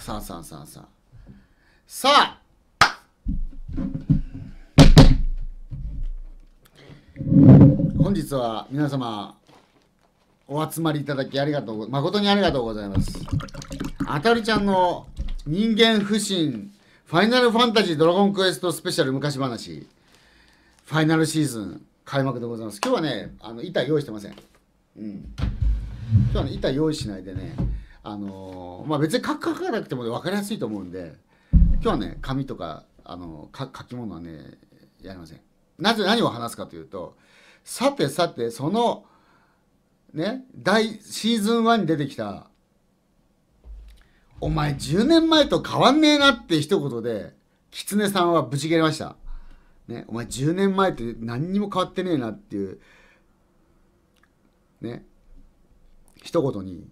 さあさあさあさあさあ本日は皆様お集まりいただきありがとう誠にありがとうございますあたるちゃんの人間不信ファイナルファンタジードラゴンクエストスペシャル昔話ファイナルシーズン開幕でございます今日はねあの板用意してませんうん今日はね板用意しないでねあのまあ、別に書かなくても分かりやすいと思うんで今日はね紙とかあのか書き物はねやりません。なぜ何を話すかというとさてさてそのね大シーズン1に出てきた「お前10年前と変わんねえな」って一言で狐さんはぶち切れました。ね、お前10年前って何にも変わってねえなっていうね一言に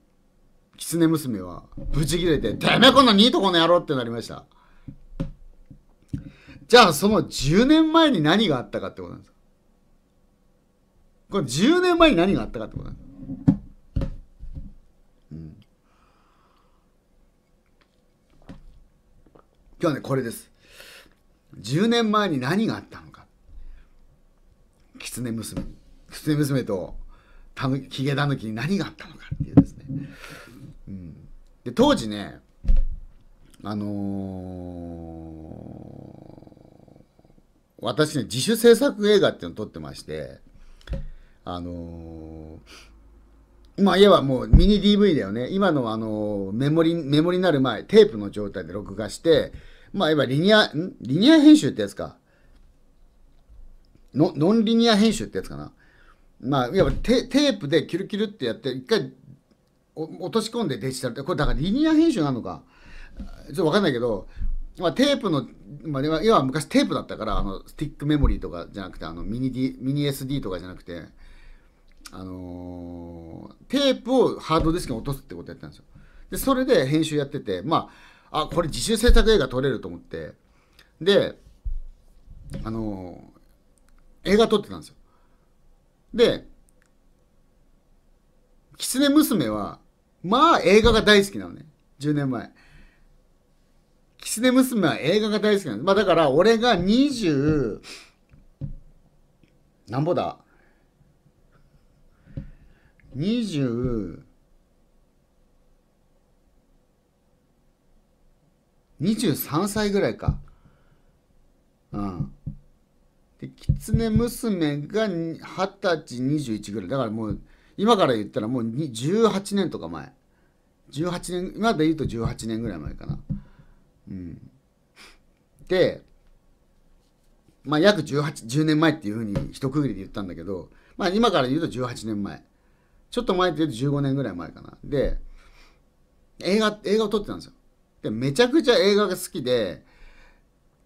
狐娘はブチ切れて、てめえこのニートこの野郎ってなりました。じゃあその10年前に何があったかってことなんですこれ10年前に何があったかってことなんです、うん、今日はね、これです。10年前に何があったのか。狐娘に。狐娘とたぬ、ヒゲダヌキに何があったのかっていうですね。うん、で当時ねあのー、私ね自主制作映画っていうのを撮ってましてあのー、まあ要はもうミニ DV だよね今のあのー、メモリメモリになる前テープの状態で録画してまあ要はリニアリニア編集ってやつかノンリニア編集ってやつかなまあ、いわばテープでキュルキュルってやって、一回落とし込んでデジタルでこれだからリニア編集なのかちょっと分かんないけど、まあ、テープの、まあ、要は昔テープだったからあのスティックメモリーとかじゃなくてあのミニ、D、ミニ SD とかじゃなくて、あのー、テープをハードディスクに落とすってことやったんですよでそれで編集やっててまああこれ自主制作映画撮れると思ってであのー、映画撮ってたんですよで「狐娘」はまあ映画が大好きなのね。10年前。キツネ娘は映画が大好きなの。まあだから俺が20、なんぼだ2 3歳ぐらいか。うん。で、キツ娘が20歳、21ぐらい。だからもう、今から言ったらもう18年とか前。18年今で言うと18年ぐらい前かなうんでまあ約1810年前っていうふうに一区切りで言ったんだけどまあ今から言うと18年前ちょっと前って言うと15年ぐらい前かなで映画映画を撮ってたんですよでめちゃくちゃ映画が好きで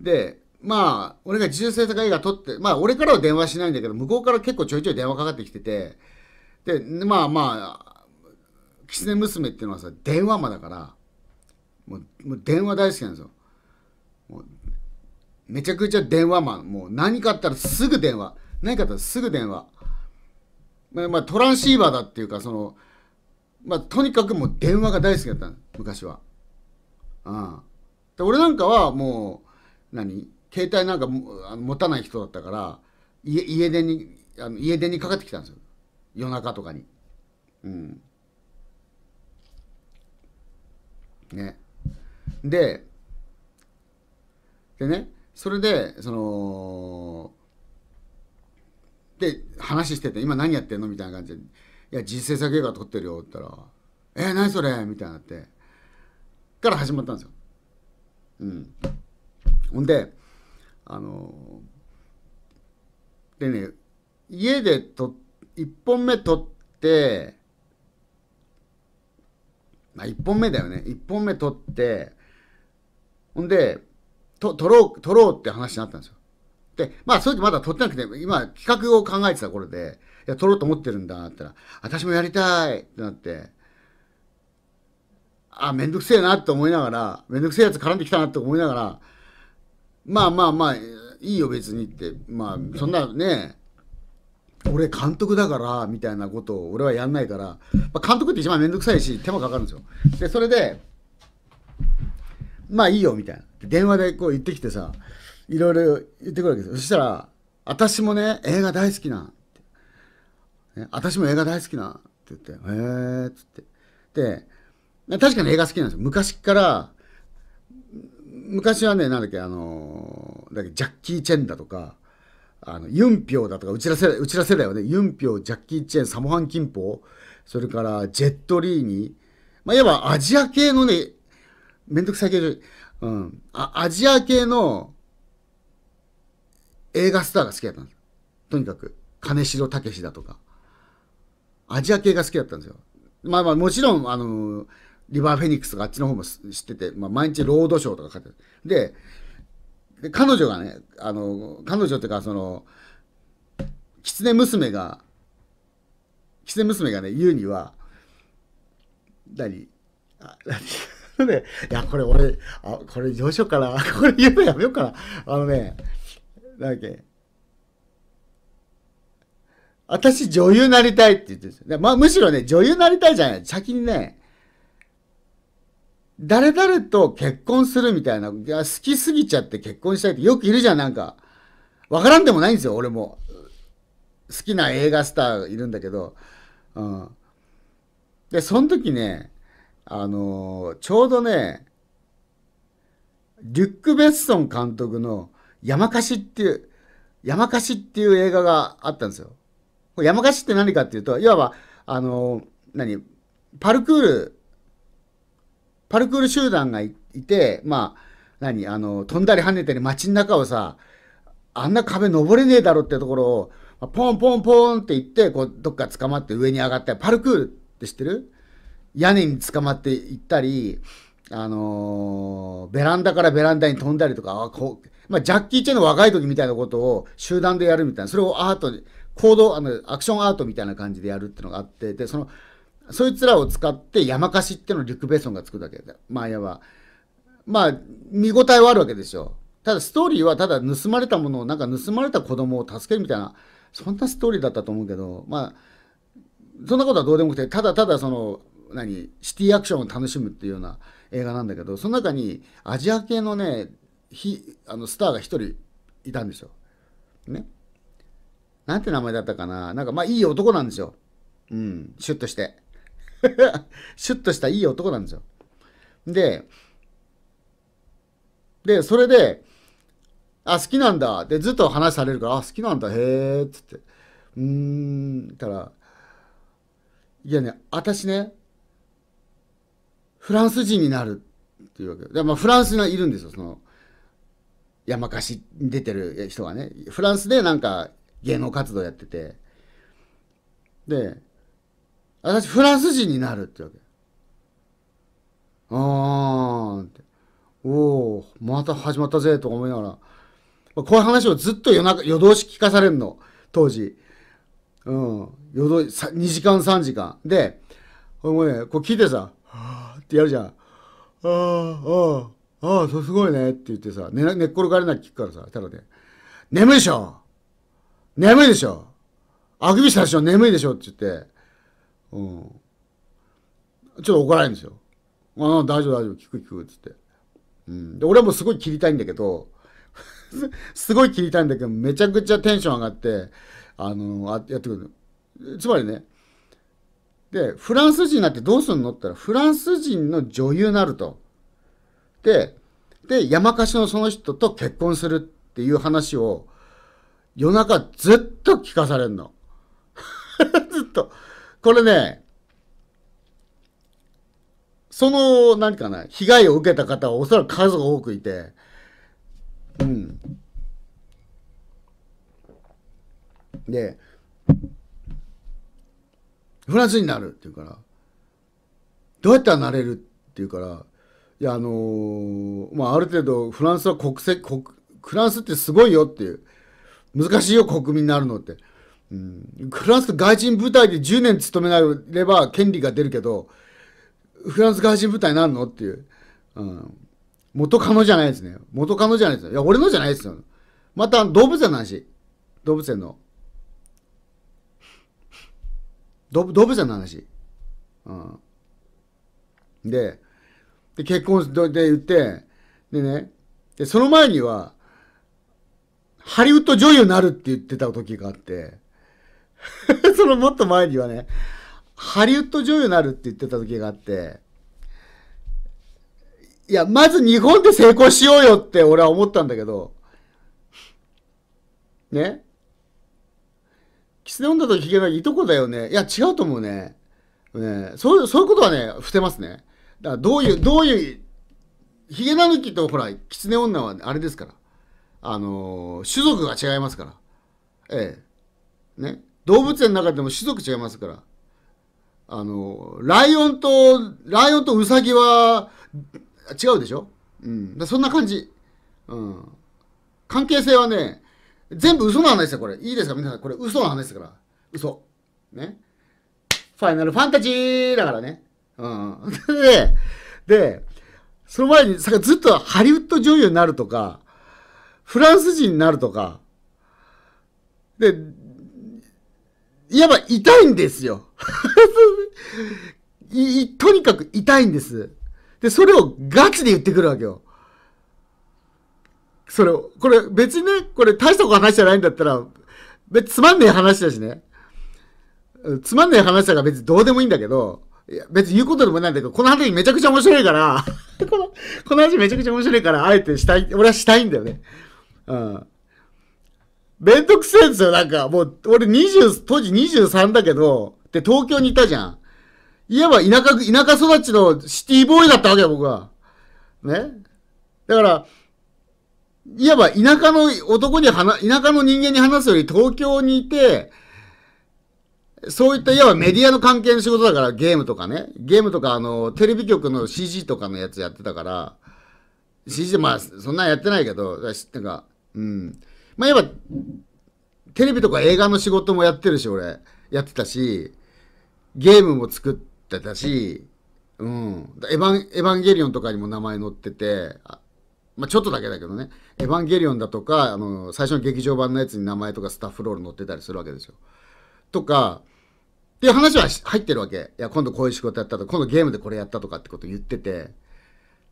でまあ俺が自主制作映画撮ってまあ俺からは電話しないんだけど向こうから結構ちょいちょい電話かかってきててでまあまあ狐娘っていうのはさ電話魔だからもうもう電話大好きなんですよもうめちゃくちゃ電話マンもう何かあったらすぐ電話何かあったらすぐ電話まあ、まあ、トランシーバーだっていうかそのまあとにかくもう電話が大好きだった昔はうんで俺なんかはもう何携帯なんか持たない人だったから家家電にあの家電にかかってきたんですよ夜中とかにうんね。で、でね、それで、その、で、話してて、今何やってんのみたいな感じで、いや、実製作映画撮ってるよって言ったら、えー、何それみたいになって、から始まったんですよ。うん。ほんで、あのー、でね、家でと、1本目撮って、まあ、1本目だよね1本目取ってほんでと取ろう取ろうって話になったんですよでまあそれでまだ取ってなくて今企画を考えてた頃でいや取ろうと思ってるんだったら私もやりたいってなってあ面倒くせえなって思いながら面倒くせえやつ絡んできたなと思いながらまあまあまあいいよ別にってまあそんなね俺監督だからみたいなことを俺はやんないから、まあ、監督って一番面倒くさいし手間かかるんですよでそれでまあいいよみたいな電話でこう言ってきてさいろいろ言ってくるわけですそしたら私もね映画大好きな私も映画大好きなって言って、へえーっつって。で、確かに映画好きなんですよ。昔から、昔はね、なんだっけ、あのだっけジャッキー・チェンだとか、あのユンピョウだとかうちら世代うちら世代はねユンピョウジャッキー・チェンサモハン・キンポそれからジェット・リーー、まあ、いわばアジア系のねめんどくさい系で、うん、あアジア系の映画スターが好きだったんですとにかく金城武だとかアジア系が好きだったんですよまあまあもちろんあのリバー・フェニックスとかあっちの方も知ってて、まあ、毎日ロードショーとか書いてでで彼女がねあの彼女っていうかその狐娘が狐娘がね言うには何あ何 ね、いやこれ俺あこれどうしようかな これ言うのやめようかなあのねなんだっけ私女優なりたいって言ってるんですよ。まあ、むしろね、女優なりたいじゃない。先にね、誰々と結婚するみたいな、い好きすぎちゃって結婚したいってよくいるじゃん、なんか。わからんでもないんですよ、俺も。好きな映画スターいるんだけど。うん。で、その時ね、あのー、ちょうどね、リュック・ベッソン監督の山かしっていう、山かしっていう映画があったんですよ。これ山かしって何かっていうと、いわば、あのー、何パルクールパルクール集団がいて、まあ、何、あの、飛んだり跳ねたり街の中をさ、あんな壁登れねえだろってところを、まあ、ポンポンポンって行って、こう、どっか捕まって上に上がったり、パルクールって知ってる屋根に捕まって行ったり、あのー、ベランダからベランダに飛んだりとか、あこう、まあ、ジャッキー・チェンの若い時みたいなことを集団でやるみたいな、それをアートに、行動、あの、アクションアートみたいな感じでやるっていうのがあって、で、その、そいつらを使って山貸しってのをリュック・ベーソンが作るわけだ。あ、ーヤば。まあ、見応えはあるわけですよ。ただストーリーはただ盗まれたものを、なんか盗まれた子供を助けるみたいな、そんなストーリーだったと思うけど、まあ、そんなことはどうでもくて、ただただその、何、シティアクションを楽しむっていうような映画なんだけど、その中にアジア系のね、ひあのスターが一人いたんですよ。ね。なんて名前だったかな。なんかまあいい男なんですよ。うん、シュッとして。シュッとしたいい男なんですよ。で、で、それで、あ、好きなんだ。で、ずっと話されるから、あ、好きなんだ。へえ、つって。うーん、たら、いやね、私ね、フランス人になるっていうわけで、まあ、フランスにいるんですよ、その、山かしに出てる人がね。フランスでなんか芸能活動やってて。で、私フランス人になるってわけ。あーって。おおまた始まったぜと思いながら。こういう話をずっと夜中、夜通し聞かされるの。当時。うん。夜通し、2時間3時間。で、これもね、こう聞いてさ、はあってやるじゃん。ああ、ああ、ああ、そうすごいねって言ってさ、寝寝っ転がれなき聞くからさ、ただね、眠いでしょ眠いでしょあくびしたでしょ眠いでしょって言って、うん、ちょっと怒られるんですよ。ああ、大丈夫、大丈夫、聞く、聞く、っつって。うん、で俺はもうすごい切りたいんだけど、すごい切りたいんだけど、めちゃくちゃテンション上がって、あの、やってくる。つまりね、で、フランス人になってどうすんのって言ったら、フランス人の女優になると。で、で、山かしのその人と結婚するっていう話を、夜中ずっと聞かされるの。ずっと。これね、その、何かな、被害を受けた方はおそらく数が多くいて、うん。で、フランスになるって言うから、どうやったらなれるって言うから、いや、あのー、まあ、ある程度、フランスは国籍、国、フランスってすごいよっていう、難しいよ、国民になるのって。フランス外人部隊で10年勤められば権利が出るけど、フランス外人部隊なんのっていう。うん。元カノじゃないですね。元カノじゃないですよ。いや、俺のじゃないですよ。また、動物園の話。動物園の。動物園の話。うん。で、で結婚で言って、でね、でその前には、ハリウッド女優になるって言ってた時があって、そのもっと前にはね、ハリウッド女優になるって言ってた時があって、いや、まず日本で成功しようよって俺は思ったんだけど、ねキスネ女とひげなギいとこだよね。いや、違うと思うね。ねそういう、そういうことはね、伏せますね。だからどういう、どういう、ヒゲナヌキとほら、キツネ女はあれですから。あのー、種族が違いますから。ええ。ね。動物園の中でも種族違いますから。あの、ライオンと、ライオンとウサギは違うでしょうん。そんな感じ。うん。関係性はね、全部嘘の話ですよ、これ。いいですか、皆さん。これ嘘の話ですから。嘘。ね。ファイナルファンタジーだからね。うん。で、で、その前に、さずっとハリウッド女優になるとか、フランス人になるとか、で、やわば痛いんですよ とにかく痛いんです。で、それをガチで言ってくるわけよ。それを、これ別にね、これ大した話じゃないんだったら、別につまんねえ話だしね。つまんねえ話だから別にどうでもいいんだけど、いや別に言うことでもないんだけど、この話めちゃくちゃ面白いから この、この話めちゃくちゃ面白いから、あえてしたい、俺はしたいんだよね。うん。めんどくせえんですよ、なんか。もう、俺20、当時23だけど、で、東京にいたじゃん。いわば田舎、田舎育ちのシティボーイだったわけよ、僕は。ね。だから、いわば田舎の男に話、田舎の人間に話すより東京にいて、そういった、いわばメディアの関係の仕事だから、ゲームとかね。ゲームとか、あの、テレビ局の CG とかのやつやってたから、CG、まあ、そんなんやってないけど、なんか、うん。まあ、やっぱ、テレビとか映画の仕事もやってるし、俺、やってたし、ゲームも作ってたし、うん。エヴァン、エヴァンゲリオンとかにも名前載ってて、まあ、ちょっとだけだけどね、エヴァンゲリオンだとか、あの、最初の劇場版のやつに名前とかスタッフロール載ってたりするわけですよ。とか、っていう話は入ってるわけ。いや、今度こういう仕事やったとか、今度ゲームでこれやったとかってこと言ってて、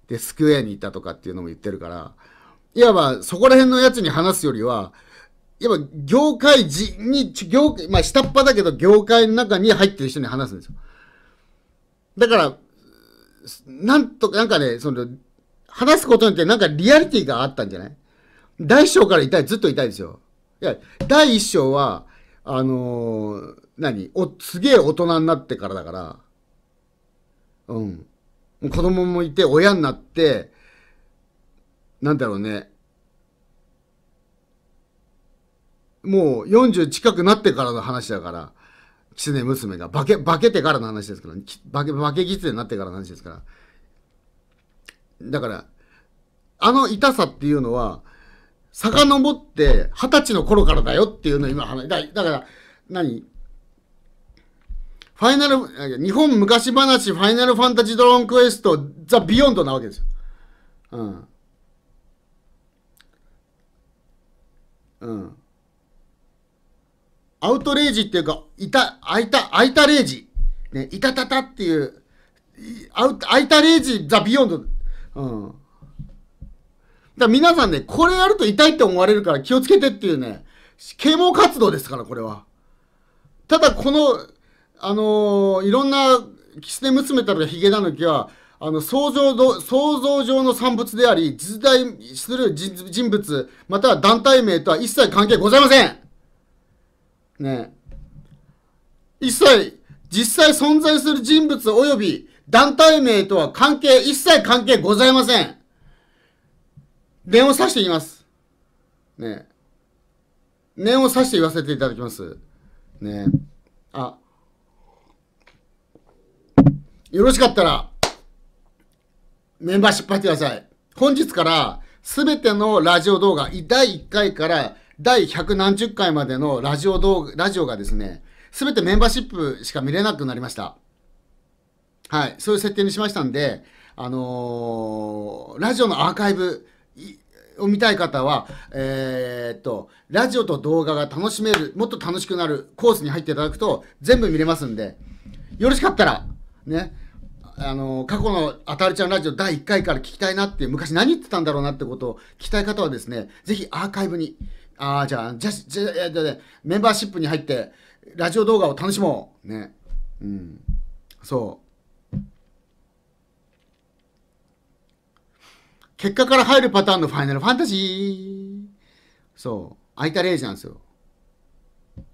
で、スクエアにいたとかっていうのも言ってるから、いわばそこら辺のやつに話すよりは、いわば業界じに、業界、まあ下っ端だけど業界の中に入ってる人に話すんですよ。だから、なんとか、なんかね、その、話すことによってなんかリアリティがあったんじゃない第一章から痛い、ずっと痛いですよ。いや、第一章は、あのー、何お、すげえ大人になってからだから、うん。子供もいて、親になって、なんだろうね。もう40近くなってからの話だから、狐娘が、化け、化けてからの話ですから、化け、化け狐になってからの話ですから。だから、あの痛さっていうのは、遡って二十歳の頃からだよっていうのを今話、だだから、何ファイナル、日本昔話、ファイナルファンタジードローンクエスト、ザ・ビヨンドなわけですよ。うん。うんアウトレイジっていうか、いた、あいた、あいたレイジ。ね、いたたたっていう、アあいたレイジ、ザ・ビヨンド。うん。だ皆さんね、これやると痛いって思われるから気をつけてっていうね、啓蒙活動ですから、これは。ただ、この、あのー、いろんな、キスネ娘たるヒゲダヌきは、あの想像の想像上の産物であり、実在する人物、または団体名とは一切関係ございません。ね一切、実際存在する人物及び団体名とは関係、一切関係ございません。念をさしていきます。ね念をさして言わせていただきます。ねあ、よろしかったら、メンバーシップ入ってください。本日から、すべてのラジオ動画、第1回から第100何十回までのラジオ動画、ラジオがですね、すべてメンバーシップしか見れなくなりました。はい、そういう設定にしましたんで、あのー、ラジオのアーカイブを見たい方は、えー、っと、ラジオと動画が楽しめる、もっと楽しくなるコースに入っていただくと、全部見れますんで、よろしかったら、ね、あの過去の「あたるちゃんラジオ」第1回から聞きたいなって昔何言ってたんだろうなってことを聞きたい方はですねぜひアーカイブにああじゃあじゃじゃじゃメンバーシップに入ってラジオ動画を楽しもうねうんそう結果から入るパターンの「ファイナルファンタジー」そう空いたレイジなんですよ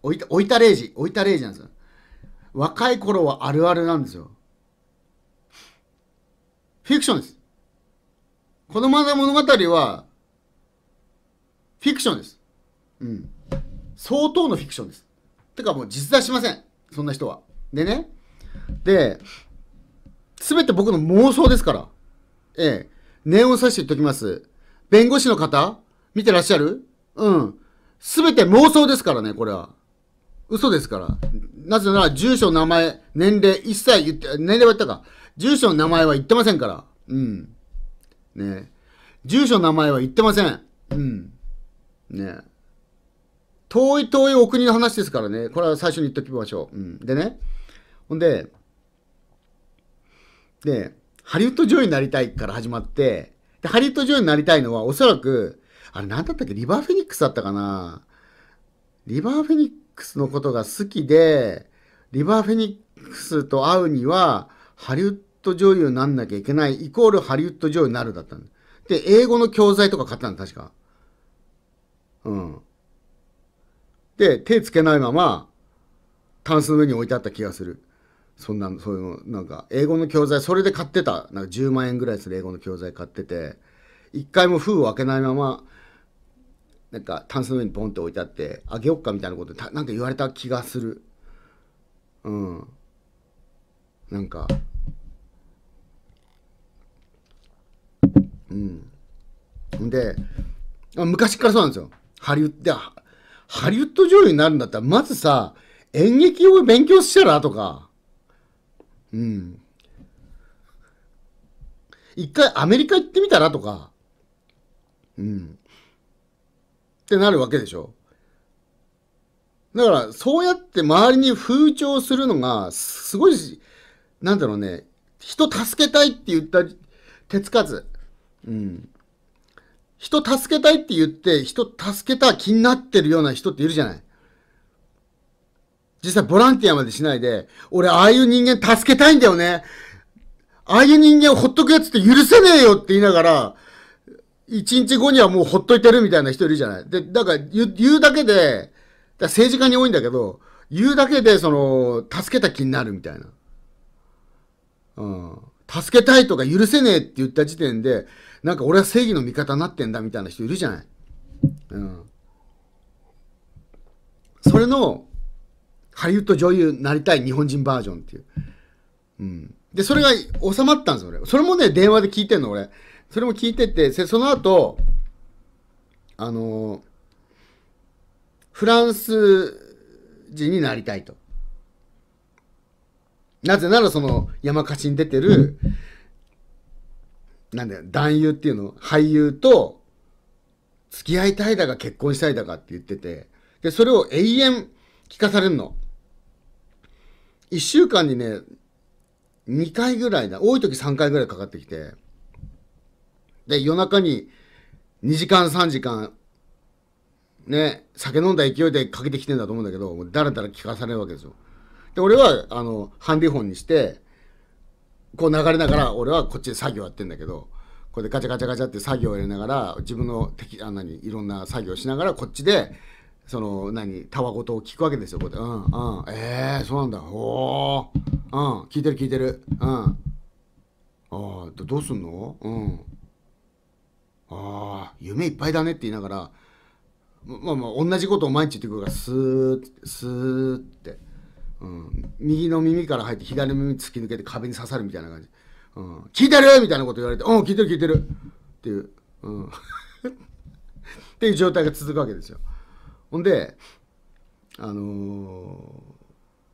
置いた置いたレイジ置いたレイジなんですよ若い頃はあるあるなんですよフィクションです。このまの物語は、フィクションです。うん。相当のフィクションです。てかもう実在しません。そんな人は。でね。で、すべて僕の妄想ですから。ええ。念をさして言っときます。弁護士の方見てらっしゃるうん。すべて妄想ですからね、これは。嘘ですから。なぜなら、住所、名前、年齢、一切言って、年齢は言ったか。住所の名前は言ってませんから。うん。ね住所の名前は言ってません。うん。ね遠い遠いお国の話ですからね。これは最初に言っておきましょう。うん。でね。ほんで、で、ハリウッド女優になりたいから始まって、で、ハリウッド女優になりたいのはおそらく、あれ何だったっけリバーフェニックスだったかなリバーフェニックスのことが好きで、リバーフェニックスと会うには、ハリウッド女優になんなきゃいけない、イコールハリウッド女優になるだったんで、英語の教材とか買ったんだ、確か。うん。で、手つけないまま、タンスの上に置いてあった気がする。そんな、そういうの、なんか、英語の教材、それで買ってた。なんか10万円ぐらいする英語の教材買ってて、一回も封を開けないまま、なんか、タンスの上にボンって置いてあって、あげよっかみたいなことた、なんか言われた気がする。うん。なんか、うん。で、昔からそうなんですよ。ハリウッド、ハリウッド女優になるんだったら、まずさ、演劇を勉強したらとか。うん。一回アメリカ行ってみたらとか。うん。ってなるわけでしょ。だから、そうやって周りに風潮するのが、すごい、なんだろうね、人助けたいって言った手つかず。うん。人助けたいって言って、人助けた気になってるような人っているじゃない。実際ボランティアまでしないで、俺ああいう人間助けたいんだよね。ああいう人間をほっとくやつって許せねえよって言いながら、一日後にはもうほっといてるみたいな人いるじゃない。で、だから言うだけで、政治家に多いんだけど、言うだけで、その、助けた気になるみたいな。うん。助けたいとか許せねえって言った時点で、なんか俺は正義の味方になってんだみたいな人いるじゃない。うん。それの、ハリウッド女優になりたい日本人バージョンっていう。うん。で、それが収まったんです俺。それもね、電話で聞いてんの、俺。それも聞いてて、その後、あの、フランス人になりたいと。なぜならその山火事に出てるなんだよ、男優っていうの、俳優と、付き合いたいだか結婚したいだかって言ってて、で、それを永遠聞かされるの。1週間にね、2回ぐらいだ、多い時3回ぐらいかかってきて、で、夜中に2時間3時間、ね、酒飲んだ勢いでかけてきてんだと思うんだけど、もうだらだら聞かされるわけですよ。で、俺は、あの、ハンディホンにして、こう流れながら俺はこっちで作業やってんだけどこれでガチャガチャガチャって作業をやりながら自分の敵あ何いろんな作業しながらこっちでその何たわごとを聞くわけですよこうやって「うんうんええー、そうなんだおおうん聞いてる聞いてるうんああどうすんのうんああ夢いっぱいだね」って言いながらまあまあ同じことを毎日言ってくるからスーッスーッて。うん、右の耳から入って左の耳突き抜けて壁に刺さるみたいな感じ、うん、聞いてるみたいなこと言われて「うん聞いてる聞いてる」っていう、うん、っていう状態が続くわけですよほんであの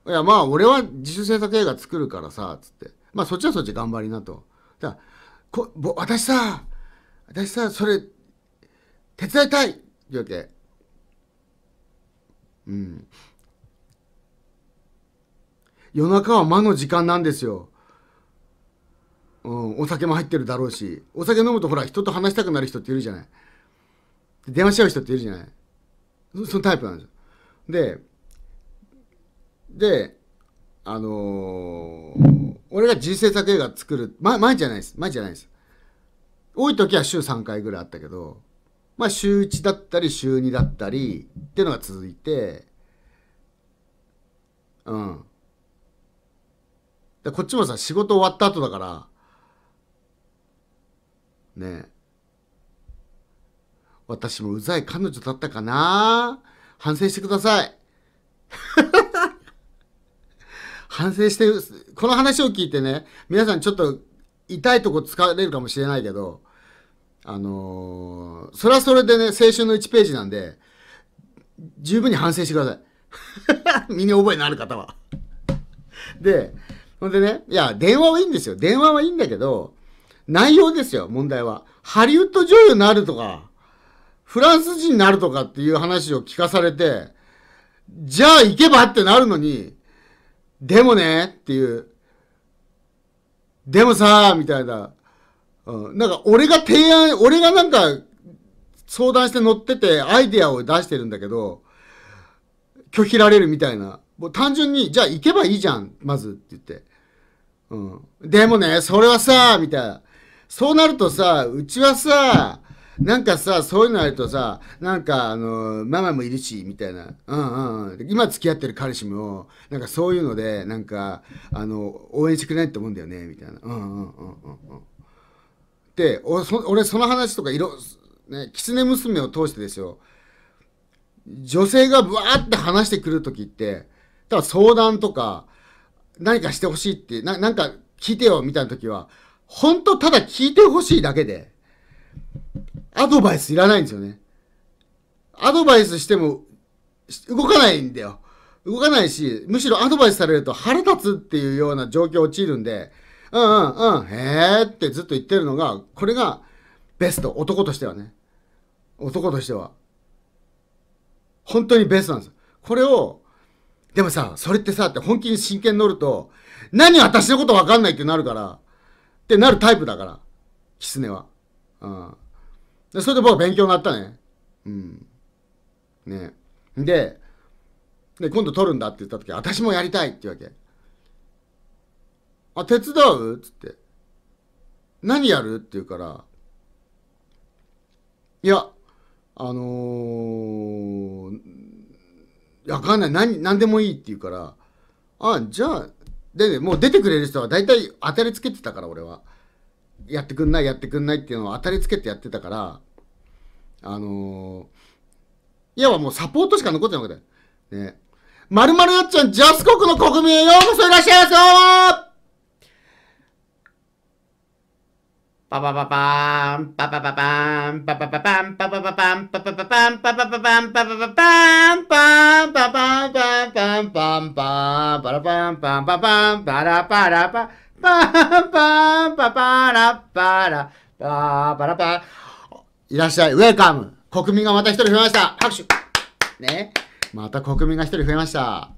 ー、いやまあ俺は自主制作映画作るからさつってまあそっちはそっち頑張りなとだこ私さ私さそれ手伝いたいって言うわけうん夜中は魔の時間なんですよ。うん、お酒も入ってるだろうし、お酒飲むとほら、人と話したくなる人っているじゃない。電話しちゃう人っているじゃない。そのタイプなんですよ。で、で、あのー、俺が人生作映画作る、ま、前じゃないです。前じゃないです。多い時は週3回ぐらいあったけど、まあ週1だったり週2だったりっていうのが続いて、うん。でこっちもさ仕事終わった後だからね私もうざい彼女だったかな反省してください 反省してこの話を聞いてね皆さんちょっと痛いとこ疲れるかもしれないけどあのー、それはそれでね青春の1ページなんで十分に反省してください 身に覚えのある方は。で、ほんでね、いや、電話はいいんですよ。電話はいいんだけど、内容ですよ、問題は。ハリウッド女優になるとか、フランス人になるとかっていう話を聞かされて、じゃあ行けばってなるのに、でもね、っていう。でもさ、みたいな。うん、なんか俺が提案、俺がなんか相談して乗っててアイディアを出してるんだけど、拒否られるみたいな。もう単純に、じゃあ行けばいいじゃん、まずって言って。うん。でもね、それはさ、みたいな。そうなるとさ、うちはさ、なんかさ、そういうのあるとさ、なんか、あのママもいるし、みたいな。うんうん。今付き合ってる彼氏も、なんかそういうので、なんか、あの、応援してくれないて思うんだよね、みたいな。うんうんうんうんうん。で、俺その話とか、いろ、ね、狐娘を通してですよ。女性がブワーって話してくるときって、ただ相談とか、何かしてほしいってな、なんか聞いてよみたいな時は、ほんとただ聞いてほしいだけで、アドバイスいらないんですよね。アドバイスしても動かないんだよ。動かないし、むしろアドバイスされると腹立つっていうような状況陥るんで、うんうんうん、へーってずっと言ってるのが、これがベスト。男としてはね。男としては。本当にベストなんです。これをでもさ、それってさ、って本気に真剣に乗ると、何私のことわかんないってなるから、ってなるタイプだから、キスネは。うん。で、それで僕は勉強になったね。うん。ねで、で、今度撮るんだって言った時、私もやりたいって言うわけ。あ、手伝うつって。何やるって言うから、いや、あのー、わかんない。何、何でもいいって言うから、あ、じゃあ、で、ね、もう出てくれる人は大体当たりつけてたから、俺は。やってくんない、やってくんないっていうのを当たりつけてやってたから、あのー、いや、もうサポートしか残ってなだよ。ね。まるまるなっちゃん、ジャスコクの国民へようこそいらっしゃいませパパパパーン、パパパパーン、パパパパン、パパパパン、パパパパン、パパパパン、パパパパン、パン、パパン、パン、パン、パン、パン、パラパン、パン、パパン、パラパラパ、パン、パン、パパラパラ、パパラパ。ン、いらっしゃい、ウェルカム国民がまた一人増えました拍手ね。また国民が一人増えました。あ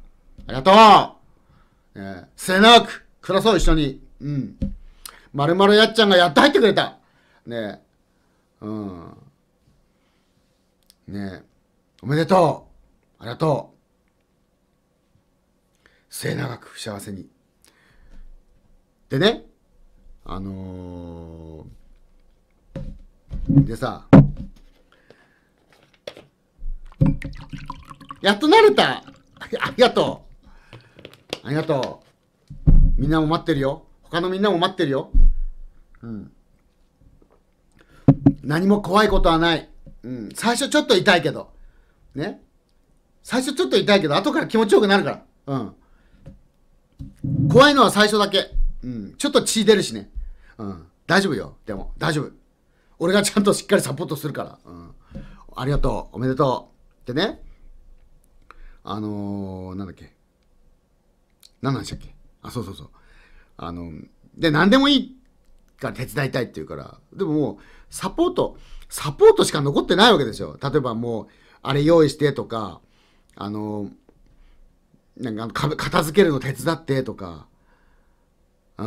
りがとう、えー、背中く暮らそう、一緒に。うん。まるまるやっちゃんがやっと入ってくれたねえ。うん。ねえ。おめでとうありがとう末永く幸せに。でね、あのー、でさ、やっと慣れたありがとうありがとうみんなも待ってるよ他のみんなも待ってるよ。うん。何も怖いことはない。うん。最初ちょっと痛いけど。ね。最初ちょっと痛いけど、後から気持ちよくなるから。うん。怖いのは最初だけ。うん。ちょっと血出るしね。うん。大丈夫よ。でも、大丈夫。俺がちゃんとしっかりサポートするから。うん。ありがとう。おめでとう。でね。あのー、なんだっけ。何なんでしたっけあ、そうそうそう。あの、で、何でもいいから手伝いたいって言うから、でももう、サポート、サポートしか残ってないわけですよ。例えばもう、あれ用意してとか、あの、なんか、片付けるの手伝ってとか、うん。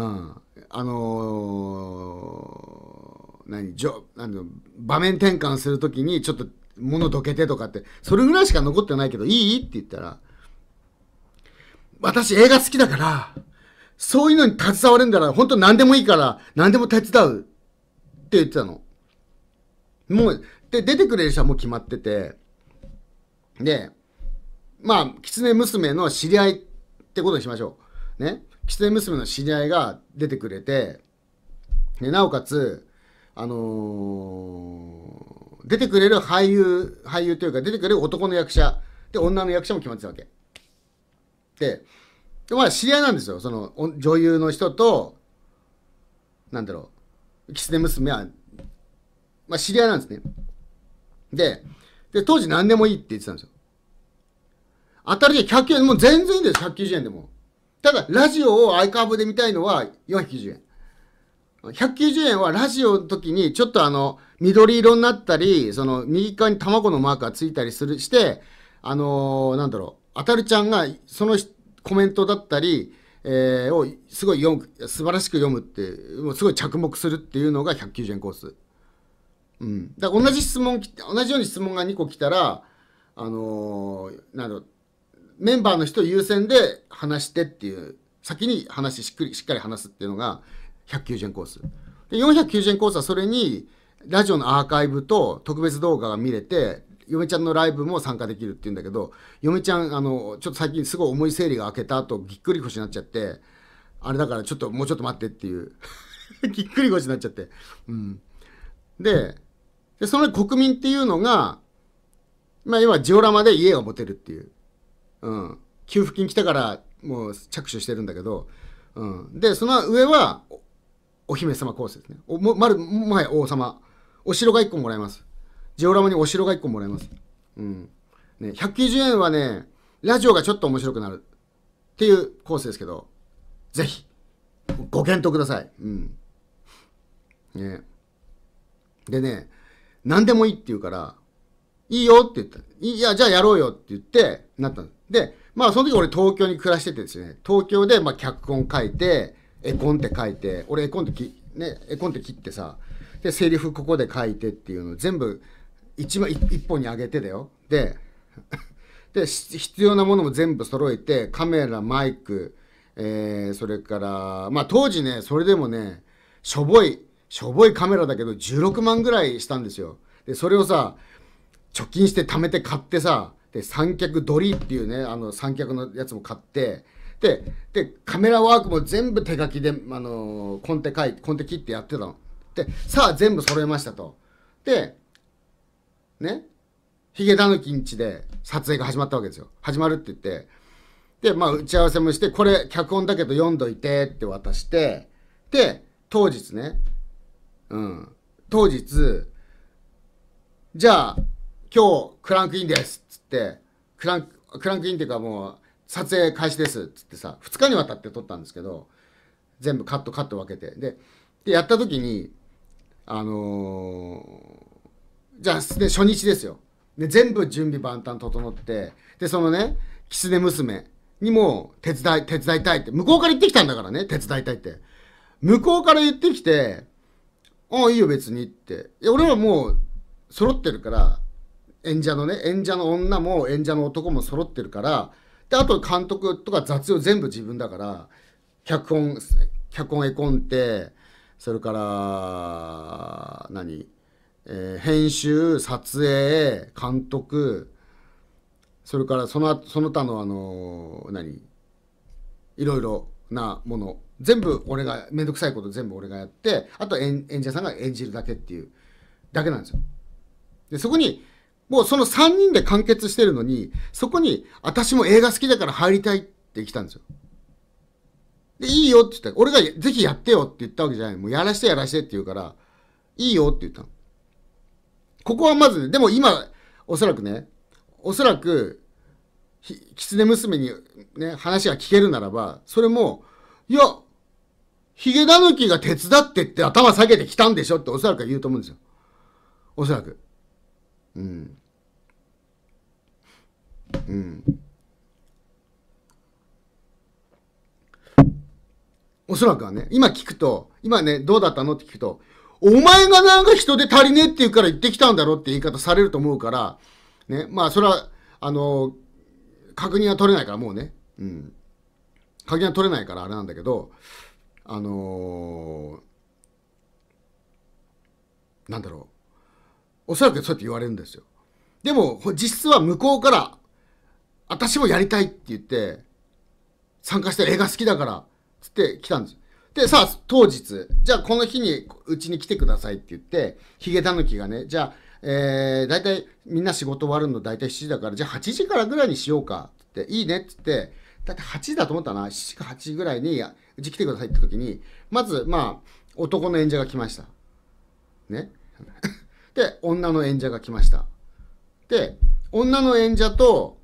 あのー、何、じょ、あの、場面転換するときに、ちょっと、物どけてとかって、それぐらいしか残ってないけど、いいって言ったら、私映画好きだから、そういうのに携われるんだら、本当何でもいいから、何でも手伝うって言ってたの。もう、で、出てくれる人はもう決まってて、で、まあ、狐娘の知り合いってことにしましょう。ね。狐娘の知り合いが出てくれて、でなおかつ、あのー、出てくれる俳優、俳優というか、出てくれる男の役者、で、女の役者も決まってたわけ。で、まあ知り合いなんですよその女優の人となんだろう狐娘は、まあ、知り合いなんですねでで当時何でもいいって言ってたんですよ当たりで1 0 0円もう全然いいんです190円でもただラジオをアイカーブで見たいのは490円190円はラジオの時にちょっとあの緑色になったりその右側に卵のマークがついたりするしてあのー、なんだろう当たるちゃんがその人コメントだったり、えー、をすごい読む素晴らしく読むってもうすごい着目するっていうのが190円コース。うん、だ同じ質問同じように質問が2個来たら、あのー、なるメンバーの人優先で話してっていう先に話しっくりしっかり話すっていうのが190円コース。で490円コースはそれにラジオのアーカイブと特別動画が見れて嫁ちゃんのライブも参加できるっていうんだけど嫁ちゃんあのちょっと最近すごい重い生理が明けた後ぎっくり腰になっちゃってあれだからちょっともうちょっと待ってっていう ぎっくり腰になっちゃって、うん、ででその国民っていうのがまあ要はジオラマで家を持てるっていう、うん、給付金来たからもう着手してるんだけど、うん、でその上はお姫様コースですねおもまるもはや王様お城が1個もらえますジオラマにお城が1個もらえます。うん。ね、190円はね、ラジオがちょっと面白くなるっていうコースですけど、ぜひ、ご検討ください。うん。ね。でね、何でもいいって言うから、いいよって言ったい。いや、じゃあやろうよって言って、なったで、まあその時俺東京に暮らしててですね、東京でまあ脚本書いて、絵コンって書いて、俺絵コンってき、ね、絵コンって切ってさ、で、セリフここで書いてっていうのを全部、一番一本に上げてだよで で必要なものも全部揃えてカメラマイク、えー、それからまあ当時ねそれでもねしょぼいしょぼいカメラだけど16万ぐらいしたんですよでそれをさ貯金して貯めて買ってさで三脚ドリーっていうねあの三脚のやつも買ってででカメラワークも全部手書きで、あのコンテ書いコンテ切ってやってたのでさあ全部揃えましたとでね、ヒゲダヌキんちで撮影が始まったわけですよ。始まるって言って、で、まあ、打ち合わせもして、これ、脚本だけど読んどいてって渡して、で、当日ね、うん、当日、じゃあ、今日、クランクインですっつって、クランク、クランクインっていうかもう、撮影開始ですっつってさ、2日にわたって撮ったんですけど、全部カットカット分けて。で、でやった時に、あのーじゃあ、ね、初日ですよ。で全部準備万端整って、で、そのね、狐娘にも手伝い、手伝いたいって、向こうから言ってきたんだからね、手伝いたいって。向こうから言ってきて、ああ、いいよ別にって。いや、俺はもう、揃ってるから、演者のね、演者の女も演者の男も揃ってるから、で、あと監督とか雑用全部自分だから、脚本、脚本絵コンテ、それから、何えー、編集撮影監督それからそのその他のあのー、何いろいろなもの全部俺が面倒くさいこと全部俺がやってあと演演者さんが演じるだけっていうだけなんですよ。でそこにもうその3人で完結してるのにそこに私も映画好きだから入りたいって来たんですよ。でいいよって言った俺がぜひやってよって言ったわけじゃないもうやらしてやらしてって言うからいいよって言ったの。ここはまず、でも今、おそらくね、おそらく、狐娘にね、話が聞けるならば、それも、いや、ヒゲダヌキが手伝ってって頭下げてきたんでしょっておそらく言うと思うんですよ。おそらく。うん。うん。おそらくはね、今聞くと、今ね、どうだったのって聞くと、お前がなんか人で足りねえって言うから行ってきたんだろって言い方されると思うから、ね、まあそれは、あの、確認は取れないからもうね、うん。確認は取れないからあれなんだけど、あのー、なんだろう。おそらくそうやって言われるんですよ。でも、実質は向こうから、私もやりたいって言って、参加して映画好きだから、つって来たんです。で、さあ、当日、じゃあこの日にうちに来てくださいって言って、ヒゲタヌキがね、じゃあ、えー、大体みんな仕事終わるの大体7時だから、じゃあ8時からぐらいにしようかってっていいねって言って、だって8時だと思ったな、7時か8時ぐらいに、うち来てくださいって時に、まず、まあ、男の演者が来ました。ね。で、女の演者が来ました。で、女の演者と、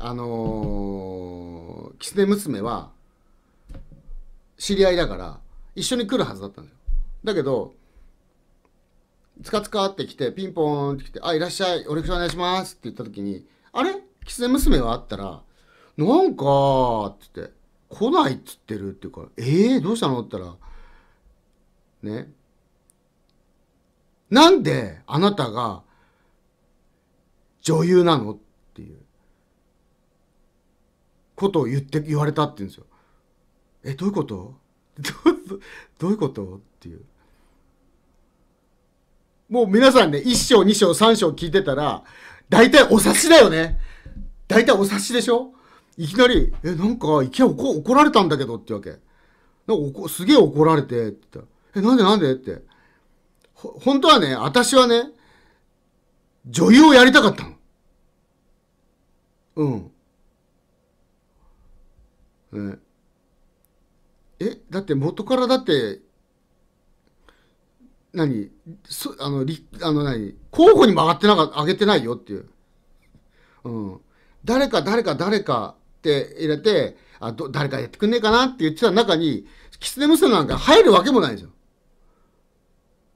あのー、ネ娘は、知り合いだから一緒に来るはずだったんだよだけどつかつかって来てピンポーンって来て「あいらっしゃいおレクお願いします」って言った時に「あれ狐娘は?」あったら「なんか」っつって「来ない」っつってるっていうから「ええー、どうしたの?」って言ったらねなんであなたが女優なのっていうことを言って言われたって言うんですよ。えどういうことどういうことっていうもう皆さんね1章2章3章聞いてたら大体お察しだよね大体お察しでしょいきなり「えなんかいきなり怒られたんだけど」ってわけなんかすげえ怒られてって言ったら「えなんでなんで?」ってほ本当はね私はね女優をやりたかったのうんねえだって元からだって何そあのりあの何候補にも上がってなか上げてないよっていう、うん、誰か誰か誰かって入れてあど誰かやってくんねえかなって言ってた中にキツネ娘なんか入るわけもないんですよ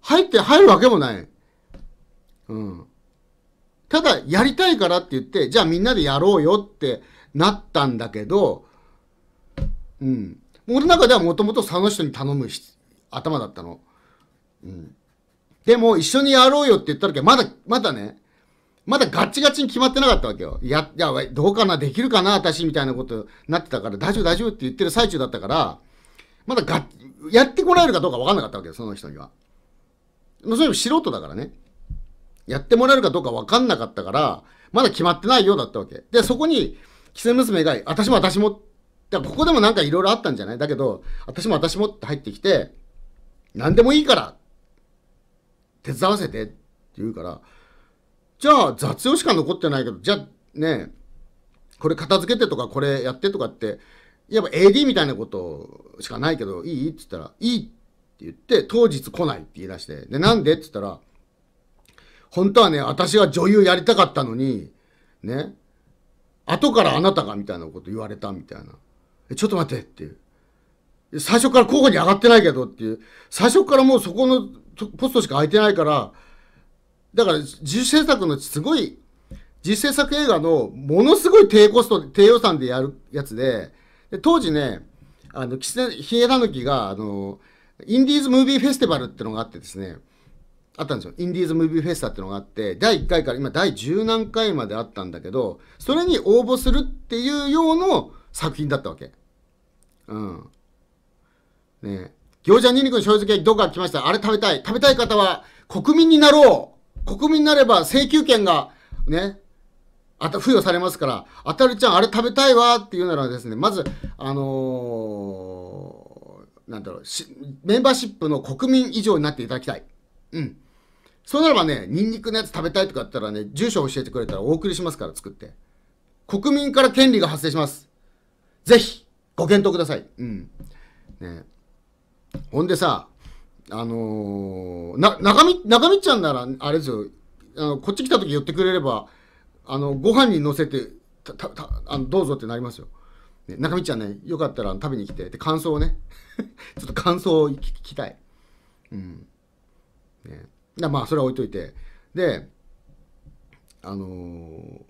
入って入るわけもない、うん、ただやりたいからって言ってじゃあみんなでやろうよってなったんだけどうん俺の中ではもともとその人に頼む頭だったの。うん。でも、一緒にやろうよって言った時は、まだ、まだね、まだガチガチに決まってなかったわけよ。や、いや、どうかな、できるかな、私、みたいなことになってたから、大丈夫、大丈夫って言ってる最中だったから、まだが、やってこられるかどうか分かんなかったわけよ、その人には。まあ、そういう素人だからね。やってもらえるかどうか分かんなかったから、まだ決まってないようだったわけ。で、そこに、キセ娘が、私も私もっだここでもなんかいろいろあったんじゃないだけど、私も私もって入ってきて、何でもいいから手伝わせてって言うから、じゃあ雑用しか残ってないけど、じゃあね、これ片付けてとかこれやってとかって、やっぱ AD みたいなことしかないけど、いいって言ったら、いいって言って、当日来ないって言い出して、で、なんでって言ったら、本当はね、私は女優やりたかったのに、ね、後からあなたがみたいなこと言われたみたいな。ちょっと待ってっていう。最初から候補に上がってないけどっていう。最初からもうそこのポストしか空いてないから、だから自主制作のすごい、自主制作映画のものすごい低コスト、低予算でやるやつで、で当時ね、あの、キスヒエラヌキが、あの、インディーズムービーフェスティバルってのがあってですね、あったんですよ。インディーズムービーフェスタってのがあって、第1回から今第10何回まであったんだけど、それに応募するっていうようの作品だったわけ。うん。ね餃子にんにくの醤油漬けどうか来ました。あれ食べたい。食べたい方は国民になろう。国民になれば請求権がね、あた付与されますから、あたるちゃんあれ食べたいわっていうならですね、まず、あのー、なんだろうメンバーシップの国民以上になっていただきたい。うん。そうならばね、ニンニクのやつ食べたいとかあったらね、住所教えてくれたらお送りしますから、作って。国民から権利が発生します。ぜひ、ご検討ください。うん。ね。ほんでさ、あのー、な、中身、中身ちゃんなら、あれですよ、あのこっち来た時寄ってくれれば、あの、ご飯に乗せて、た、た、たあのどうぞってなりますよ。ね、中身ちゃんね、よかったら食べに来て、で、感想をね、ちょっと感想を聞きたい。うん。ね。まあ、それは置いといて。で、あのー、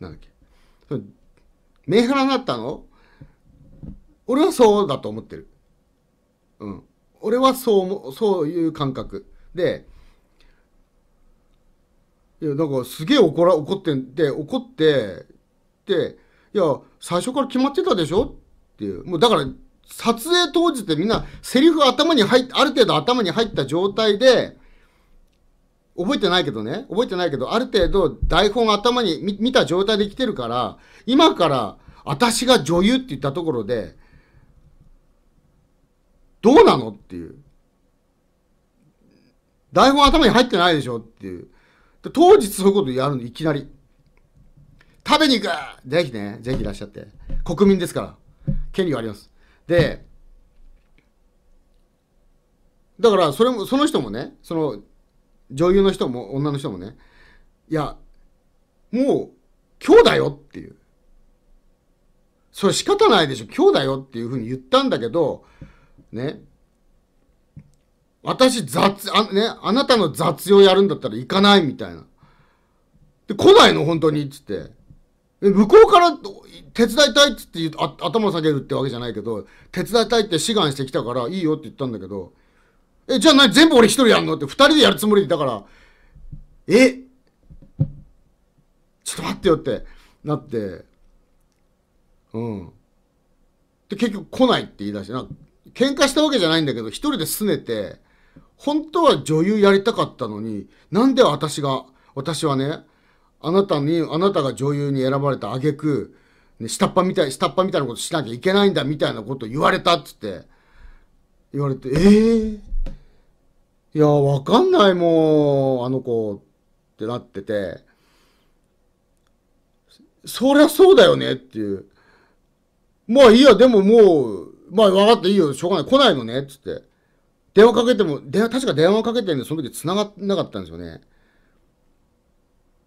なんだっけ。目ンヘなったの俺はそうだと思ってる。うん。俺はそう、そういう感覚。で、いや、なんかすげえ怒ら、怒ってんで、怒って、で、いや、最初から決まってたでしょっていう。もうだから、撮影当時ってみんな、セリフ頭に入っ、ある程度頭に入った状態で、覚えてないけどね、覚えてないけど、ある程度台本頭に見た状態で来てるから、今から私が女優って言ったところで、どうなのっていう。台本頭に入ってないでしょっていう。当日そういうことやるの、いきなり。食べに行くぜひね、ぜひいらっしゃって。国民ですから。権利があります。で、だから、それも、その人もね、その、女優の人も女の人もねいやもう今日だよっていうそれ仕方ないでしょ今日だよっていうふうに言ったんだけどね私雑あ,、ね、あなたの雑用やるんだったら行かないみたいなで来ないの本当にっつって向こうから手伝いたいっつって頭を下げるってわけじゃないけど手伝いたいって志願してきたからいいよって言ったんだけどえ、じゃあ何全部俺一人やんのって二人でやるつもりで、だから、えちょっと待ってよってなって、うん。で、結局来ないって言い出して、なんか喧嘩したわけじゃないんだけど、一人で拗ねて、本当は女優やりたかったのに、なんで私が、私はね、あなたに、あなたが女優に選ばれた挙句、ね、下っ端みたい、下っ端みたいなことしなきゃいけないんだみたいなこと言われたっつって、言われて、ええー、いや、わかんないもう、あの子ってなってて、そりゃそうだよねっていう。まあいいや、でももう、まあ分かったいいよ、しょうがない、来ないのね、つって。電話かけても、電話、確か電話かけてるんで、その時繋がってなかったんですよね。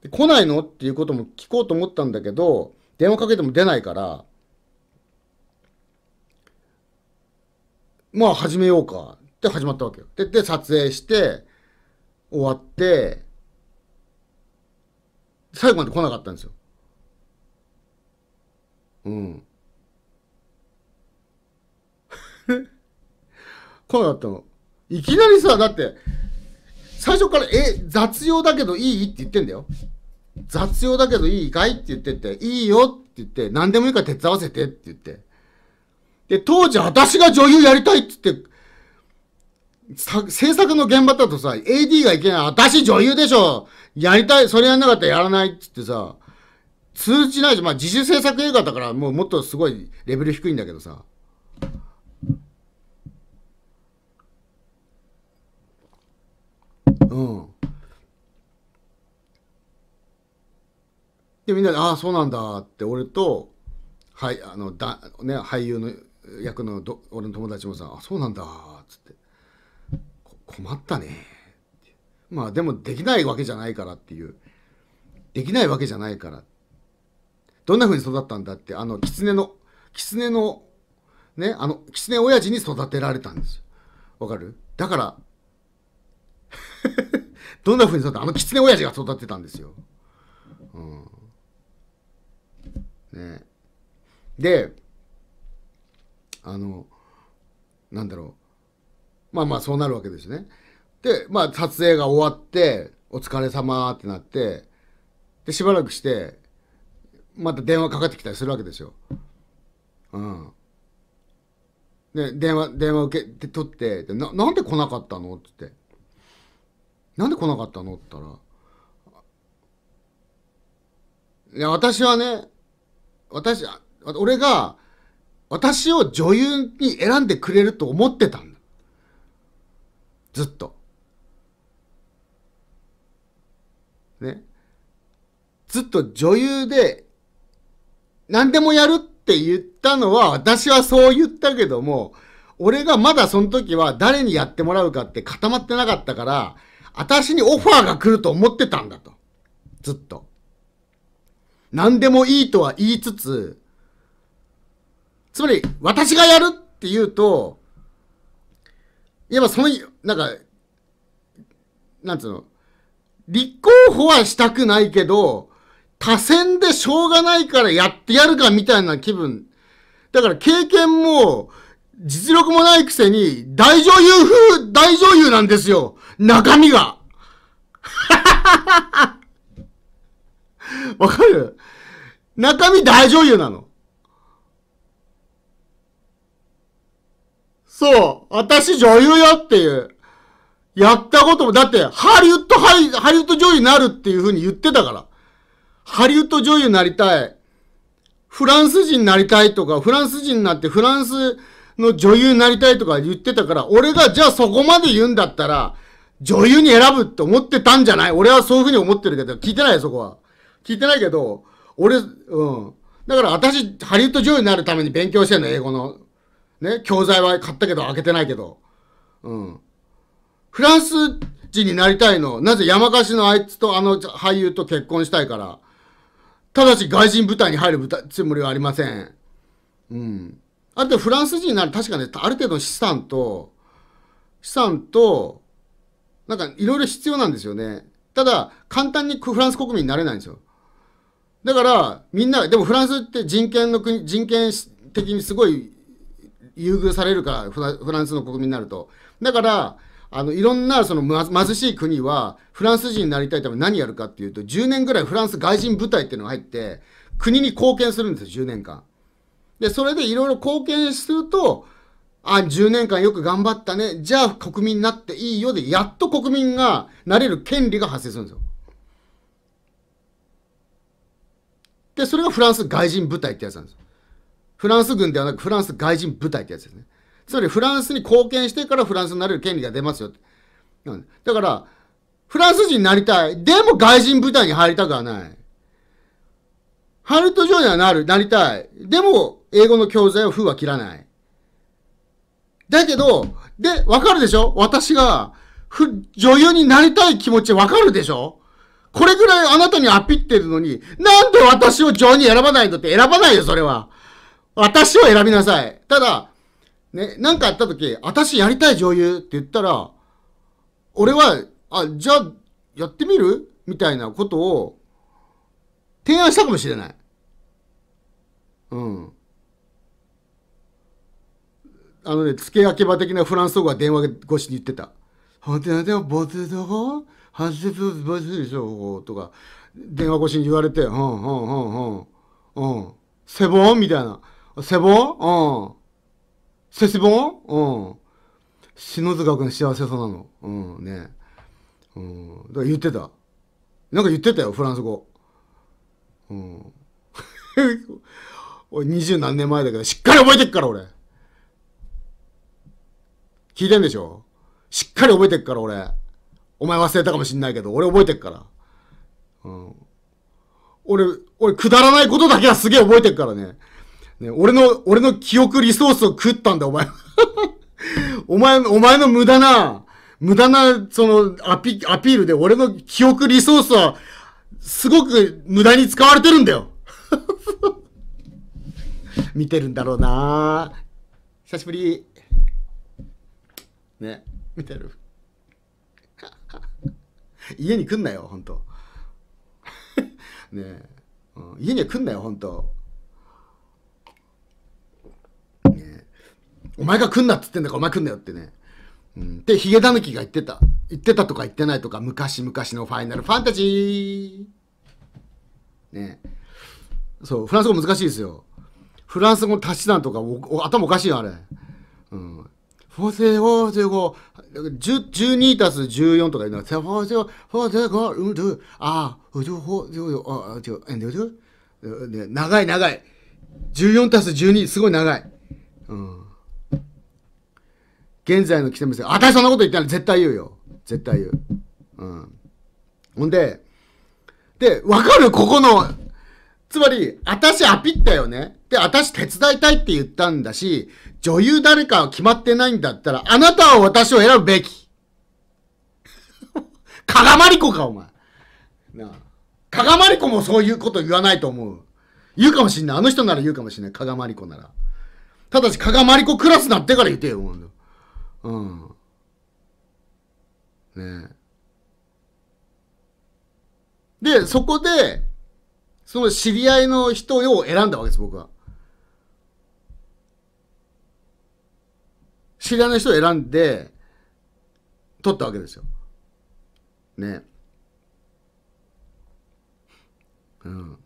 で来ないのっていうことも聞こうと思ったんだけど、電話かけても出ないから、まあ始めようか。で始まったわけよ。で、で撮影して、終わって、最後まで来なかったんですよ。うん。来なかったの。いきなりさ、だって、最初から、え、雑用だけどいいって言ってんだよ。雑用だけどいいかいって言ってて、いいよって言って、何でもいいから手伝わせてって言って。で、当時私が女優やりたいって言って、制作の現場だとさ、AD がいけない。私女優でしょやりたい、それやんなかったらやらないっつってさ、通知ないじゃん。まあ自主制作映画だからもうもっとすごいレベル低いんだけどさ。うん。で、みんなで、ああ、そうなんだって俺と、はい、あの、だ、ね、俳優の役のど俺の友達もさ、あ、そうなんだっつって。困ったね。まあでもできないわけじゃないからっていう。できないわけじゃないから。どんな風に育ったんだって、あの、狐の、狐の、ね、あの、狐親父に育てられたんですよ。わかるだから、どんな風に育ったあの狐親父が育てたんですよ。うん。ね。で、あの、なんだろう。まあまあそうなるわけですね。で、まあ撮影が終わって、お疲れ様ってなって、で、しばらくして、また電話かかってきたりするわけですよ。うん。で、電話、電話受けて取ってでな、なんで来なかったのって言って。なんで来なかったのって言ったら、いや、私はね、私、俺が、私を女優に選んでくれると思ってたんずっと。ね。ずっと女優で、何でもやるって言ったのは、私はそう言ったけども、俺がまだその時は誰にやってもらうかって固まってなかったから、私にオファーが来ると思ってたんだと。ずっと。何でもいいとは言いつつ、つまり、私がやるって言うと、やっぱその、なんか、なんつうの、立候補はしたくないけど、多選でしょうがないからやってやるかみたいな気分。だから経験も、実力もないくせに、大女優風、大女優なんですよ。中身が。わかる中身大女優なの。そう。私女優よっていう。やったことも、だって、ハリウッドハリ、ハリウッド女優になるっていうふうに言ってたから。ハリウッド女優になりたい。フランス人になりたいとか、フランス人になってフランスの女優になりたいとか言ってたから、俺がじゃあそこまで言うんだったら、女優に選ぶって思ってたんじゃない俺はそういうふうに思ってるけど、聞いてないよ、そこは。聞いてないけど、俺、うん。だから私、ハリウッド女優になるために勉強してんの、英語の。ね、教材は買ったけど開けてないけど。うん。フランス人になりたいの。なぜ山菓子のあいつとあの俳優と結婚したいから。ただし外人部隊に入るつもりはありません。うん。あとフランス人になる、確かね、ある程度の資産と、資産と、なんかいろいろ必要なんですよね。ただ、簡単にフランス国民になれないんですよ。だから、みんな、でもフランスって人権の国、人権的にすごい優遇されるからフランスの国民になると。だからあのいろんなその貧しい国はフランス人になりたいために何やるかっていうと10年ぐらいフランス外人部隊っていうのが入って国に貢献するんですよ10年間。でそれでいろいろ貢献するとあ10年間よく頑張ったねじゃあ国民になっていいよでやっと国民がなれる権利が発生するんですよ。でそれがフランス外人部隊ってやつなんですよ。フランス軍ではなくフランス外人部隊ってやつですね。つまりフランスに貢献してからフランスになれる権利が出ますよ。うん、だから、フランス人になりたい。でも外人部隊に入りたくはない。ハルト上にはなる、なりたい。でも、英語の教材を封は切らない。だけど、で、わかるでしょ私が、ふ、女優になりたい気持ちわかるでしょこれぐらいあなたにアピってるのに、なんで私を女優に選ばないのって選ばないよ、それは。私を選びなさい。ただ、ね、なんかあった時、私やりたい女優って言ったら、俺は、あ、じゃあ、やってみるみたいなことを、提案したかもしれない。うん。あのね、付け焼け場的なフランス語が電話越しに言ってた。とにでも、ボツだろ半節ボツでしょとか、電話越しに言われて、うん、うん、うん、うん、うん、セボンみたいな。背棒うん。背ボうん。篠塚くん幸せそうなの。うん、ね。うん。だから言ってた。なんか言ってたよ、フランス語。うん。い、二十何年前だけど、しっかり覚えてっから、俺。聞いてんでしょしっかり覚えてっから、俺。お前忘れたかもしんないけど、俺覚えてっから。うん。俺、俺、くだらないことだけはすげえ覚えてっからね。ね、俺の、俺の記憶リソースを食ったんだ、お前。お前、お前の無駄な、無駄な、その、アピ、アピールで、俺の記憶リソースは、すごく無駄に使われてるんだよ。見てるんだろうな久しぶり。ね、見てる。家に来んなよ、ほんと。ねえ、うん、家には来んなよ、ほんと。お前が来んなっつってんだからお前来んなよってね。うん、で、ヒゲダヌキが言ってた。言ってたとか言ってないとか、昔々のファイナルファンタジー。ね。そう、フランス語難しいですよ。フランス語足し算とかおお、頭おかしいよ、あれ。うん。フォーセフォーセゴ、12たす14とか言うのは、フォーセゴ、フォーセゴ、うんと、あ、うじょ、フォーセゴ、あ、違う、えんでうじ長い長い。14たす12、すごい長い。うん。現在の規制無線。私そんなこと言ったら絶対言うよ。絶対言う。うん。ほんで、で、わかるここの、つまり、私アピったよね。で、私手伝いたいって言ったんだし、女優誰かは決まってないんだったら、あなたは私を選ぶべき。かがまりこか、お前。なあ。かがまりこもそういうこと言わないと思う。言うかもしんない。あの人なら言うかもしんない。かがまりこなら。ただし、かがまりこクラスになってから言ってよ、うんねでそこでその知り合いの人を選んだわけです僕は知り合いの人を選んで取ったわけですよねうんっ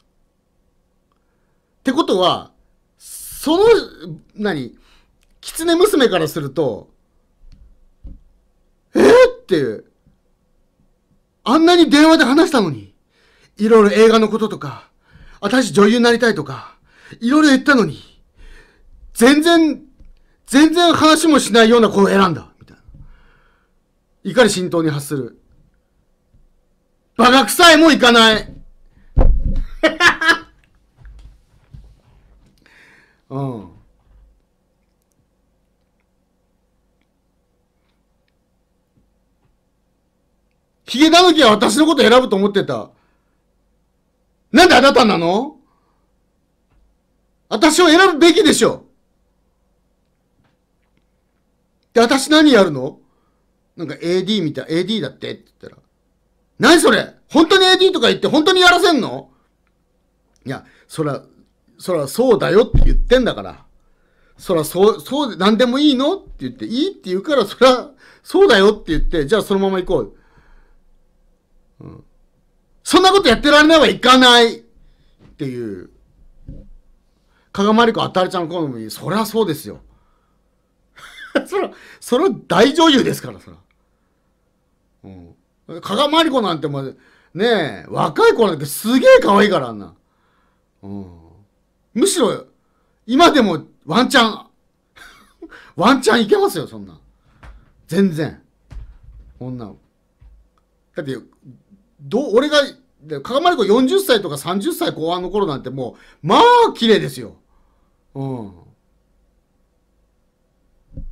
てことはその何狐娘からするとってあんなに電話で話したのにいろいろ映画のこととか私女優になりたいとかいろいろ言ったのに全然全然話もしないような子を選んだみたいな怒り浸透に発するバカ臭いもいかない うんヒゲキは私のこと選ぶと思ってた。なんであなたなの私を選ぶべきでしょで、私何やるのなんか AD 見た AD だってって言ったら。何それ本当に AD とか言って本当にやらせんのいや、そら、そらそうだよって言ってんだから。そらそう、そう、何でもいいのって言って、いいって言うから、そら、そうだよって言って、じゃあそのまま行こう。うん。そんなことやってられないはいかないっていう。加賀まりこあたるちゃん好み、そりゃそうですよ。そら、そら大女優ですからさ。うん。加賀まりこなんてもう、ねえ、若い子なんてすげえ可愛いからあんな。うん。むしろ、今でもワンチャン、ワンチャンいけますよ、そんな。全然。女。だって、どう、俺が、かがまりこ40歳とか30歳後半の頃なんてもう、まあ、綺麗ですよ。うん。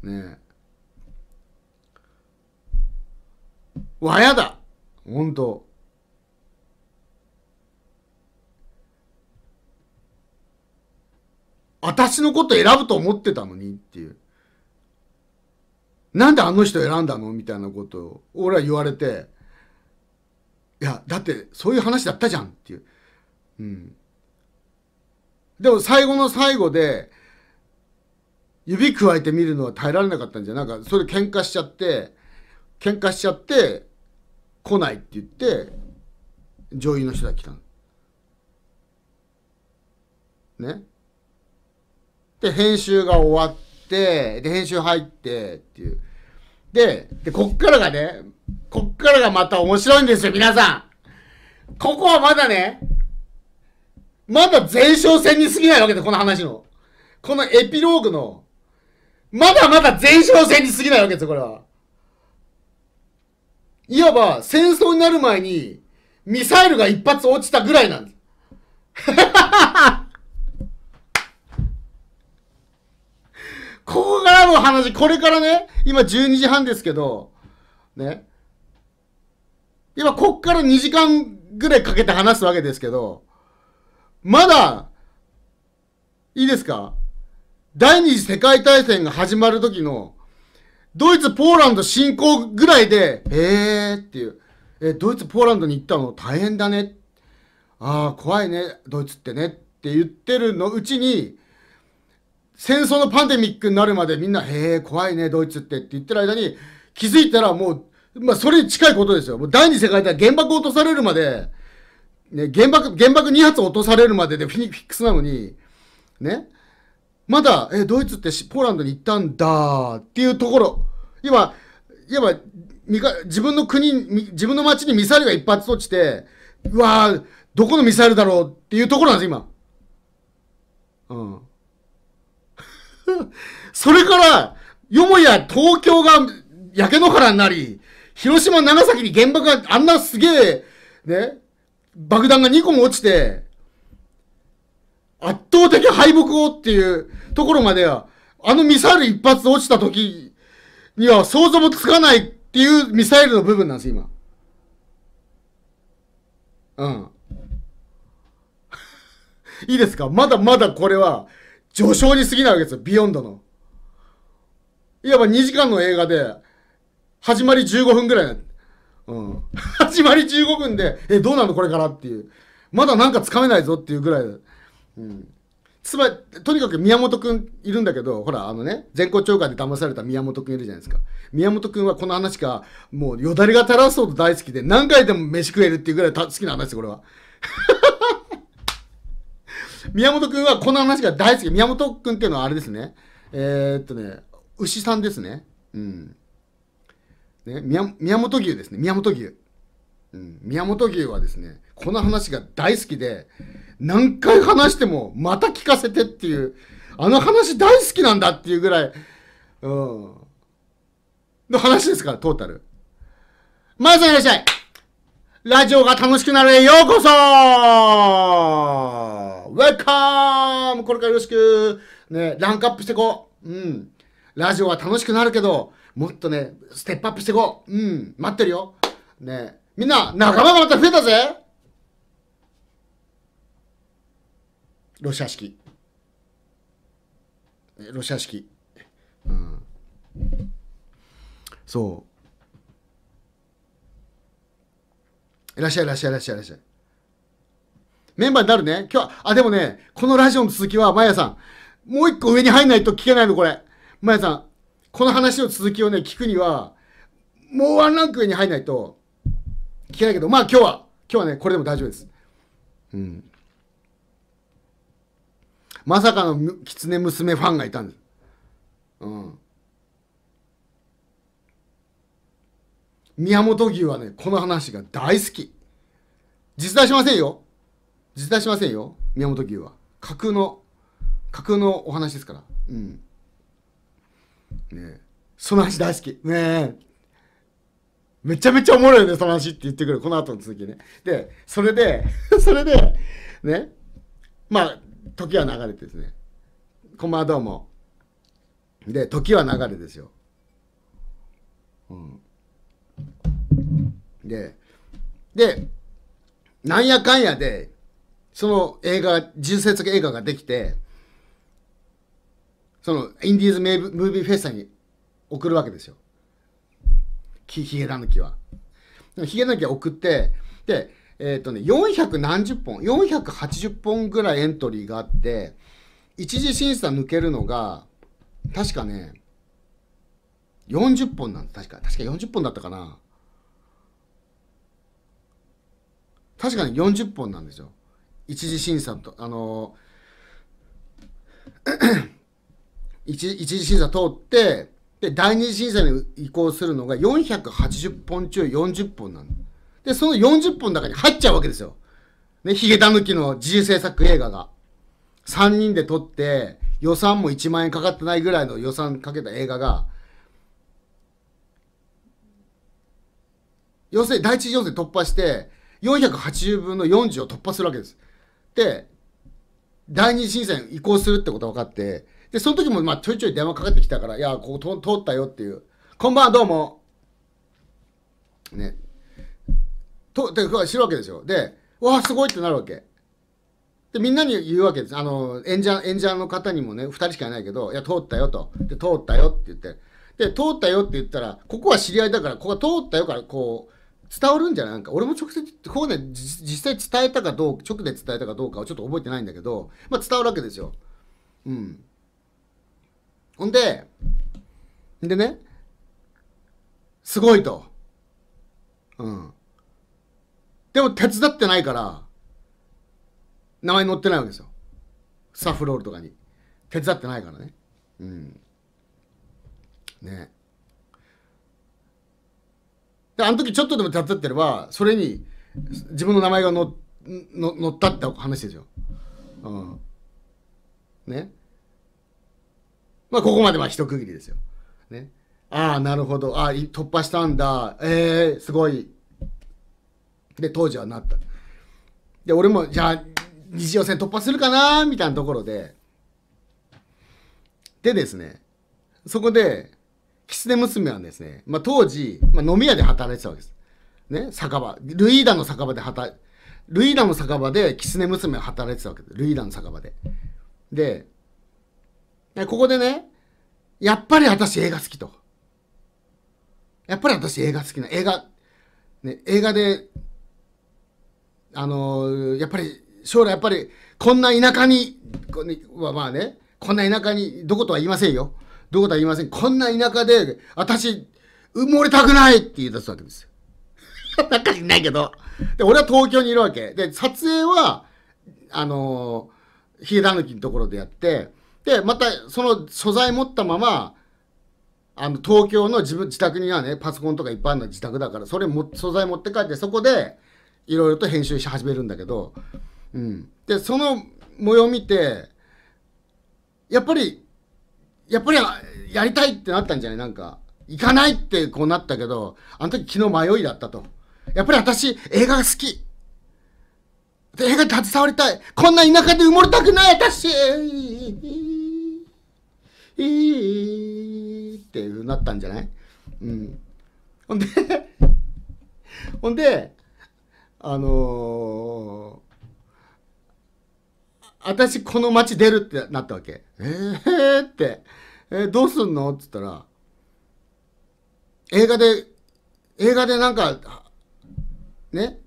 ねえ。わやだほんと。私のこと選ぶと思ってたのにっていう。なんであの人選んだのみたいなことを、俺は言われて、いや、だってそういう話だったじゃんっていう。うん。でも最後の最後で、指くわえてみるのは耐えられなかったんじゃなんかそれ喧嘩しちゃって喧嘩しちゃって来ないって言って上位の人が来たの。ね。で編集が終わってで編集入ってっていう。ででこっからがねこっからがまた面白いんですよ、皆さん。ここはまだね、まだ前哨戦に過ぎないわけで、この話の。このエピローグの、まだまだ前哨戦に過ぎないわけですよ、これは。いわば、戦争になる前に、ミサイルが一発落ちたぐらいなんです。ここからの話、これからね、今12時半ですけど、ね、今こっから2時間ぐらいかけて話すわけですけど、まだ、いいですか第二次世界大戦が始まる時の、ドイツ、ポーランド侵攻ぐらいで、えーっていう。え、ドイツ、ポーランドに行ったの大変だね。ああ、怖いね、ドイツってねって言ってるのうちに、戦争のパンデミックになるまでみんな、へえ、怖いね、ドイツってって言ってる間に、気づいたらもうまあ、それに近いことですよ。もう第二次世界大は原爆落とされるまで、ね、原爆、原爆2発落とされるまででフィックスなのに、ね、まだ、え、ドイツってポーランドに行ったんだっていうところ、今、いわば、自分の国、自分の街にミサイルが一発落ちて、うわー、どこのミサイルだろうっていうところなんです、今。うん。それから、よもや東京が焼け野原になり、広島、長崎に原爆があんなすげえ、ね、爆弾が2個も落ちて、圧倒的敗北をっていうところまでは、あのミサイル一発落ちた時には想像もつかないっていうミサイルの部分なんです、今。うん。いいですかまだまだこれは序章に過ぎないわけですよ、ビヨンドの。いわば2時間の映画で、始まり15分ぐらいなんうん。始まり15分で、え、どうなのこれからっていう。まだなんかつかめないぞっていうぐらい。うん。つまり、とにかく宮本くんいるんだけど、ほら、あのね、全校長官で騙された宮本くんいるじゃないですか。宮本くんはこの話が、もうよだれが垂らすほど大好きで、何回でも飯食えるっていうぐらい好きな話です、これは。宮本くんはこの話が大好き。宮本くんっていうのはあれですね。えー、っとね、牛さんですね。うん。ね、宮宮本牛ですね、宮本牛。うん、宮本牛はですね、この話が大好きで、何回話してもまた聞かせてっていう、あの話大好きなんだっていうぐらい、うん、の話ですから、トータル。まずいらっしゃいラジオが楽しくなるへようこそウェルカムこれからよろしくね、ランクアップしていこううん。ラジオは楽しくなるけど、もっとね、ステップアップしていこう。うん、待ってるよ。ねみんな、仲間がまた増えたぜロシア式。ロシア式。うん。そう。いらっしゃい、いらっしゃい、いらっしゃい、いらっしゃい。メンバーになるね。今日は、あ、でもね、このラジオの続きは、まやさん。もう一個上に入んないと聞けないの、これ。まやさん、この話の続きをね、聞くには、もうワンランク上に入らないと聞けないけど、まあ今日は、今日はね、これでも大丈夫です。うん。まさかの狐娘ファンがいたんです。うん。宮本牛はね、この話が大好き。実在しませんよ。実在しませんよ。宮本牛は。架空の、架空のお話ですから。うん。ねその話大好き。ねめちゃめちゃおもろいよね、その話って言ってくる。この後の続きね。で、それで、それで、ね。まあ、時は流れてですね。コマどうも。で、時は流れですよ。うん。で、で、なんやかんやで、その映画、純説映画ができて、その、インディーズムービーフェスタに送るわけですよ。ヒゲダヌキは。ヒゲダヌキは送って、で、えっ、ー、とね、400何十本、480本ぐらいエントリーがあって、一次審査抜けるのが、確かね、40本なんです。確か、確か40本だったかな。確かに40本なんですよ。一次審査と、あのー一一次審査通ってで第二次審査に移行するのが480本中40本なんでその40本の中に入っちゃうわけですよ。ね、ヒゲタヌキの自主制作映画が。3人で撮って予算も1万円かかってないぐらいの予算かけた映画が要するに第一次予選突破して480分の40を突破するわけです。で第二次審査に移行するってことが分かってで、その時もまあちょいちょい電話かかってきたから、いや、ここ通ったよっていう。こんばんは、どうも。ね。と、って、知るわけですよ。で、わあ、すごいってなるわけ。で、みんなに言うわけです。あの、演者、演者の方にもね、2人しかいないけど、いや、通ったよと。で、通ったよって言って。で、通ったよって言ったら、ここは知り合いだから、ここは通ったよから、こう、伝わるんじゃないなんか、俺も直接、こうね、実際伝えたかどうか、直で伝えたかどうかはちょっと覚えてないんだけど、まあ伝わるわけですよ。うん。ほんで、でね、すごいと。うん。でも手伝ってないから、名前載ってないわけですよ。サフロールとかに。手伝ってないからね。うん。ねで、あの時ちょっとでも手伝ってれば、それに自分の名前が載ったって話ですよ。うん。ね。まあ、ここまでは一区切りですよ。ね。ああ、なるほど。ああ、突破したんだ。ええー、すごい。で、当時はなった。で、俺も、じゃあ、二次予選突破するかなみたいなところで。でですね、そこで、キツネ娘はですね、まあ、当時、まあ、飲み屋で働いてたわけです。ね、酒場。ルイーダの酒場で働ルイーダの酒場で、キツネ娘は働いてたわけです。ルイーダの酒場で。で、ここでね、やっぱり私映画好きと。やっぱり私映画好きな。映画、ね、映画で、あのー、やっぱり将来やっぱりこんな田舎に、こまあね、こんな田舎に、どことは言いませんよ。どことは言いません。こんな田舎で、私、埋もれたくないって言い出すわけですよ。なんかいないけど。で、俺は東京にいるわけ。で、撮影は、あのー、ヒゲダヌキのところでやって、でまたその素材持ったままあの東京の自分自宅にはねパソコンとかいっぱいあるの自宅だからそれも素材持って帰ってそこでいろいろと編集し始めるんだけど、うん、でその模様を見てやっぱりやっぱりやりたいってなったんじゃないなんか行かないってこうなったけどあの時昨日迷いだったとやっぱり私映画が好き映画に携わりたいこんな田舎で埋もれたくない私ってなったんじゃないうん。ほんでほんで、あのー、私この町出るってなったわけ。えーって、えー、どうすんのっつったら、映画で、映画でなんか、ね、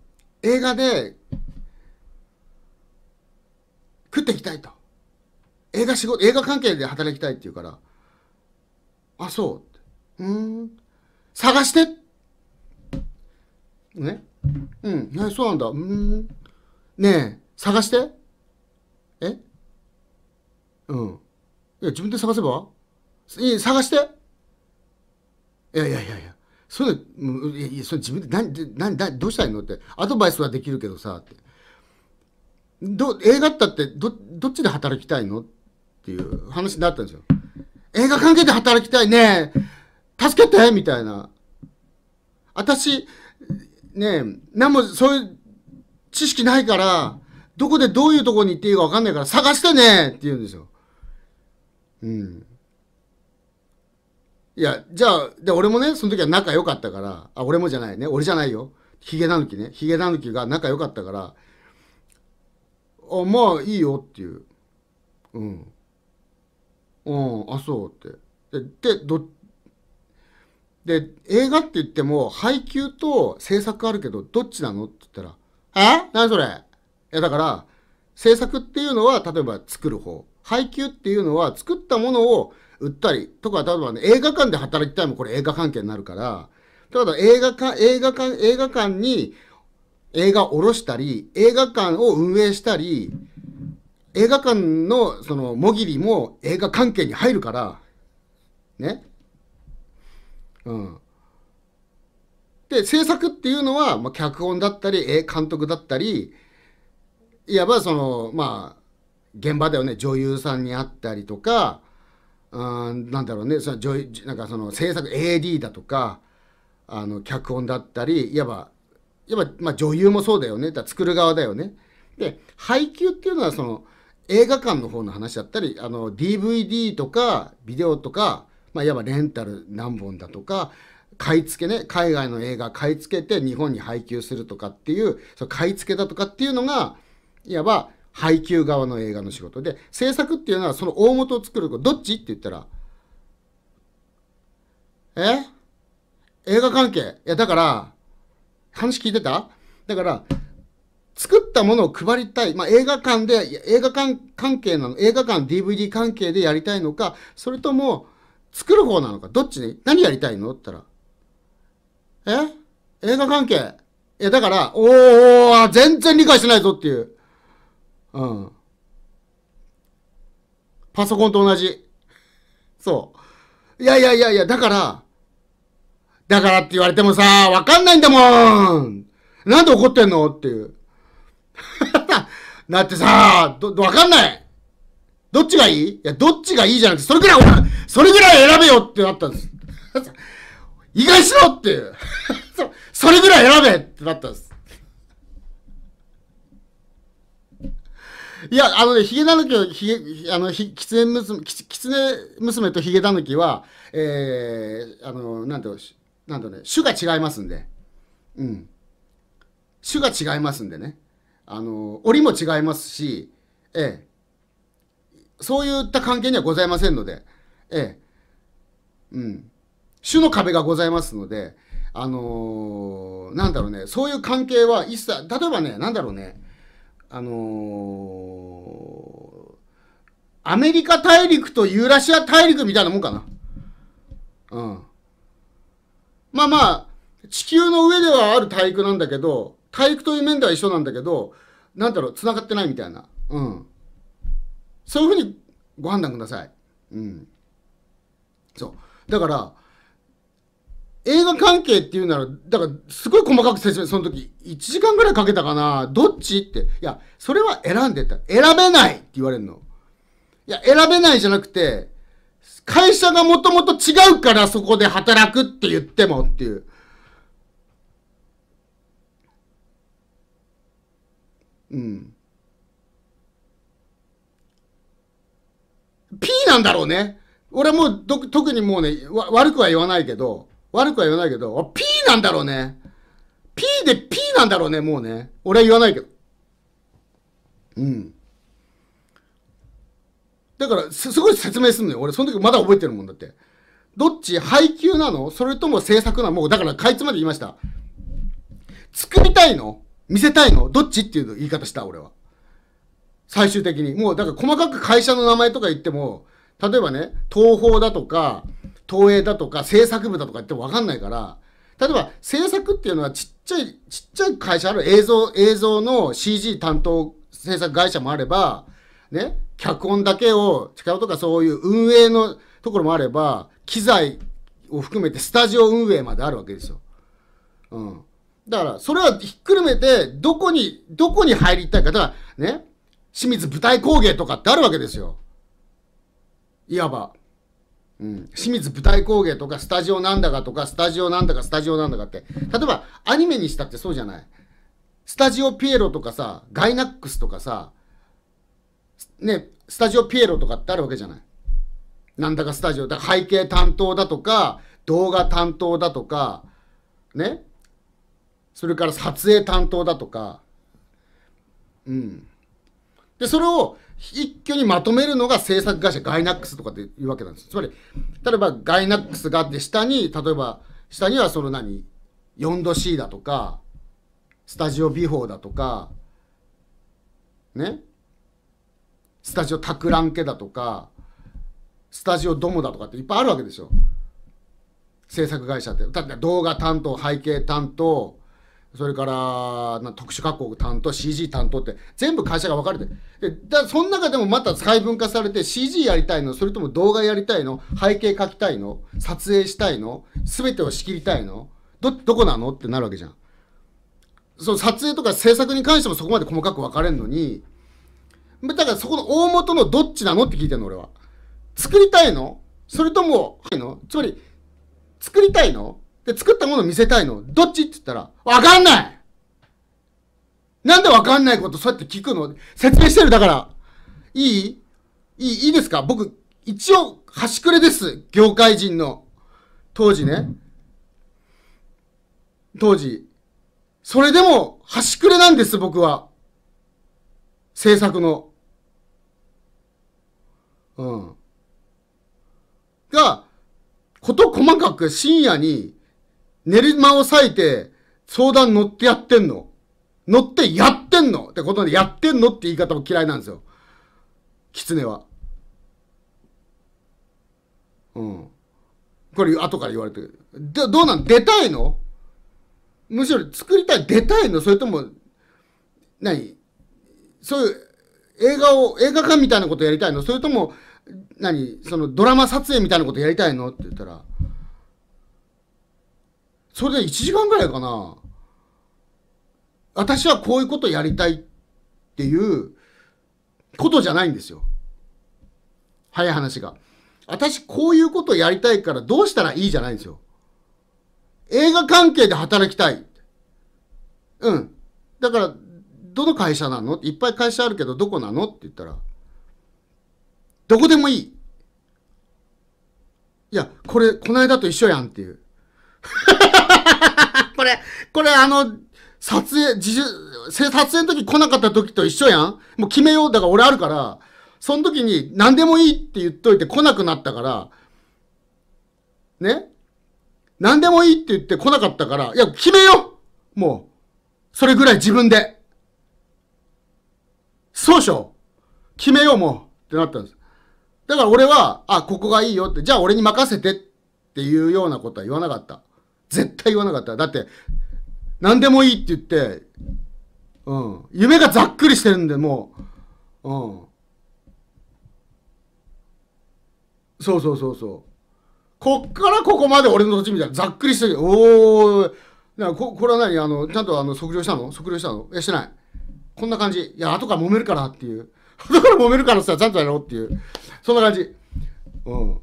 映画で食っていきたいと。映画仕事、映画関係で働きたいって言うから、あ、そう。うん。探してね。うん。ね、そうなんだ。うん。ねえ、探してえうん。いや、自分で探せばいい、探していやいやいやいや。それ、いやいやそれ自分で、な、な、な、どうしたらいのって、アドバイスはできるけどさ、って。ど映画だってどどっちで働きたいのっていう話になったんですよ。映画関係で働きたいね助けてみたいな。私、ね何もそういう知識ないから、どこでどういうとこに行っていいか分かんないから探してねって言うんですよ。うん。いや、じゃあ、で、俺もね、その時は仲良かったから、あ、俺もじゃないね、俺じゃないよ。ヒゲナヌキね。ヒゲナヌキが仲良かったから、あまあいいよっていううんうんあそうってでどで映画って言っても配給と制作あるけどどっちなのって言ったら「え何それ?」いやだから制作っていうのは例えば作る方配給っていうのは作ったものを売ったりとか例えば、ね、映画館で働きたいもこれ映画関係になるからだ映画館映画館映画館に映画を下ろしたり、映画館を運営したり、映画館のそのもぎりも映画関係に入るから、ね。うん。で、制作っていうのは、まあ、脚本だったり、監督だったり、いわばその、まあ、現場だよね、女優さんに会ったりとか、うん、なんだろうね、その女なんかその制作 AD だとか、あの脚本だったり、いわばやっぱ、まあ、女優もそうだよね。だ作る側だよね。で、配給っていうのはその映画館の方の話だったり、あの DVD とかビデオとか、まあ、いわばレンタル何本だとか、買い付けね、海外の映画買い付けて日本に配給するとかっていう、その買い付けだとかっていうのが、いわば配給側の映画の仕事で、制作っていうのはその大元を作るどっちって言ったら、え映画関係いや、だから、話聞いてただから、作ったものを配りたい。まあ、映画館で、映画館関係なの、映画館 DVD 関係でやりたいのか、それとも、作る方なのか、どっちに、何やりたいのって言ったら、え映画関係。いや、だから、おー、全然理解してないぞっていう。うん。パソコンと同じ。そう。いやいやいやいや、だから、だからって言われてもさ、わかんないんだもんなんで怒ってんのっていう。だってさ、ど、わかんないどっちがいいいや、どっちがいいじゃなくて、それぐらい、それぐらい選べよってなったんです。意外しろっていう。それぐらい選べってなったんです。いや、あのね、ヒゲダヌキとヒゲ、あの、ひ、ツネ娘、キツネ娘とヒゲダヌキは、えー、あの、なんていうの、なんとね、種が違いますんで、うん。種が違いますんでね、あの、折も違いますし、ええ、そういった関係にはございませんので、ええ、うん。種の壁がございますので、あのー、なんだろうね、そういう関係は一切、例えばね、なんだろうね、あのー、アメリカ大陸とユーラシア大陸みたいなもんかな。うん。まあまあ、地球の上ではある体育なんだけど、体育という面では一緒なんだけど、なんだろう、繋がってないみたいな。うん。そういうふうにご判断ください。うん。そう。だから、映画関係っていうなら、だから、すごい細かく説明、その時、1時間ぐらいかけたかな、どっちって。いや、それは選んでた。選べないって言われるの。いや、選べないじゃなくて、会社がもともと違うからそこで働くって言ってもっていう。うん。P なんだろうね。俺もうど特にもうね悪くは言わないけど、悪くは言わないけど、P なんだろうね。P で P なんだろうね、もうね。俺は言わないけど。うん。だからす、すごい説明すんのよ。俺、その時まだ覚えてるもんだって。どっち配給なのそれとも制作なのもう、だから、かいつまで言いました。作りたいの見せたいのどっちっていう言い方した、俺は。最終的に。もう、だから細かく会社の名前とか言っても、例えばね、東宝だとか、東映だとか、制作部だとか言ってもわかんないから、例えば制作っていうのはちっちゃい、ちっちゃい会社ある映像、映像の CG 担当制作会社もあれば、ね、脚本だけを使うとかそういう運営のところもあれば、機材を含めてスタジオ運営まであるわけですよ。うん。だから、それはひっくるめて、どこに、どこに入りたいか。だから、ね、清水舞台工芸とかってあるわけですよ。いわば。うん、清水舞台工芸とかスタジオなんだかとかスタジオなんだかスタジオなんだかって例えばアニメにしたってそうじゃないスタジオピエロとかさガイナックスとかさね、スタジオピエロとかってあるわけじゃない。なんだかスタジオ、だ背景担当だとか、動画担当だとか、ね、それから撮影担当だとか、うん。で、それを一挙にまとめるのが制作会社ガイナックスとかっていうわけなんです。つまり、例えばガイナックスがあって下に、例えば下にはその何、4度 c だとか、スタジオビフォーだとか、ね、スタジオタクラン家だとかスタジオドモだとかっていっぱいあるわけですよ制作会社ってだって動画担当背景担当それから特殊加工担当 CG 担当って全部会社が分かれてでだその中でもまた細分化されて CG やりたいのそれとも動画やりたいの背景書きたいの撮影したいの全てを仕切りたいのどどこなのってなるわけじゃん。その撮影とか制作に関してもそこまで細かく分かれるのにだからそこの大元のどっちなのって聞いてんの俺は。作りたいのそれとも、はいのつまり、作りたいので、作ったものを見せたいのどっちって言ったら、わかんないなんでわかんないことそうやって聞くの説明してるだから。いいいい、いいですか僕、一応、端くれです。業界人の。当時ね。当時。それでも、端くれなんです、僕は。政策の。うん。が、こと細かく深夜に寝る間を割いて相談乗ってやってんの。乗ってやってんのってことでやってんのって言い方も嫌いなんですよ。狐は。うん。これ後から言われてる。どどうなん出たいのむしろ作りたい出たいのそれとも、何そういう映画を、映画館みたいなことやりたいのそれとも、何そのドラマ撮影みたいなことやりたいのって言ったら、それで1時間ぐらいかな。私はこういうことやりたいっていうことじゃないんですよ。早い話が。私こういうことやりたいからどうしたらいいじゃないんですよ。映画関係で働きたい。うん。だからどの会社なのいっぱい会社あるけどどこなのって言ったら、どこでもいい。いや、これ、この間と一緒やんっていう。これ、これあの、撮影、自主、撮影の時来なかった時と一緒やんもう決めよう。だから俺あるから、その時に何でもいいって言っといて来なくなったから、ね何でもいいって言って来なかったから、いや、決めようもう、それぐらい自分で。そうしょ決めようもうってなったんです。だから俺は、あ、ここがいいよって、じゃあ俺に任せてっていうようなことは言わなかった。絶対言わなかった。だって、何でもいいって言って、うん。夢がざっくりしてるんで、もう。うん。そうそうそうそう。こっからここまで俺の土地みたいな、ざっくりしてる。おー。なここれは何あの、ちゃんとあの測量したの測量したのえ、してない。こんな感じ。いや、後から揉めるからっていう。後から揉めるからさ、ちゃんとやろうっていう。そんな感じ。うん。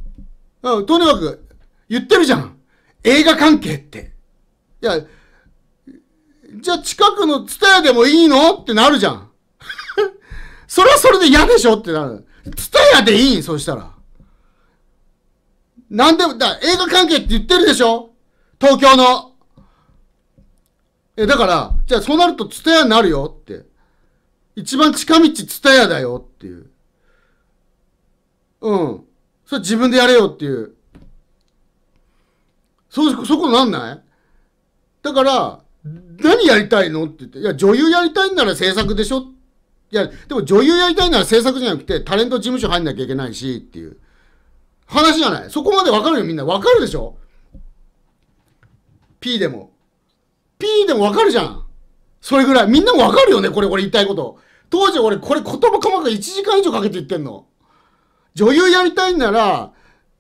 うん、とにかく、言ってるじゃん。映画関係って。いや、じゃあ近くのツタヤでもいいのってなるじゃん。それはそれで嫌でしょってなる。ツタヤでいいそしたら。なんでも、だ映画関係って言ってるでしょ東京の。え、だから、じゃあそうなるとツタヤになるよって。一番近道ツタヤだよっていう。うん。それ自分でやれよっていう。そ、そこなんないだから、何やりたいのって言って、いや、女優やりたいんなら制作でしょいや、でも女優やりたいなら制作じゃなくて、タレント事務所入んなきゃいけないしっていう話じゃない。そこまでわかるよ、みんな。わかるでしょ ?P でも。P でもわかるじゃん。それぐらい。みんなもわかるよねこれ、俺言いたいこと。当時俺、これ言葉細かく1時間以上かけて言ってんの。女優やりたいんなら、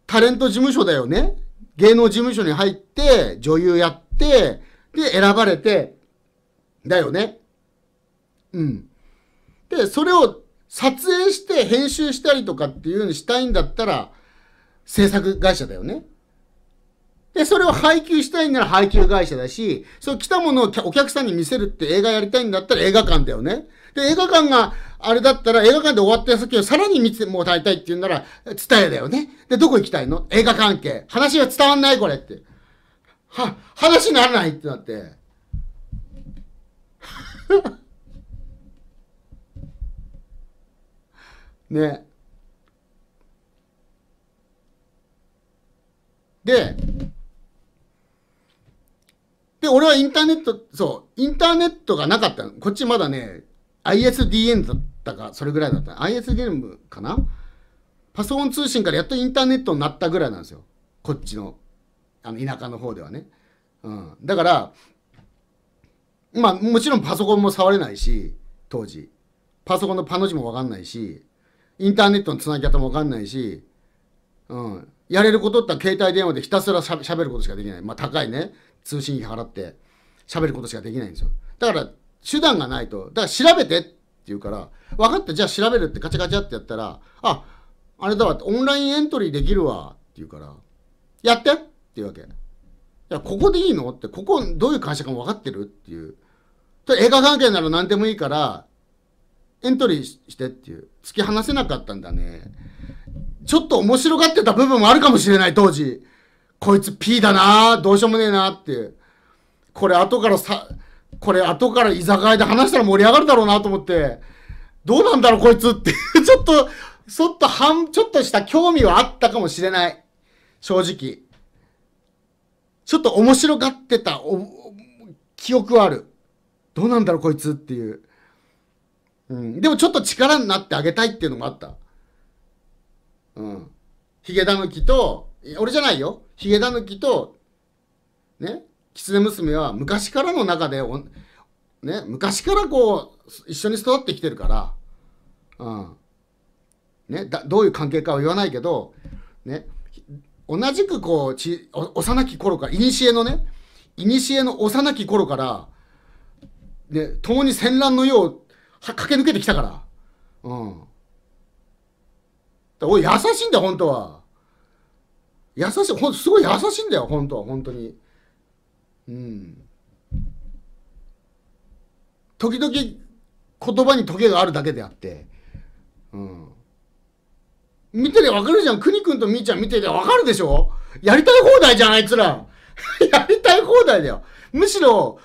タレント事務所だよね。芸能事務所に入って、女優やって、で、選ばれて、だよね。うん。で、それを撮影して編集したりとかっていうのにしたいんだったら、制作会社だよね。で、それを配給したいなら配給会社だし、そう来たものをお客さんに見せるって映画やりたいんだったら映画館だよね。で、映画館があれだったら映画館で終わった先をさらに見てもらいたいって言うなら、伝えだよね。で、どこ行きたいの映画関係。話が伝わんないこれって。は、話にならないってなって。ね。で、で、俺はインターネット、そう、インターネットがなかったの。こっちまだね、ISDN だったか、それぐらいだった。ISDN かなパソコン通信からやっとインターネットになったぐらいなんですよ。こっちの、あの、田舎の方ではね。うん。だから、まあ、もちろんパソコンも触れないし、当時。パソコンのパの字もわかんないし、インターネットのつなぎ方もわかんないし、うん。やれることって携帯電話でひたすらしゃべることしかできない。まあ、高いね。通信費払って喋ることしかできないんですよだから手段がないとだから調べてって言うから分かったじゃあ調べるってガチャガチャってやったらああれだわオンラインエントリーできるわって言うからやってって言うわけいやここでいいのってここどういう会社かも分かってるっていう映画関係なら何でもいいからエントリーしてっていう突き放せなかったんだねちょっと面白がってた部分もあるかもしれない当時こいつ P だなどうしようもねえなって。これ後からさ、これ後から居酒屋で話したら盛り上がるだろうなと思って、どうなんだろうこいつって ちょっと、そっと半、ちょっとした興味はあったかもしれない。正直。ちょっと面白がってた、記憶はある。どうなんだろうこいつっていう。うん。でもちょっと力になってあげたいっていうのもあった。うん。ヒゲダヌキと、俺じゃないよ。ヒゲダヌキと、ね、キツネ娘は昔からの中でね、昔からこう、一緒に育ってきてるから、うん。ね、だどういう関係かは言わないけど、ね、同じくこうち幼き頃からいにしえのねいにしえの幼き頃から、ね、共に戦乱の世を駆け抜けてきたからうんおい、俺優しいんだ本当は優しいほんすごい優しいんだよ本当は本当にうん時々言葉にトゲがあるだけであってうん見てりゃ分かるじゃん。くにくんとみーちゃん見てりゃ分かるでしょやりたい放題じゃん、あいつら。やりたい放題だよ。むしろ、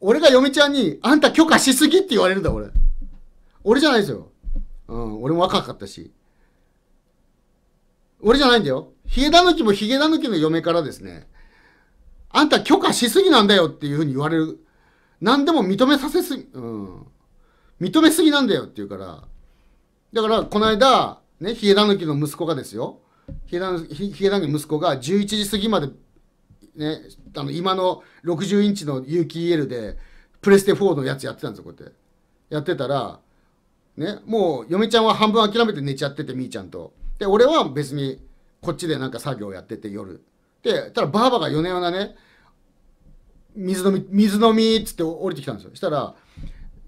俺が嫁ちゃんに、あんた許可しすぎって言われるんだ、俺。俺じゃないですよ。うん、俺も若かったし。俺じゃないんだよ。ヒゲダヌキもヒゲダヌキの嫁からですね、あんた許可しすぎなんだよっていうふうに言われる。何でも認めさせすぎ、うん。認めすぎなんだよって言うから。だから、この間、ね、ヒゲダヌキの息子がですよ。ヒゲダヌキの息子が11時過ぎまで、ね、あの、今の60インチの有機 EL で、プレステ4のやつやってたんですよ、こうやって。やってたら、ね、もう嫁ちゃんは半分諦めて寝ちゃってて、みーちゃんと。で、俺は別にこっちでなんか作業やってて夜。で、ただばあばが夜な夜なね、水飲み、水飲みっつって降りてきたんですよ。したら、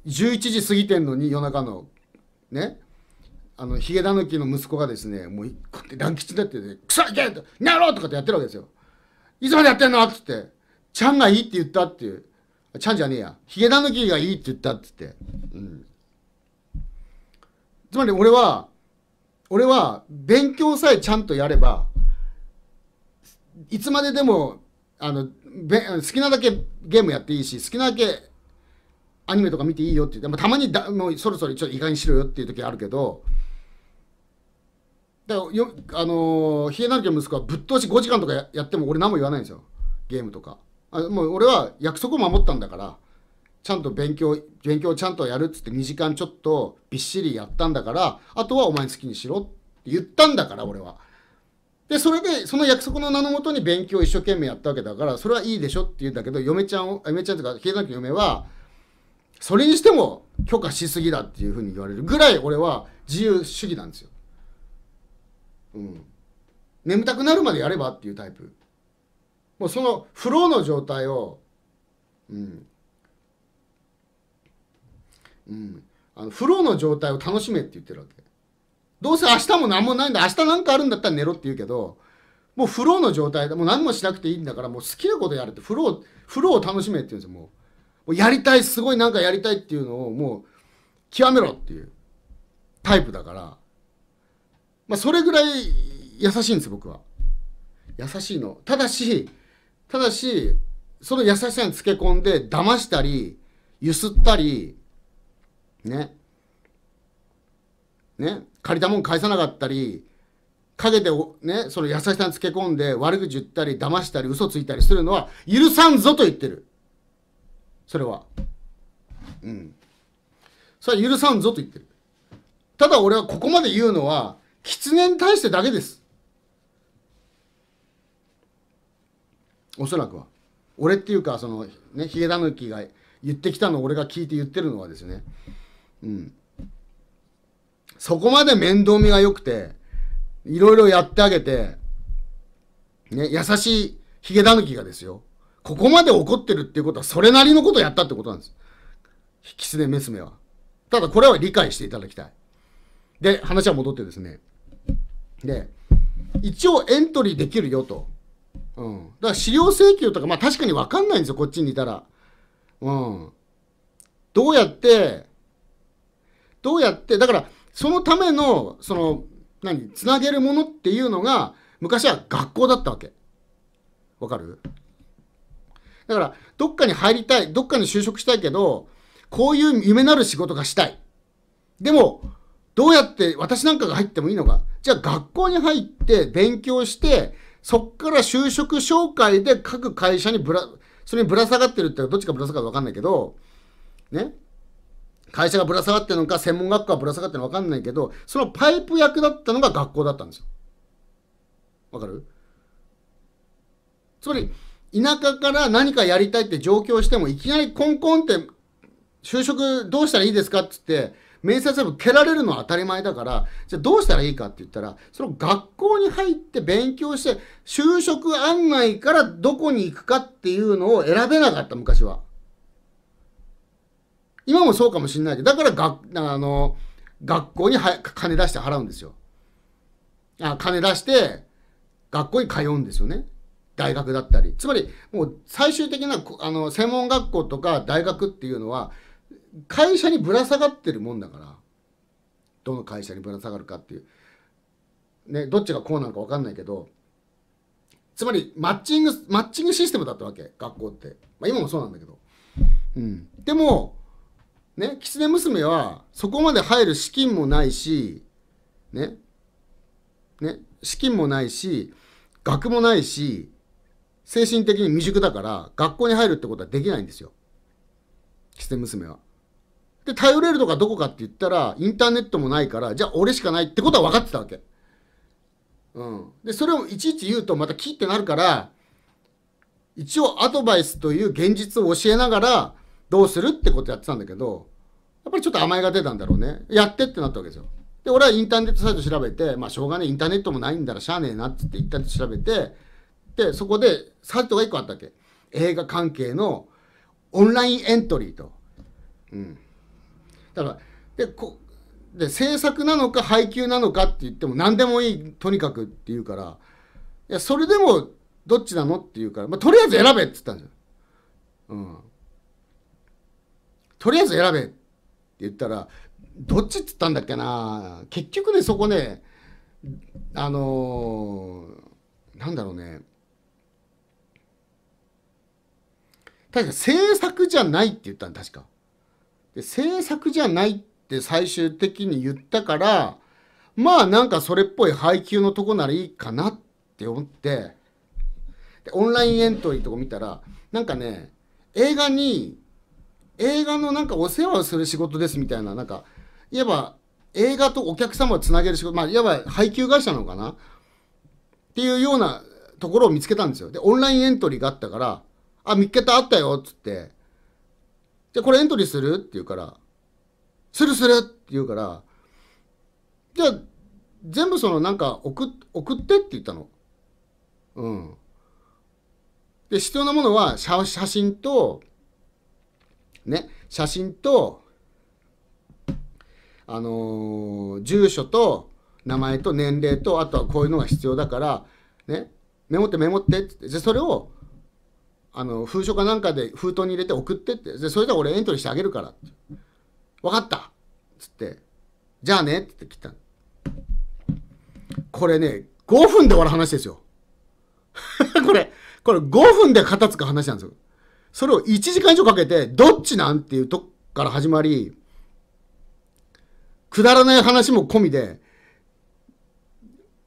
11時過ぎてんのに夜中の、ね、あの、ヒゲダヌキの息子がですね、もう、こうって乱吉になってて、くそいけなやろうとかってやってるわけですよ。いつまでやってんのっつって、ちゃんがいいって言ったっていう。ちゃんじゃねえや。ヒゲダヌキがいいって言ったっつって。うん。つまり俺は、俺は勉強さえちゃんとやればいつまででもあの好きなだけゲームやっていいし好きなだけアニメとか見ていいよって言って、たまにだもうそろそろちょっと意外にしろよっていう時あるけどだよあのひえなる家の息子はぶっ通し5時間とかやっても俺何も言わないんですよゲームとかあもう俺は約束を守ったんだからちゃんと勉強、勉強ちゃんとやるっつって2時間ちょっとびっしりやったんだから、あとはお前好きにしろって言ったんだから、俺は。で、それで、その約束の名のもとに勉強一生懸命やったわけだから、それはいいでしょって言うんだけど、嫁ちゃんを、嫁ちゃんとか、比山家の嫁は、それにしても許可しすぎだっていうふうに言われるぐらい俺は自由主義なんですよ。うん。眠たくなるまでやればっていうタイプ。もうそのフローの状態を、うん、うん、あのフローの状態を楽しめって言ってるわけどうせ明日も何もないんだ明日何かあるんだったら寝ろって言うけどもうフローの状態でもう何もしなくていいんだからもう好きなことやれってフローフローを楽しめって言うんですよもうやりたいすごい何かやりたいっていうのをもう極めろっていうタイプだから、まあ、それぐらい優しいんです僕は優しいのただしただしその優しさにつけ込んで騙したりゆすったりね。ね。借りたもん返さなかったり、陰でね、その優しさにつけ込んで悪口言ったり、騙したり、嘘ついたりするのは許さんぞと言ってる。それは。うん。それは許さんぞと言ってる。ただ俺はここまで言うのは、狐に対してだけです。おそらくは。俺っていうか、その、ね、ヒゲダヌキが言ってきたのを俺が聞いて言ってるのはですね。うん。そこまで面倒見が良くて、いろいろやってあげて、ね、優しいヒゲダヌキがですよ。ここまで怒ってるっていうことは、それなりのことをやったってことなんです。キツネ娘は。ただこれは理解していただきたい。で、話は戻ってですね。で、一応エントリーできるよと。うん。だから資料請求とか、まあ確かにわかんないんですよ、こっちにいたら。うん。どうやってどうやって、だから、そのための、その、何、つなげるものっていうのが、昔は学校だったわけ。わかるだから、どっかに入りたい、どっかに就職したいけど、こういう夢なる仕事がしたい。でも、どうやって私なんかが入ってもいいのか。じゃあ学校に入って勉強して、そっから就職紹介で各会社にぶら、それにぶら下がってるってどっちかぶら下がるかわかんないけど、ね。会社がぶら下がってるのか、専門学校がぶら下がってるのか分かんないけど、そのパイプ役だったのが学校だったんですよ。わかるつまり、田舎から何かやりたいって上京しても、いきなりコンコンって、就職どうしたらいいですかっつって、面接部蹴られるのは当たり前だから、じゃあどうしたらいいかって言ったら、その学校に入って勉強して、就職案内からどこに行くかっていうのを選べなかった、昔は。今もそうかもしれないけど、だからがあの学校には金出して払うんですよ。あ金出して、学校に通うんですよね。大学だったり。つまり、もう最終的な、あの、専門学校とか大学っていうのは、会社にぶら下がってるもんだから、どの会社にぶら下がるかっていう。ね、どっちがこうなのか分かんないけど、つまり、マッチング、マッチングシステムだったわけ、学校って。まあ、今もそうなんだけど。うん。でも、ね、狐娘はそこまで入る資金もないし、ね、ね、資金もないし、学もないし、精神的に未熟だから、学校に入るってことはできないんですよ。狐娘は。で、頼れるとかどこかって言ったら、インターネットもないから、じゃあ俺しかないってことは分かってたわけ。うん。で、それをいちいち言うとまたキってなるから、一応アドバイスという現実を教えながら、どうするってことやってたんだけど、やっぱりちょっと甘えが出たんだろうね。やってってなったわけですよ。で、俺はインターネットサイト調べて、まあ、しょうがねインターネットもないんだらしゃあねえなっつって、インターネット調べて、で、そこでサイトが1個あったっけ。映画関係のオンラインエントリーと。うん。だから、で、こで制作なのか配給なのかって言っても何でもいいとにかくって言うからいやそれでもどっちなのって言うから、まあ、とりあえず選べっつったんですよ。うん、とりあえず選べって言ったら、どっちっつったんだっけな結局ね、そこね、あのー、なんだろうね。確か制作じゃないって言ったん確か。で、制作じゃないって最終的に言ったから、まあなんかそれっぽい配給のとこならいいかなって思って、で、オンラインエントリーとか見たら、なんかね、映画に映画のなんかお世話をする仕事ですみたいな、なんか、いわば映画とお客様をつなげる仕事、まあ、いわば配給会社なのかなっていうようなところを見つけたんですよ。で、オンラインエントリーがあったから、あ、見っけたあったよっつって、じゃこれエントリーするって言うから、するするって言うから、じゃあ、全部そのなんか送送ってって言ったの。うん。で、必要なものは写真と、ね、写真と、あのー、住所と、名前と年齢と、あとはこういうのが必要だから、ね、メモってメモってって、それを、あの、封書かなんかで封筒に入れて送ってって、でそれで俺エントリーしてあげるから分かったつって、じゃあねって来た。これね、5分で終わる話ですよ。これ、これ5分で片付く話なんですよ。それを1時間以上かけて、どっちなんっていうとこから始まり、くだらない話も込みで、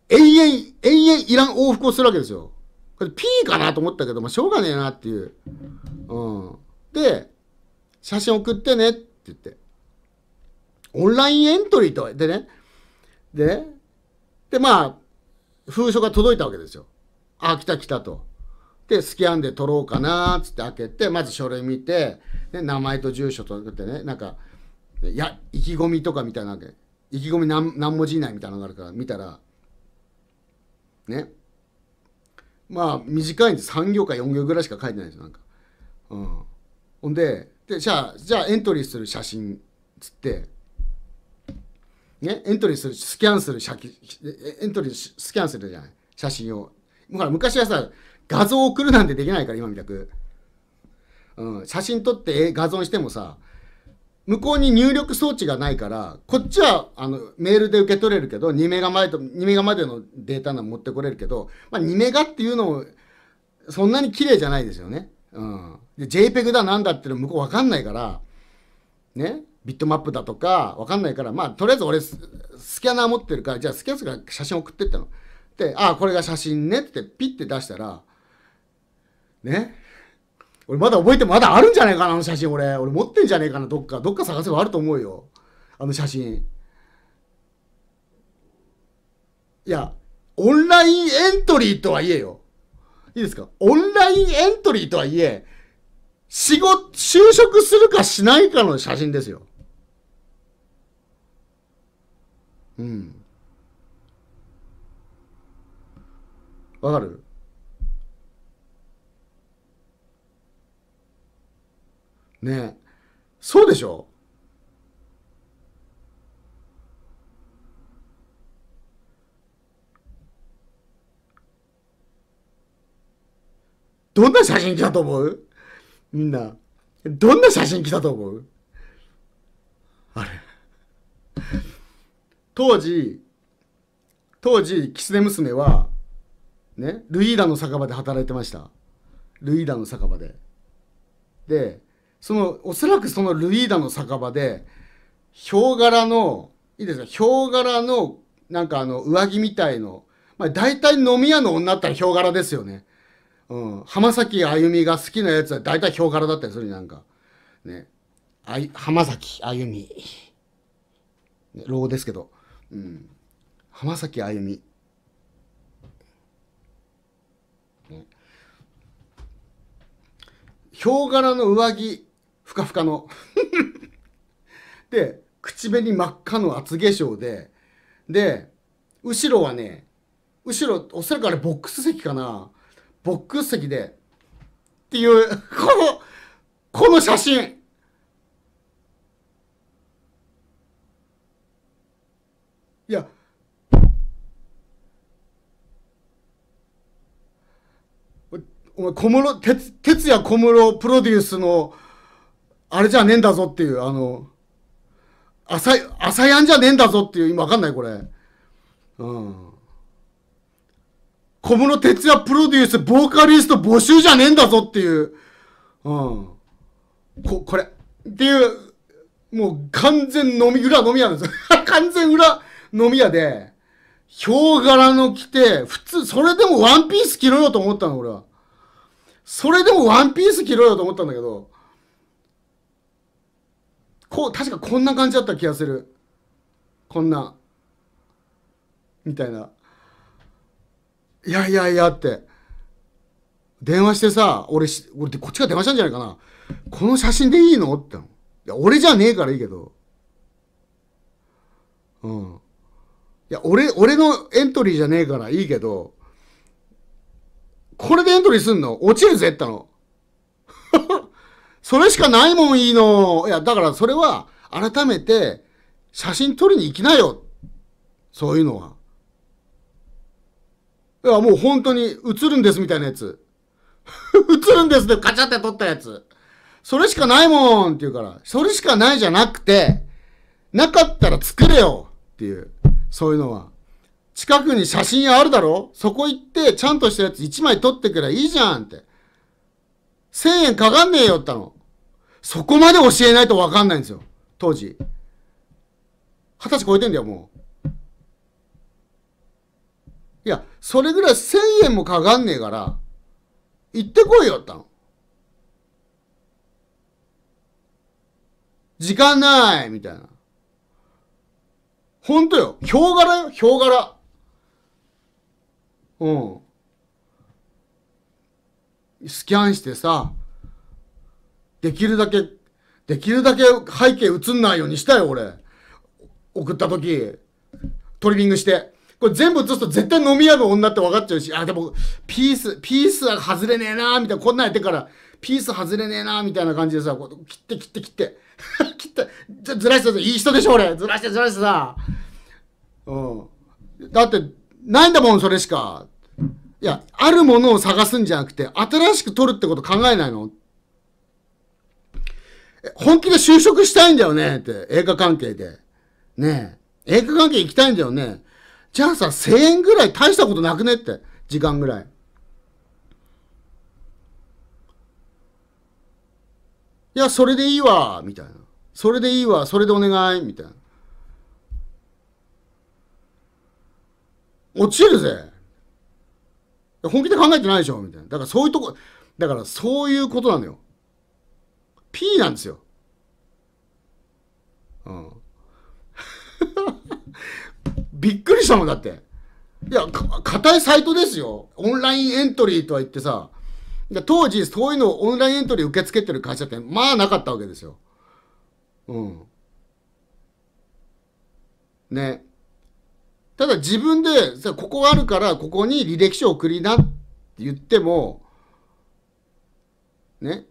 延々、延々いらん往復をするわけですよ。これ P かなと思ったけど、まあ、しょうがねえなっていう。うん。で、写真送ってねって言って。オンラインエントリーと、でね。で、で、まあ、封書が届いたわけですよ。あ、来た来たと。で、スキャンで取ろうかなっつって開けて、まず書類見て、で名前と住所とってね、なんか、いや、意気込みとかみたいなわけ。意気込み何何文字以内みたいなのがあるから、見たら、ね。まあ、短いんです。3行か4行ぐらいしか書いてないんですよ、なんか。うん。ほんで、でじゃあ、じゃあエントリーする写真、つって、ね、エントリーする、スキャンする写、エントリースキャンするじゃない、写真を。ら昔はさ、画像送るなんてできないから、今みたく。うん、写真撮って画像してもさ、向こうに入力装置がないから、こっちはあのメールで受け取れるけど、2メガ前と、2メガまでのデータの持ってこれるけど、まあ、2メガっていうのも、そんなに綺麗じゃないですよね。うん。で、JPEG だなんだっての向こうわかんないから、ね、ビットマップだとかわかんないから、まあ、とりあえず俺ス、キャナー持ってるから、じゃあスキャナーから写真送ってったの。で、ああ、これが写真ねってピッて出したら、ね。俺まだ覚えてまだあるんじゃないかな、あの写真俺。俺持ってんじゃねえかな、どっか。どっか探せばあると思うよ。あの写真。いや、オンラインエントリーとはいえよ。いいですかオンラインエントリーとはいえ、仕事、就職するかしないかの写真ですよ。うん。わかるねそうでしょどんな写真来たと思うみんな。どんな写真来たと思うあれ。当時、当時、キツネ娘は、ね、ルイーダの酒場で働いてました。ルイーダの酒場で。で、そのおそらくそのルイーダの酒場でヒョウ柄のいいですかヒョウ柄のなんかあの上着みたいの、まあ、大体飲み屋の女ったらヒョウ柄ですよね、うん、浜崎あゆみが好きなやつは大体ヒョウ柄だったりするなんかねあい浜崎あゆみ老後ですけど、うん、浜崎あゆみヒョウ柄の上着ふかふかので、口紅真っ赤の厚化粧で、で、後ろはね、後ろ、おそらくあれボックス席かな。ボックス席で、っていう、この、この写真いや、お前小室哲也小室プロデュースのあれじゃねえんだぞっていう、あの、朝、朝やんじゃねえんだぞっていう、今わかんないこれ。うん。小室哲也プロデュース、ボーカリスト募集じゃねえんだぞっていう。うん。こ、これ。っていう、もう完全飲み、裏飲み屋なんですよ。完全裏飲み屋で、ヒョウ柄の着て、普通、それでもワンピース着ろよと思ったの、俺は。それでもワンピース着ろよと思ったんだけど、こう、確かこんな感じだった気がする。こんな。みたいな。いやいやいやって。電話してさ、俺、俺、こっちが電話したんじゃないかな。この写真でいいのっていや、俺じゃねえからいいけど。うん。いや、俺、俺のエントリーじゃねえからいいけど、これでエントリーすんの落ちるぜっての。それしかないもんいいの。いや、だからそれは改めて写真撮りに行きなよ。そういうのは。いや、もう本当に映るんですみたいなやつ。映るんですってカチャって撮ったやつ。それしかないもんって言うから、それしかないじゃなくて、なかったら作れよっていう、そういうのは。近くに写真あるだろそこ行って、ちゃんとしたやつ一枚撮ってくれいいじゃんって。1000円かかんねえよったの。そこまで教えないと分かんないんですよ。当時。二十歳超えてんだよ、もう。いや、それぐらい1000円もかかんねえから、行ってこいよったの。時間ないみたいな。ほんとよ。ヒョウ柄よ、ヒョウ柄。うん。スキャンしてさ、できるだけ、できるだけ背景映んないようにしたよ、俺。送った時、トリミングして。これ全部映すと絶対飲み屋の女って分かっちゃうし、あ、でも、ピース、ピースは外れねえなーみたいな、こんなんやってから、ピース外れねえなーみたいな感じでさ、こう切って切って切って、切って、ず ずらしていい人でしょ、俺。ずらしてずらしてさ。うん。だって、ないんだもん、それしか。いや、あるものを探すんじゃなくて、新しく取るってこと考えないの本気で就職したいんだよねって、映画関係で。ねえ。映画関係行きたいんだよね。じゃあさ、1000円ぐらい大したことなくねって。時間ぐらい。いや、それでいいわ、みたいな。それでいいわ、それでお願い、みたいな。落ちるぜ。本気で考えてないでしょみたいな。だからそういうとこ、だからそういうことなのよ。P なんですよ。うん。びっくりしたもんだって。いや、硬いサイトですよ。オンラインエントリーとは言ってさ、当時そういうのをオンラインエントリー受け付けてる会社って、まあなかったわけですよ。うん。ね。ただ自分で、ここがあるからここに履歴書を送りなって言っても、ね、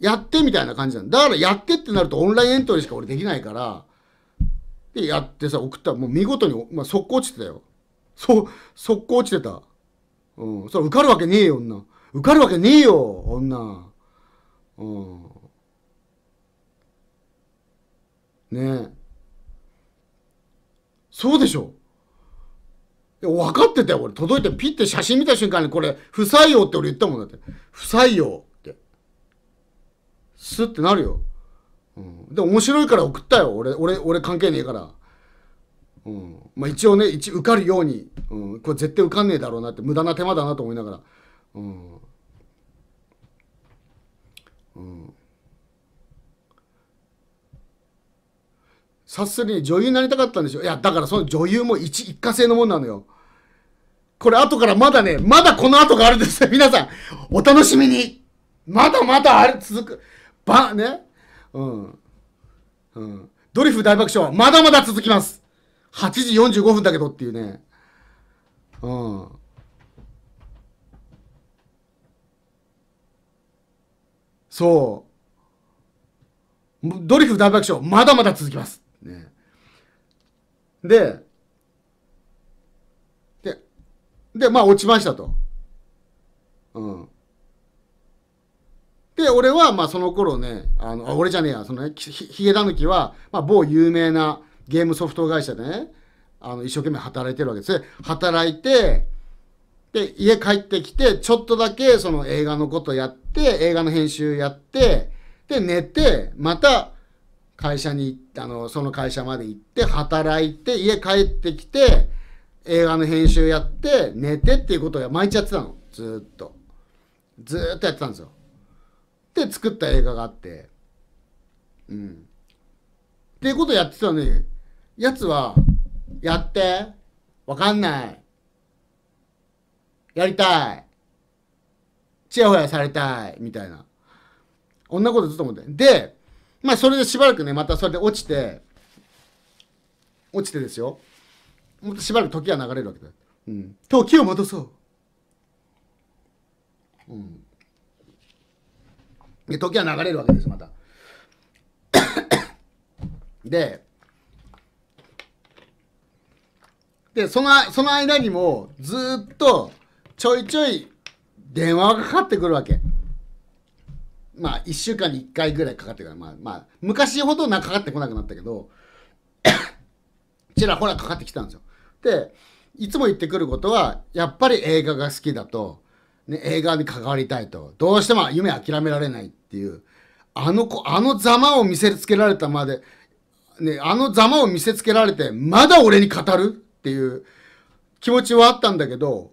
やってみたいな感じなんだ。からやってってなるとオンラインエントリーしか俺できないから、で、やってさ、送ったらもう見事に、まあ、速攻落ちてたよ。そ、速攻落ちてた。うん。それ受かるわけねえよ、女。受かるわけねえよ、女。うん。ねえ。そうでしょ分かってたよ、俺。届いて、ピッて写真見た瞬間に、これ、不採用って俺言ったもんだって。不採用って。スッてなるよ。うん。で、面白いから送ったよ。俺、俺、俺関係ねえから。うん。まあ一応ね、一受かるように、うん。これ絶対受かんねえだろうなって、無駄な手間だなと思いながら。うん。うん。察するに女優になりたかったんでしょいや、だからその女優も一一過性のもんなのよ。これ後からまだね、まだこの後があるんですよ。皆さん、お楽しみにまだまだある、続く。ば、ね。うん。うん。ドリフ大爆笑、まだまだ続きます。8時45分だけどっていうね。うん。そう。ドリフ大爆笑、まだまだ続きます。で、で、で、まあ落ちましたと。うん。で、俺は、まあその頃ね、あの、俺じゃねえや、そのね、ヒゲダヌキは、まあ某有名なゲームソフト会社でね、あの、一生懸命働いてるわけです。働いて、で、家帰ってきて、ちょっとだけその映画のことやって、映画の編集やって、で、寝て、また会社にあのその会社まで行って働いて家帰ってきて映画の編集やって寝てっていうことを毎日やってたのずっとずっとやってたんですよで作った映画があってうんっていうことをやってたのにやつはやってわかんないやりたいちやほやされたいみたいなこんなことずっと思ってでまあ、それでしばらくね、またそれで落ちて、落ちてですよ。もっしばらく時が流れるわけだよ。うん。時を戻そう。うん。で、時は流れるわけです、また。で、で、その、その間にも、ずっと、ちょいちょい、電話がかかってくるわけ。まあ1週間に1回ぐらいかかってから、まあ、まあ、昔ほどなかかってこなくなったけど、ちらほらかかってきたんですよ。で、いつも言ってくることは、やっぱり映画が好きだと、ね、映画に関わりたいと、どうしても夢諦められないっていう、あの子、あのざまを見せつけられたまで、ね、あのざまを見せつけられて、まだ俺に語るっていう気持ちはあったんだけど、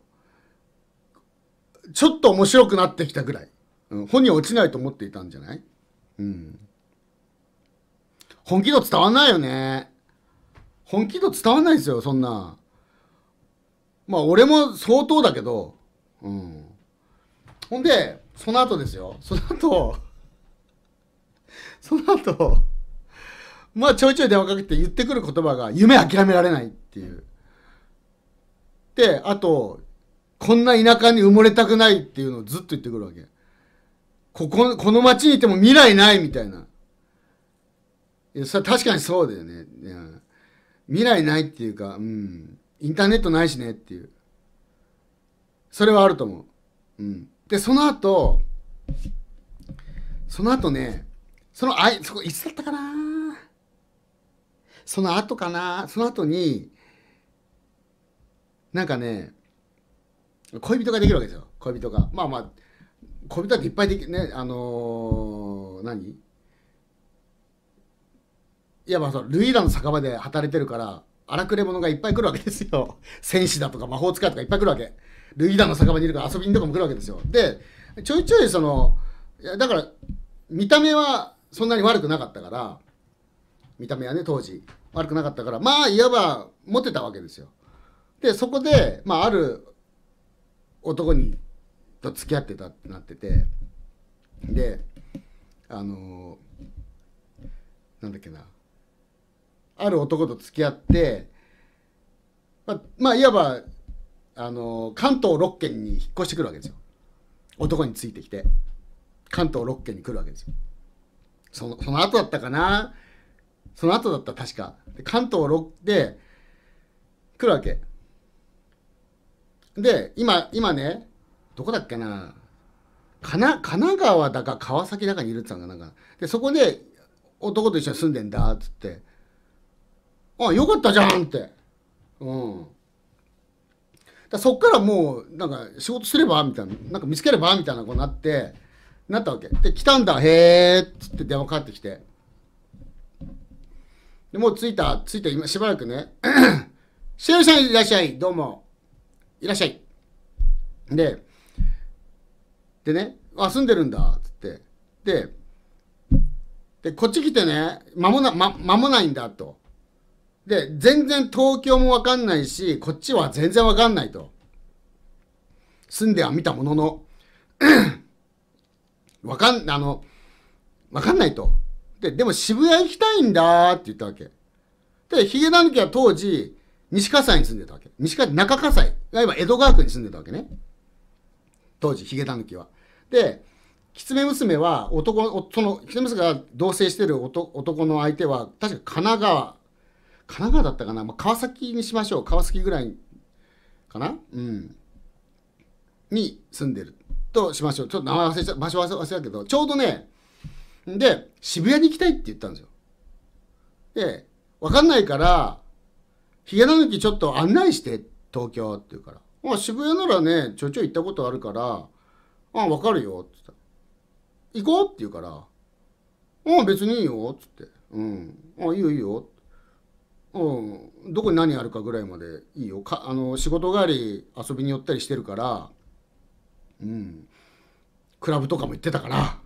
ちょっと面白くなってきたぐらい。うん、本人落ちないと思っていたんじゃないうん。本気度伝わんないよね。本気度伝わんないですよ、そんな。まあ、俺も相当だけど、うん。ほんで、その後ですよ。その後、その後、まあ、ちょいちょい電話かけて言ってくる言葉が、夢諦められないっていう。で、あと、こんな田舎に埋もれたくないっていうのをずっと言ってくるわけ。ここ、この街にいても未来ないみたいな。いや、それ確かにそうだよね。未来ないっていうか、うん。インターネットないしねっていう。それはあると思う。うん。で、その後、その後ね、その、あい、そこ、いつだったかなその後かなその後に、なんかね、恋人ができるわけですよ。恋人が。まあまあ、小人っていっぱいできねあのー、何いやまあそのルイーダの酒場で働いてるから荒くれ者がいっぱい来るわけですよ戦士だとか魔法使いとかいっぱい来るわけルイーダの酒場にいるから遊びにとかも来るわけですよでちょいちょいそのいやだから見た目はそんなに悪くなかったから見た目はね当時悪くなかったからまあいわばモテたわけですよでそこで、まあ、ある男にと付き合ってたってなっててであのー、なんだっけなある男と付き合ってまあ、まあ、いわばあのー、関東6県に引っ越してくるわけですよ男についてきて関東6県に来るわけですよそのその後だったかなその後だった確か関東6で来るわけで今今ねどこだっけな神奈神奈川だか川崎だかにいるって言ったんかなんかでそこで男と一緒に住んでんだっつって「あよかったじゃん」ってうんだそっからもうなんか仕事すればみたいななんか見つければみたいなとになってなったわけで来たんだへえっつって電話かかってきてでもう着いた着いた今しばらくね「しおりさんいらっしゃいどうもいらっしゃい」ででね、あ、住んでるんだ、つって。で、で、こっち来てね、間もな、ま、間もないんだ、と。で、全然東京もわかんないし、こっちは全然わかんないと。住んでは見たものの、わかん、あの、わかんないと。で、でも渋谷行きたいんだって言ったわけ。で、ヒゲダヌキは当時、西葛西に住んでたわけ。西葛西、中葛西がば江戸川区に住んでたわけね。当時ヒゲダヌキは。で狐娘は男その狐娘が同棲してる男の相手は確か神奈川神奈川だったかな、まあ、川崎にしましょう川崎ぐらいかなうんに住んでるとしましょうちょっと名前忘れちゃ場所忘れたけどちょうどねで渋谷に行きたいって言ったんですよで分かんないからヒゲダヌキちょっと案内して東京って言うからまあ、渋谷ならね、ちょいちょい行ったことあるから、ああ、わかるよ、つった行こうって言うから、ああ、別にいいよ、つって。うん。ああ、いいよいいよ。うん。どこに何あるかぐらいまでいいよ。か、あの、仕事帰り遊びに寄ったりしてるから、うん。クラブとかも行ってたから、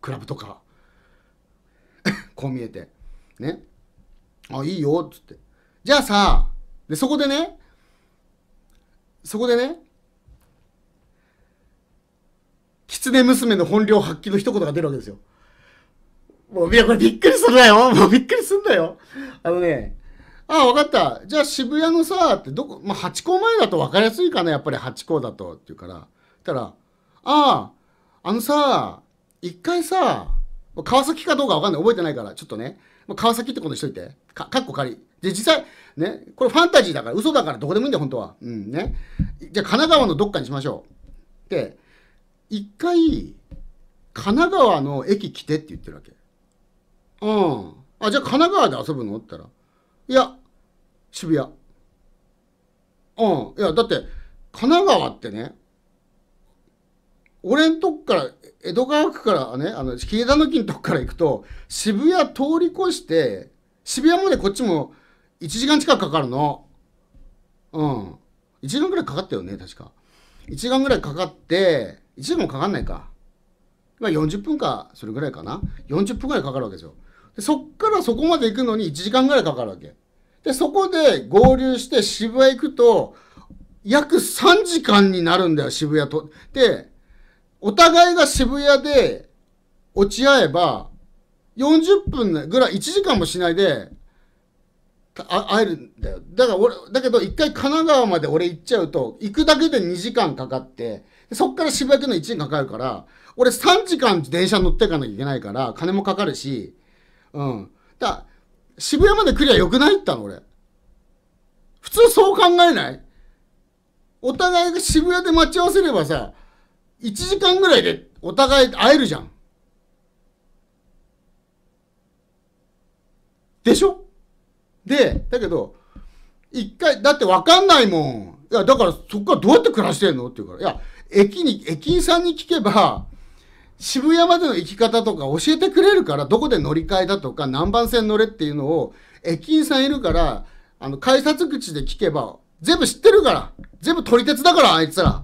クラブとか。こう見えて。ね。あ、いいよ、つって。じゃあさ、で、そこでね、そこでね、狐娘の本領発揮の一言が出るわけですよ。もう、いや、これびっくりするなよ。もうびっくりすんだよ。あのね、ああ、わかった。じゃあ渋谷のさ、ってどこ、まあ、八甲前だと分かりやすいかな、やっぱり八甲だと。って言うから、たら、ああ、あのさ、一回さ、川崎かどうかわかんない。覚えてないから、ちょっとね。まあ、川崎ってことにしといて。か、かっこ仮。で、実際、ね、これファンタジーだから、嘘だからどこでもいいんだよ、本当は。うんね。じゃあ、神奈川のどっかにしましょう。で、一回、神奈川の駅来てって言ってるわけ。うん。あ、じゃあ神奈川で遊ぶのって言ったら、いや、渋谷。うん。いや、だって、神奈川ってね、俺んとこから、江戸川区からね、あの、比叡田の木のとこから行くと、渋谷通り越して、渋谷までこっちも、1時間近くかかるの。うん。1時間ぐらいかかったよね、確か。1時間ぐらいかかって、1時間もかかんないか。まあ40分か、それぐらいかな。40分ぐらいかかるわけですよ。でそっからそこまで行くのに1時間ぐらいかかるわけ。で、そこで合流して渋谷行くと、約3時間になるんだよ、渋谷と。で、お互いが渋谷で落ち合えば、40分ぐらい、1時間もしないで、会えるんだよ。だから俺、だけど一回神奈川まで俺行っちゃうと、行くだけで2時間かかって、そっから渋谷区の1時間かかるから、俺3時間電車乗っていかなきゃいけないから、金もかかるし、うん。だ渋谷まで来りゃよくないったの俺。普通そう考えないお互いが渋谷で待ち合わせればさ、1時間ぐらいでお互い会えるじゃん。でしょで、だけど、一回、だって分かんないもん。いや、だからそこからどうやって暮らしてんのって言うから、いや、駅に、駅員さんに聞けば、渋谷までの行き方とか教えてくれるから、どこで乗り換えだとか、何番線乗れっていうのを、駅員さんいるから、あの、改札口で聞けば、全部知ってるから、全部取り鉄だから、あいつら。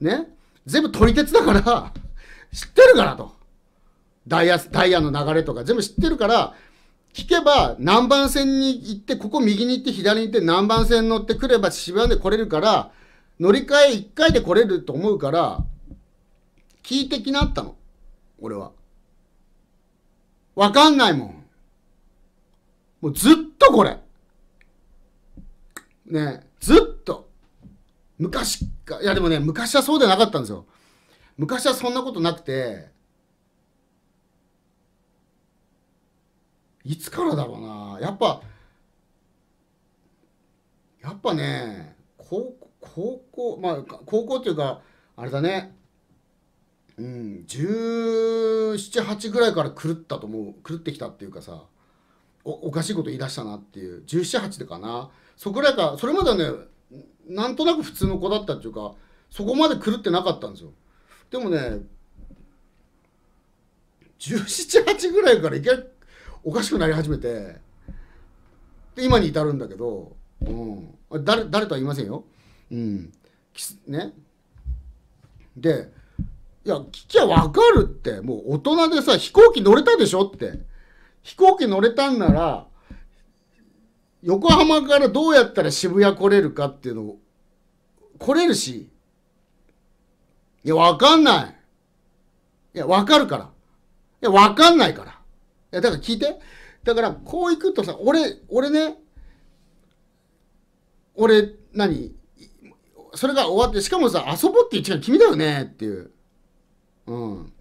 ね。全部取り鉄だから、知ってるからと。ダイヤ、ダイヤの流れとか全部知ってるから、聞けば、南番線に行って、ここ右に行って、左に行って、南番線乗ってくれば渋谷で来れるから、乗り換え1回で来れると思うから、聞いてきなったの。俺は。わかんないもん。もうずっとこれ。ねずっと。昔か、いやでもね、昔はそうでなかったんですよ。昔はそんなことなくて、いつからだろうなやっぱやっぱね高校まあ高校っていうかあれだねうん1718ぐらいから狂ったと思う狂ってきたっていうかさおかしいこと言い出したなっていう1718でかなそこらかそれまではねなんとなく普通の子だったっていうかそこまで狂ってなかったんですよでもね1718ぐらいからいおかしくなり始めてで今に至るんだけど、うん、誰誰とは言いませんよ。うん、ねでいや聞きゃ分かるってもう大人でさ飛行機乗れたでしょって飛行機乗れたんなら横浜からどうやったら渋谷来れるかっていうの来れるしいや分かんないいや分かるからいや分かんないからや、だから聞いて。だから、こう行くとさ、俺、俺ね、俺、何それが終わって、しかもさ、遊ぼうって言っちゃう君だよねっていう。うん。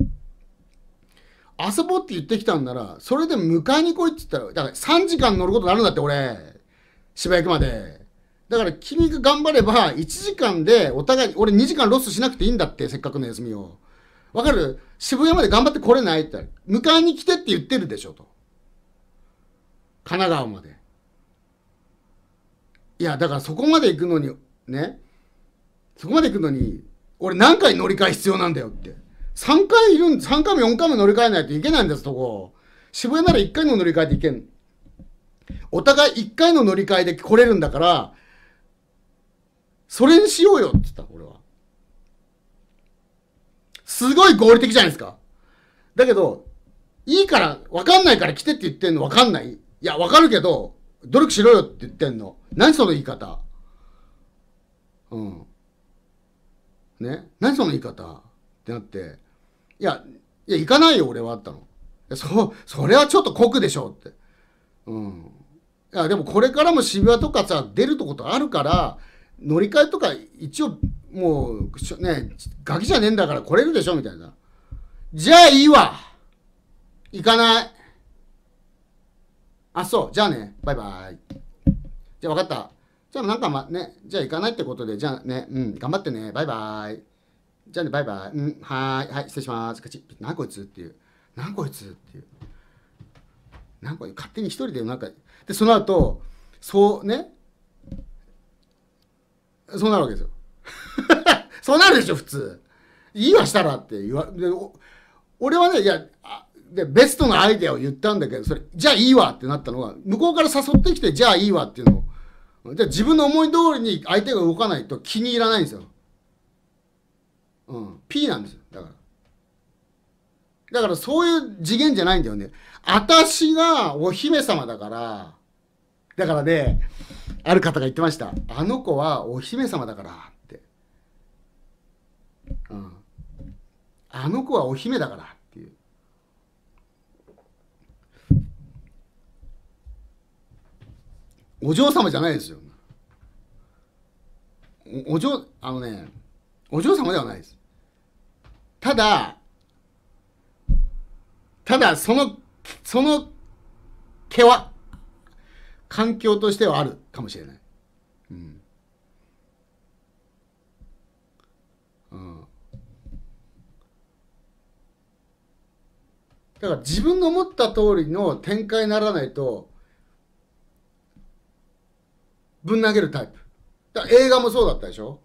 遊ぼうって言ってきたんなら、それで迎えに来いって言ったら、だから3時間乗ることになるんだって、俺。芝居行くまで。だから君が頑張れば、1時間でお互い、俺2時間ロスしなくていいんだって、せっかくの休みを。わかる渋谷まで頑張って来れないって迎えに来てって言ってるでしょと。神奈川まで。いや、だからそこまで行くのに、ね、そこまで行くのに、俺何回乗り換え必要なんだよって。3回いるん、3回も4回も乗り換えないといけないんです、そこ。渋谷なら1回の乗り換えで行けん。お互い1回の乗り換えで来れるんだから、それにしようよって言ったすごい合理的じゃないですか。だけど、いいから、わかんないから来てって言ってんのわかんないいや、わかるけど、努力しろよって言ってんの。何その言い方。うん。ね何その言い方ってなって、いや、いや、行かないよ俺はあったの。そう、それはちょっと酷でしょって。うん。いや、でもこれからも渋谷とかさ、出るとことあるから、乗り換えとか一応もうねガキじゃねえんだから来れるでしょみたいなじゃあいいわ行かないあそうじゃあねバイバイじゃあ分かったじゃあなんかまねじゃあ行かないってことでじゃあねうん頑張ってねバイバイじゃあねバイバイうんはいはい失礼しますカチッ何こいつっていう何こいつっていう何こ、か勝手に一人でなんかでその後そうねそうなるわけですよ そうなるでしょ普通いいわしたらって言わで俺はねいやでベストのアイデアを言ったんだけどそれじゃあいいわってなったのは向こうから誘ってきてじゃあいいわっていうのをで自分の思い通りに相手が動かないと気に入らないんですようん P なんですよだからだからそういう次元じゃないんだよね。私がお姫様だから、だからね、ある方が言ってました。あの子はお姫様だからって。うん。あの子はお姫だからっていう。お嬢様じゃないですよ。お嬢、あのね、お嬢様ではないです。ただ、ただ、その、その、毛は、環境としてはあるかもしれない。うん。うん。だから自分の思った通りの展開にならないと、ぶん投げるタイプ。だ映画もそうだったでしょ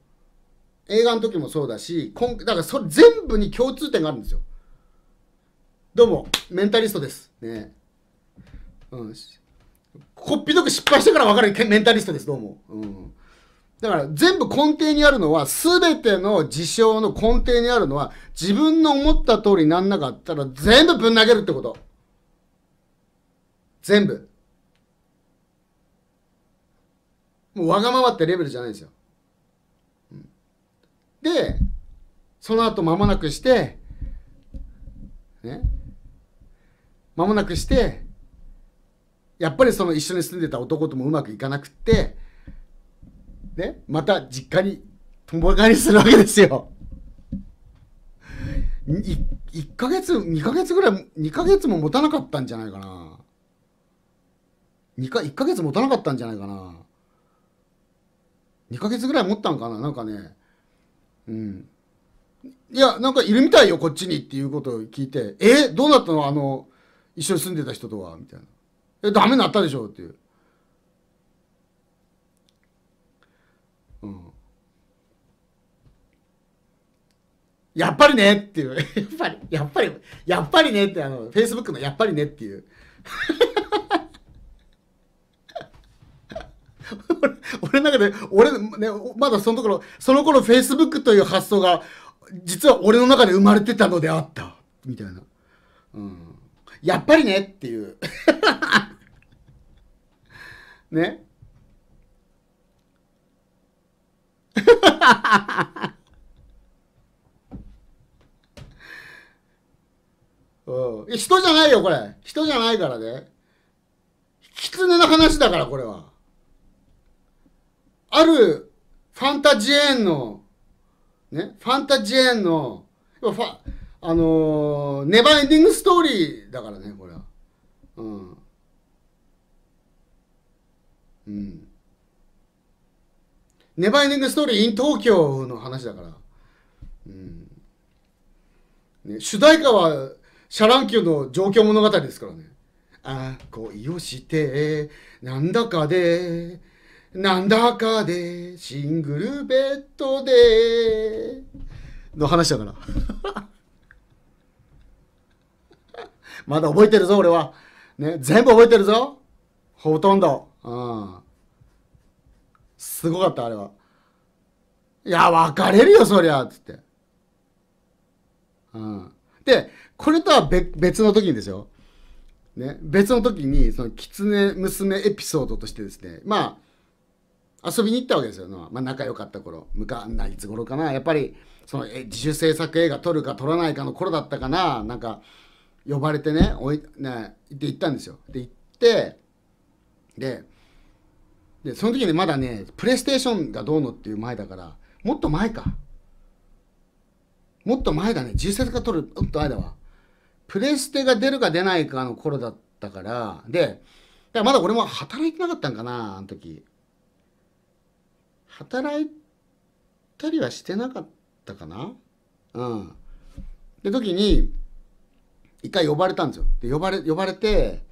映画の時もそうだし、だからそれ全部に共通点があるんですよ。どうも、メンタリストです。ね。うん。こっぴどく失敗してから分かるメンタリストです、どうも。うん。だから全部根底にあるのは、すべての事象の根底にあるのは、自分の思った通りになんなかったら全部ぶん投げるってこと。全部。もうわがままってレベルじゃないですよ。で、その後間もなくして、ね。間もなくして、やっぱりその一緒に住んでた男ともうまくいかなくってねまた実家に共帰りするわけですよ 1, 1ヶ月2ヶ月ぐらい2ヶ月も持たなかったんじゃないかな2か1ヶ月持たなかったんじゃないかな2ヶ月ぐらい持ったんかななんかねうんいやなんかいるみたいよこっちにっていうことを聞いてえどうなったのあの一緒に住んでた人とはみたいなえダメになったでしょっていう、うん、やっぱりねっていう やっぱりやっぱりやっぱりねってあのフェイスブックのやっぱりねっていう 俺の中で俺、ね、まだその頃その頃フェイスブックという発想が実は俺の中で生まれてたのであったみたいな、うん、やっぱりねっていう ねうん、人じゃないよこれ人じゃないからね狐の話だからこれはあるファンタジエーンのねファンタジエーンのファあのー、ネバーエンディングストーリーだからねこれはうんうん。ネバーエンディングストーリー in 東京の話だから。うん。ね、主題歌は、シャランキューの状況物語ですからね。あ、恋をして、なんだかで、なんだかで、シングルベッドで、の話だから。まだ覚えてるぞ、俺は。ね、全部覚えてるぞ。ほとんど。うん。すごかった、あれは。いや、別れるよ、そりゃ、つって。うん。で、これとは別の時にですよ。ね、別の時に、その、狐娘エピソードとしてですね、まあ、遊びに行ったわけですよ。まあ、仲良かった頃。むか、いつ頃かな。やっぱり、その、自主制作映画撮るか撮らないかの頃だったかな。なんか、呼ばれてね、おい、ね、行って行ったんですよ。で、行って、で、でその時にまだねプレイステーションがどうのっていう前だからもっと前かもっと前だね実際が取るうっと前だわプレステが出るか出ないかの頃だったからでだまだ俺も働いてなかったんかなあの時働いたりはしてなかったかなうんで時に一回呼ばれたんですよで呼ばれ呼ばれて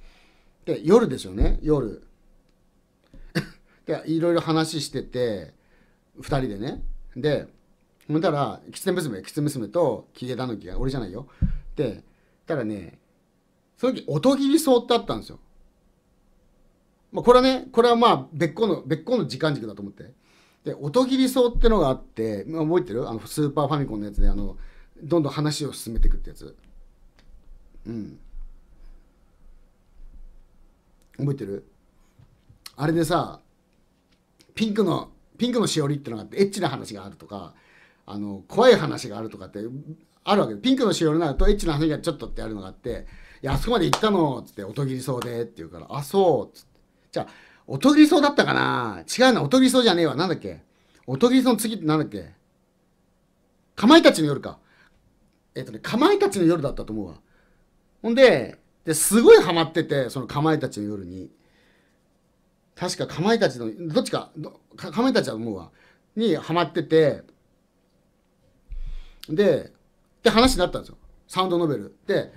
で夜ですよね夜でいろいろ話してて2人でねでほんだらキツネ娘キツネ娘とキゲダヌキが俺じゃないよでたらねその時音切り草ってあったんですよ、まあ、これはねこれはまあ別個の別個の時間軸だと思ってで音切り草ってのがあって覚えてるあのスーパーファミコンのやつであのどんどん話を進めていくってやつうん覚えてるあれでさピンクのピンクのしおりってのがあってエッチな話があるとかあの怖い話があるとかってあるわけでピンクのしおりになるとエッチな話がちょっとってあるのがあって「いやあそこまで行ったの」っつって「音切りそうで」って言うから「あそう」っつってじゃあ音切りそうだったかな違うな音切りそうじゃねえわなんだっけ音切りそうの次ってなんだっけかまいたちの夜かえっ、とねかまいたちの夜だったと思うわほんでですごいハマっててそのかまいたちの夜に確かかまいたちのどっちかかまいたちだと思うわにハマっててでって話になったんですよサウンドノベルで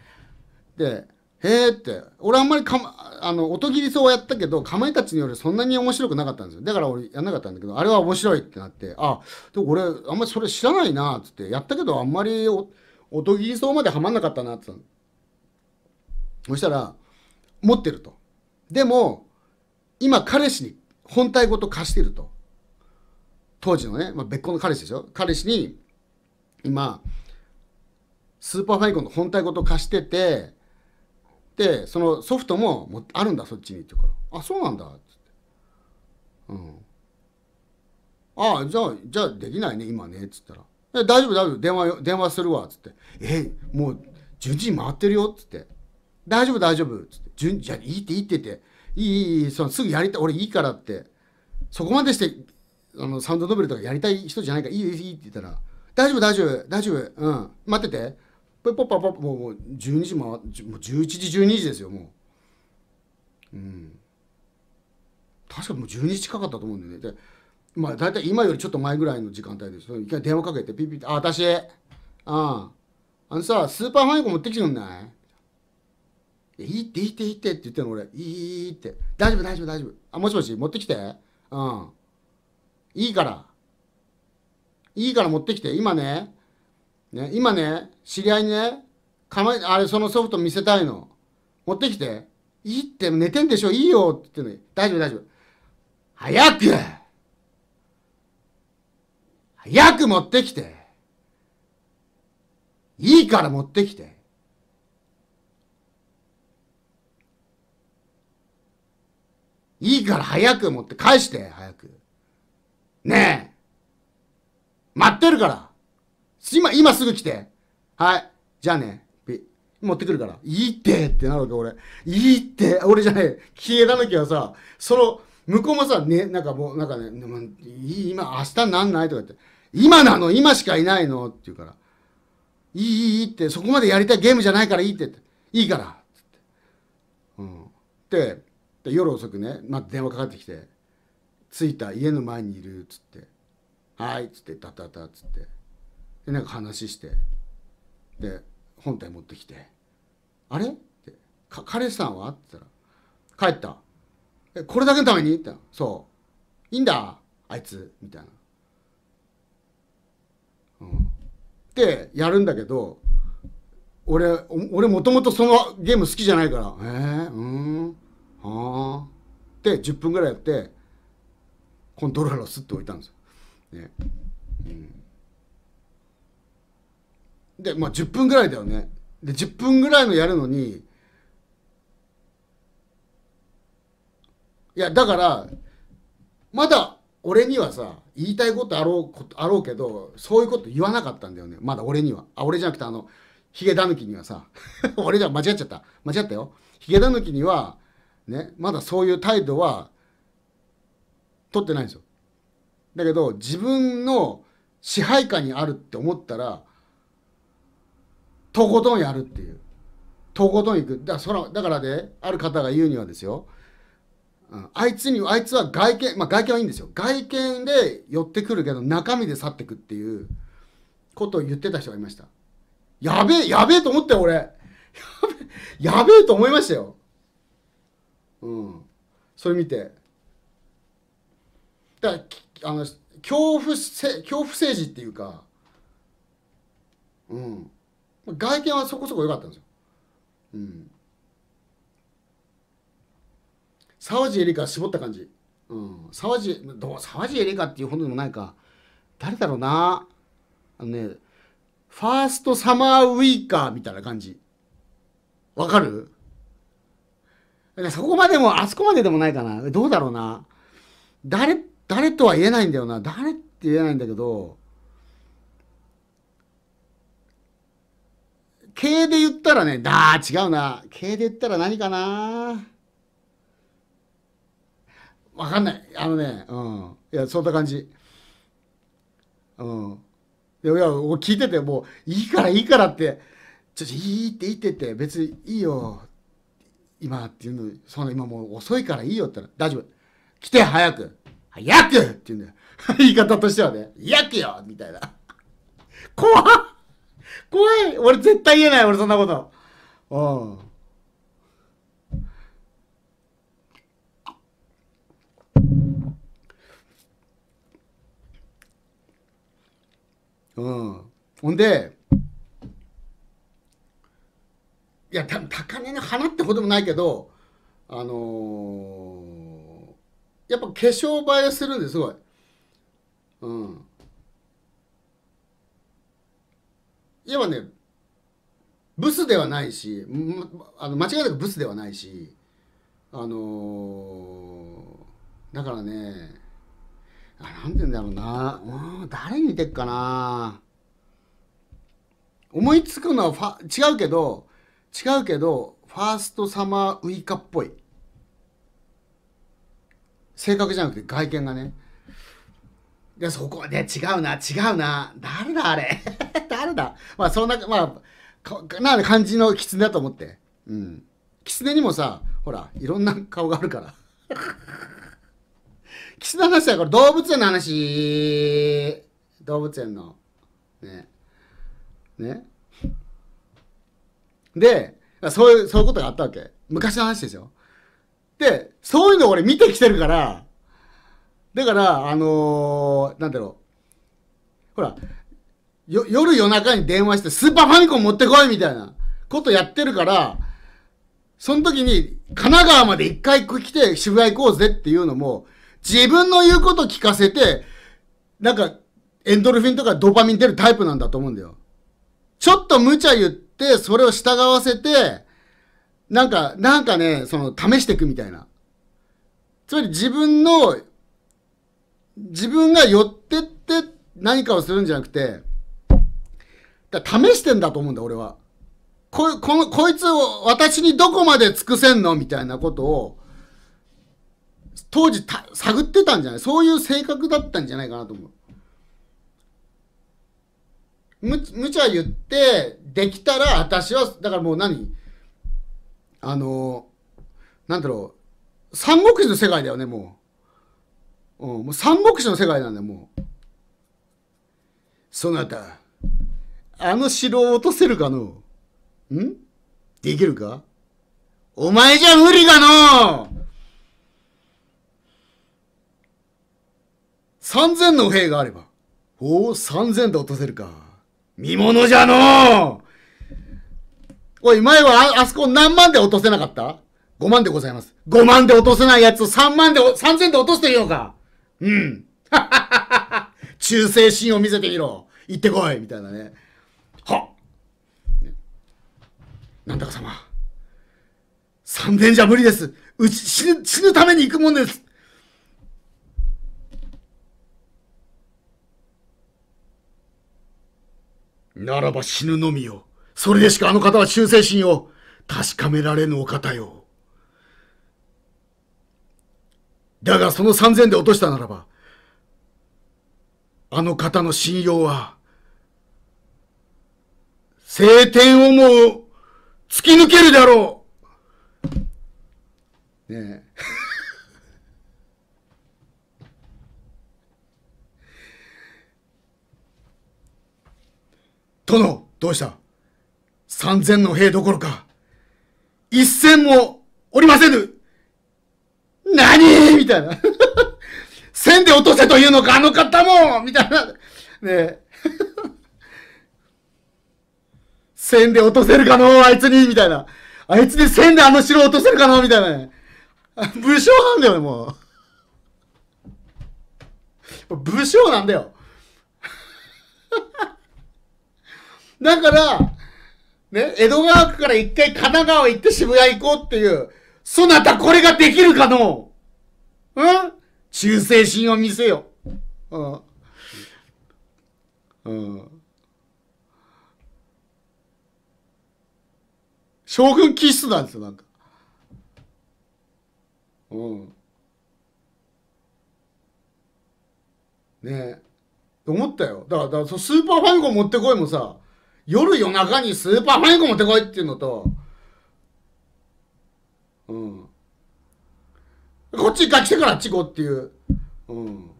でへえって俺あんまりか、ま、あの音切りそうやったけどかまいたちによりそんなに面白くなかったんですよだから俺やんなかったんだけどあれは面白いってなってあでも俺あんまりそれ知らないなっつってやったけどあんまり音切りそうまではまんなかったなってそしたら持ってるとでも今彼氏に本体ごと貸してると。当時のね、まあ、別個の彼氏でしょ。彼氏に今、スーパーファイコンの本体ごと貸してて、で、そのソフトももあるんだ、そっちにって言うから。あ、そうなんだ。ってうん。ああ、じゃあ、じゃあできないね、今ね。っつったら。大丈夫、大丈夫。電話、電話するわ。つって。え、もう、順次回ってるよ。つって。大丈夫、大丈夫。つって。順じゃあ、いいって、いいってって。いいいいそのすぐやりたい俺いいからってそこまでしてあのサウンドノベルとかやりたい人じゃないからいいいいって言ったら「大丈夫大丈夫大丈夫うん待ってて」ポポッポッポもうもう12時ももう11時12時ですよもううん確かもう12時近かったと思うんだよねでまあ大体今よりちょっと前ぐらいの時間帯です一回電話かけてピピって「あ私あああのさスーパーファインコ持ってきてくんない?」いいっていいっていいってって言ってるの俺いいって大丈夫大丈夫大丈夫あもしもし持ってきてうんいいからいいから持ってきて今ねね今ね知り合いにねかまあれそのソフト見せたいの持ってきていいって寝てんでしょいいよって言ってるの大丈夫大丈夫早く早く持ってきていいから持ってきていいから早く持って返して、早く。ねえ。待ってるから。今、今すぐ来て。はい。じゃあね。持ってくるから。いいってってなるわけ、俺。いいって。俺じゃない。消えた時はさ、その、向こうもさ、ね、なんかもう、なんかね、今、明日なんないとか言って。今なの今しかいないのって言うから。いい、いい、いいって。そこまでやりたいゲームじゃないからいいってって。いいから。って。うん。で、で夜遅くね、まあ、電話かかってきて「着いた家の前にいる」っつって「はい」っつって「たたた」っつってでなんか話してで本体持ってきて「あれ?」って「彼氏さんは?」って言ったら「帰った」え「これだけのために?」って言ったそう「いいんだあいつ」みたいな。うん、でやるんだけど俺俺もともとそのゲーム好きじゃないから「えー、うん」あで10分ぐらいやってコントローラーをスッと置いたんですよ、ねうん、でまあ10分ぐらいだよねで10分ぐらいのやるのにいやだからまだ俺にはさ言いたいことあろうあろうけどそういうこと言わなかったんだよねまだ俺にはあ俺じゃなくてあのヒゲダヌキにはさ 俺じゃ間違っちゃった間違ったよヒゲダヌキにはね、まだそういう態度は取ってないんですよ。だけど自分の支配下にあるって思ったらとことんやるっていうとことんいくだそのだからねある方が言うにはですよ、うん、あいつにあいつは外見まあ外見はいいんですよ外見で寄ってくるけど中身で去ってくっていうことを言ってた人がいましたやべえやべえと思ったよ俺やべえやべえと思いましたようんそれ見てだからあの恐怖せ恐怖政治っていうかうん外見はそこそこ良かったんですようん沢地エリカ絞った感じうん沢地どう沢地エリカっていうほどでもないか誰だろうなあのねファーストサマーウィーカーみたいな感じわかるそこまでも、あそこまででもないかな。どうだろうな。誰、誰とは言えないんだよな。誰って言えないんだけど、系で言ったらね、だ違うな。系で言ったら何かな。わかんない。あのね、うん。いや、そんな感じ。うん。いや、俺聞いてて、もう、いいからいいからって、ちょ、っといいって言ってて、別にいいよ。今っていうのそんな今もう遅いからいいよって言ったら、大丈夫。来て早く早くって言うんだよ。言い方としてはね、早くよみたいな。怖っ怖い俺絶対言えない、俺そんなこと。うん。うん。ほんで、いや多高値の花ってほどもないけどあのー、やっぱ化粧映えするんですごい。うん。いわねブスではないし、あの間違いなくブスではないしあのー、だからねあなんて言うんだろうな、うん、誰に似てっかな思いつくのはファ違うけど違うけどファーストサマーウイカっぽい性格じゃなくて外見がねいや、そこで、ね、違うな違うな誰だあれ 誰だまあそんなまあな感じの狐だと思ってうん狐にもさほらいろんな顔があるから 狐の話だから動物園の話動物園のねねで、そういう、そういうことがあったわけ。昔の話ですよ。で、そういうのを俺見てきてるから、だから、あのー、なんだろう。ほら、よ、夜夜中に電話して、スーパーファミコン持ってこいみたいなことやってるから、その時に、神奈川まで一回来て渋谷行こうぜっていうのも、自分の言うこと聞かせて、なんか、エンドルフィンとかドーパミン出るタイプなんだと思うんだよ。ちょっと無茶言って、、それを従わせて、なんか、なんかね、その、試していくみたいな。つまり自分の、自分が寄ってって何かをするんじゃなくて、だ試してんだと思うんだ、俺は。こ、この、こいつを、私にどこまで尽くせんのみたいなことを、当時探ってたんじゃないそういう性格だったんじゃないかなと思う。む、無茶言って、できたら、私は、だからもう何あの、なんだろう。三国志の世界だよね、もう。うん、もう三国志の世界なんだよ、もう。そなた、あの城を落とせるかのんできるかお前じゃ無理かの三千の兵があれば、おお、三千で落とせるか。見物じゃのおい、前はああそこ何万で落とせなかった ?5 万でございます。5万で落とせないやつを3万で、3000で落としてみようか。うん。忠誠心を見せてみろ。行ってこい。みたいなね。はなんだか様。3 0じゃ無理です。うち死ぬ、死ぬために行くもんです。ならば死ぬのみよ。それでしかあの方は忠誠心を確かめられぬお方よ。だがその三千で落としたならば、あの方の信用は、晴天をもう突き抜けるだろうねえ。殿、どうした三千の兵どころか、一千もおりませぬ何みたいな。千で落とせというのか、あの方もみたいな。ねえ。千で落とせるかのあいつにみたいな。あいつに千であの城落とせるかのみたいなね。武将なんだよね、もう。武将なんだよ。だから、ね、江戸川区から一回神奈川行って渋谷行こうっていう、そなたこれができるかのうん忠誠心を見せよ。うん。うん。将軍気質なんですよ、なんか。うん。ねえ。思ったよ。だから、だからスーパーファミコン持ってこいもさ、夜夜中にスーパーファミコン持ってこいっていうのと、うん。こっちが来てからこうっていう。うん。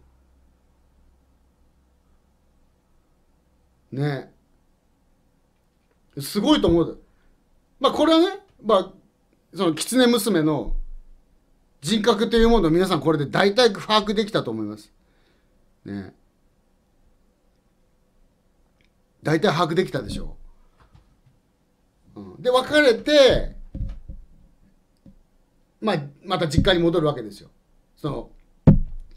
ねすごいと思う。まあこれはね、まあ、その狐娘の人格というものを皆さんこれで大体把握できたと思います。ね大体把握できたでしょう、うん、で別れて、まあ、また実家に戻るわけですよその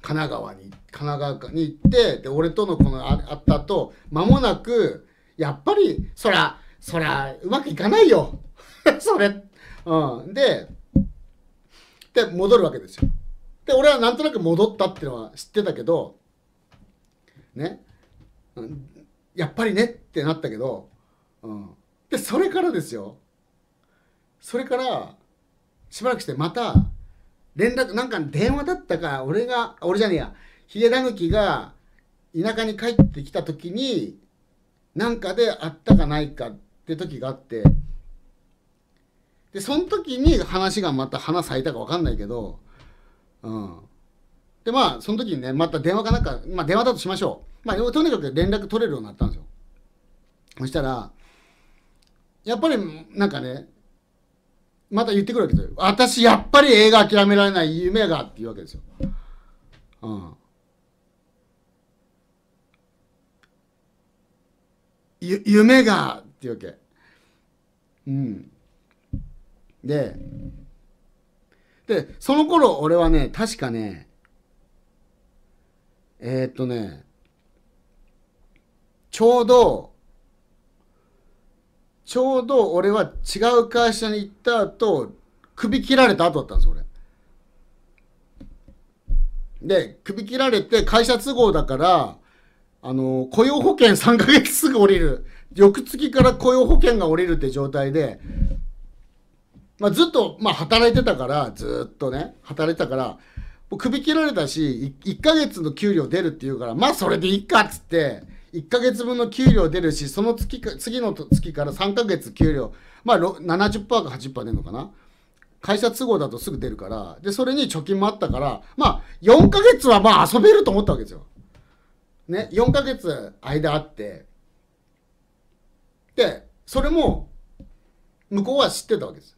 神奈川に神奈川に行ってで俺とのこのあったと間もなくやっぱりそらそらうまくいかないよ それ、うん、でで戻るわけですよで俺はなんとなく戻ったっていうのは知ってたけどね、うんやっぱりねってなったけど、うん、でそれからですよそれからしばらくしてまた連絡なんか電話だったか俺が俺じゃねえやヒゲダヌキが田舎に帰ってきた時になんかであったかないかって時があってでその時に話がまた花咲いたか分かんないけどうんでまあその時にねまた電話かなんかまあ電話だとしましょうまあ、とにかく連絡取れるようになったんですよ。そしたら、やっぱりなんかね、また言ってくるわけですよ。私、やっぱり映画諦められない夢がっていうわけですよ。うん。ゆ夢がっていうわけ。うん。で、で、その頃俺はね、確かね、えー、っとね、ちょうど、ちょうど俺は違う会社に行った後、首切られた後だったんです、俺。で、首切られて会社都合だから、あの、雇用保険3ヶ月すぐ降りる。翌月から雇用保険が降りるって状態で、まあ、ずっと、まあ、働いてたから、ずっとね、働いてたから、首切られたし1、1ヶ月の給料出るっていうから、まあ、それでいいかっつって、1ヶ月分の給料出るし、その月か、次の月から3ヶ月給料、まあ70%か80%出るのかな。会社都合だとすぐ出るから、で、それに貯金もあったから、まあ4ヶ月はまあ遊べると思ったわけですよ。ね、4ヶ月間あって、で、それも向こうは知ってたわけです。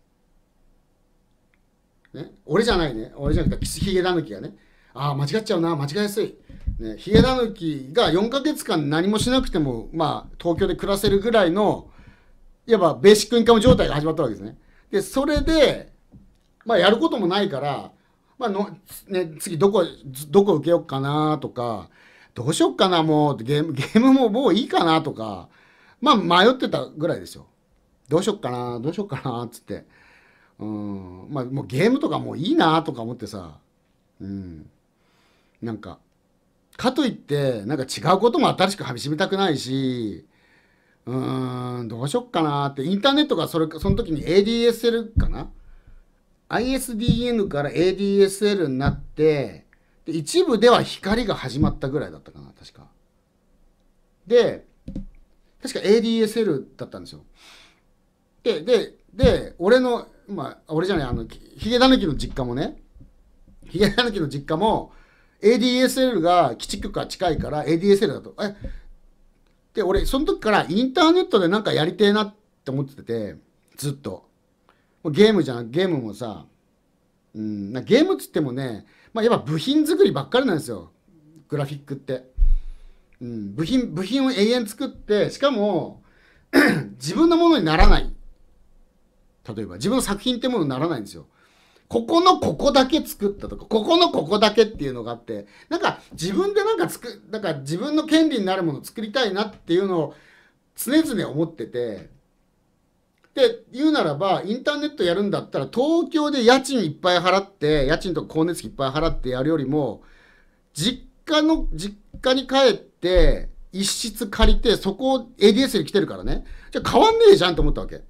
ね、俺じゃないね。俺じゃなくて、ヒゲ狸がね、ああ、間違っちゃうな、間違いやすい。ね、ヒゲダヌキが4ヶ月間何もしなくても、まあ、東京で暮らせるぐらいの、いわばベーシックインカム状態が始まったわけですね。で、それで、まあ、やることもないから、まあの、ね、次どこ、どこ受けようかなとか、どうしよっかな、もう、ゲーム、ゲームももういいかなとか、まあ、迷ってたぐらいですよ。どうしよっかな、どうしよっかな、つって。うん、まあ、もうゲームとかもういいなとか思ってさ、うん。なんか、かといってなんか違うことも新しくはみしめたくないしうーんどうしよっかなってインターネットがそれその時に ADSL かな ISDN から ADSL になってで一部では光が始まったぐらいだったかな確かで確か ADSL だったんですよででで俺のまあ俺じゃないあのヒゲダヌキの実家もねヒゲダヌキの実家も ADSL が基地局が近いから ADSL だと。えで、俺、その時からインターネットでなんかやりてえなって思ってて、ずっと。ゲームじゃん、ゲームもさ、うん、なゲームっつってもね、まあ、やっぱ部品作りばっかりなんですよ。グラフィックって。うん、部品、部品を永遠作って、しかも 自分のものにならない。例えば、自分の作品ってものにならないんですよ。ここのここだけ作ったとか、ここのここだけっていうのがあって、なんか自分でなんか作、なんか自分の権利になるものを作りたいなっていうのを常々思ってて、で、言うならば、インターネットやるんだったら、東京で家賃いっぱい払って、家賃とか光熱費いっぱい払ってやるよりも、実家の、実家に帰って、一室借りて、そこを ADS に来てるからね。じゃあ変わんねえじゃんと思ったわけ。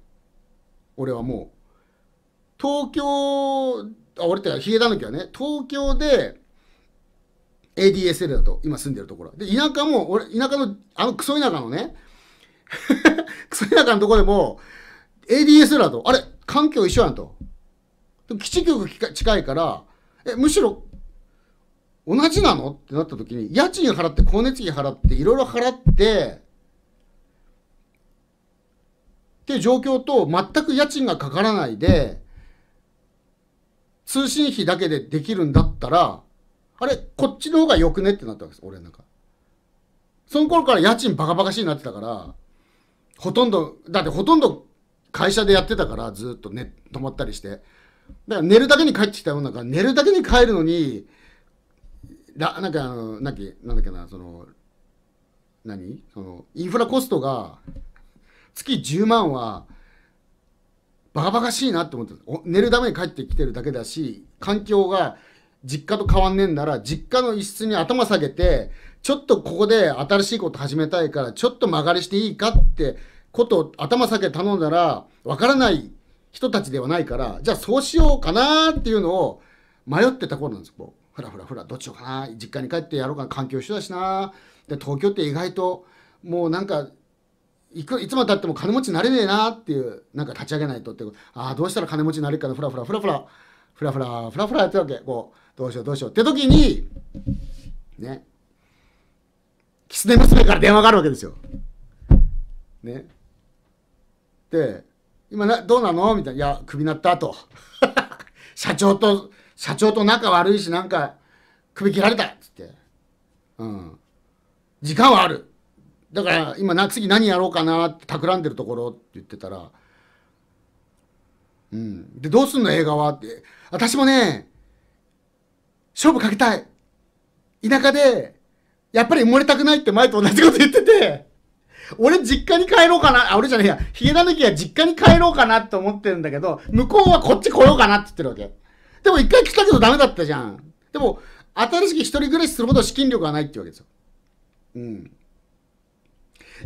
俺はもう。東京、あ、俺ってヒゲダヌきはね、東京で ADSL だと、今住んでるところ。で、田舎も、俺、田舎の、あのクソ田舎のね、クソ田舎のとこでも、ADSL だと、あれ、環境一緒やんと。基地局近いから、え、むしろ、同じなのってなった時に、家賃払って、光熱費払って、いろいろ払って、っていう状況と全く家賃がかからないで、通信費だけでできるんだったら、あれ、こっちの方が良くねってなったわけです、俺なんか。その頃から家賃バカバカしいなってたから、ほとんど、だってほとんど会社でやってたから、ずっとね、泊まったりして。だから寝るだけに帰ってきたようなから、寝るだけに帰るのに、らなんかあの、なんだっけな、その、何その、インフラコストが、月10万は、バカバカしいなって思って寝るために帰ってきてるだけだし環境が実家と変わんねえんなら実家の一室に頭下げてちょっとここで新しいこと始めたいからちょっと曲がりしていいかってことを頭下げ頼んだらわからない人たちではないからじゃあそうしようかなっていうのを迷ってた頃なんですよ。ほらほらほらどっちかな実家に帰ってやろうかな環境一緒だしなで東京って意外ともうなんかいくいつまでたっても金持ちになれねえなっていうなんか立ち上げないとってああどうしたら金持ちになれるかなフラフラフラフラフラフラフラフラやってるわけこうどうしようどうしようって時にね狐娘から電話があるわけですよ。ね。で今などうなのみたいな「いやクビなった」と 社長と社長と仲悪いしなんか首切られたっつって「うん時間はある」だから今な次何やろうかなって企んでるところって言ってたら、うん。で、どうすんの映画はって。私もね、勝負かけたい。田舎で、やっぱり埋もれたくないって前と同じこと言ってて、俺実家に帰ろうかな、あ、俺じゃねえや、ヒゲダヌキは実家に帰ろうかなって思ってるんだけど、向こうはこっち来ようかなって言ってるわけ。でも一回来たけどダメだったじゃん。でも、新しく一人暮らしするほど資金力がないってわけですよ。うん。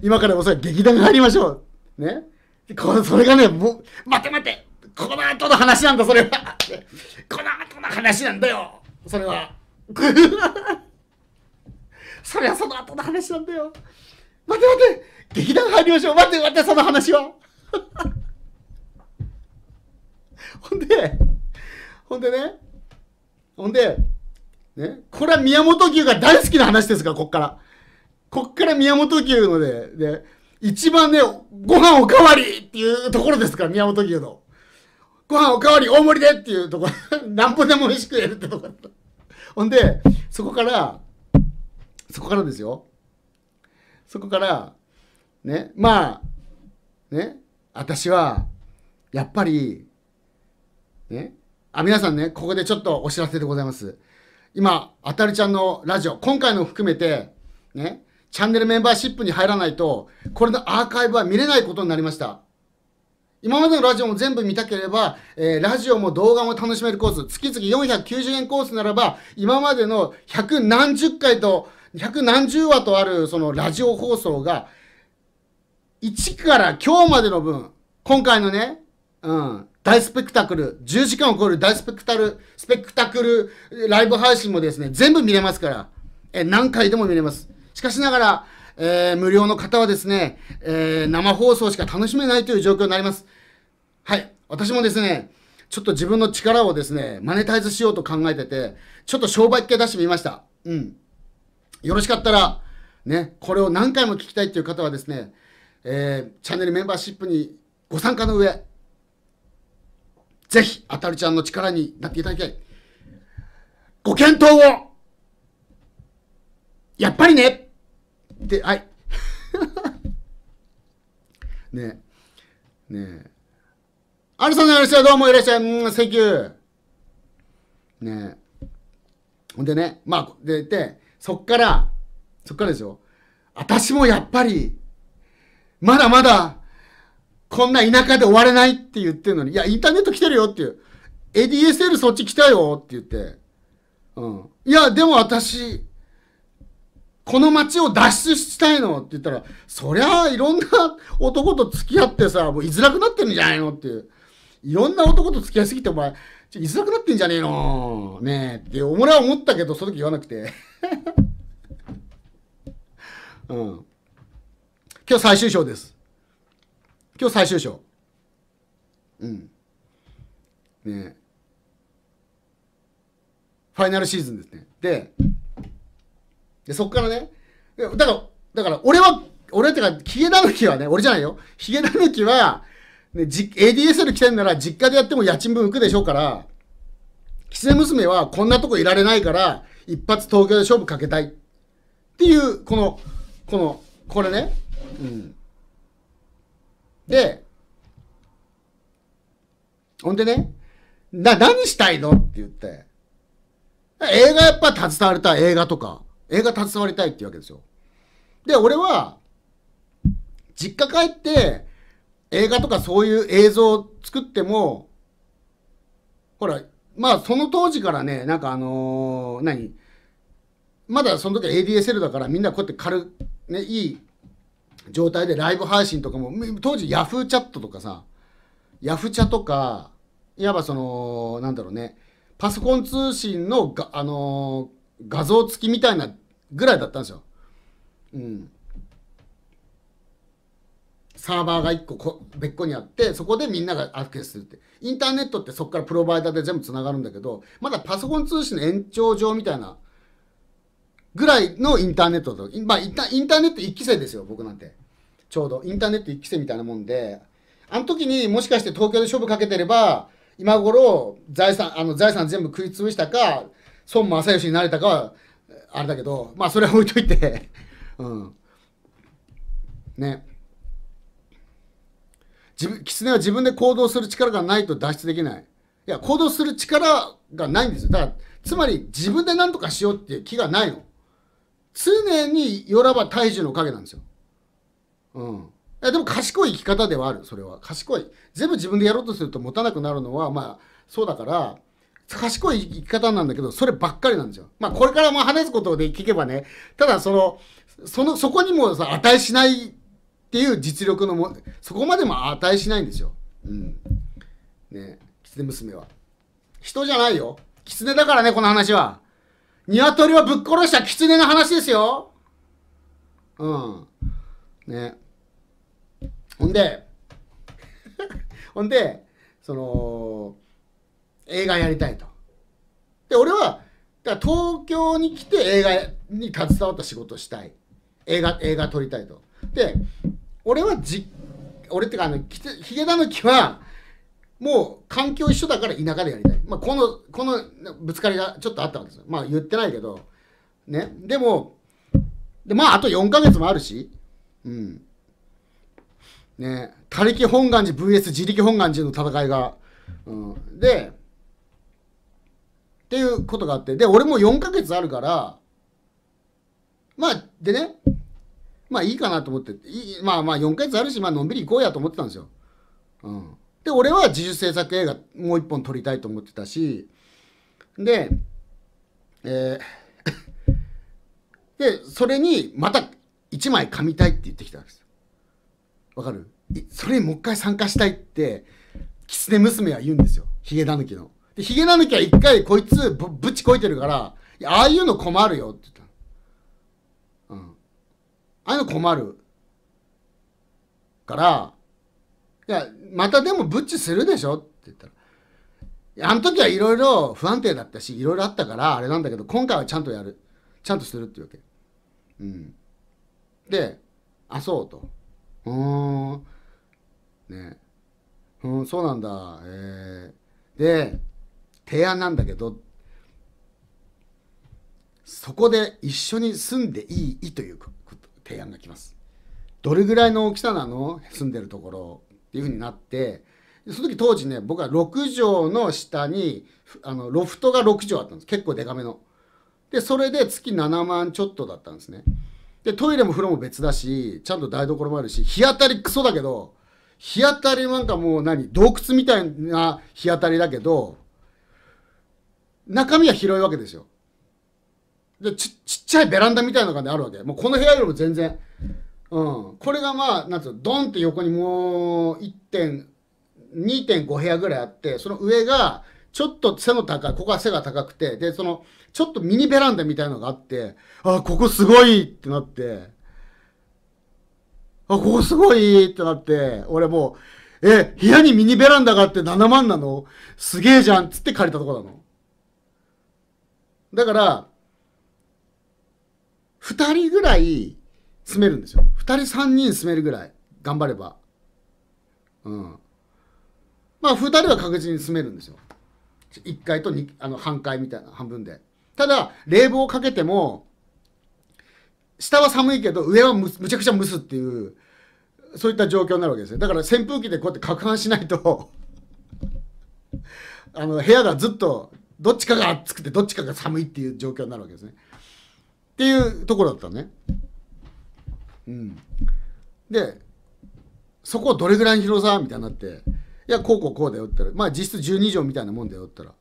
今からもれ劇団入りましょう。ね。これ、それがね、もう、待て待てこの後の話なんだ、それは。この後の話なんだよ、それは。それはその後の話なんだよ。待て待て劇団入りましょう。待て待て、その話は。ほんで、ほんでね、ほんで、ね、これは宮本牛が大好きな話ですから、こっから。こっから宮本牛ので、で、一番ね、ご飯おかわりっていうところですから、宮本牛の。ご飯おかわり大盛りでっていうところ、何 ぼでも美味しくやるってとこだほんで、そこから、そこからですよ。そこから、ね、まあ、ね、私は、やっぱり、ね、あ、皆さんね、ここでちょっとお知らせでございます。今、あたるちゃんのラジオ、今回の含めて、ね、チャンネルメンバーシップに入らないと、これのアーカイブは見れないことになりました。今までのラジオも全部見たければ、えー、ラジオも動画も楽しめるコース、月々490円コースならば、今までの百何十回と、百何十話とあるそのラジオ放送が、1から今日までの分、今回のね、うん、大スペクタクル、10時間を超える大スペクタル、スペクタクルライブ配信もですね、全部見れますから、えー、何回でも見れます。しかしながら、えー、無料の方はですね、えー、生放送しか楽しめないという状況になります。はい。私もですね、ちょっと自分の力をですね、マネタイズしようと考えてて、ちょっと商売気出してみました。うん。よろしかったら、ね、これを何回も聞きたいという方はですね、えー、チャンネルメンバーシップにご参加の上、ぜひ、あたるちゃんの力になっていただきたい。ご検討をやっぱりねで、はい。ねねアルさんのよろしくどうもいらっしゃい。うん、セキュー。ねほんでね、まあ、で、で、そっから、そっからですよ。私もやっぱり、まだまだ、こんな田舎で終われないって言ってるのに、いや、インターネット来てるよっていう。ADSL そっち来たよって言って。うん。いや、でも私、この街を脱出したいのって言ったら、そりゃあいろんな男と付き合ってさ、もう居づらくなってるんじゃないのっていう。いろんな男と付き合いすぎてお前、ち居づらくなってんじゃねえのねえって、お前は思ったけど、その時言わなくて。うん。今日最終章です。今日最終章。うん。ねファイナルシーズンですね。で、で、そっからね、だから、だから俺は、俺ってか、ヒゲダヌキはね、俺じゃないよ。ヒゲダヌキは、ね、ADSL 来てんなら実家でやっても家賃分浮くでしょうから、キツネ娘はこんなとこいられないから、一発東京で勝負かけたい。っていう、この、この、これね。うん。で、ほんでね、な、何したいのって言って。映画やっぱ携われた映画とか。映画携わりたいっていうわけですよ。で、俺は、実家帰って、映画とかそういう映像を作っても、ほら、まあその当時からね、なんかあのー、何まだその時は ADSL だからみんなこうやって軽、ね、いい状態でライブ配信とかも、当時ヤフーチャットとかさ、ヤフチャとか、いわばその、なんだろうね、パソコン通信のが、あのー、画像付きみたいなぐらいだったんですよ。うん。サーバーが1個こ別個にあってそこでみんながアクセスするってインターネットってそこからプロバイダーで全部つながるんだけどまだパソコン通信の延長上みたいなぐらいのインターネットと、まあ、インターネット1期生ですよ僕なんてちょうどインターネット1期生みたいなもんであの時にもしかして東京で勝負かけてれば今頃財産あの財産全部食い潰したか孫正義になれたかはあれだけど、まあそれは置いといて うん。ね。自分、狐は自分で行動する力がないと脱出できない。いや、行動する力がないんですよ。だから、つまり自分で何とかしようっていう気がないの。常によらば大樹のおかげなんですよ。うん。いでも賢い生き方ではある、それは。賢い。全部自分でやろうとすると持たなくなるのは、まあ、そうだから、賢い生き方なんだけど、そればっかりなんですよ。まあ、これからも話すことで聞けばね、ただその、その、そこにもさ、値しないっていう実力のも、そこまでも値しないんですよ。うん。ね狐娘は。人じゃないよ。狐だからね、この話は。鶏はぶっ殺した狐の話ですよ。うん。ねほんで、ほんで、その、映画やりたいと。で、俺は、だから東京に来て映画に携わった仕事したい。映画、映画撮りたいと。で、俺はじ、俺ってか、あの、ヒゲダヌキは、もう環境一緒だから田舎でやりたい。まあ、この、このぶつかりがちょっとあったわけですよ。まあ言ってないけど、ね。でも、で、まああと4ヶ月もあるし、うん。ね、他力本願寺 VS 自力本願寺の戦いが、うん。で、っていうことがあって。で、俺も4ヶ月あるから、まあ、でね、まあいいかなと思って、いまあまあ4ヶ月あるし、まあのんびり行こうやと思ってたんですよ。うん。で、俺は自主制作映画もう一本撮りたいと思ってたし、で、えー で、それにまた1枚噛みたいって言ってきたんです。よ。わかるそれにもう一回参加したいって、狐娘は言うんですよ。ヒゲダヌキの。で、ヒゲなのきゃ一回こいつぶぶちこいてるから、ああいうの困るよって言ったうん。ああいうの困る。から、いや、またでもぶちするでしょって言ったら。あの時はいろいろ不安定だったし、いろいろあったから、あれなんだけど、今回はちゃんとやる。ちゃんとするっていうわけ。うん。で、あ、そうと。うーん。ね。うん、そうなんだ。えー、で、提案なんだけどそこで一緒に住んでいいという提案が来ますどれぐらいの大きさなの住んでるところっていうふうになってその時当時ね僕は6畳の下にあのロフトが6畳あったんです結構デカめのでそれで月7万ちょっとだったんですねでトイレも風呂も別だしちゃんと台所もあるし日当たりクソだけど日当たりなんかもう何洞窟みたいな日当たりだけど中身は広いわけですよ。で、ちちっちゃいベランダみたいなのが、ね、あるわけ。もうこの部屋よりも全然。うん。これがまあ、なんつうの、ドンって横にもう1.5 2.5部屋ぐらいあって、その上が、ちょっと背の高い、ここは背が高くて、で、その、ちょっとミニベランダみたいなのがあって、あ、ここすごいってなって、あ、ここすごいってなって、俺もう、え、部屋にミニベランダがあって7万なのすげえじゃんっつって借りたとこなの。だから、2人ぐらい住めるんですよ。2人3人住めるぐらい。頑張れば。うん。まあ、2人は確実に住めるんですよ。1階とあの半階みたいな半分で。ただ、冷房をかけても、下は寒いけど、上はむむちゃくちゃ蒸すっていう、そういった状況になるわけですよ。だから扇風機でこうやって攪拌しないと あの、部屋がずっとどっちかが暑くてどっちかが寒いっていう状況になるわけですね。っていうところだったのね。うん、でそこどれぐらいの広さみたいになって「いやこうこうこうだよ」って言ったら「まあ実質12畳みたいなもんだよ」って言ったら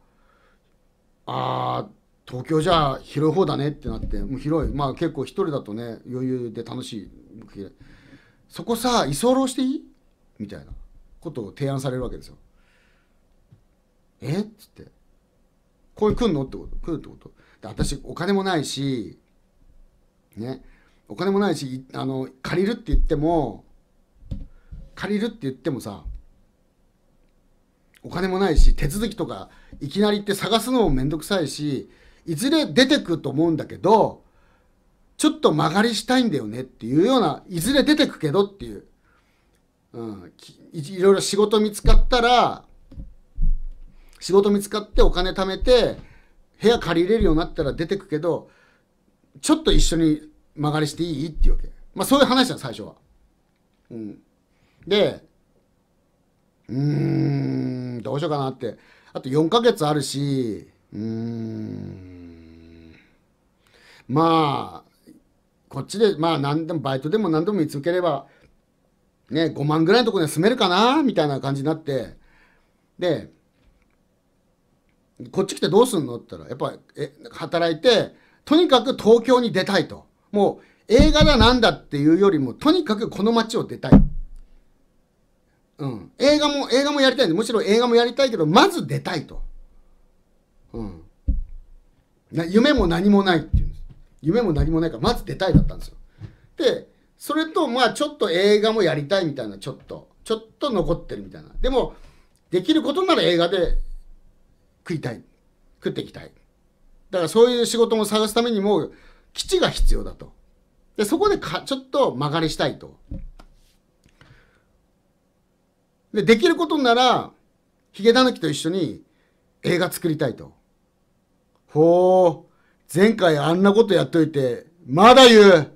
「あー東京じゃ広い方だね」ってなってもう広いまあ結構一人だとね余裕で楽しいそこさ居候していいみたいなことを提案されるわけですよ。えっつって。こういう来んのってこと来るってことで私お金もないしねお金もないしあの借りるって言っても借りるって言ってもさお金もないし手続きとかいきなりって探すのも面倒くさいしいずれ出てくると思うんだけどちょっと曲がりしたいんだよねっていうようないずれ出てくけどっていう、うん、いろいろ仕事見つかったら仕事見つかってお金貯めて部屋借りれるようになったら出てくけどちょっと一緒に間借りしていいっていうわけまあそういう話だ最初はうんでうーんどうしようかなってあと4ヶ月あるしうーんまあこっちでまあ何でもバイトでも何でも見つければね5万ぐらいのところに住めるかなみたいな感じになってでこっち来てどうすんのって言ったら、やっぱえ働いて、とにかく東京に出たいと。もう映画だなんだっていうよりも、とにかくこの街を出たい。うん。映画も、映画もやりたいんで、むしろ映画もやりたいけど、まず出たいと。うん。な夢も何もないっていうんです。夢も何もないから、まず出たいだったんですよ。で、それと、まあ、ちょっと映画もやりたいみたいな、ちょっと。ちょっと残ってるみたいな。でも、できることなら映画で食いたい食っていきたいだからそういう仕事も探すためにも基地が必要だとでそこでかちょっと間借りしたいとでできることならヒゲダヌキと一緒に映画作りたいとほう前回あんなことやっといてまだ言う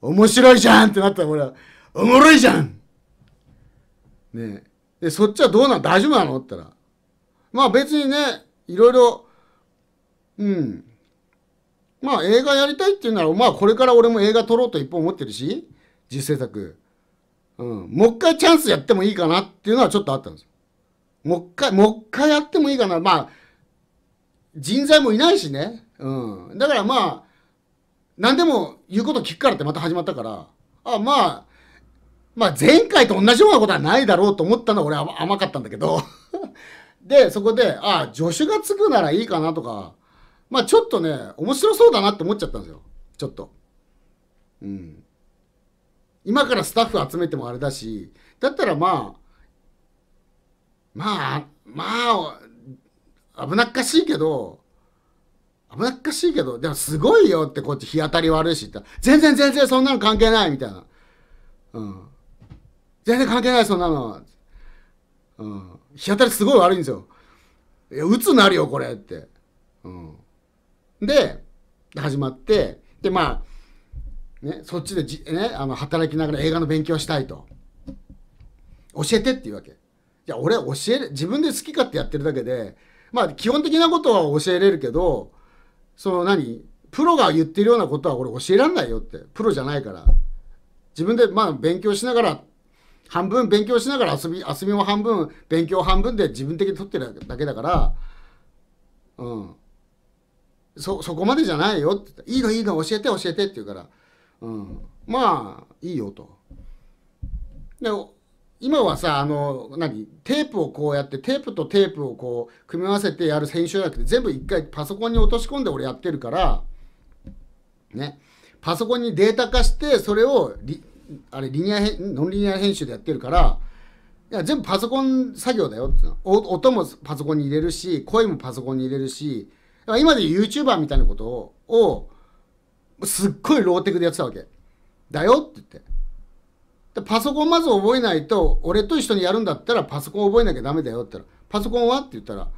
面白いじゃんってなったら俺はおもろいじゃんねでそっちはどうなん大丈夫なのって言ったらまあ別にね、いろいろ、うん。まあ映画やりたいっていうなら、まあこれから俺も映画撮ろうと一本思ってるし、実制作。うん。もう一回チャンスやってもいいかなっていうのはちょっとあったんですよ。もう一回、もう一回やってもいいかな。まあ、人材もいないしね。うん。だからまあ、何でも言うこと聞くからってまた始まったから、あ、まあ、まあ前回と同じようなことはないだろうと思ったのは俺は甘かったんだけどで、そこで、あ、助手がつくならいいかなとか、まあちょっとね、面白そうだなって思っちゃったんですよ。ちょっと。うん。今からスタッフ集めてもあれだし、だったらまあ、まあ、まあ、危なっかしいけど、危なっかしいけど、でもすごいよってこっち日当たり悪いしって、全然全然そんなの関係ないみたいな。うん。全然関係ないそんなの。うん。日当たりすごい悪いんですよ。いや、鬱なるよ、これって。うん。で、始まって、で、まあ、ね、そっちでじ、ね、あの、働きながら映画の勉強したいと。教えてっていうわけ。いや、俺教える、自分で好き勝手やってるだけで、まあ、基本的なことは教えれるけど、その何プロが言ってるようなことは俺教えらんないよって。プロじゃないから。自分でまあ勉強しながら半分勉強しながら遊び遊びも半分勉強半分で自分的に取ってるだけだからうんそそこまでじゃないよって言ったいいのいいの教えて教えて」って言うから「うんまあいいよ」と。で今はさあの何テープをこうやってテープとテープをこう組み合わせてやる編集じゃなくて全部一回パソコンに落とし込んで俺やってるからねパソコンにデータ化してそれをリあれリニアノンリニア編集でやってるからいや全部パソコン作業だよって音もパソコンに入れるし声もパソコンに入れるし今で YouTuber みたいなことをすっごいローテクでやってたわけだよって言ってでパソコンまず覚えないと俺と一緒にやるんだったらパソコン覚えなきゃダメだよって言ったらパソコンはって言ったら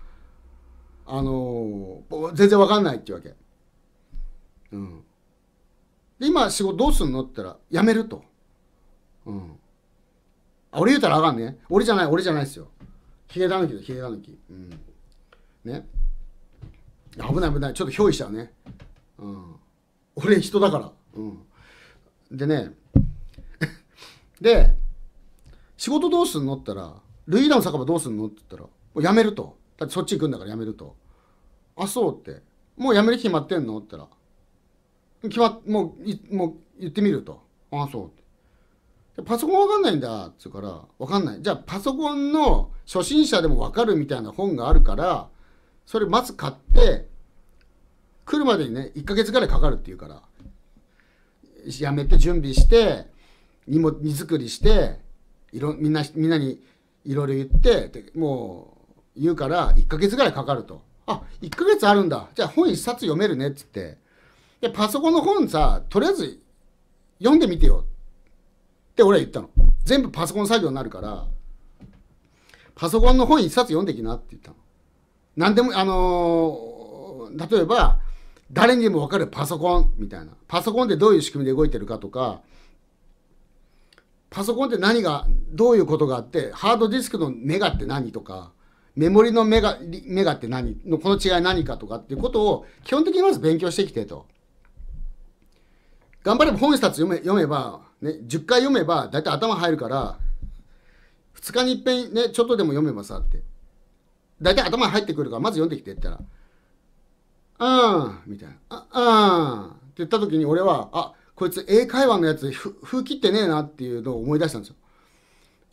あのー、全然わかんないって言うわけうんで今仕事どうすんのって言ったらやめると。うん俺言うたらあかんね俺じゃない俺じゃないですよヒゲたぬきだヒゲたぬきうんね危ない危ないちょっと憑依しちゃうねうん俺人だからうんでね で仕事どうすんのったらルイーダの酒場どうすんのって言ったらもうやめるとだってそっち行くんだからやめるとあそうってもうやめる決まってんのって言ったら決まもうもう言ってみるとあそうってパソコンわかんないんだっつうからわかんないじゃあパソコンの初心者でもわかるみたいな本があるからそれまず買って来るまでにね1ヶ月ぐらいかかるっていうからやめて準備して荷物荷造りしていろみんなみんなにいろいろ言ってもう言うから1ヶ月ぐらいかかるとあ1ヶ月あるんだじゃあ本一冊読めるねっつってでパソコンの本さとりあえず読んでみてよって俺は言ったの全部パソコン作業になるからパソコンの本一冊読んできなって言ったの何でもあのー、例えば誰にでも分かるパソコンみたいなパソコンってどういう仕組みで動いてるかとかパソコンって何がどういうことがあってハードディスクのメガって何とかメモリのメガメガって何のこの違い何かとかっていうことを基本的にまず勉強してきてと頑張れば本一冊読め読めばね、10回読めば大体頭入るから2日にいっぺんねちょっとでも読めばさって大体頭入ってくるからまず読んできてって言ったら「あーみたいな「ああーって言った時に俺は「あこいつ英会話のやつ封切ってねえな」っていうのを思い出したんですよ。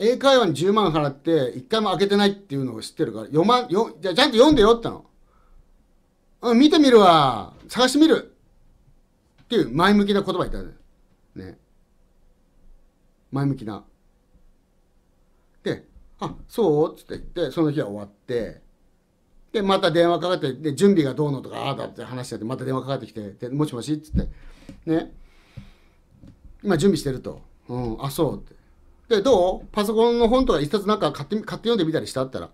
英会話に10万払って一回も開けてないっていうのを知ってるから読まよじゃちゃんと読んでよっての。うん見てみるわ探してみるっていう前向きな言葉ったんいた。前向きな。で、あ、そうつって言って、その日は終わって、で、また電話かかって、で、準備がどうのとか、ああだって話してて、また電話かかってきて、で、もしもしっつって、ね、今準備してると。うん、あ、そうって。で、どうパソコンの本とか一冊なんか買って、買って読んでみたりしたったら、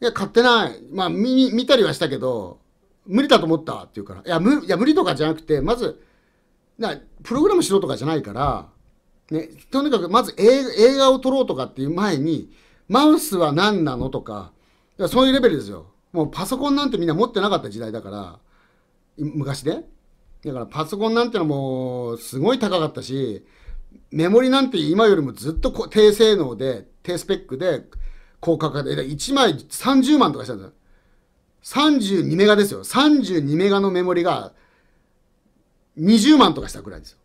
いや、買ってない。まあ、見、見たりはしたけど、無理だと思ったって言うから、いや、無いや無理とかじゃなくて、まず、なプログラムしろとかじゃないから、ね、とにかくまず映画を撮ろうとかっていう前に、マウスは何なのとか、かそういうレベルですよ。もうパソコンなんてみんな持ってなかった時代だから、昔ね。だからパソコンなんてのもすごい高かったし、メモリなんて今よりもずっと低性能で、低スペックで、高価格で、1枚30万とかしたんですよ。32メガですよ。32メガのメモリが20万とかしたくらいですよ。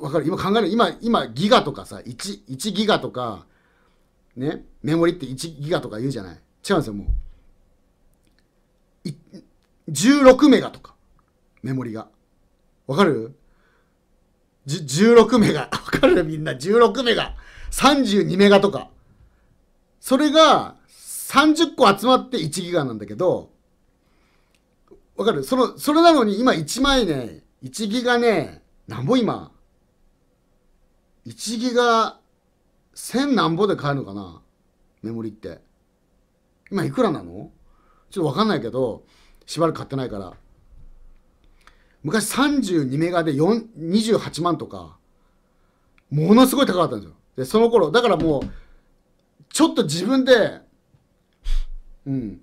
わかる今考える今今ギガとかさ 1, 1ギガとかねメモリって1ギガとか言うじゃない違うんですよもう16メガとかメモリがわかる16メガ わかるみんな16メガ32メガとかそれが30個集まって1ギガなんだけどわかるそのそれなのに今1枚ね1ギガねなんぼ今1ギガ1000何ぼで買えるのかなメモリって。今いくらなのちょっとわかんないけど、しばらく買ってないから。昔32メガで28万とか、ものすごい高かったんですよ。で、その頃、だからもう、ちょっと自分で、うん、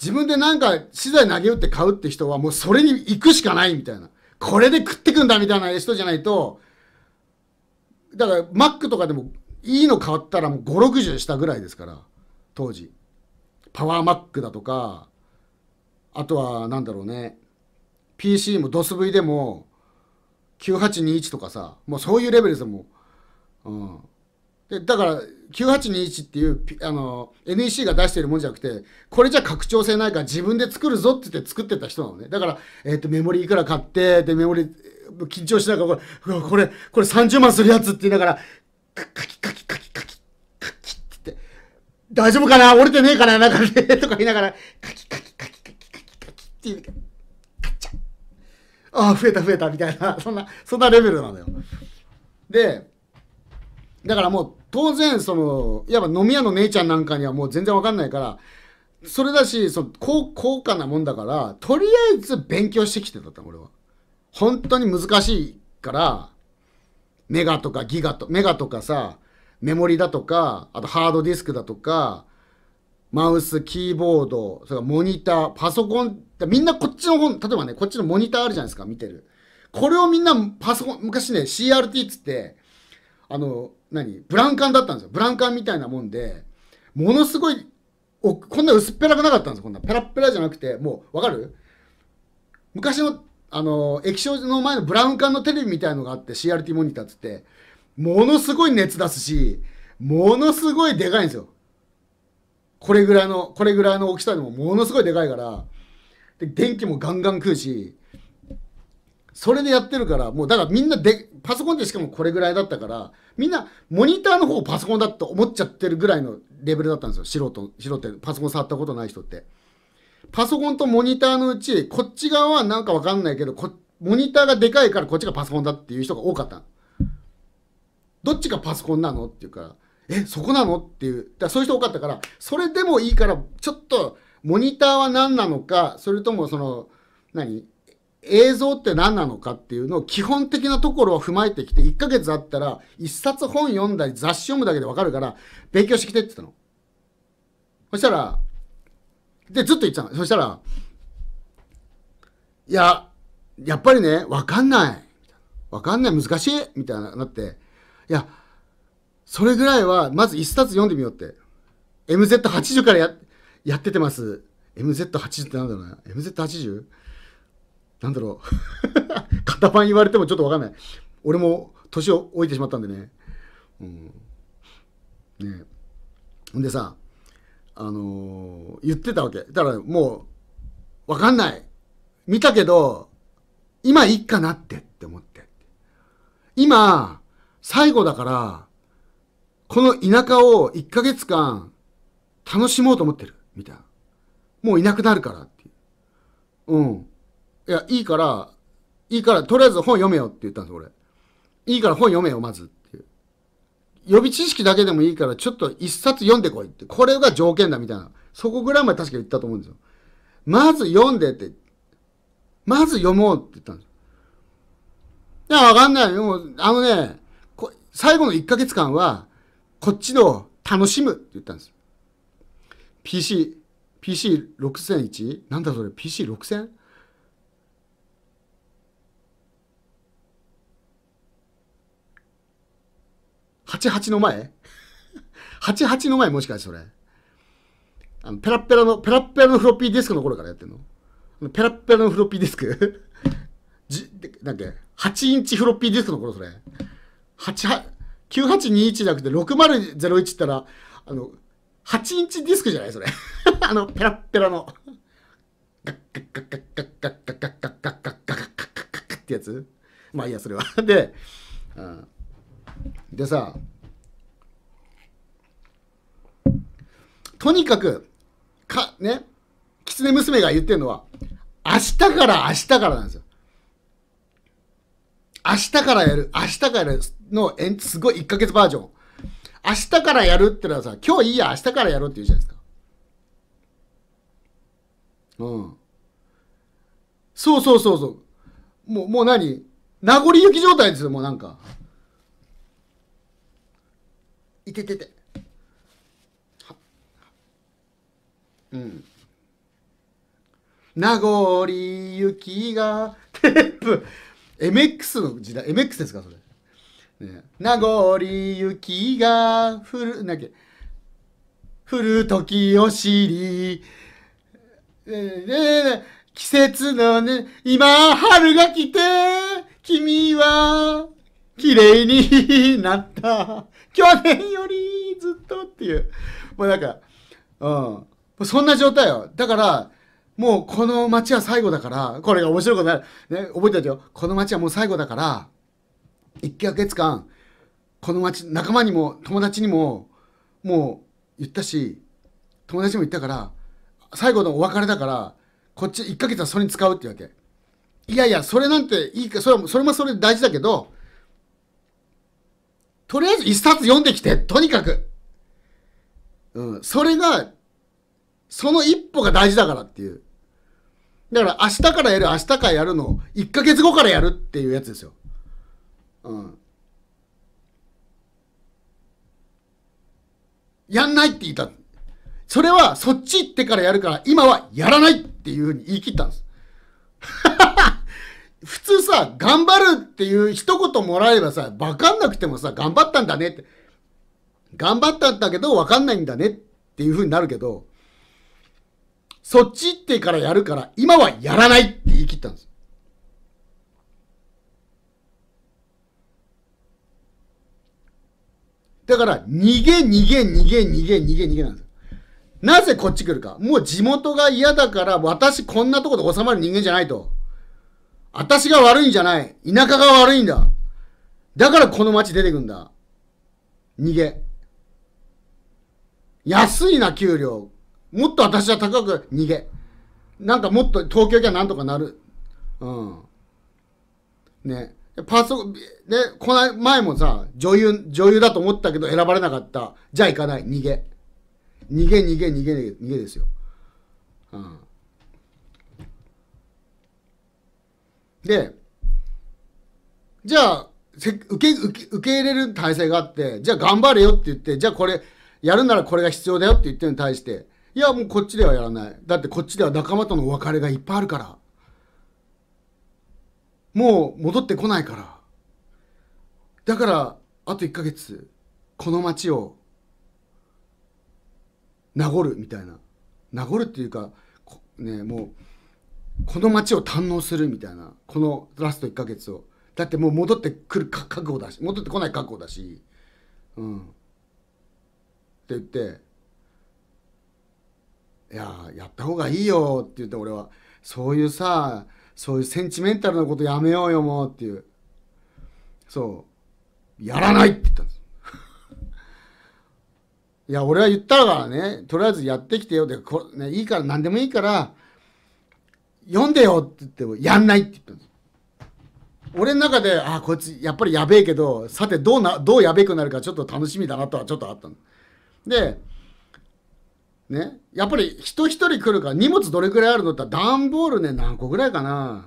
自分でなんか資材投げ打って買うって人はもうそれに行くしかないみたいな。これで食ってくんだみたいな人じゃないと、だからマックとかでもいいの買ったらもう560したぐらいですから当時パワーマックだとかあとは何だろうね PC も DOSV でも9821とかさもうそういうレベルですもう、うん、でだから9821っていうあの NEC が出してるもんじゃなくてこれじゃ拡張性ないから自分で作るぞって言って作ってた人なのねだから、えーと、メモリーいくら買ってでメモリ緊張しながら、これ、これ、これ30万するやつって言いながら、カキカキカキカキカキって言って、大丈夫かな折れてねえかななんかね、とか言いながら、カキカキカキカキカキカキって言うカッチャああ、増えた増えたみたいな、そんな、そんなレベルなのよ。で、だからもう当然そのいわば飲み屋の姉ちゃんなんかにはもう全然わかんないからそれだしその高高価なもんだからとりあえず勉強してきてたった俺は。本当に難しいから、メガとかギガと、メガとかさ、メモリだとか、あとハードディスクだとか、マウス、キーボード、それからモニター、パソコン、みんなこっちの本、例えばね、こっちのモニターあるじゃないですか、見てる。これをみんなパソコン、昔ね、CRT っつって、あの、何ブランカンだったんですよ。ブランカンみたいなもんで、ものすごい、おこんな薄っぺらくなかったんですよ。こんなペラペラじゃなくて、もう、わかる昔のあの、液晶の前のブラウン管のテレビみたいのがあって CRT モニターつって、ものすごい熱出すし、ものすごいでかいんですよ。これぐらいの、これぐらいの大きさでもものすごいでかいから、で電気もガンガン食うし、それでやってるから、もうだからみんなで、パソコンってしかもこれぐらいだったから、みんなモニターの方パソコンだと思っちゃってるぐらいのレベルだったんですよ。素人、素人、パソコン触ったことない人って。パソコンとモニターのうち、こっち側はなんかわかんないけど、こモニターがでかいからこっちがパソコンだっていう人が多かった。どっちがパソコンなのっていうから、え、そこなのっていう。だそういう人多かったから、それでもいいから、ちょっと、モニターは何なのか、それともその、何映像って何なのかっていうのを基本的なところを踏まえてきて、1ヶ月あったら、1冊本読んだり雑誌読むだけでわかるから、勉強してきてって言ったの。そしたら、で、ずっと言ってたの。そしたら、いや、やっぱりね、わかんない。わかんない、難しいみたいななって、いや、それぐらいは、まず一冊読んでみようって。MZ80 からややっててます。MZ80 ってなんだろうな。MZ80? なんだろう。型 番言われてもちょっとわかんない。俺も年を置いてしまったんでね。うん。ねほんでさ、あのー、言ってたわけ。だからもう、わかんない。見たけど、今いいかなってって思って。今、最後だから、この田舎を1ヶ月間楽しもうと思ってる。みたいな。もういなくなるからっていう。うん。いや、いいから、いいから、とりあえず本読めよって言ったんです、俺。いいから本読めよ、まずっていう。予備知識だけでもいいから、ちょっと一冊読んでこいって。これが条件だみたいな。そこぐらいまで確か言ったと思うんですよ。まず読んでって。まず読もうって言ったんですいや、わかんない。もう、あのね、最後の1ヶ月間は、こっちの楽しむって言ったんです。PC、PC6001? なんだそれ ?PC6000? 88の前 ?88 の前もしかしてそれ。あの、ペラペラの、ペラペラのフロッピーディスクの頃からやってんのペラペラのフロッピーディスク じ、なんけ ?8 インチフロッピーディスクの頃それ。八9821じゃなくて6001って言ったら、あの、8インチディスクじゃないそれ。あの、ペラペラの。ガッガッガッガッガッガッガッガッガッガッガッガッガッガッガッガッってやつまあいいや、それは。で、うん、でさとにかくかね狐娘が言ってるのは明日から明日からなんですよ明日からやる明日からやるのすごい1ヶ月バージョン明日からやるってのはさ今日いいや明日からやろうって言うじゃないですかうんそうそうそうそうもうもう何名残雪状態ですよもうなんかいてててうん名残雪がテープ MX の時代 MX ですかそれ、ね、名残雪が降るなけ降る時を知り、ねね季節のね、今春が来て、君は綺麗になった。去年よりずっとっていう。もうなんか、うん。そんな状態よ。だから、もうこの街は最後だから、これが面白いことなる。ね、覚えてたでしよ。この街はもう最後だから、1ヶ月間、この街、仲間にも友達にも、もう言ったし、友達も言ったから、最後のお別れだから、こっち1ヶ月はそれに使うっていうわけ。いやいや、それなんていいか、それそれもそれで大事だけど、とりあえず一冊読んできて、とにかく。うん。それが、その一歩が大事だからっていう。だから明日からやる、明日からやるのを1ヶ月後からやるっていうやつですよ。うん。やんないって言った。それはそっち行ってからやるから、今はやらないっていうふうに言い切ったんです。普通さ、頑張るっていう一言もらえばさ、わかんなくてもさ、頑張ったんだねって。頑張ったんだけど、わかんないんだねっていうふうになるけど、そっち行ってからやるから、今はやらないって言い切ったんです。だから、逃げ、逃げ、逃げ、逃げ、逃げ、逃げなんですなぜこっち来るか。もう地元が嫌だから、私こんなとこで収まる人間じゃないと。私が悪いんじゃない。田舎が悪いんだ。だからこの町出てくんだ。逃げ。安いな、給料。もっと私は高く、逃げ。なんかもっと東京行ゃなんとかなる。うん。ね。パソコン、ね、この前もさ、女優、女優だと思ったけど選ばれなかった。じゃあ行かない。逃げ。逃げ、逃げ、逃げ、逃げですよ。うん。で、じゃあ、受け、受け、受け入れる体制があって、じゃあ頑張れよって言って、じゃあこれ、やるならこれが必要だよって言ってるに対して、いや、もうこっちではやらない。だってこっちでは仲間とのお別れがいっぱいあるから。もう戻ってこないから。だから、あと1ヶ月、この街を、名残るみたいな。名残るっていうか、ね、もう、この街を堪能するみたいなこのラスト1ヶ月をだってもう戻ってくる覚悟だし戻ってこない覚悟だしうんって言って「いややった方がいいよ」って言って俺はそういうさそういうセンチメンタルなことやめようよもうっていうそうやらないって言ったんですいや俺は言ったからねとりあえずやってきてよでこ、ね、いいから何でもいいから読んでよって言っても、やんないって言ったんです俺の中であこいつやっぱりやべえけどさてどうなどうやべえくなるかちょっと楽しみだなとはちょっとあったんでねやっぱり人一人来るから荷物どれくらいあるのって段ボールね何個ぐらいかな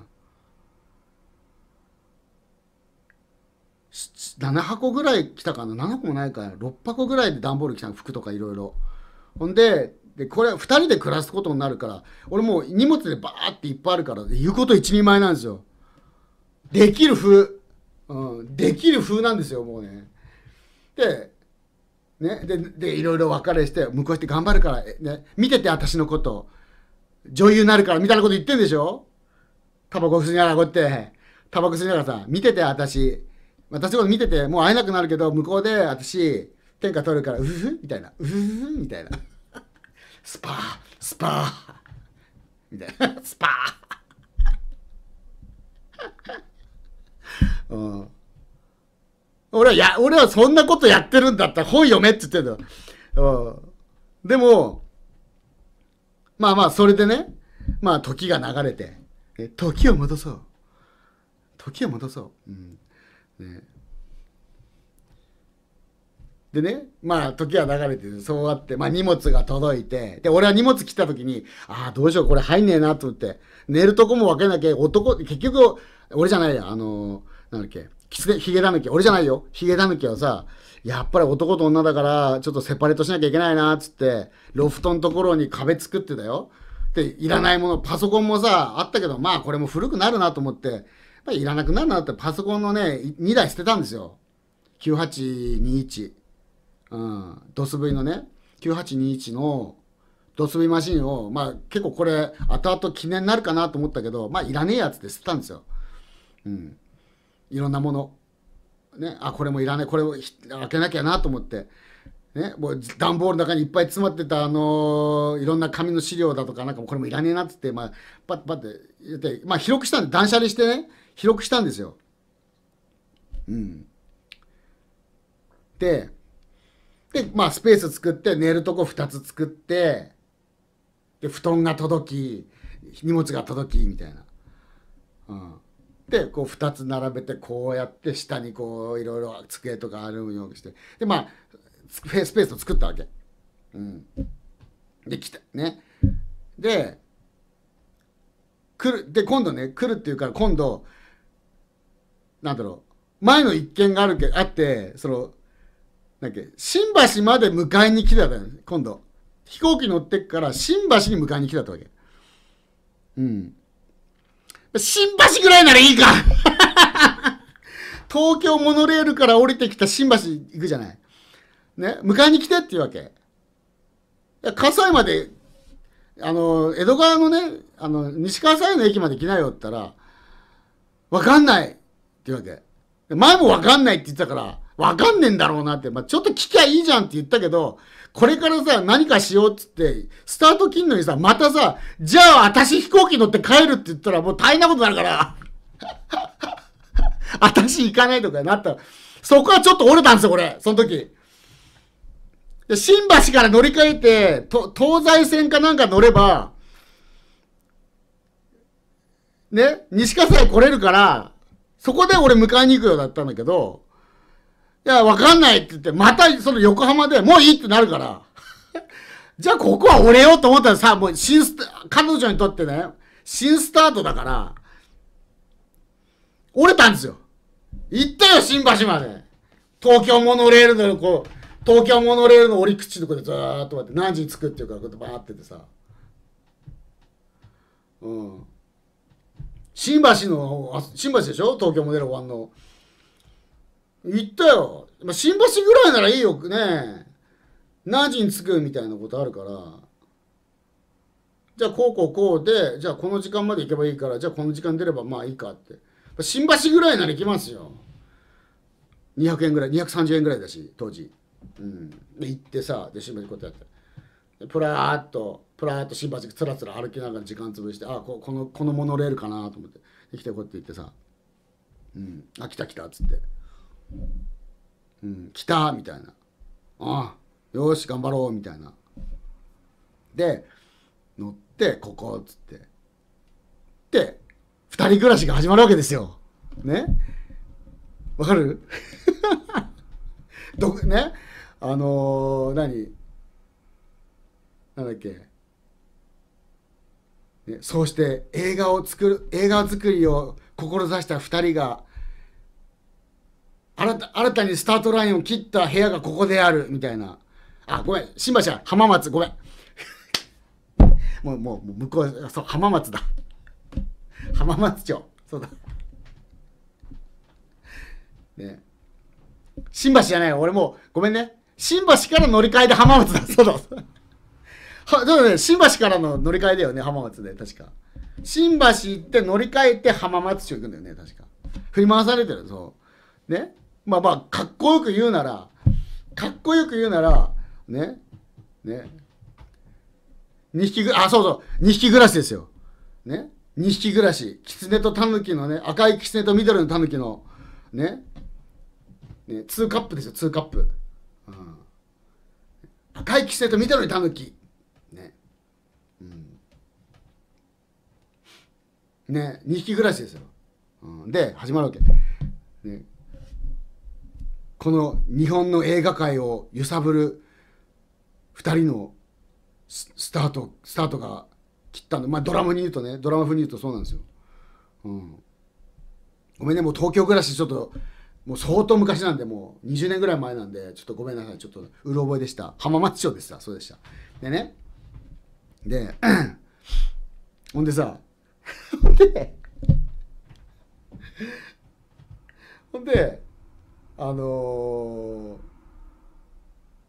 7箱ぐらい来たかな7箱もないから6箱ぐらいで段ボール来た服とかいろいろほんででこれ2人で暮らすことになるから俺もう荷物でバーっていっぱいあるから言うこと一人前なんですよできる風、うん、できる風なんですよもうねでねででいろいろ別れして向こうして頑張るから、ね、見てて私のこと女優になるからみたいなこと言ってんでしょタバコ吸いながらこうやってタバコ吸いながらさ見てて私私のこと見ててもう会えなくなるけど向こうで私天下取るからうふふみたいなうふふみたいな。スパースパーみたいな スパー うん、俺はや俺はそんなことやってるんだったら本読めって言ってんだ、うん、でもまあまあそれでねまあ時が流れて時を戻そう時を戻そう、うんねでね、まあ、時は流れてそうあって、まあ、荷物が届いて、で、俺は荷物来た時に、ああ、どうしよう、これ入んねえなと思って、寝るとこも分けなきゃ、男、結局、俺じゃないや、あのー、なんだっけ、きつね、ヒゲだぬき、俺じゃないよ、ヒゲだぬきはさ、やっぱり男と女だから、ちょっとセパレートしなきゃいけないな、つって、ロフトのところに壁作ってたよ。で、いらないもの、パソコンもさ、あったけど、まあ、これも古くなるなと思って、いらなくなるなって、パソコンのね、2台捨てたんですよ。9821。うん、ドス V のね9821のドス V マシンを、まあ、結構これ後々記念になるかなと思ったけど、まあ、いらねえやつで捨てたんですよ。うん、いろんなもの。ね、あこれもいらねえこれを開けなきゃなと思って。ね、もう段ボールの中にいっぱい詰まってた、あのー、いろんな紙の資料だとかなんかこれもいらねえなっつって、まあ、パッパッて言って、まあ、広くしたんで断捨離してね広くしたんですよ。うん、でで、まあ、スペース作って、寝るとこ2つ作って、で、布団が届き、荷物が届き、みたいな。うん。で、こう2つ並べて、こうやって、下にこう、いろいろ机とかあるようにして。で、まあ、スペースを作ったわけ。うん。で、来た。ね。で、来る、で、今度ね、来るっていうから、今度、なんだろう、前の一件があるけ、あって、その、だっけ、新橋まで迎えに来たよね、今度。飛行機乗ってっから、新橋に迎えに来てたわけ。うん。新橋ぐらいならいいか 東京モノレールから降りてきた新橋行くじゃない。ね、迎えに来てっていうわけ。葛西まで、あの、江戸川のね、あの、西川西の駅まで来ないよって言ったら、わかんないって言うわけ。前もわかんないって言ってたから、わかんねえんだろうなって、まあ、ちょっと聞きゃいいじゃんって言ったけど、これからさ、何かしようっつって、スタート切んのにさ、またさ、じゃあ私飛行機乗って帰るって言ったらもう大変なことになるから、私行かないとかなったら、そこはちょっと折れたんですよ、これ、その時。で、新橋から乗り換えて、東西線かなんか乗れば、ね、西葛西来れるから、そこで俺迎えに行くようだったんだけど、や、わかんないって言って、またその横浜でもういいってなるから。じゃあここは俺よと思ったらさ、もう新スタ、彼女にとってね、新スタートだから、折れたんですよ。行ったよ、新橋まで。東京モノレールの、こう、東京モノレールの折り口のとこでずーっと待って、何時に着くっていうかこうやってバーっててさ。うん。新橋の、新橋でしょ東京モデル1の。言ったよ。まあ、新橋ぐらいならいいよ、ね。何時に着くみたいなことあるから。じゃあ、こうこうこうで、じゃあこの時間まで行けばいいから、じゃあこの時間出ればまあいいかって。新橋ぐらいなら行きますよ。200円ぐらい、230円ぐらいだし、当時。うん。で、行ってさ、で、新橋こうやって。プラーっとプラーっと新橋つらつら歩きながら時間潰してあここのこのモノレールかなと思ってできてこうって行ってさ「うんあ来た来た」っつって。うん、来たみたいな。ああ、よし、頑張ろうみたいな。で、乗って、ここ、っつって。で、二人暮らしが始まるわけですよ。ねわかる ど、ねあのー、何なんだっけ、ね、そうして映画を作る映画作りを志した2人が新た新たにスタートラインを切った部屋がここであるみたいなあごめん新橋は浜松ごめん もうもう向こうそう浜松だ 浜松町そうだね新橋じゃない俺もうごめんね新橋から乗り換えで浜松だ そうだはだね新橋からの乗り換えだよね浜松で確か新橋行って乗り換えて浜松町行くんだよね確か振り回されてるそうねまあまあ、かっこよく言うなら、かっこよく言うなら、ね、ね、匹ぐ、あ、そうそう、匹暮らしですよ。ね、匹暮らし、狐と狸のね、赤い狐と緑の狸の、ね、ね、2カップですよ、2カップ。うん、赤い狐と緑の狸。ね。ね、2匹暮らしですよ。うん、で、始まるわけ。ねこの日本の映画界を揺さぶる2人のスタートスタートが切ったのまあドラマに言うとねドラマ風に言うとそうなんですよ。うん、ごめんねもう東京暮らしちょっともう相当昔なんでもう20年ぐらい前なんでちょっとごめんなさいちょっとうろ覚えでした浜松町でしたそうでしたでねで ほんでさ ほんでほんであのー、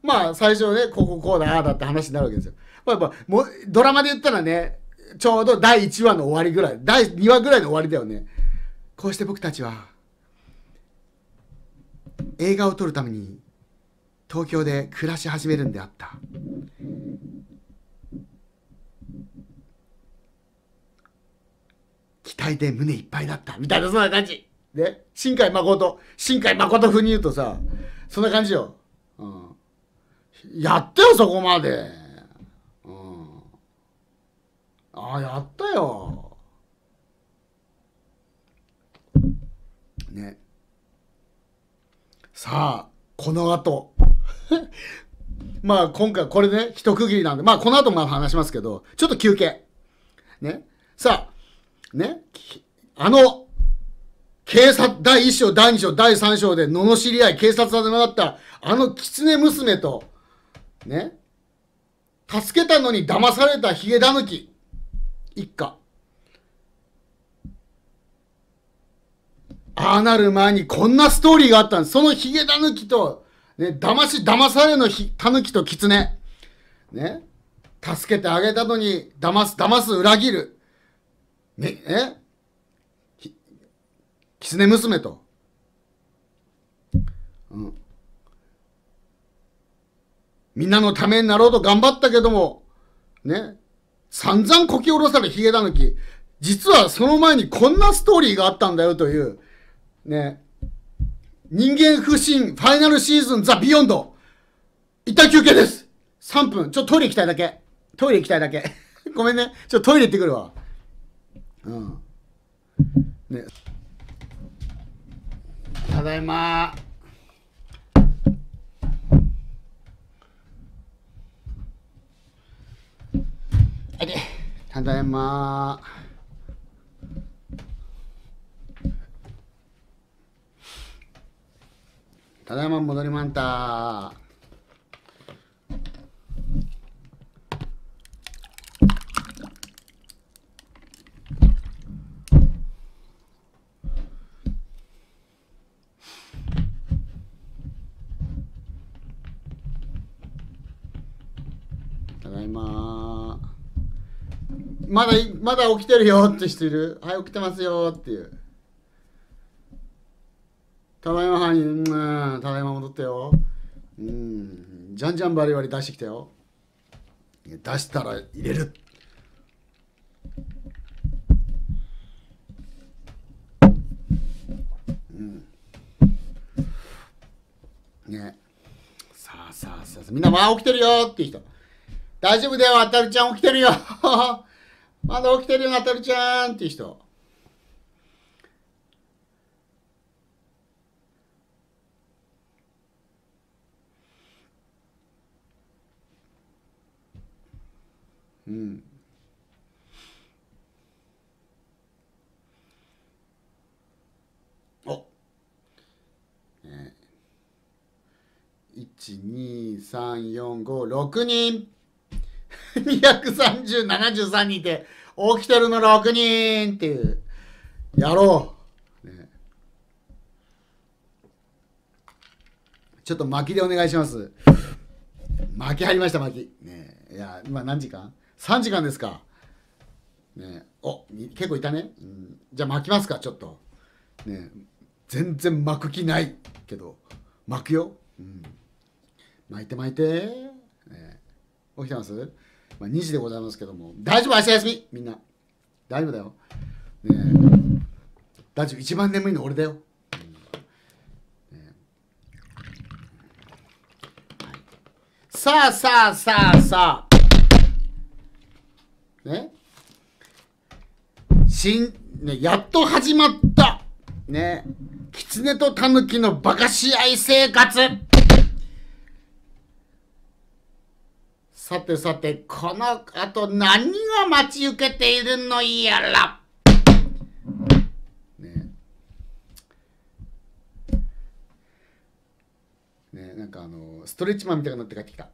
まあ最初ねこここうだああだって話になるわけですよ。まあ、やっぱもドラマで言ったらねちょうど第1話の終わりぐらい第2話ぐらいの終わりだよね。こうして僕たちは映画を撮るために東京で暮らし始めるんであった。期待で胸いっぱいだったみたいなそんな感じで、新海誠。新海誠風に言うとさ、そんな感じよ。うん。やってよ、そこまで。うん。ああ、やったよ。ね。さあ、この後。まあ今回これね、一区切りなんで、まあこの後も話しますけど、ちょっと休憩。ね。さあ、ね。あの、警察、第1章、第2章、第3章で、罵り合い、警察沙汰なかった、あの狐娘と、ね、助けたのに騙されたヒゲダヌキ一家。ああなる前にこんなストーリーがあったんです。そのヒゲダヌキと、ね、騙し、騙されのタヌキと狐、ね。助けてあげたのに、騙す、騙す、裏切る。ね、え狐娘と。うん。みんなのためになろうと頑張ったけども、ね、散々こき下ろされヒゲダヌキ。実はその前にこんなストーリーがあったんだよという、ね、人間不信ファイナルシーズンザ・ビヨンド。一旦休憩です。3分。ちょ、トイレ行きたいだけ。トイレ行きたいだけ。ごめんね。ちょ、トイレ行ってくるわ。うん。ね。ただいまただいまただいま戻りまんたただいままだまだ起きてるよって人いるはい起きてますよっていうただいまはい、うんただいま戻ったようんじゃんじゃんバリバリ出してきたよ出したら入れるうんねさあさあさあみんなまあ起きてるよっていう人大丈夫だよ、あたるちゃん起きてるよ。まだ起きてるよ、あたるちゃんっていう人。うん。おね、1、2、3、4、5、6人。230、73人いて、起きてるの6人っていう。やろう。ね、ちょっと巻きでお願いします。巻き入りました、巻き。ねいや、今何時間 ?3 時間ですか。ねお、結構いたね。うん、じゃあ巻きますか、ちょっと。ね全然巻く気ないけど、巻くよ。うん、巻いて巻いて。ね起きてますまあ、2時でございますけども、大丈夫、明日休みみんな。大丈夫だよ。ね大丈夫、一番眠いの俺だよ。さあさあさあさあ。ねしん、ね、やっと始まった。ね狐と狸のバカ試合生活。さてさて、この後何が待ち受けているのやら。ねねなんかあの、ストレッチマンみたいになって帰ってきた。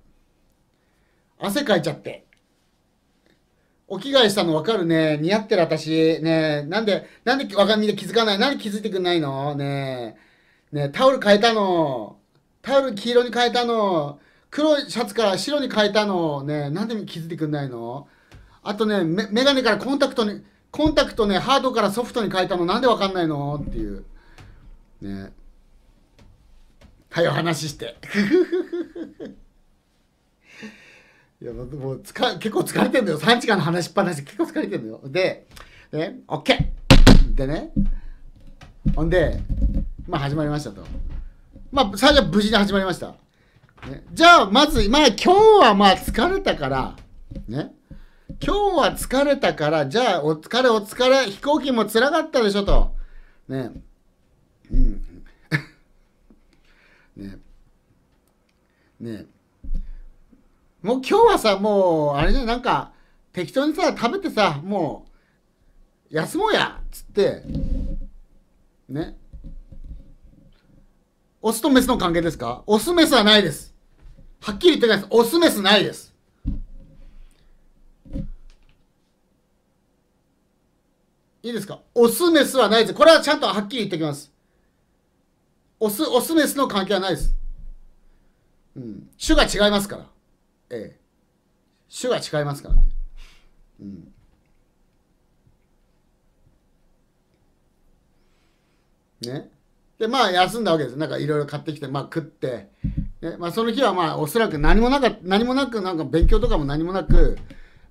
汗かいちゃって。お着替えしたの分かるね。似合ってる私。ねなんで、なんで若みで気づかないなんで気づいてくんないのねねタオル変えたの。タオル黄色に変えたの。黒いシャツから白に変えたのをね、なんで気づいてくんないのあとね、メガネからコンタクトに、コンタクトね、ハードからソフトに変えたのなんでわかんないのっていう。ね。はい、お話しして。いや、もうつか、結構疲れてんだよ。3時間の話しっぱなし、結構疲れてんだよ。で、ね、OK! でね、ほんで、まあ始まりましたと。まあ、最初は無事に始まりました。ね、じゃあ、まず、まあ、今日はまあ疲れたから、ね。今日は疲れたから、じゃあ、お疲れお疲れ、飛行機も辛かったでしょと。ね。うん。ね。ね。もう今日はさ、もう、あれじゃなんか、適当にさ、食べてさ、もう、休もうやっつって、ね。オスとメスの関係ですかオスメスはないです。はっきり言ってないでい。オスメスないです。いいですかオスメスはないです。これはちゃんとはっきり言ってきます。オス、オスメスの関係はないです。うん。種が違いますから。ええ。種が違いますからね。うん。ね。で、まあ、休んだわけです。なんか、いろいろ買ってきて、まあ、食って。で、まあ、その日は、まあ、おそらく何もなか、何もなく、なんか、勉強とかも何もなく、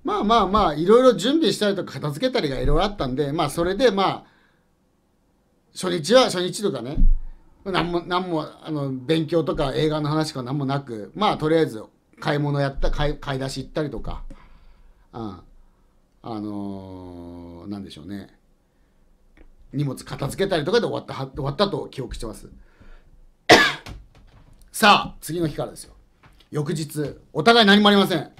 まあまあまあ、いろいろ準備したりとか、片付けたりがいろいろあったんで、まあ、それで、まあ、初日は、初日とかね、何も、何も、あの、勉強とか映画の話とか何もなく、まあ、とりあえず、買い物やった買い買い出し行ったりとか、うん、あのー、なんでしょうね荷物片付けたりとかで終わった終わったと記憶してます さあ次の日からですよ翌日お互い何もありません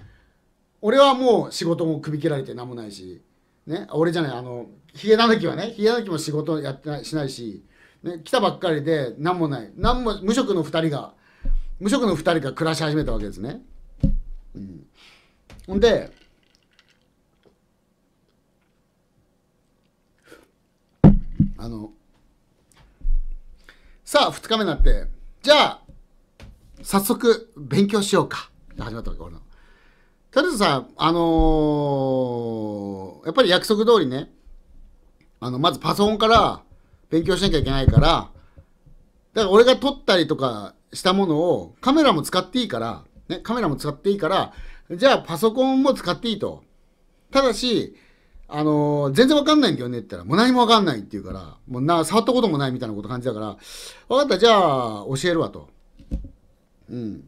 俺はもう仕事も首切られて何もないしね俺じゃないあのヒゲ狸はねヒゲ狸も仕事やってないしないし、ね、来たばっかりで何もない何も無職の2人が無職の2人が暮らし始めたわけですねうんほんであのさあ2日目になってじゃあ早速勉強しようか始まったわけ俺の。とりあえずさあのー、やっぱり約束通りねあのまずパソコンから勉強しなきゃいけないからだから俺が撮ったりとかしたものをカメラも使っていいから、ね、カメラも使っていいからじゃあパソコンも使っていいと。ただし、あの全然わかんないんだよねって言ったら、もう何もわかんないって言うから、もうな、触ったこともないみたいなこと感じだから、わかった、じゃあ、教えるわと。うん。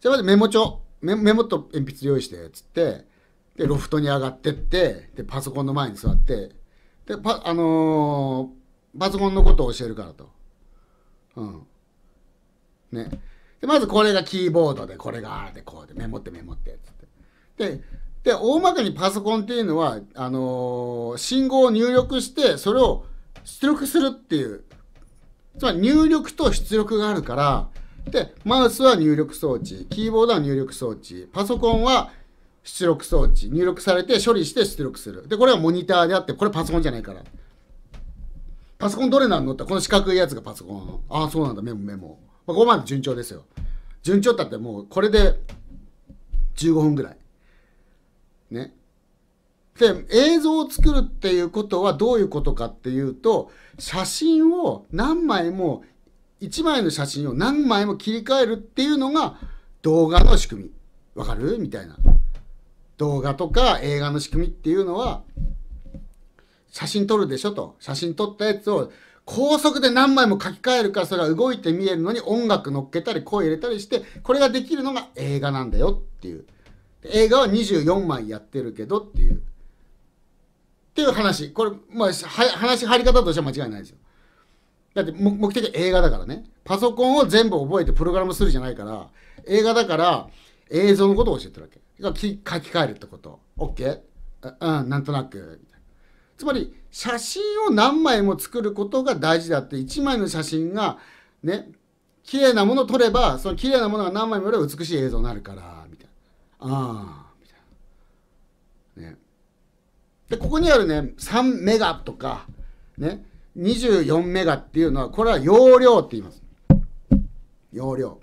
じゃあまずメモ帳、メモと鉛筆用意して、つって、で、ロフトに上がってって、で、パソコンの前に座って、で、パ、あのー、パソコンのことを教えるからと。うん。ね。で、まずこれがキーボードで、これが、で、こうで、メモってメモって、つって。で、で、大まかにパソコンっていうのは、あのー、信号を入力して、それを出力するっていう。つまり入力と出力があるから、で、マウスは入力装置、キーボードは入力装置、パソコンは出力装置、入力されて処理して出力する。で、これはモニターであって、これパソコンじゃないから。パソコンどれなんのって、この四角いやつがパソコン。ああ、そうなんだ、メモメモ。まあ、ここまで順調ですよ。順調だってもう、これで15分ぐらい。ね。で、映像を作るっていうことはどういうことかっていうと、写真を何枚も、1枚の写真を何枚も切り替えるっていうのが動画の仕組み。わかるみたいな。動画とか映画の仕組みっていうのは、写真撮るでしょと。写真撮ったやつを高速で何枚も書き換えるからそれは動いて見えるのに音楽乗っけたり声入れたりして、これができるのが映画なんだよっていう。映画は24枚やってるけどっていうっていう話これ、まあ、話入り方としては間違いないですよだって目的は映画だからねパソコンを全部覚えてプログラムするじゃないから映画だから映像のことを教えてるわけ書き換えるってこと OK うんなんとなくつまり写真を何枚も作ることが大事だって1枚の写真がね綺麗なものを撮ればその綺麗なものが何枚もより美しい映像になるからああみたいなねでここにあるね3メガとかね24メガっていうのはこれは容量って言います容量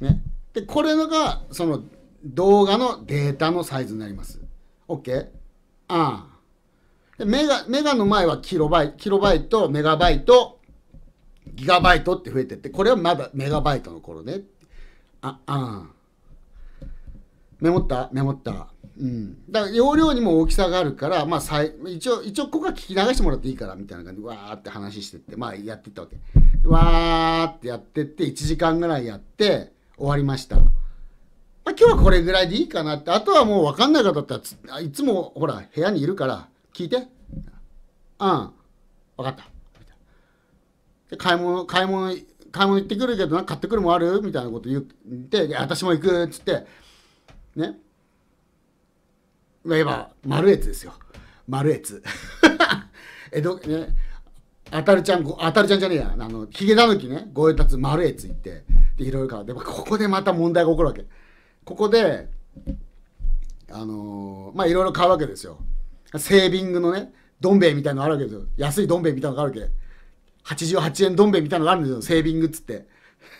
ねでこれのがその動画のデータのサイズになります OK? ああでメガメガの前はキロバイキロバイトメガバイトギガバイトって増えてってこれはまだメガバイトの頃ねああメモったメモった。うん、だから容量にも大きさがあるから、まあ、さい一応一応ここは聞き流してもらっていいからみたいな感じでわーって話してって、まあ、やってったわけわーってやってって1時間ぐらいやって終わりました、まあ、今日はこれぐらいでいいかなってあとはもう分かんない方だったらいつもほら部屋にいるから聞いてうん分かったで買い物買い物買い物行ってくるけどな買ってくるもあるみたいなこと言って私も行くっつってねいわば丸越ですよ丸越 江戸ねあたるちゃんあたるちゃんじゃねえやあのヒゲダヌキねつ用達丸越行ってでいろいろかでもここでまた問題が起こるわけここであのー、まあいろいろ買うわけですよセービングのねどん兵衛みたいのあるわけですよ安いどん兵衛みたいのがあるわけ88円どん兵衛みたいのがあるんですよセービングっつって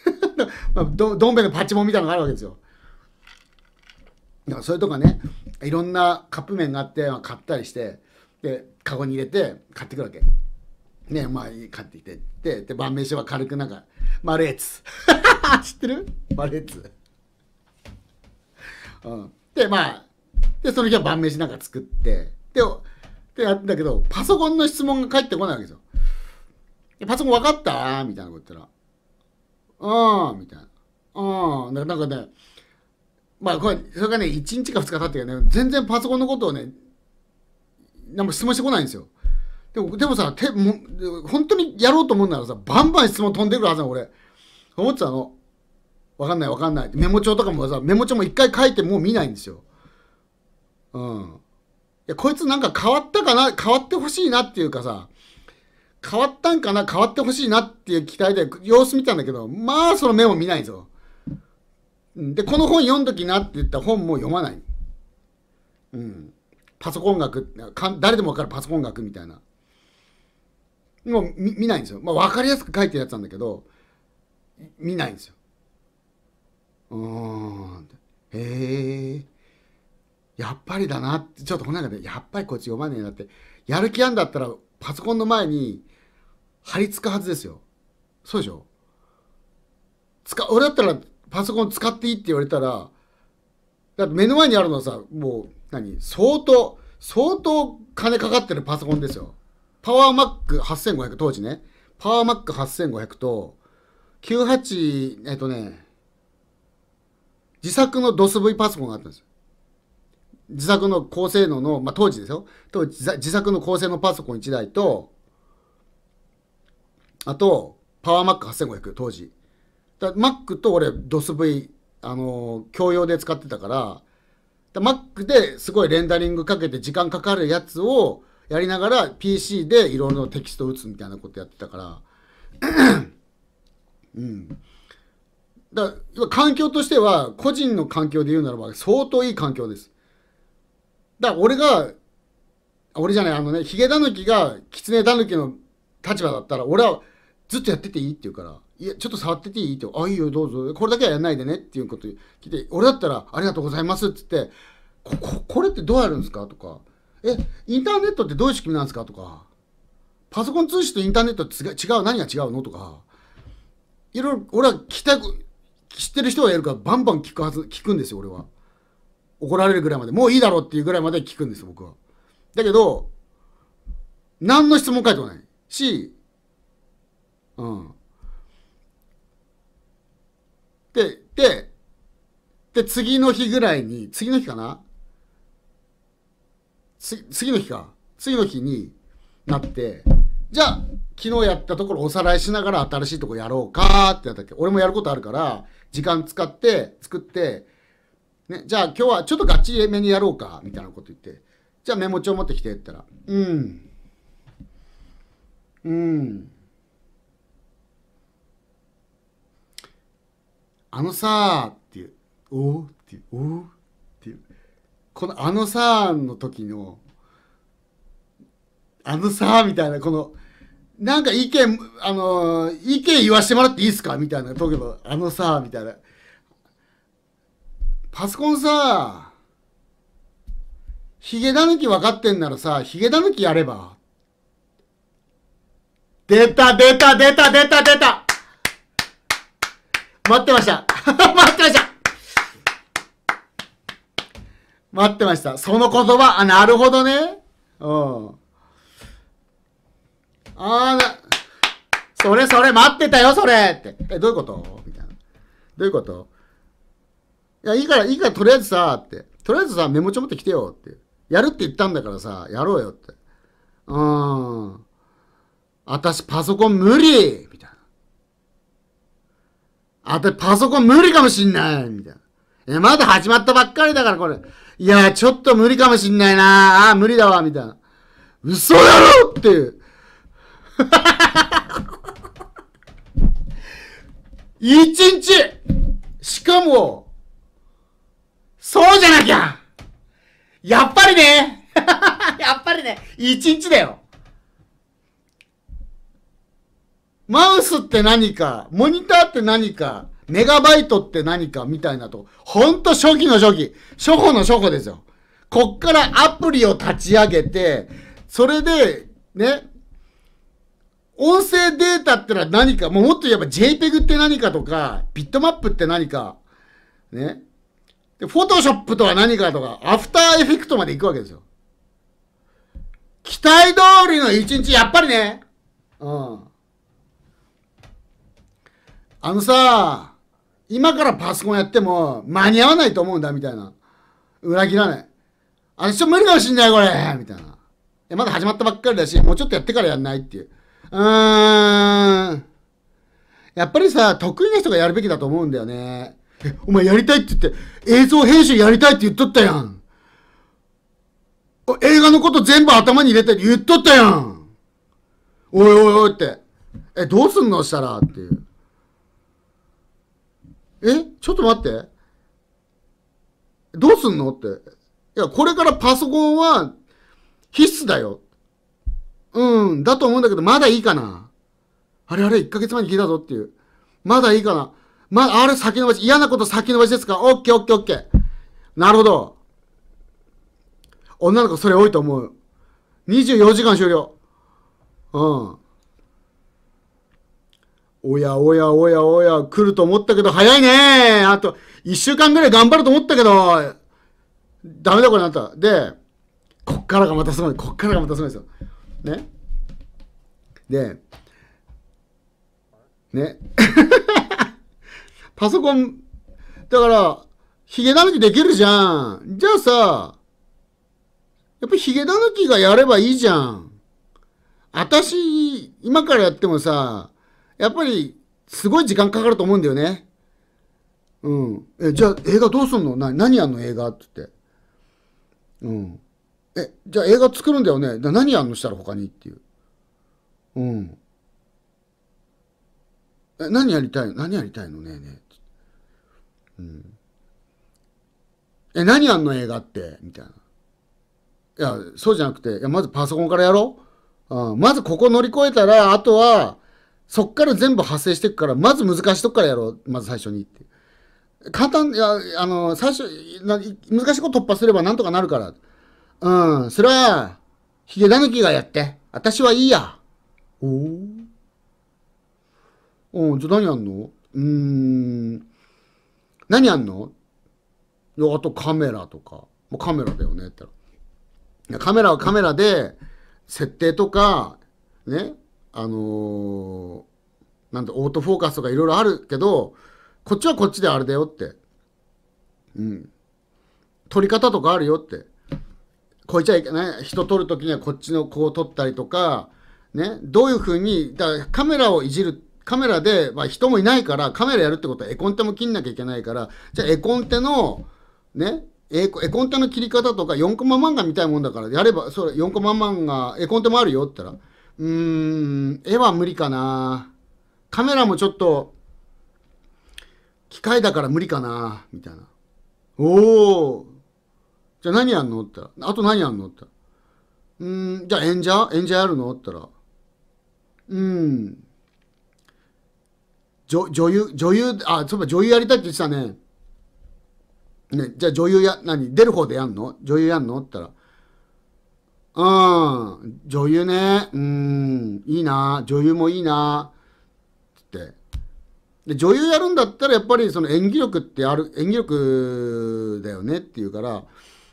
まあ、どどん兵衛のパチモンみたいのがあるわけですよだからそれとかねいろんなカップ麺があって買ったりしてでカゴに入れて買ってくるわけねまあ買ってきてでで晩飯は軽くなんかマレーツ 知ってるマレーツ、うん、でまあでその日は晩飯なんか作ってででやったけどパソコンの質問が返ってこないわけですよパソコン分かったみたいなこと言ったら「うん」みたいな「うん」なんかねまあ、これ、それがね、1日か2日経ってね、全然パソコンのことをね、なんか質問してこないんですよ。でも、でもさ、ても本当にやろうと思うならさ、バンバン質問飛んでくるはずなの、俺。思ってたの。わかんない、わかんない。メモ帳とかもさ、メモ帳も一回書いてもう見ないんですよ。うん。いや、こいつなんか変わったかな、変わってほしいなっていうかさ、変わったんかな、変わってほしいなっていう期待で様子見たんだけど、まあ、そのメモ見ないんですよ。で、この本読んどきなって言った本も読まない。うん。パソコン学、か誰でもわかるパソコン学みたいな。もう見見ないんですよ。まあわかりやすく書いてるやつなんだけど、見ないんですよ。うーん。へえ。やっぱりだなって、ちょっとこの中で、やっぱりこっち読まねえなって。やる気あんだったら、パソコンの前に張り付くはずですよ。そうでしょ使、俺だったらパソコン使っていいって言われたら、だって目の前にあるのはさ、もう何、相当、相当金かかってるパソコンですよ。パワーマック8500、当時ね。パワーマック8500と、98、えっとね、自作の DOSV パソコンがあったんですよ。自作の高性能の、まあ、当時ですよ。当時自作の高性能パソコン1台と、あと、パワーマック8500、当時。だマックと俺ドス V あの共用で使ってたからだマックですごいレンダリングかけて時間かかるやつをやりながら PC でいろんなテキスト打つみたいなことやってたから うんだ環境としては個人の環境で言うならば相当いい環境ですだから俺が俺じゃないあのねヒゲダヌキがキツネダヌキの立場だったら俺はずっとやってていいって言うから、いや、ちょっと触ってていいって、あ、いいよ、どうぞ、これだけはやらないでねっていうこと聞いて、俺だったら、ありがとうございますって言って、こここれってどうやるんですかとか、え、インターネットってどういう仕組みなんですかとか、パソコン通信とインターネットって違う、何が違うのとか、いろいろ、俺は聞きたく、知ってる人がやるからバンバン聞くはず、聞くんですよ、俺は。怒られるぐらいまで、もういいだろうっていうぐらいまで聞くんです、僕は。だけど、何の質問書いてこないし、うん。で、で、で、次の日ぐらいに、次の日かなつ次の日か。次の日になって、じゃあ、昨日やったところおさらいしながら新しいとこやろうかってやったっけ俺もやることあるから、時間使って、作って、ね、じゃあ今日はちょっとガチめにやろうかみたいなこと言って、じゃあメモ帳持ってきてって言ったら、うん。うん。あのさ」っていう「おーっていう「おーっていうこの「あのさ」の時の「あのさ」みたいなこのなんか意見あの意見言わしてもらっていいですかみたいな京の「あのさ」みたいな「パソコンさヒゲだぬき分かってんならさヒゲだぬきやれば」出た出た出た出た出た待ってました 待ってました待ってました。その言葉、あ、なるほどね。うん。あな、それそれ待ってたよ、それって。え、どういうことみたいな。どういうこといや、いいから、いいから、とりあえずさ、って。とりあえずさ、メモ帳持ってきてよ、って。やるって言ったんだからさ、やろうよって。うーん。私パソコン無理あたパソコン無理かもしんないみたいな。え、まだ始まったばっかりだからこれ。いや、ちょっと無理かもしんないなああ、無理だわ、みたいな。嘘やろっていう。一日しかも、そうじゃなきゃやっぱりね やっぱりね一日だよマウスって何か、モニターって何か、メガバイトって何かみたいなと、ほんと初期の初期、初歩の初歩ですよ。こっからアプリを立ち上げて、それで、ね、音声データってのは何か、もうもっと言えば JPEG って何かとか、ビットマップって何か、ね。で、フォトショップとは何かとか、アフターエフェクトまで行くわけですよ。期待通りの一日、やっぱりね。うん。あのさ、今からパソコンやっても間に合わないと思うんだ、みたいな。裏切らない。あれ、ちょ無理かもしんない、これみたいな。いまだ始まったばっかりだし、もうちょっとやってからやんないっていう。うーん。やっぱりさ、得意な人がやるべきだと思うんだよね。え、お前やりたいって言って、映像編集やりたいって言っとったやん。映画のこと全部頭に入れて言っとったやん。おいおいおいって。え、どうすんのしたらっていう。えちょっと待って。どうすんのって。いや、これからパソコンは必須だよ。うん、だと思うんだけど、まだいいかな。あれあれ、1ヶ月前に聞いたぞっていう。まだいいかな。まあ、れ先延ばし、嫌なこと先延ばしですかオッケーオッケーオッケー。なるほど。女の子それ多いと思う。24時間終了。うん。おやおやおやおや、来ると思ったけど、早いねあと、一週間ぐらい頑張ると思ったけど、ダメだこれなった。で、こっからがまたすごい。こっからがまたすごいですよ。ね。で、ね。パソコン、だから、ヒゲダヌキできるじゃん。じゃあさ、やっぱヒゲダヌキがやればいいじゃん。私、今からやってもさ、やっぱりすごい時間かかると思うんだよね。うん。え、じゃあ映画どうすんの何何やんの映画って言って。うん。え、じゃあ映画作るんだよね。何やんのしたら他にっていう。うん。え、何やりたいの何やりたいのねえねえ。うん。え、何やんの映画ってみたいな。いや、そうじゃなくて、いや、まずパソコンからやろう。うん。まずここ乗り越えたら、あとは、そっから全部発生していくから、まず難しいとこからやろう、まず最初にって。簡単、いや、あの、最初、な難しいこと突破すればなんとかなるから。うん、それは、ヒゲダヌキがやって。私はいいや。おぉ。うん、じゃあ何やんのうーん。何やんのあとカメラとか。もうカメラだよね言ったら。カメラはカメラで、設定とか、ね、あのー、なんだ、オートフォーカスとかいろいろあるけど、こっちはこっちであれだよって。うん。撮り方とかあるよって。こいちゃいけない。人撮るときにはこっちのこう撮ったりとか、ね、どういうふうに、だカメラをいじる。カメラで、まあ、人もいないから、カメラやるってことは絵コンテも切んなきゃいけないから、じゃあ絵コンテの、ね、絵コンテの切り方とか4コマ漫画みたいなもんだから、やれば、それ4コマ漫画、絵コンテもあるよって言ったら、うーん、絵は無理かな。カメラもちょっと、機械だから無理かな、みたいな。おおじゃあ何やんのってあと何やんのってうん、じゃあ演者演者やるのって言ったら、うん、女女優、女優、あ、そういえば女優やりたいって言ってたね。ね、じゃあ女優や、何出る方でやんの女優やんのって言ったら、うん、女優ね、うん、いいな、女優もいいな、って。で、女優やるんだったら、やっぱりその演技力ってある、演技力だよねって言うから、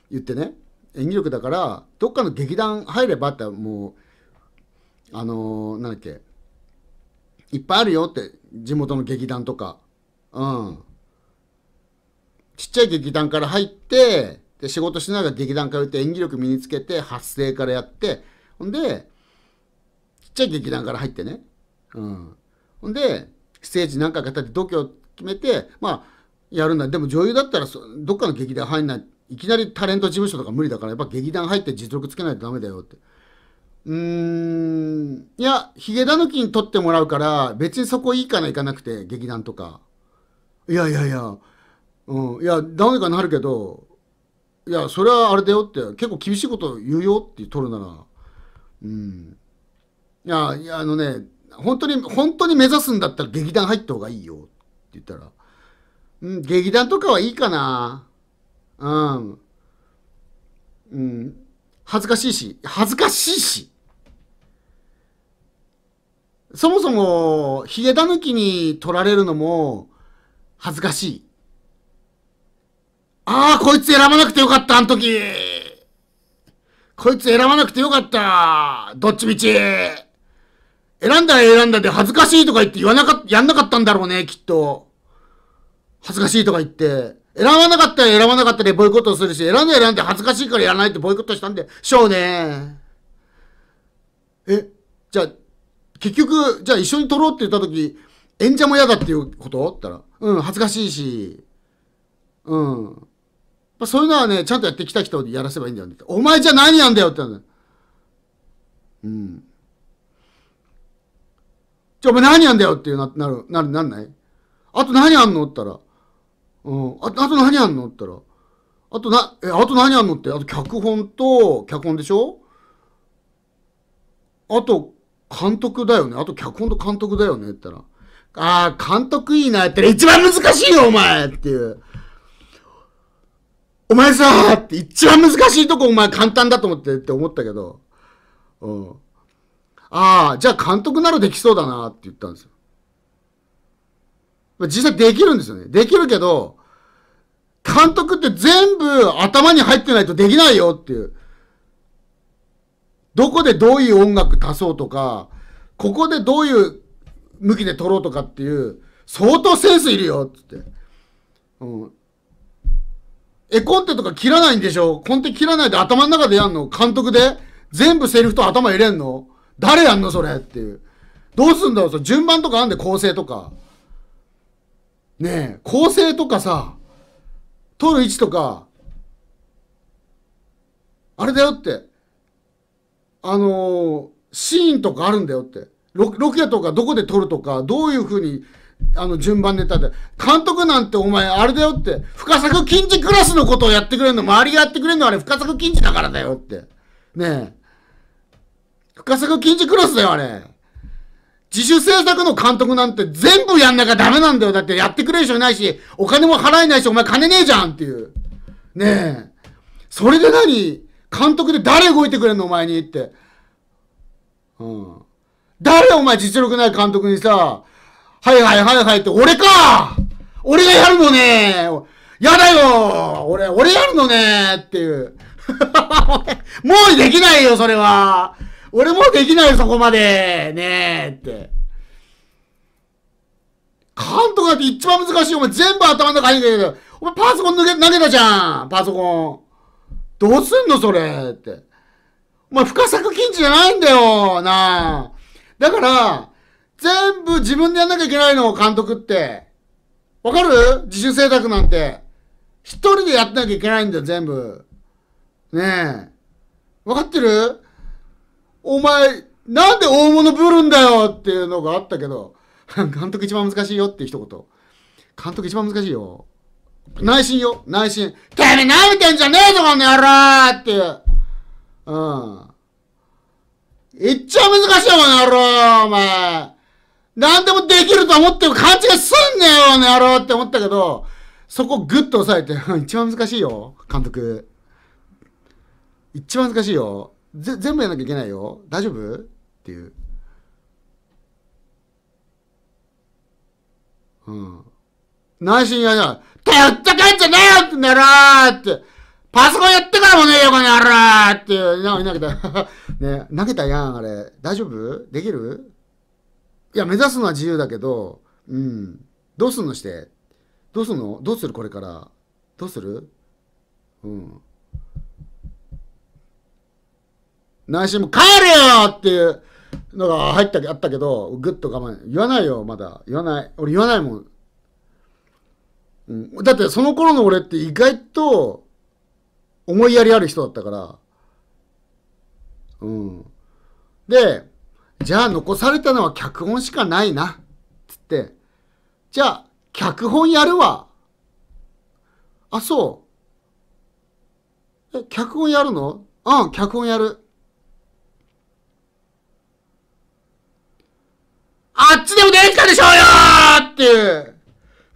言ってね、演技力だから、どっかの劇団入ればって、もう、あのー、なんだっけ、いっぱいあるよって、地元の劇団とか、うん。ちっちゃい劇団から入って、で、仕事しながら劇団通って演技力身につけて、発声からやって、ほんで、ちっちゃい劇団から入ってね。うん。ほんで、ステージ何回か立って度胸決めて、まあ、やるんだ。でも女優だったら、どっかの劇団入んない。いきなりタレント事務所とか無理だから、やっぱ劇団入って実力つけないとダメだよって。うーん、いや、ヒゲダヌキに取ってもらうから、別にそこいいかな、行かなくて、劇団とか。いやいやいや、うん、いや、ダメかなるけど、いや、それはあれだよって、結構厳しいこと言うよって取るなら、うん。いや、いや、あのね、本当に、本当に目指すんだったら劇団入った方がいいよって言ったら、うん、劇団とかはいいかな。うん。うん。恥ずかしいし、恥ずかしいし。そもそも、ヒゲダヌキに取られるのも、恥ずかしい。ああ、こいつ選ばなくてよかった、あの時。こいつ選ばなくてよかった。どっちみち。選んだら選んだで恥ずかしいとか言って言わなかった、やんなかったんだろうね、きっと。恥ずかしいとか言って。選ばなかったら選ばなかったでボイコットするし、選んで選んで恥ずかしいからやらないってボイコットしたんでしょうね。え、じゃあ、結局、じゃあ一緒に撮ろうって言った時、演者も嫌だっていうことったら、うん、恥ずかしいし、うん。まあ、そういうのはね、ちゃんとやってきた人にやらせばいいんだよね。お前じゃ何やんだよってうん。じゃあお前何やんだよっていうな、なる、なる、なんないあと何あんのったら。うん。ああと何あんのったら。あとな、え、あと何あんのって、あと脚本と、脚本でしょあと、監督だよね。あと脚本と監督だよね。って言ったら。ああ、監督いいな。って言ったら一番難しいよ、お前っていう。お前さって一番難しいとこお前簡単だと思ってって思ったけど、うん。ああ、じゃあ監督ならできそうだなって言ったんですよ。実際できるんですよね。できるけど、監督って全部頭に入ってないとできないよっていう。どこでどういう音楽足そうとか、ここでどういう向きで撮ろうとかっていう、相当センスいるよっつって。うん。絵コンテとか切らないんでしょコンテ切らないで頭の中でやんの監督で全部セリフと頭入れんの誰やんのそれっていう。どうすんだろうそ順番とかあんで構成とか。ねえ、構成とかさ、取る位置とか、あれだよって。あのー、シーンとかあるんだよって。ロケとかどこで撮るとか、どういうふうにあの、順番でタって、監督なんてお前、あれだよって、深作禁止クラスのことをやってくれるの、周りがやってくれるのあれ、深作禁止だからだよって。ねえ。深作禁止クラスだよ、あれ。自主制作の監督なんて全部やんなきゃダメなんだよ。だってやってくれる人いないし、お金も払えないし、お前金ねえじゃんっていう。ねえ。それで何監督で誰動いてくれんのお前にって。うん。誰お前実力ない監督にさ、はいはいはいはいって、俺か俺がやるのねやだよ俺、俺やるのねっていう。もうできないよ、それは。俺もできないよ、そこまで。ねえ、って。監督だかって一番難しい。お前全部頭の中入んけど、お前パソコン投げ投げたじゃん。パソコン。どうすんの、それ。って。お前深作禁止じゃないんだよ。なあ。だから、全部自分でやんなきゃいけないの、監督って。わかる自主制作なんて。一人でやってなきゃいけないんだよ、全部。ねえ。わかってるお前、なんで大物ぶるんだよっていうのがあったけど、監督一番難しいよって一言。監督一番難しいよ。内心よ、内心。てめえ舐めてんじゃねえぞ、この野郎っていう。うん。いっちゃ難しいよ、この野郎お前。何でもできると思ってる勘違いすんねよ、あの野郎って思ったけど、そこグッと押さえて、一番難しいよ、監督。一番難しいよ。ぜ全部やんなきゃいけないよ。大丈夫っていう。うん。内心やな、手打って帰っちゃねえよってならーって。パソコンやってからもねえよ、この野郎っていう、な、投げた。ね、投げたやん、あれ。大丈夫できるいや、目指すのは自由だけど、うん。どうすんのしてどうすんのどうするこれから。どうするうん。内心も帰れよっていうのが入った、あったけど、ぐっと我慢。言わないよ、まだ。言わない。俺言わないもん。うん、だってその頃の俺って意外と思いやりある人だったから。うん。で、じゃあ残されたのは脚本しかないな。つって。じゃあ、脚本やるわ。あ、そう。え、脚本やるのうん、脚本やる。あっちでもできたでしょうよっていう。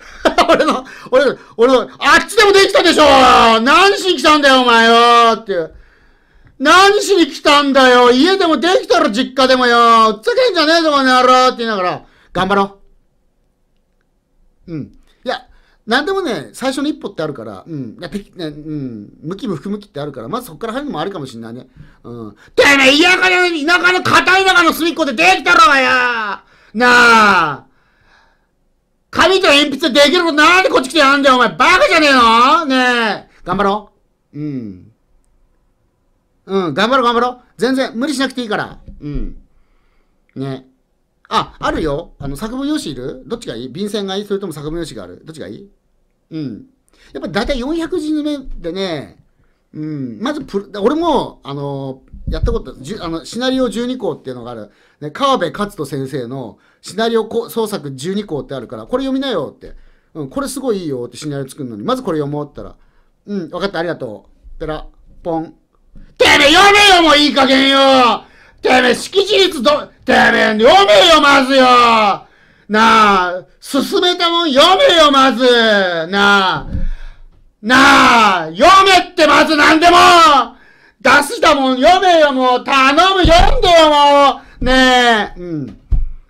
俺の、俺の、俺の、あっちでもできたでしょ何しに来たんだよ、お前よっていう。何しに来たんだよ家でもできたら実家でもよつけんじゃねえぞこの野郎って言いながら、頑張ろう。うん。いや、なんでもね、最初の一歩ってあるから、うん。いや、ね、うん。向き不向きってあるから、まずそこから入るのもあるかもしんないね。うん。てめえ、田舎の、田舎の片田舎の隅っこでできたろがよなあ紙と鉛筆でできることなんでこっち来てやんだよ、お前。バカじゃねえのねえ。頑張ろう。うん。うん、頑張ろう頑張ろう。全然、無理しなくていいから。うん。ね。あ、あるよ。あの、作文用紙いるどっちがいい便箋がいいそれとも作文用紙があるどっちがいいうん。やっぱ大体400字目でね、うん、まずプ、俺も、あの、やったこと、じあの、シナリオ12項っていうのがある。ね、河辺勝人先生のシナリオ創作12項ってあるから、これ読みなよって。うん、これすごいいいよってシナリオ作るのに、まずこれ読もうって言ったら、うん、分かった、ありがとう。ペラ、ポン。てめえ読めよもういい加減よてめえ識字率ど、てめえ読めよまずよなあ、進めたもん読めよまずなあ、なあ、読めってまず何でも出したもん読めよもう頼む読んでよもうねえ、うん。い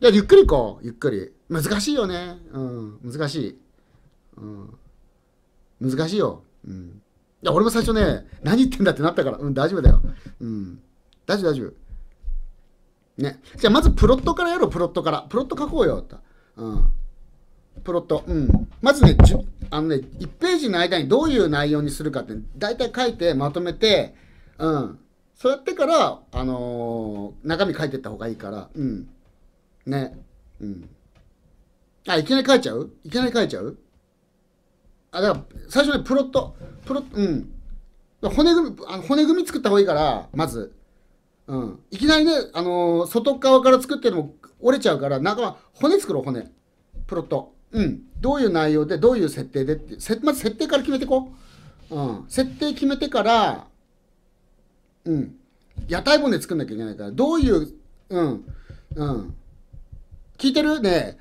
や、ゆっくりこう、ゆっくり。難しいよね。うん、難しい。うん、難しいよ。うんや、俺も最初ね、何言ってんだってなったから、うん、大丈夫だよ。うん。大丈夫、大丈夫。ね。じゃあ、まずプロットからやろう、プロットから。プロット書こうよ、と。うん。プロット。うん。まずね、あのね、1ページの間にどういう内容にするかって、大体書いて、まとめて、うん。そうやってから、あのー、中身書いてった方がいいから、うん。ね。うん。あ、いきなり書いちゃういきなり書いちゃうあだから最初にプロットプロうん骨組みあの骨組み作った方がいいからまず、うん、いきなりね、あのー、外側から作っても折れちゃうから中は骨作ろう骨プロットうんどういう内容でどういう設定でってまず設定から決めていこう、うん、設定決めてからうん屋台骨作んなきゃいけないからどういううんうん聞いてるね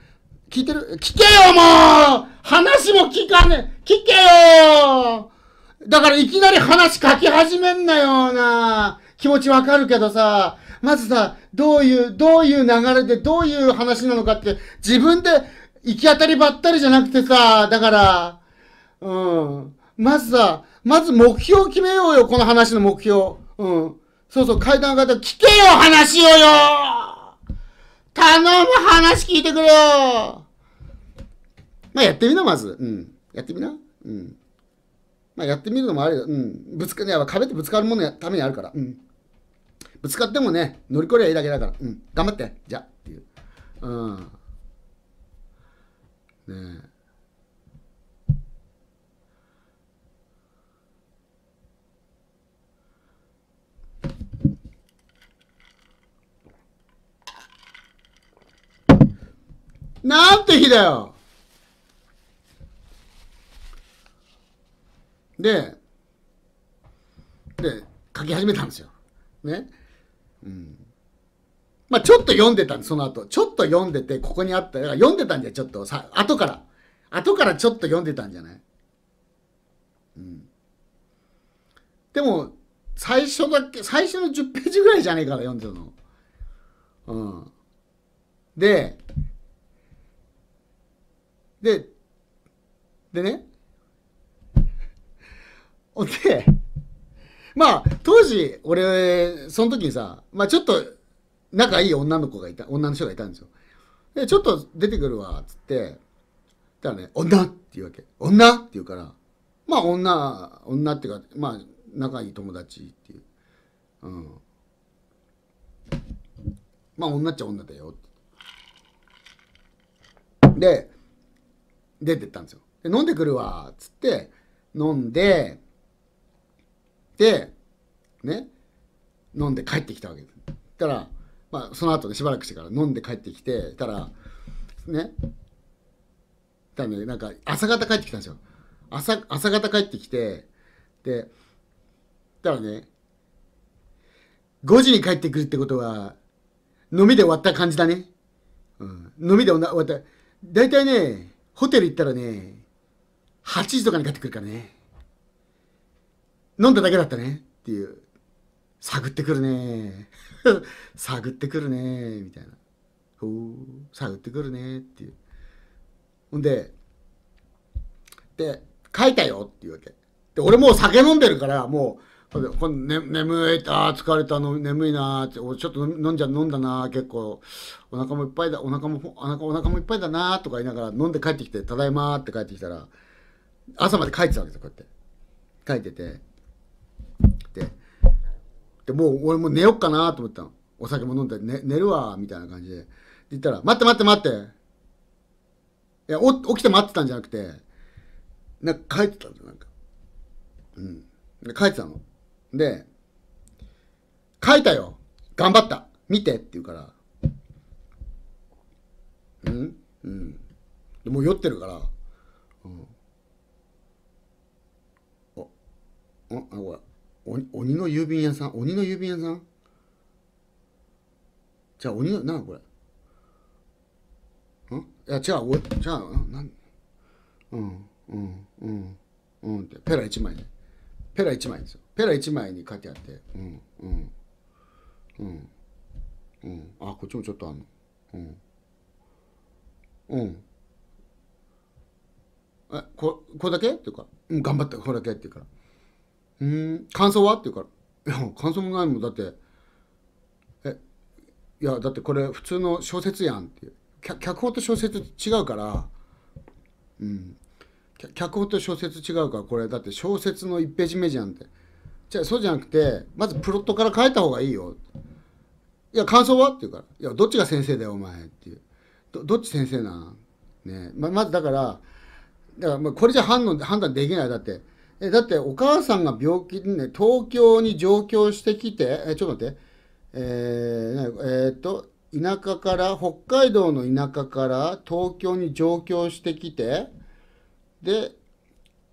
聞いてる聞けよ、もう話も聞かねえ聞けよだからいきなり話書き始めんなよな気持ちわかるけどさ、まずさ、どういう、どういう流れでどういう話なのかって、自分で行き当たりばったりじゃなくてさ、だから、うん。まずさ、まず目標を決めようよ、この話の目標。うん。そうそう、階段ら聞けよ、話をよ頼む話聞いてくれよまあやってみな、まず。うん。やってみな。うん。まあやってみるのもあるだ。うん。ぶつか、壁ってぶつかるもののためにあるから。うん。ぶつかってもね、乗り越えりゃいいだけだから。うん。頑張って。じゃっていう。うん。ねえ。なんて日だよでで書き始めたんですよ。ね。うん。まあちょっと読んでたんです、その後。ちょっと読んでて、ここにあった。だから読んでたんじゃ、ちょっとさ、後から。後からちょっと読んでたんじゃないうん。でも、最初だけ、最初の10ページぐらいじゃねえから読んでたの。うん。で、で、でね、で、まあ、当時、俺、その時にさ、まあちょっと、仲いい女の子がいた、女の人がいたんですよ。で、ちょっと出てくるわ、つって、たらね、女って言うわけ。女って言うから、まあ女、女っていうか、まあ仲いい友達っていう。うん。まあ女っちゃ女だよ。で、出てったんですよ。で飲んでくるわ、つって、飲んで、て、ね、飲んで帰ってきたわけです。たら、まあ、その後ね、しばらくしてから飲んで帰ってきて、たら、ね、たね、なんか、朝方帰ってきたんですよ。朝、朝方帰ってきて、で、たらね、5時に帰ってくるってことは、飲みで終わった感じだね。うん。飲みで終わった。大体ね、ホテル行ったらね、8時とかに帰ってくるからね。飲んだだけだったねっていう。探ってくるね 探ってくるねみたいな。おう、探ってくるねっていう。ほんで、で、書いたよっていうわけ。で、俺もう酒飲んでるから、もう、ね、眠い、ああ、疲れたの、眠いなーって、ちょっと飲んじゃ、飲んだな結構、お腹もいっぱいだ、お腹も、お腹お腹もいっぱいだなとか言いながら、飲んで帰ってきて、ただいまって帰ってきたら、朝まで帰ってたわけですよ、こうやって。帰ってて。でもう俺も寝よっかなと思ったのお酒も飲んで、ね、寝るわみたいな感じでで言ったら「待って待って待って」いやお起きて待ってたんじゃなくてなんか帰ってたのなんかうんで帰ってたので「書いたよ頑張った見て」って言うから「うんうん」でもう酔ってるから「うん」ああごめん。鬼の郵便屋さん鬼の郵便屋さんじゃあ鬼のなこれんいや違うおじゃあなんうんうんうんうんってペラ1枚でペラ1枚ですよペラ1枚に書いてあってうんうんうんうんあこっちもちょっとあんのうんうんえここれだけっていうか、うん、頑張ってこれだけって言うからうん感想は?」って言うから「い や感想もないもんだってえいやだってこれ普通の小説やん」って脚本と小説違うからうん脚本と小説違うからこれだって小説の1ページ目じゃんってじゃあそうじゃなくてまずプロットから書いた方がいいよいや感想はって言うから「いやどっちが先生だよお前」っていうどどっち先生なんねままずだからだからこれじゃ判断判断できないだってえだってお母さんが病気でね、東京に上京してきて、えちょっと待って、えー、えー、と、田舎から、北海道の田舎から東京に上京してきて、で、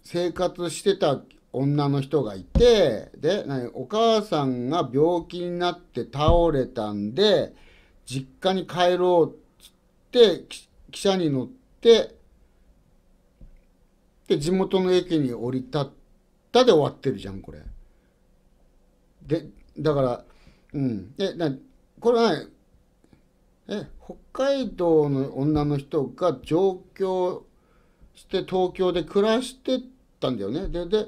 生活してた女の人がいて、で、お母さんが病気になって倒れたんで、実家に帰ろうっつって、汽車に乗って、で、地元の駅に降り立って、ったで終わってるじゃんこれ。でだからうんえなこれはえ北海道の女の人が上京して東京で暮らしてたんだよね。でで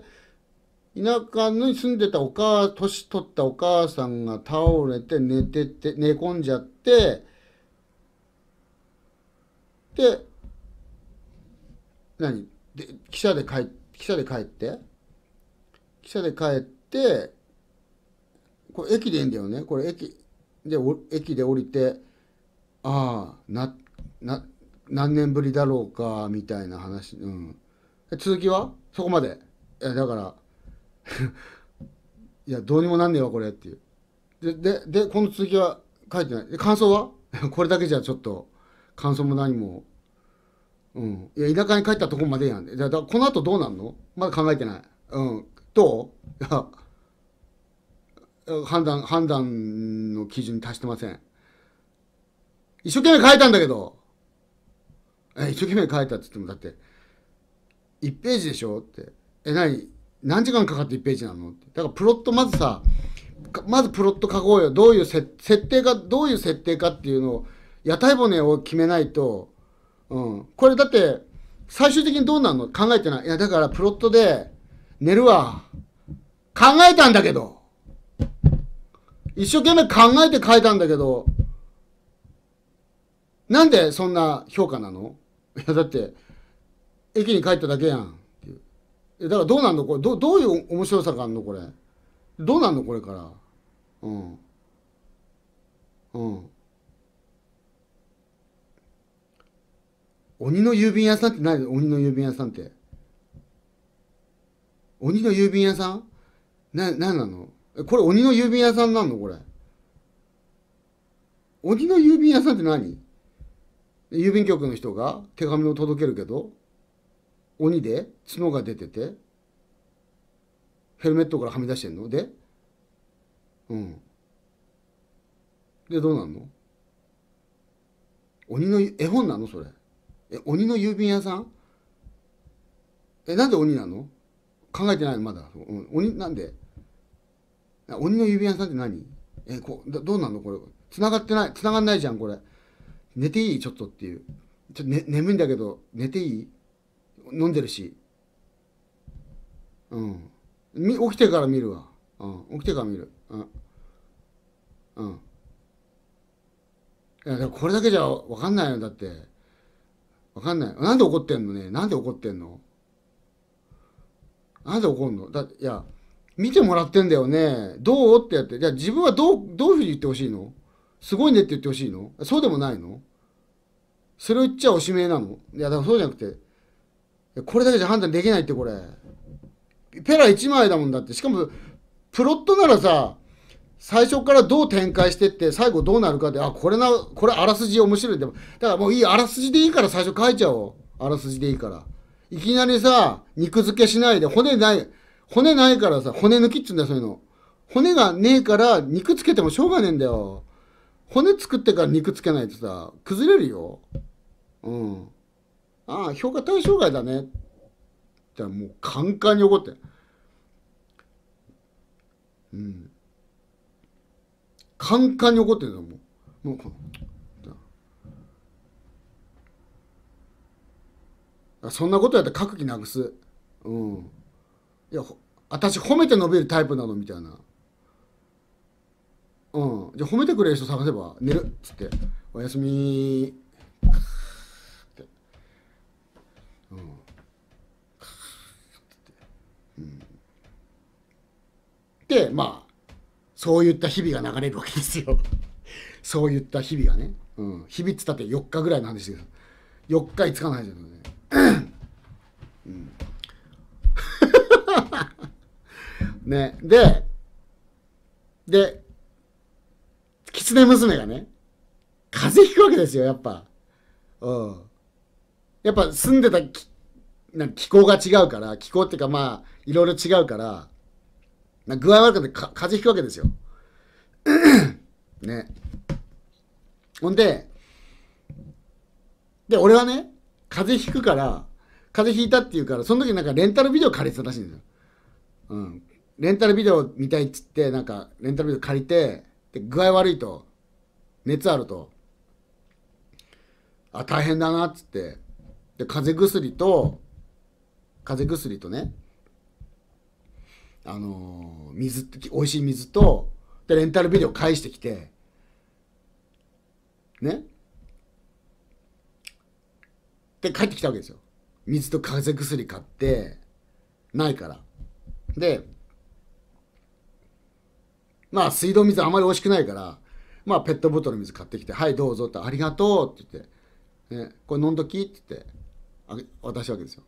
田舎に住んでたお母年取ったお母さんが倒れて寝てて寝込んじゃってで何で汽車で帰って汽車で帰って。汽車で帰って、これ駅でいいんだよね。これ駅で、駅で降りて、ああ、な、な、何年ぶりだろうか、みたいな話。うん。続きはそこまで。いや、だから いや、どうにもなんねえわ、これっていう。で、で、で、この続きは書いてない。で、感想は これだけじゃちょっと、感想も何も。うん。いや、田舎に帰ったとこまでやん。だから、この後どうなんのまだ考えてない。うん。と 判断、判断の基準に達してません。一生懸命書いたんだけど、え、一生懸命書いたって言っても、だって、1ページでしょって。え、な何何時間かかって1ページなのって。だからプロットまずさ、まずプロット書こうよ。どういう設定か、どういう設定かっていうのを、屋台骨を決めないと、うん。これだって、最終的にどうなるの考えてない。いや、だからプロットで、寝るわ。考えたんだけど。一生懸命考えて書いたんだけど、なんでそんな評価なの いや、だって、駅に帰っただけやん。だからどうなんのこれど、どういう面白さがあんのこれ。どうなんのこれから。うん。うん。鬼の郵便屋さんってない鬼の郵便屋さんって。鬼の郵便屋さんな、なんなのこれ鬼の郵便屋さんなんのこれ。鬼の郵便屋さんって何郵便局の人が手紙を届けるけど、鬼で角が出てて、ヘルメットからはみ出してんので、うん。で、どうなんの鬼の絵本なのそれ。え、鬼の郵便屋さんえ、なんで鬼なの考えてないまだ鬼なんで鬼の指輪さんって何えこどうなんのこれ繋がってない繋がんないじゃんこれ寝ていいちょっとっていうちょっと、ね、眠いんだけど寝ていい飲んでるしうん起きてから見るわ、うん、起きてから見るうんうんいやこれだけじゃ分かんないよだって分かんないなんで怒ってんのねなんで怒ってんのなんで怒んのだって、いや、見てもらってんだよね。どうってやって。じゃあ自分はどう、どういうふうに言ってほしいのすごいねって言ってほしいのそうでもないのそれを言っちゃおしめなのいや、だからそうじゃなくて、これだけじゃ判断できないってこれ。ペラ1枚だもんだって。しかも、プロットならさ、最初からどう展開してって、最後どうなるかって、あ、これな、これあらすじ面白い。でも、だからもういい、あらすじでいいから最初書いちゃおう。あらすじでいいから。いきなりさ、肉付けしないで、骨ない、骨ないからさ、骨抜きっつうんだよ、そういうの。骨がねえから、肉つけてもしょうがねえんだよ。骨作ってから肉つけないとさ、崩れるよ。うん。ああ、評価対象外だね。ってもうカンカンに怒って。うん。カンカンに怒ってるんだもう。もうそんなことやったら書く気なくすうんいや私褒めて伸びるタイプなのみたいなうんじゃあ褒めてくれる人探せば寝るっつっておやすみって、うん、うん、でまあそういった日々が流れるわけですよそういった日々がね、うん、日々っつったって4日ぐらいなんですけど4日5日の話じゃよねうん、ね、で、で、狐娘がね、風邪ひくわけですよ、やっぱ。うん。やっぱ住んでた気、な気候が違うから、気候っていうかまあ、いろいろ違うから、な具合悪くてか風邪ひくわけですよ。ね。ほんで、で、俺はね、風邪ひくから風邪ひいたっていうからその時なんかレンタルビデオ借りてたらしいんですよ、うん、レンタルビデオ見たいっつってなんかレンタルビデオ借りてで具合悪いと熱あるとあ大変だなっつってで風邪薬と風邪薬とねあのー、水美味しい水とでレンタルビデオ返してきてねで帰ってきたわけですよ水と風邪薬買ってないからでまあ水道水あまり美味しくないからまあペットボトル水買ってきて「はいどうぞ」って「ありがとう」って言って、ね「これ飲んどき」って言ってあ渡したわけですよ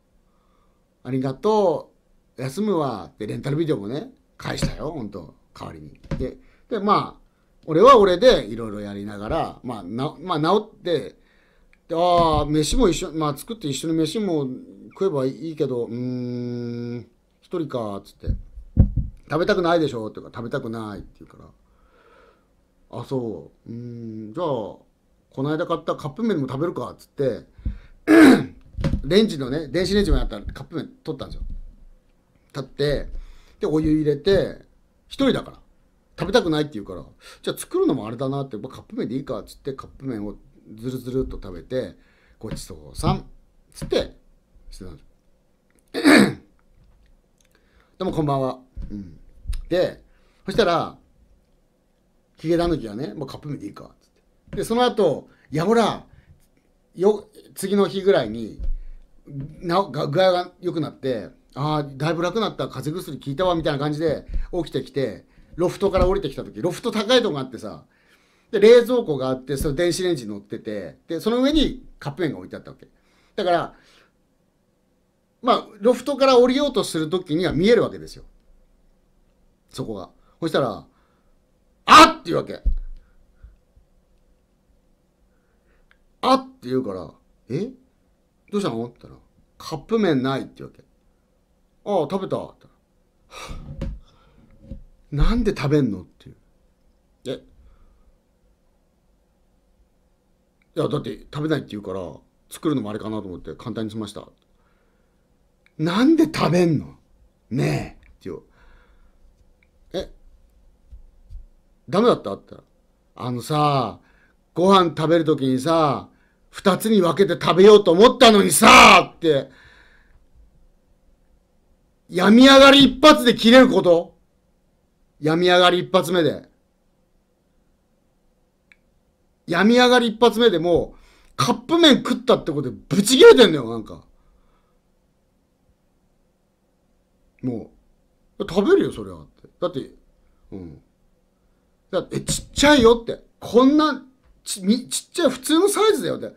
ありがとう、休むわってレンタルビデオもね、返したよ、本当代わりに。で、でまあ、俺は俺でいろいろやりながら、まあ、なまあ、治って、でああ飯も一緒まあ作って一緒に飯も食えばいいけどうん一人かっつって食べたくないでしょってうか食べたくないって言うからあそううんじゃあこの間買ったカップ麺も食べるかっつって レンジのね電子レンジもやったらカップ麺取ったんですよ立ってでお湯入れて一人だから食べたくないって言うからじゃあ作るのもあれだなってカップ麺でいいかっつってカップ麺をずるずるっと食べてごちそうさんつってしてたん ですどうもこんばんは、うん、でそしたらヒゲダヌキはねもうカップ麺でいいかっつってでその後いやほらよ次の日ぐらいになが具合が良くなってああだいぶ楽になった風邪薬効いたわみたいな感じで起きてきてロフトから降りてきた時ロフト高いとこがあってさで、冷蔵庫があって、その電子レンジ乗ってて、で、その上にカップ麺が置いてあったわけ。だから、まあ、ロフトから降りようとするときには見えるわけですよ。そこが。そしたら、あって言うわけ。あって言うから、えどうしたのって言ったら、カップ麺ないって言うわけ。ああ、食べた。って言ったら、なんで食べんのっていう。えいやだって食べないって言うから作るのもあれかなと思って簡単に済ましたなんで食べんのねえって言うえダメだったってあのさご飯食べるときにさ二つに分けて食べようと思ったのにさって病み上がり一発で切れること病み上がり一発目で。病み上がり一発目でもう、カップ麺食ったってことでブチ切れてんのよ、なんか。もう、食べるよ、それはって。だって、うん。だって、え、ちっちゃいよって。こんな、ち、み、ちっちゃい、普通のサイズだよって。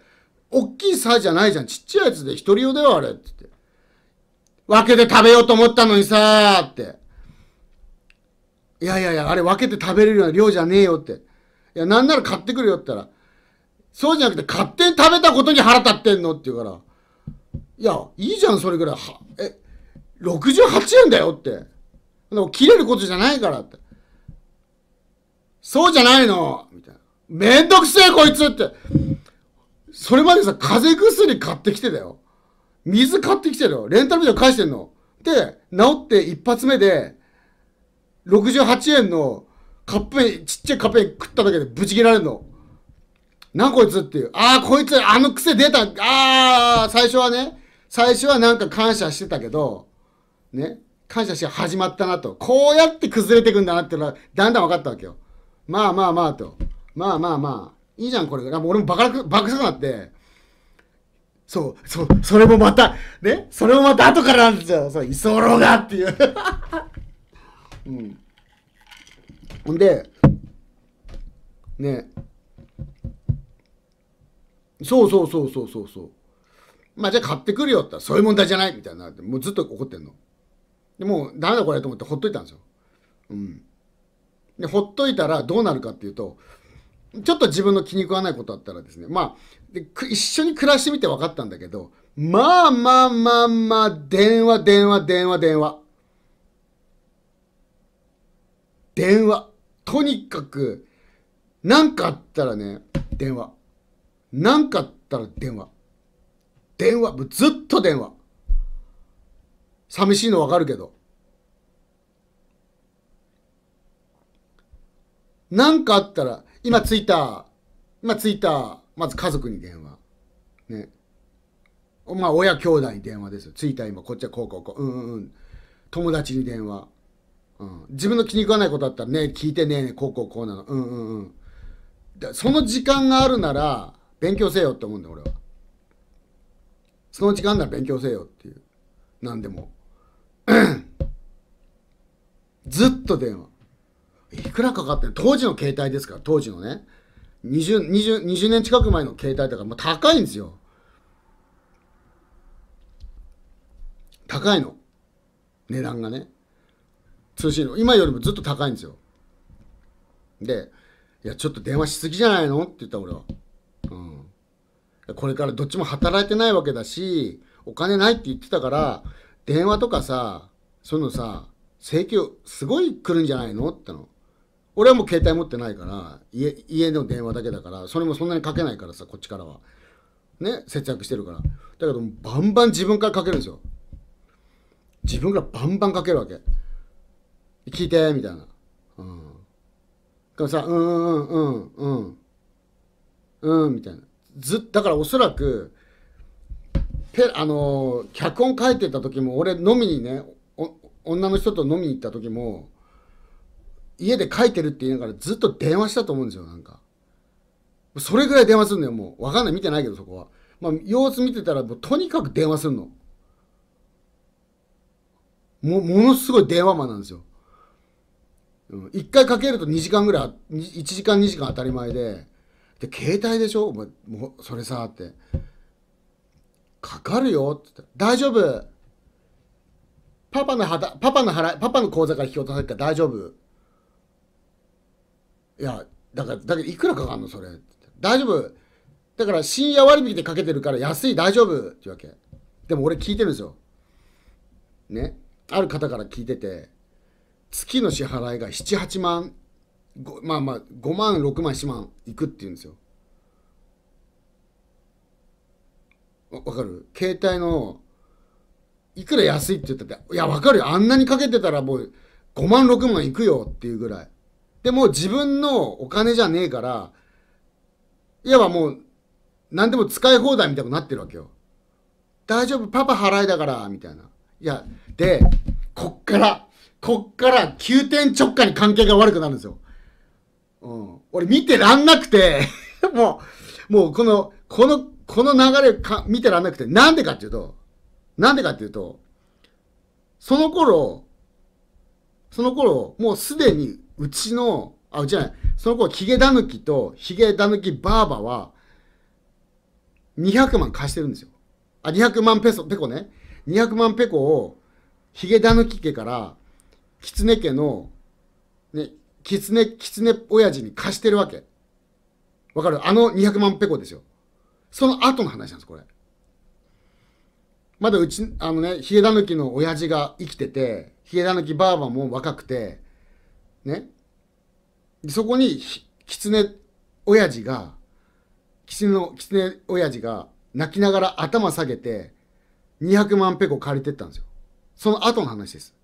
大きいサイズじゃないじゃん。ちっちゃいやつで一人用だよ、あれ。ってって。分けて食べようと思ったのにさーって。いやいやいや、あれ分けて食べれるような量じゃねえよって。いや、なんなら買ってくるよって言ったら、そうじゃなくて勝手に食べたことに腹立ってんのって言うから、いや、いいじゃん、それぐらい。はえ、68円だよって。でも切れることじゃないからって。そうじゃないのみたいな。めんどくせえ、こいつって。それまでさ、風邪薬買ってきてたよ。水買ってきてるよ。レンタルビデオ返してんの。で、治って一発目で、68円のカップ麺、ちっちゃいカップ麺食っただけでブチ切られるの。な、んこいつっていう。ああ、こいつ、あの癖出た。ああ、最初はね、最初はなんか感謝してたけど、ね、感謝して始まったなと。こうやって崩れていくんだなっていうのは、だんだん分かったわけよ。まあまあまあと。まあまあまあ。いいじゃん、これ。も俺もバカく、バカくなって。そう、そう、それもまた、ね、それもまた後からなんですよ。そう、居候がっていう。うん。ほんで、ね、そうそうそうそうそうそう。まあじゃあ買ってくるよってそういう問題じゃないみたいな。もうずっと怒ってんの。でもう、ダメだこれと思ってほっといたんですよ。うん。で、ほっといたらどうなるかっていうと、ちょっと自分の気に食わないことあったらですね、まあ、一緒に暮らしてみて分かったんだけど、まあまあまあまあ、電話、電話、電話、電話。電話。とにかく、何かあったらね、電話。何かあったら電話。電話。ずっと電話。寂しいのわかるけど。何かあったら、今ツイッター、今ツイッター、まず家族に電話。ね。まあ親兄弟に電話ですよ。ツイッター今こっちはこうこうこう。うんうんうん。友達に電話。うん、自分の気に食わないことあったらね聞いてねえねこうこうこうなのうんうんうんその時間があるなら勉強せよって思うんだよ俺はその時間なら勉強せよっていう何でも ずっと電話いくらかかってん当時の携帯ですから当時のね 20, 20, 20年近く前の携帯だからもう高いんですよ高いの値段がね通信の今よりもずっと高いんですよで「いやちょっと電話しすぎじゃないの?」って言った俺は、うん、これからどっちも働いてないわけだしお金ないって言ってたから電話とかさそのさ請求すごい来るんじゃないのっての俺はもう携帯持ってないから家家の電話だけだからそれもそんなにかけないからさこっちからはね節約してるからだけどバンバン自分からかけるんですよ自分からバンバンかけるわけ聞いてみたいな。うん。かもさ、うんうんうんうん。うん、みたいな。ず、だからおそらく、ペあのー、脚本書いてた時も、俺飲みにね、女の人と飲みに行った時も、家で書いてるって言いながらずっと電話したと思うんですよ、なんか。それぐらい電話すんのよ、もう。わかんない、見てないけど、そこは。まあ、様子見てたら、もうとにかく電話すんの。も、ものすごい電話マンなんですよ。うん、1回かけると2時間ぐらい1時間2時間当たり前でで携帯でしょお前もうそれさって「かかるよ」って言ったら「大丈夫パパの肌パパの払パパの口座から引き落とされたから大丈夫」いやだからだけどいくらかかるのそれ」大丈夫だから深夜割引でかけてるから安い大丈夫」って言うわけでも俺聞いてるんですよねある方から聞いてて月の支払いが78万まあまあ5万6万7万いくっていうんですよわかる携帯のいくら安いって言ったっていやわかるよあんなにかけてたらもう5万6万いくよっていうぐらいでも自分のお金じゃねえからいわばもう何でも使い放題みたいになってるわけよ大丈夫パパ払いだからみたいないやでこっからこっから急転直下に関係が悪くなるんですよ。うん。俺見てらんなくて もう、もうこの、この、この流れか見てらんなくて、なんでかっていうと、なんでかっていうと、その頃、その頃、もうすでにうちの、あ、うちじゃない、その頃、ヒゲダヌキとヒゲダヌキバーバは、200万貸してるんですよ。あ、200万ペソ、ペコね。200万ペコを、ヒゲダヌキ家から狐家の、ね、狐、狐親父に貸してるわけ。わかるあの200万ペコですよ。その後の話なんです、これ。まだうち、あのね、ヒゲダヌキの親父が生きてて、ヒゲダヌキばあばも若くて、ね。そこに、狐親父が、狐の、狐親父が泣きながら頭下げて、200万ペコ借りてったんですよ。その後の話です。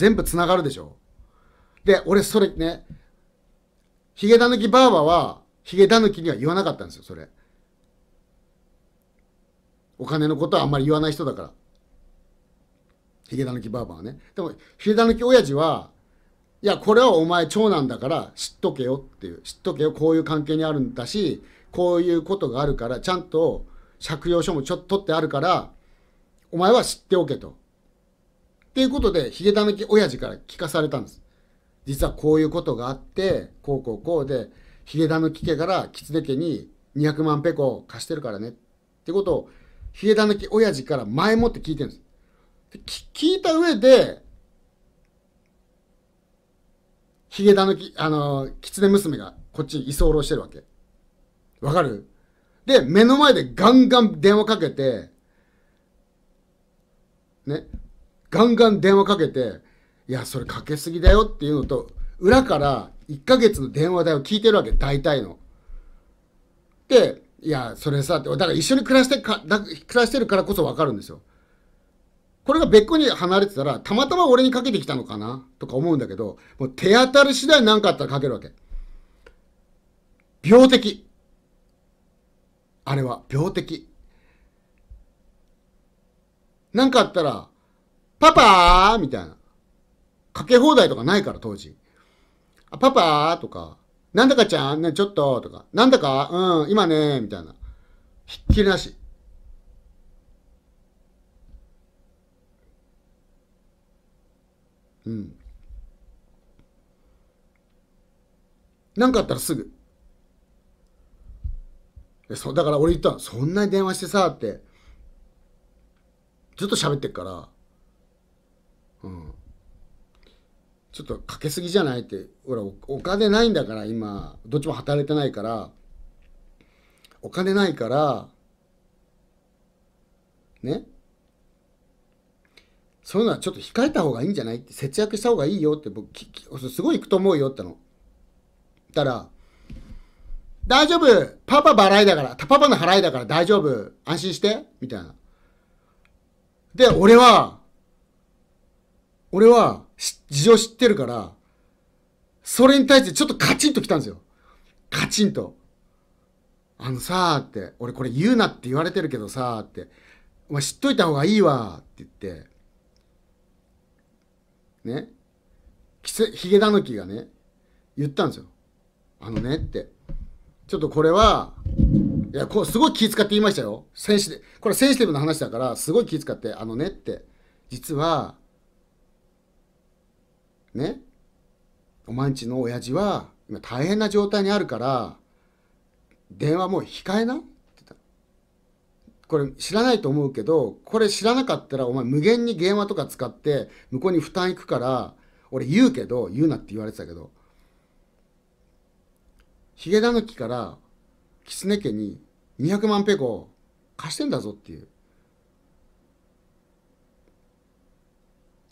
全部つながるでしょで俺それねヒゲダヌキばあばはヒゲダヌキには言わなかったんですよそれお金のことはあんまり言わない人だからヒゲダヌキばあばはねでもヒゲダヌキ親父はいやこれはお前長男だから知っとけよっていう知っとけよこういう関係にあるんだしこういうことがあるからちゃんと借用書もちょっと取ってあるからお前は知っておけとっていうことで、ヒゲダ抜き親父から聞かされたんです。実はこういうことがあって、こうこうこうで、ヒゲダ抜き家から狐家に200万ペコ貸してるからね。ってことを、ヒゲダ抜き親父から前もって聞いてるんです。で聞いた上で、ヒゲダ抜き、あの狐娘がこっちに居候してるわけ。わかるで、目の前でガンガン電話かけて、ね、ガンガン電話かけて、いや、それかけすぎだよっていうのと、裏から1ヶ月の電話代を聞いてるわけ、大体の。で、いや、それさ、だから一緒に暮らしてかだ、暮らしてるからこそわかるんですよ。これが別個に離れてたら、たまたま俺にかけてきたのかなとか思うんだけど、もう手当たる次第何かあったらかけるわけ。病的。あれは、病的。何かあったら、パパーみたいな。かけ放題とかないから、当時。あパパーとか、なんだかちゃん、ね、ちょっと、とか、なんだか、うん、今ね、みたいな。ひっきりなし。うん。なんかあったらすぐ。そう、だから俺言ったの。そんなに電話してさ、って。ずっと喋ってっから。うん、ちょっとかけすぎじゃないって俺お金ないんだから今どっちも働いてないからお金ないからねそういうのはちょっと控えた方がいいんじゃないって節約した方がいいよって僕すごい行くと思うよっての。たら大丈夫パパ払いだから、パパの払いだから大丈夫安心してみたいな。で、俺は、俺は事情知ってるから、それに対してちょっとカチンと来たんですよ。カチンと。あのさーって、俺これ言うなって言われてるけどさーって、お前知っといた方がいいわって言って、ね、きせ、ヒゲダヌキがね、言ったんですよ。あのねって。ちょっとこれは、いや、こう、すごい気遣って言いましたよ。センシティブ、これセンシティブな話だから、すごい気遣って、あのねって、実は、ね、おまんちの親父は今大変な状態にあるから、電話もう控えなって言ったこれ知らないと思うけど、これ知らなかったらお前無限に電話とか使って向こうに負担いくから、俺言うけど、言うなって言われてたけど、ヒゲダヌキから狐家に200万ペコ貸してんだぞっていう。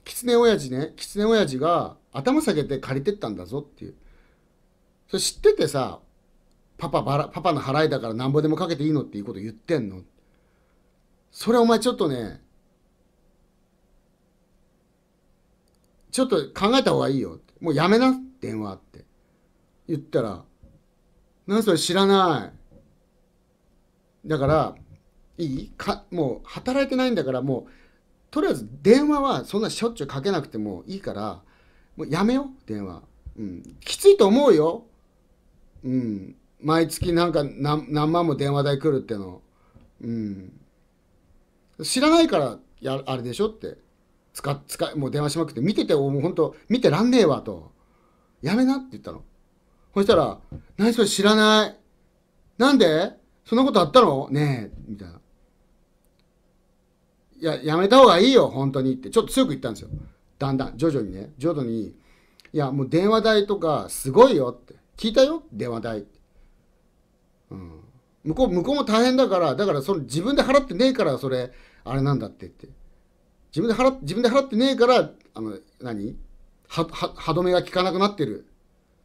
狐親父ね狐親父が頭下げて借りてったんだぞっていうそれ知っててさパパバラパパの払いだからなんぼでもかけていいのっていうこと言ってんのそれお前ちょっとねちょっと考えた方がいいよもうやめな電話って言ったら「何それ知らない」だからいいかもう働いてないんだからもうとりあえず電話はそんなしょっちゅうかけなくてもいいからもうやめよ電話、うん、きついと思うよ、うん、毎月なんか何万も電話代来るっての、うん、知らないからやあれでしょって使使もう電話しまくって見ててもう本当見てらんねえわとやめなって言ったのそしたら「何それ知らないなんでそんなことあったのねえ」みたいないや、やめた方がいいよ、本当にって、ちょっと強く言ったんですよ。だんだん、徐々にね、徐々に、いや、もう電話代とか、すごいよって、聞いたよ、電話代。うん。向こう、向こうも大変だから、だからその自分で払ってねえから、それ、あれなんだってって。自分で払って、自分で払ってねえから、あの、何は、は、歯止めが効かなくなってる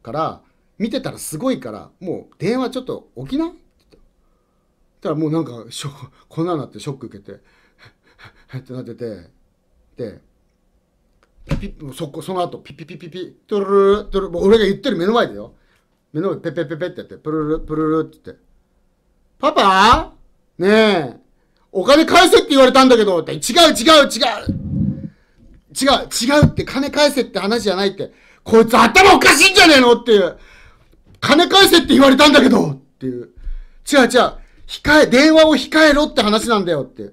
から、見てたらすごいから、もう電話ちょっと起きなって言ったらもうなんか、こんなんなってショック受けて。ってなっててでピピそこその後ピピピピピトゥルルトゥルもう俺が言ってる目の前でよ目の前ペペペペってやってプルルプルルってって「パパねえお金返せって言われたんだけど」って「違う違う違う違う違う」って金返せって話じゃないってこいつ頭おかしいんじゃねえのっていう金返せって言われたんだけどっていう違う違う控え電話を控えろって話なんだよって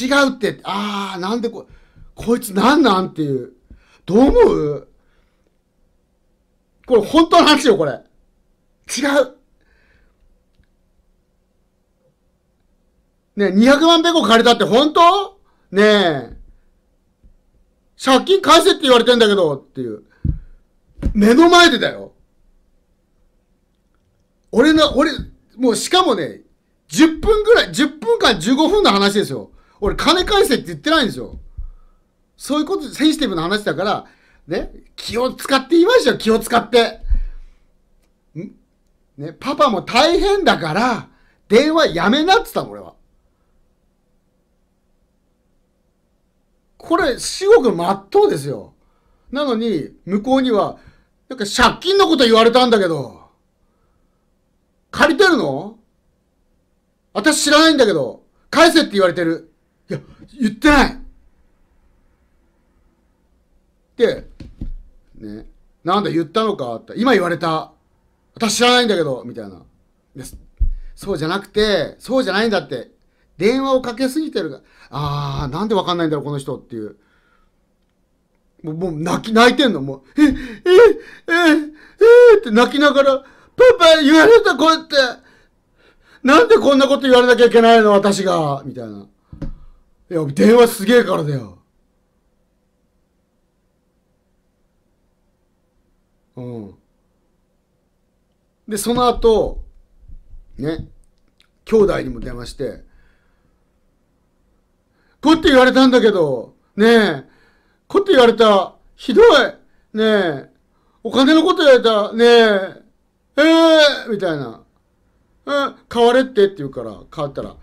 違うって、ああ、なんでこ、こいつなんなんっていう。どう思うこれ本当の話よ、これ。違う。ねえ、200万ペコ借りたって本当ねえ。借金返せって言われてんだけど、っていう。目の前でだよ。俺の、俺、もうしかもね、10分ぐらい、10分間15分の話ですよ。俺、金返せって言ってないんですよ。そういうこと、センシティブな話だから、ね、気を使って言いましたよ、気を使って。んね、パパも大変だから、電話やめなって言ったの、俺は。これ、至極まっとうですよ。なのに、向こうには、なんか借金のこと言われたんだけど、借りてるの私知らないんだけど、返せって言われてる。言ってないで、ね、なんだ言ったのかって今言われた私知らないんだけどみたいなそうじゃなくてそうじゃないんだって電話をかけすぎてるあー、なんでわかんないんだろうこの人っていうもうもう泣き泣いてんのもう「えええええって泣きながら「パパ言われたこうやってなんでこんなこと言われなきゃいけないの私が」みたいな。いや、電話すげえからだよ。うん。で、その後、ね、兄弟にも電話して、こって言われたんだけど、ねえ、こって言われた、ひどい、ねえ、お金のこと言われた、ねえ、ええー、みたいな。うん、買われってって言うから、買ったら、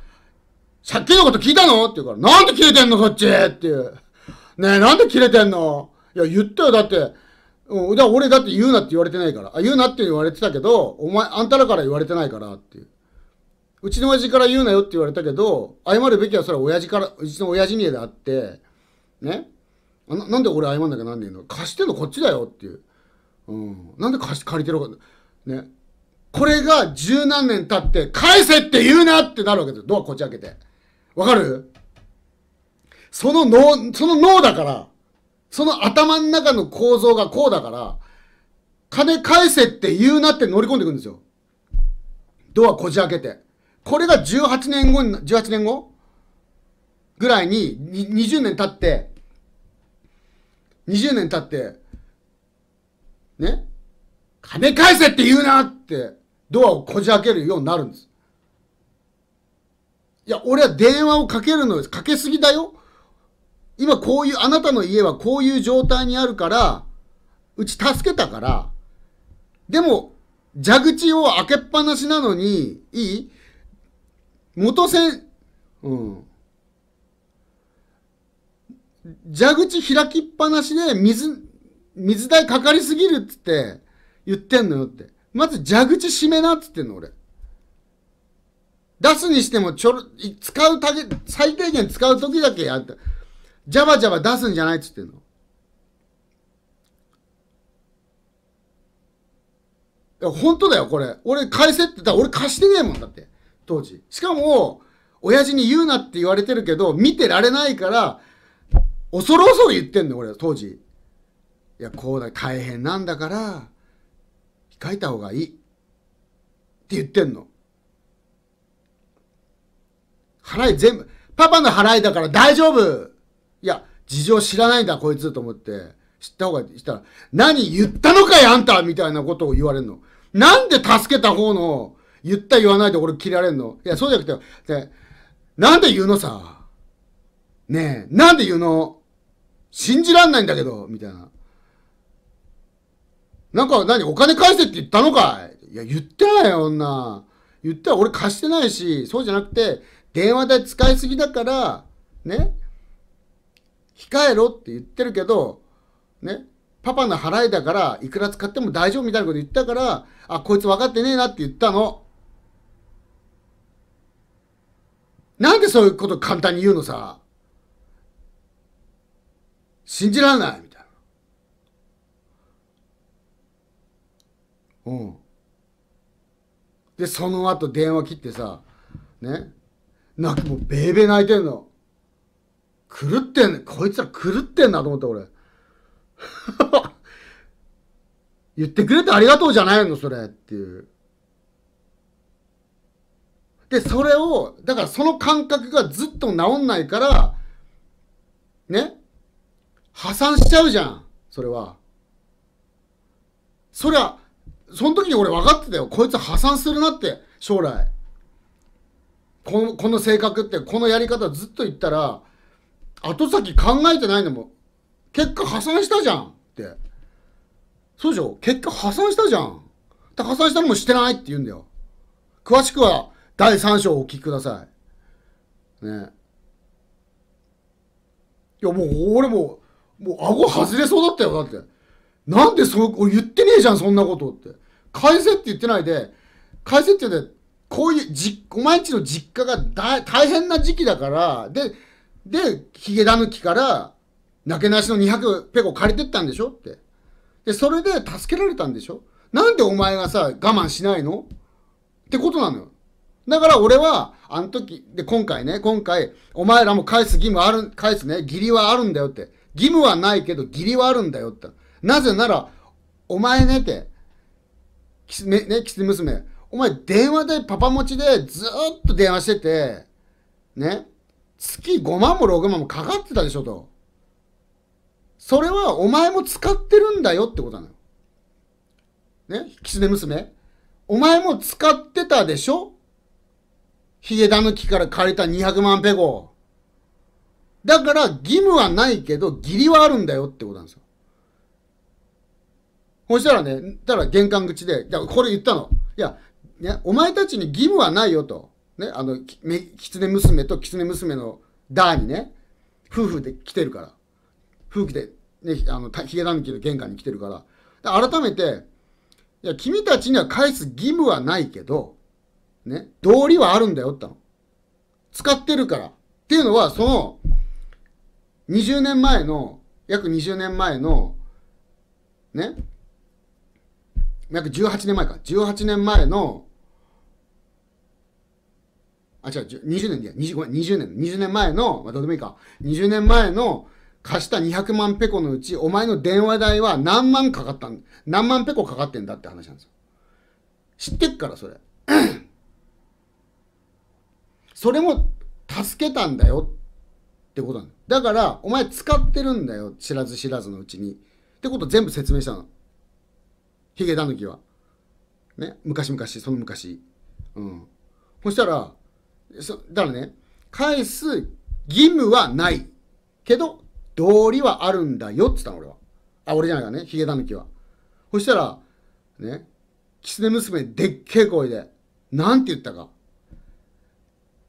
さっきのこと聞いたのって言うから、なんで切れてんのそっちっていう。ねえ、なんで切れてんのいや、言ったよ。だって、うん、だ俺だって言うなって言われてないから。あ、言うなって言われてたけど、お前、あんたらから言われてないからっていう。うちの親父から言うなよって言われたけど、謝るべきはそれは親父から、うちの親父にであって、ね。ななんで俺謝んなきゃなんねえの貸してんのこっちだよっていう。うん。なんで貸し、借りてるか。ね。これが十何年経って、返せって言うなってなるわけですよ。ドアこっち開けて。わかるその脳、その脳だから、その頭の中の構造がこうだから、金返せって言うなって乗り込んでくるんですよ。ドアこじ開けて。これが18年後に、18年後ぐらいに、20年経って、20年経って、ね金返せって言うなって、ドアをこじ開けるようになるんです。いや、俺は電話をかけるの、かけすぎだよ。今こういう、あなたの家はこういう状態にあるから、うち助けたから、でも、蛇口を開けっぱなしなのに、いい元栓、うん。蛇口開きっぱなしで水、水代かかりすぎるっつって言ってんのよって。まず蛇口閉めなっつってんの俺。出すにしてもちょろ、使うたげ、最低限使う時だけやった。ジャバジャバ出すんじゃないっつってんの。いや、本当だよ、これ。俺返せって言ったら俺貸してねえもんだって。当時。しかも、親父に言うなって言われてるけど、見てられないから、恐る恐る言ってんの、俺、当時。いや、こうだ、大変なんだから、控えた方がいい。って言ってんの。払い全部、パパの払いだから大丈夫いや、事情知らないんだ、こいつと思って、知った方が、したら、何言ったのかい、あんたみたいなことを言われるの。なんで助けた方の、言った言わないで俺切られんのいや、そうじゃなくて、でなんで言うのさ。ねえ、なんで言うの信じらんないんだけど、みたいな。なんか何お金返せって言ったのかいいや、言ってないよ、女。言ったら俺貸してないし、そうじゃなくて、電話代使いすぎだから、ね、控えろって言ってるけど、ね、パパの払いだから、いくら使っても大丈夫みたいなこと言ったから、あ、こいつ分かってねえなって言ったの。なんでそういうこと簡単に言うのさ。信じられないみたいな。うん。で、その後電話切ってさ、ね、なく、もうベーベー泣いてんの。狂ってん、ね、こいつら狂ってんなと思った俺。言ってくれてありがとうじゃないの、それっていう。で、それを、だからその感覚がずっと治んないから、ね、破産しちゃうじゃん、それは。そりゃ、その時に俺分かってたよ。こいつ破産するなって、将来。このこの性格ってこのやり方ずっと言ったら後先考えてないのも結果破産したじゃんってそうでしょ結果破産したじゃんで破産したのもしてないって言うんだよ詳しくは第3章をお聞きくださいねいやもう俺ももう顎外れそうだったよだってなんでそう言ってねえじゃんそんなことって返せって言ってないで返せって言ってこういうじ、お前んちの実家が大変な時期だから、で、で、ヒゲダヌキから、なけなしの200ペコ借りてったんでしょって。で、それで助けられたんでしょなんでお前がさ、我慢しないのってことなのよ。だから俺は、あの時、で、今回ね、今回、お前らも返す義務ある、返すね、義理はあるんだよって。義務はないけど、義理はあるんだよって。なぜなら、お前ねって、きつね、キス娘、お前電話でパパ持ちでずっと電話してて、ね、月5万も6万もかかってたでしょと。それはお前も使ってるんだよってことなの。ね、狐娘。お前も使ってたでしょヒゲダヌキから借りた200万ペコ。だから義務はないけど義理はあるんだよってことなんですよ。そしたらね、たら玄関口で、これ言ったの。いや、ね、お前たちに義務はないよと。ね、あの、きつね娘ときつね娘のダーにね、夫婦で来てるから。夫婦で、ね、あの、ヒゲダヌキの玄関に来てるから。改めて、いや、君たちには返す義務はないけど、ね、道理はあるんだよったの。使ってるから。っていうのは、その、20年前の、約20年前の、ね、約18年前か、18年前の、あ、違う、20年で、20、ごめん、20年、20年前の、まあ、どうでもいいか、20年前の貸した200万ペコのうち、お前の電話代は何万かかったん、何万ペコかかってんだって話なんですよ。知ってっから、それ。それも助けたんだよってことなの。だ。だから、お前使ってるんだよ。知らず知らずのうちに。ってこと全部説明したの。ヒゲダヌキは。ね。昔々、その昔。うん。そしたら、そだからね、返す義務はない。けど、道理はあるんだよっつったの、俺は。あ、俺じゃないからね、ヒゲたきは。そしたら、ね、キツネ娘でっけえ声で、なんて言ったか。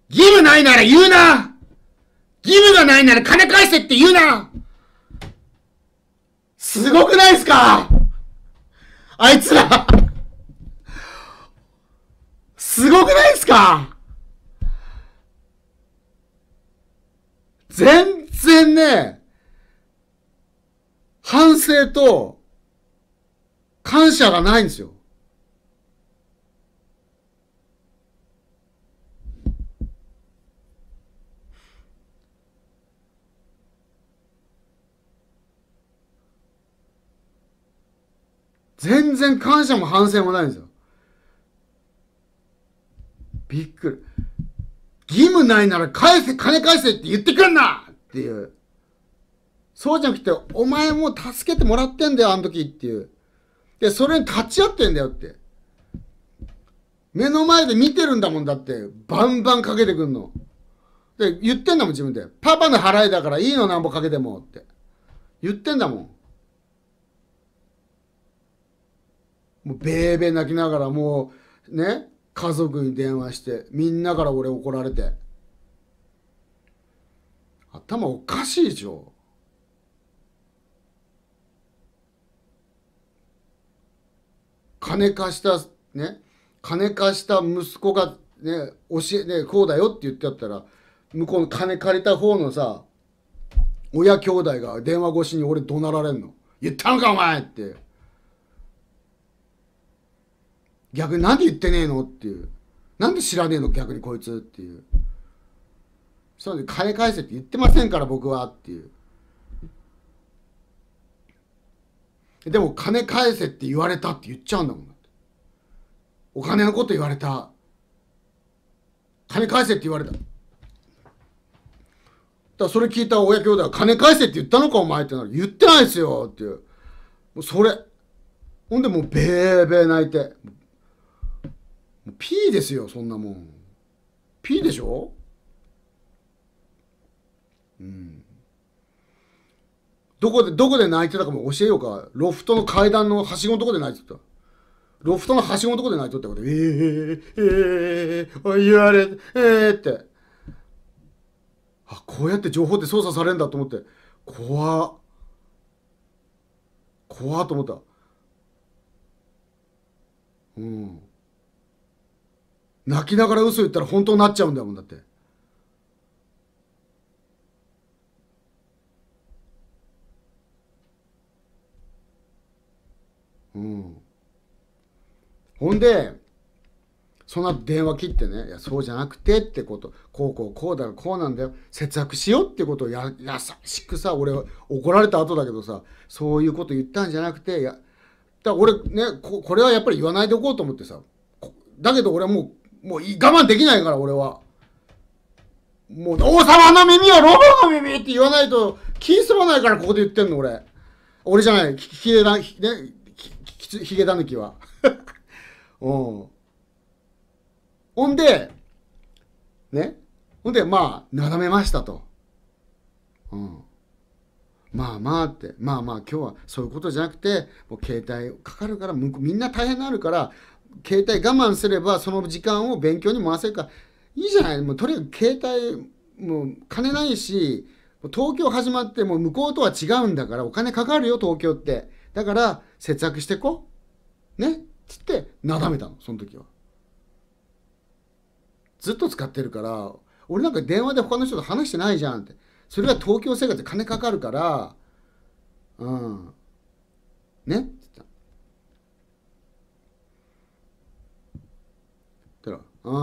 義務ないなら言うな義務がないなら金返せって言うなすごくないっすかあいつらすごくないっすか全然ね、反省と感謝がないんですよ。全然感謝も反省もないんですよ。びっくり。義務ないなら返せ、金返せって言ってくんなっていう。そうじゃなくて、お前も助けてもらってんだよ、あの時っていう。で、それに立ち会ってんだよって。目の前で見てるんだもんだって、バンバンかけてくんの。で、言ってんだもん、自分で。パパの払いだからいいの、なんぼかけてもって。言ってんだもん。もう、べーべー泣きながら、もう、ね、家族に電話してみんなから俺怒られて頭おかしいでしょ金貸したね金貸した息子がね教えねこうだよって言ってやったら向こうの金借りた方のさ親兄弟が電話越しに俺怒鳴られんの言ったのかお前って。逆になんで言ってねえのっていう。なんで知らねえの逆にこいつっていう。そうで、金返せって言ってませんから僕はっていう。でも金返せって言われたって言っちゃうんだもん。お金のこと言われた。金返せって言われた。だそれ聞いた親兄弟は金返せって言ったのかお前ってなる。言ってないですよっていう。もうそれ。ほんでもうべーべー泣いて。ピー P ですよそんなもん P でしょうんどこでどこで泣いてたかも教えようかロフトの階段のはしごのとこで泣いてたロフトのはしごのとこで泣いとったことえー、えぇ、ー、言われえー、ってあこうやって情報って操作されるんだと思って怖っ怖っと思ったうん泣きながら嘘言ったら本当になっちゃうんだもんだってうんほんでそんな電話切ってね、いや、そうじゃなくてってこと、こうこうこうだこうなんだよ、節約しようってことをや優しくさ、俺、は怒られた後だけどさ、そういうこと言ったんじゃなくて、いや、だ俺ねこ、これはやっぱり言わないでおこうと思ってさ、だけど俺はもうもう我慢できないから俺は。もう王様の耳はロボの耳って言わないと気にすまないからここで言ってんの俺。俺じゃない、ひげだひ,、ね、ヒゲダは。うん。ほんで、ね。ほんで、まあ、なだめましたと。うん。まあまあって、まあまあ今日はそういうことじゃなくて、もう携帯かかるから、みんな大変になるから、携帯我慢すればその時間を勉強に回せるからいいじゃないもうとりあえず携帯もう金ないし東京始まってもう向こうとは違うんだからお金かかるよ東京ってだから節約してこねっつってなだめたのその時はずっと使ってるから俺なんか電話で他の人と話してないじゃんってそれが東京生活で金かかるからうんねう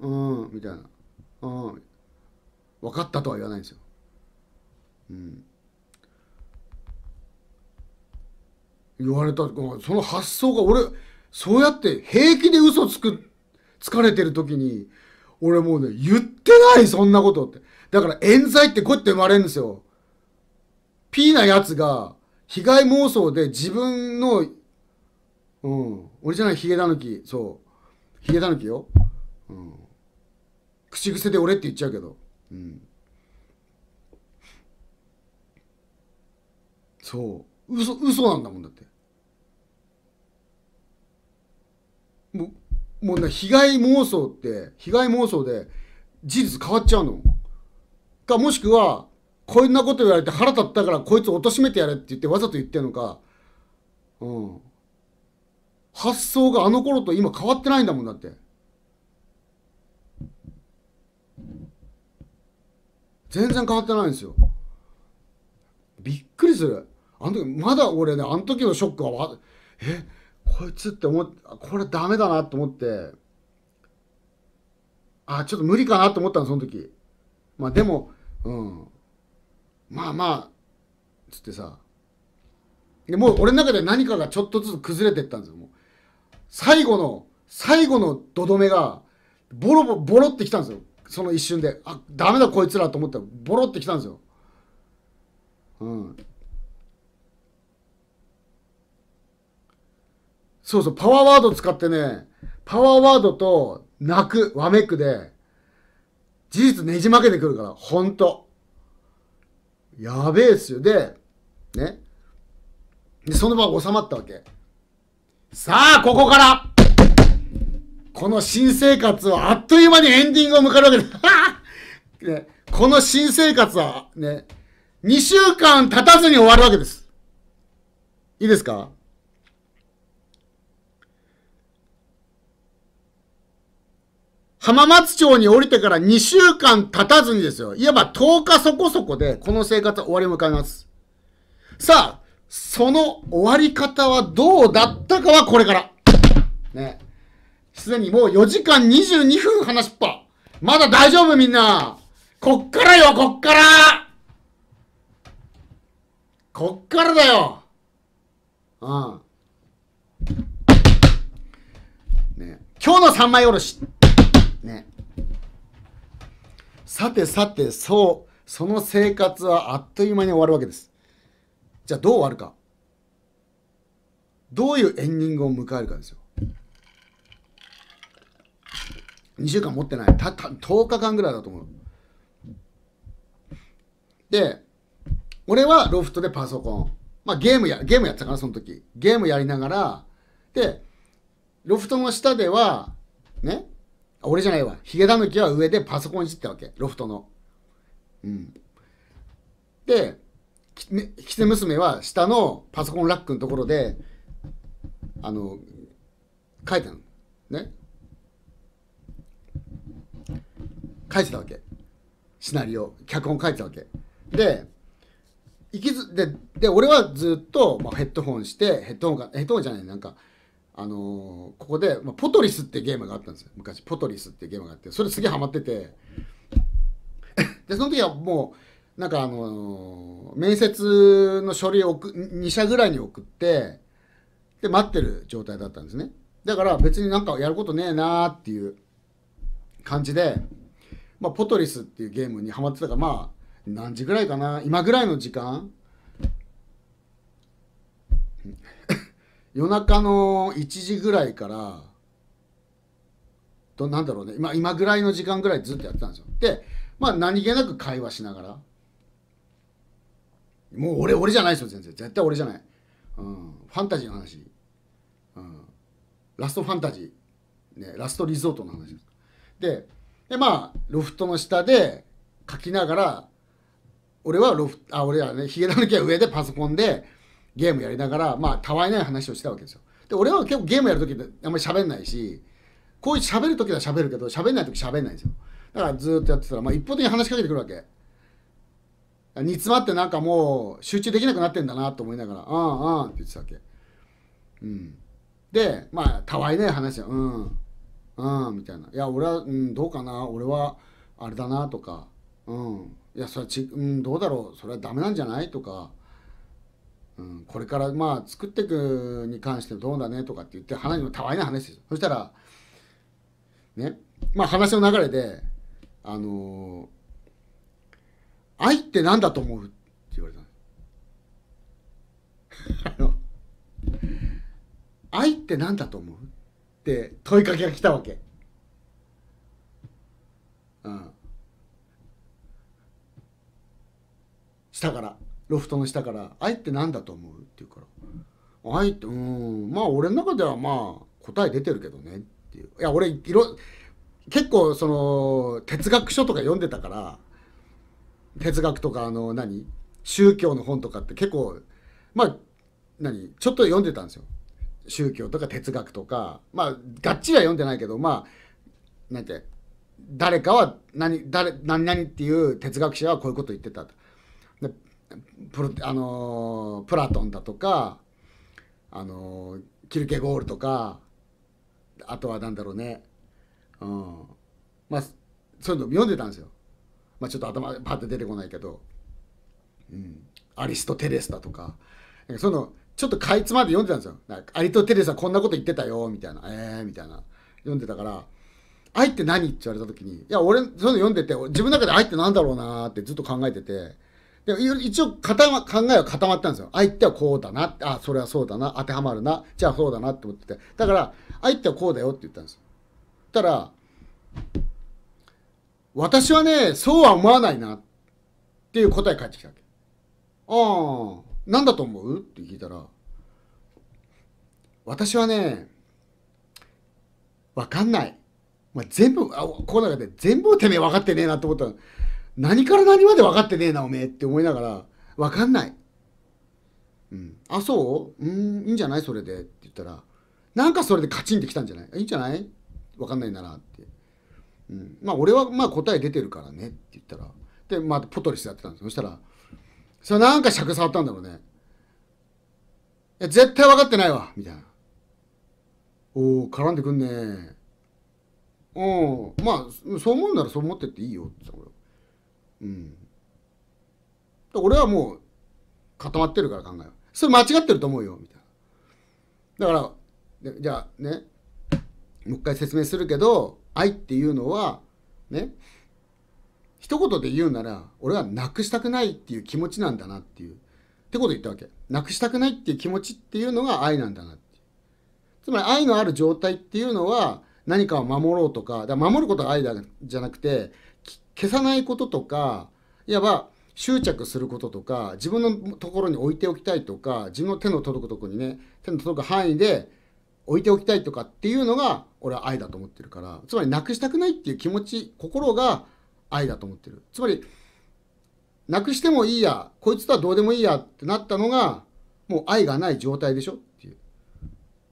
んうんみたいなうん分かったとは言わないんですようん言われたその発想が俺そうやって平気で嘘つく疲れてる時に俺もうね言ってないそんなことってだから冤罪ってこうやって生まれるんですよピーなやつが被害妄想で自分のうん俺じゃないヒゲダヌキそうヒゲダヌキようん、口癖で俺って言っちゃうけど、うん、そう嘘嘘なんだもんだってもうもうな被害妄想って被害妄想で事実変わっちゃうのかもしくはこんなこと言われて腹立ったからこいつ貶としめてやれって言ってわざと言ってるのかうん発想があの頃と今変わってないんだもんだって全然変わってないんですよびっくりするあの時まだ俺ねあの時のショックはえこいつって思ってこれダメだなと思ってあちょっと無理かなと思ったのその時まあでもうんまあまあつってさでもう俺の中で何かがちょっとずつ崩れてったんですよもう最後の最後のどどめがボロボロボロってきたんですよその一瞬であダメだこいつらと思ってボロってきたんですようんそうそうパワーワード使ってねパワーワードと泣くわめくで事実ねじ曲げてくるからほんとやべえっすよでねでその場は収まったわけさあここからこの新生活はあっという間にエンディングを迎えるわけです。ね、この新生活はね、2週間経たずに終わるわけです。いいですか浜松町に降りてから2週間経たずにですよ。いわば10日そこそこで、この生活は終わりを迎えます。さあ、その終わり方はどうだったかはこれから。ね。すでにもう4時間22分話っぱ。まだ大丈夫みんな。こっからよ、こっからこっからだよ。うん。ね今日の三枚おろし。ね。さてさて、そう、その生活はあっという間に終わるわけです。じゃあどう終わるか。どういうエンディングを迎えるかですよ。2週間持ってないたた10日間ぐらいだと思うで俺はロフトでパソコンまあゲームやゲームやってたからその時ゲームやりながらでロフトの下ではね俺じゃないわヒゲダヌキは上でパソコンいじったわけロフトのうんできつ娘は下のパソコンラックのところであの書いてあるのね書いてたわけシナリオ脚本書いてたわけで行きずでで俺はずっと、まあ、ヘッドホンしてヘッドホンがヘッドホンじゃないなんかあのー、ここで、まあ、ポトリスってゲームがあったんですよ昔ポトリスってゲームがあってそれすげえハマってて でその時はもうなんかあのー、面接の書類を2社ぐらいに送ってで待ってる状態だったんですねだから別になんかやることねえなーっていう感じでまあ、ポトリスっていうゲームにはまってたからまあ何時ぐらいかな今ぐらいの時間夜中の1時ぐらいからとなんだろうね今今ぐらいの時間ぐらいずっとやってたんですよでまあ何気なく会話しながらもう俺俺じゃないですよ全然絶対俺じゃない、うん、ファンタジーの話、うん、ラストファンタジー、ね、ラストリゾートの話ででまあロフトの下で書きながら俺はロフあ俺はねヒゲダヌキは上でパソコンでゲームやりながらまあたわいない話をしたわけですよで俺は結構ゲームやる時ってあんまり喋んないしこういう喋る時は喋るけど喋んない時喋んないんですよだからずっとやってたら、まあ、一方的に話しかけてくるわけ煮詰まってなんかもう集中できなくなってんだなと思いながら「うんうん」って言ってたわけ、うん、でまあたわいない話うんうんみたいな「いや俺は、うん、どうかな俺はあれだな」とか「うんいやそれち、うん、どうだろうそれはダメなんじゃない?」とか、うん、これからまあ作っていくに関してどうだねとかって言って話もたわいな話ですそしたらねまあ話の流れで「あのー、愛って何だと思う?」って言われた あの愛って何だと思うって問いかけが来たわけ。うん。下から、ロフトの下から、愛って何だと思うって言うから、愛って、うん、まあ俺の中ではまあ答え出てるけどねっていう。いや、俺、いろ、結構その哲学書とか読んでたから哲学とかあの何宗教の本とかって結構まあ何ちょっと読んでたんですよ宗教とか哲学とかまあがっちりは読んでないけどまあなんて誰かは何誰何々っていう哲学者はこういうこと言ってたでプロあのプラトンだとかあのキルケゴールとかあとは何だろうね、うん、まあそういうの読んでたんですよ。まあ、ちょっと頭パッて出てこないけど、うん、アリストテレスだとかかそういうのちょっとかいつまで読んでたんですよ。なんかアリとテレサこんなこと言ってたよ、みたいな。えー、みたいな。読んでたから、愛って何って言われた時に、いや、俺、そういうの読んでて、自分の中で愛って何だろうなってずっと考えてて、で一応固、ま、考えは固まったんですよ。愛ってはこうだな、あ、それはそうだな、当てはまるな、じゃあそうだなって思ってて。だから、愛ってはこうだよって言ったんですよ。たら、私はね、そうは思わないなっていう答え返ってきたわけ。ああ。何だと思うって聞いたら、私はね、わかんない。まあ、全部、あ、この中で全部をてめえ分かってねえなって思ったら、何から何まで分かってねえな、おめえって思いながら、わかんない。うん。あ、そううん、いいんじゃないそれで。って言ったら、なんかそれでカチンってきたんじゃないいいんじゃないわかんないんだなって。うん。まあ、俺はまあ答え出てるからねって言ったら、で、まあ、ポトリスやってたんですそしたら、それなんか尺触ったんだろうね。いや、絶対分かってないわ、みたいな。おお絡んでくんねうん。まあ、そう思うならそう思ってっていいよって言った俺。うん。俺はもう固まってるから考えそれ間違ってると思うよ、みたいな。だから、じゃあね、もう一回説明するけど、愛っていうのは、ね、一言で言うなら俺はなくしたくないっていう気持ちなんだなっていうってこと言ったわけなくしたくないっていう気持ちっていうのが愛なんだなってつまり愛のある状態っていうのは何かを守ろうとかだ守ることが愛だじゃなくて消さないこととかいわば執着することとか自分のところに置いておきたいとか自分の手の届くとこにね手の届く範囲で置いておきたいとかっていうのが俺は愛だと思ってるからつまりなくしたくないっていう気持ち心が愛だと思ってる。つまり、なくしてもいいや、こいつとはどうでもいいやってなったのが、もう愛がない状態でしょっていう。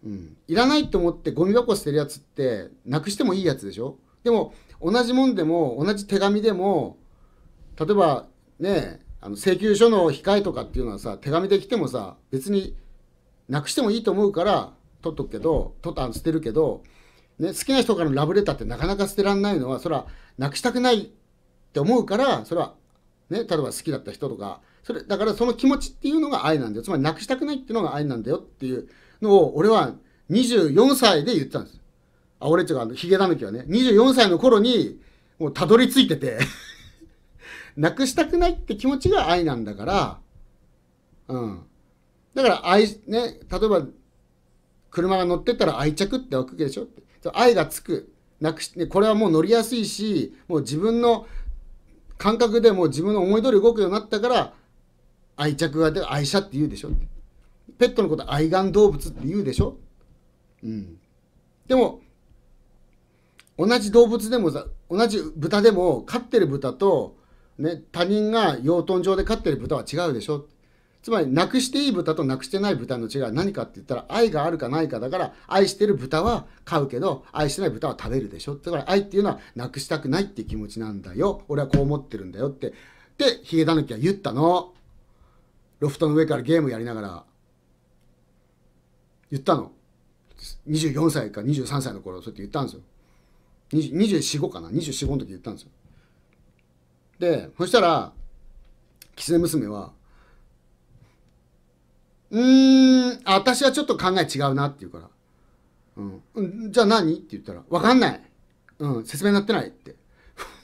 うん。いらないと思ってゴミ箱捨てるやつって、なくしてもいいやつでしょでも、同じもんでも、同じ手紙でも、例えばね、あの請求書の控えとかっていうのはさ、手紙で来てもさ、別になくしてもいいと思うから、取っとくけど、取った捨てるけど、ね、好きな人からのラブレターってなかなか捨てらんないのは、それはなくしたくないって思うからそれは、ね、例えば好きだった人とかそれだからその気持ちっていうのが愛なんだよつまりなくしたくないっていうのが愛なんだよっていうのを俺は24歳で言ってたんですあ俺っていうかヒゲたぬきはね24歳の頃にもうたどり着いてて なくしたくないって気持ちが愛なんだからうんだから愛ね例えば車が乗ってったら愛着って湧くでしょって愛がつくなくし、てこれはもう乗りやすいしもう自分の感覚でもう自分の思い通り動くようになったから愛着がて愛車って言うでしょペットのこと愛玩動物って言うでしょうんでも同じ動物でも同じ豚でも飼ってる豚と、ね、他人が養豚場で飼ってる豚は違うでしょつまりなくしていい豚となくしてない豚の違いは何かって言ったら愛があるかないかだから愛してる豚は飼うけど愛してない豚は食べるでしょだから愛っていうのはなくしたくないって気持ちなんだよ俺はこう思ってるんだよってでヒゲダヌキは言ったのロフトの上からゲームやりながら言ったの24歳か23歳の頃そうやって言ったんですよ245かな245の時言ったんですよでそしたら狐娘はうーん、私はちょっと考え違うなって言うから。うん。じゃあ何って言ったら、わかんない。うん、説明になってないって。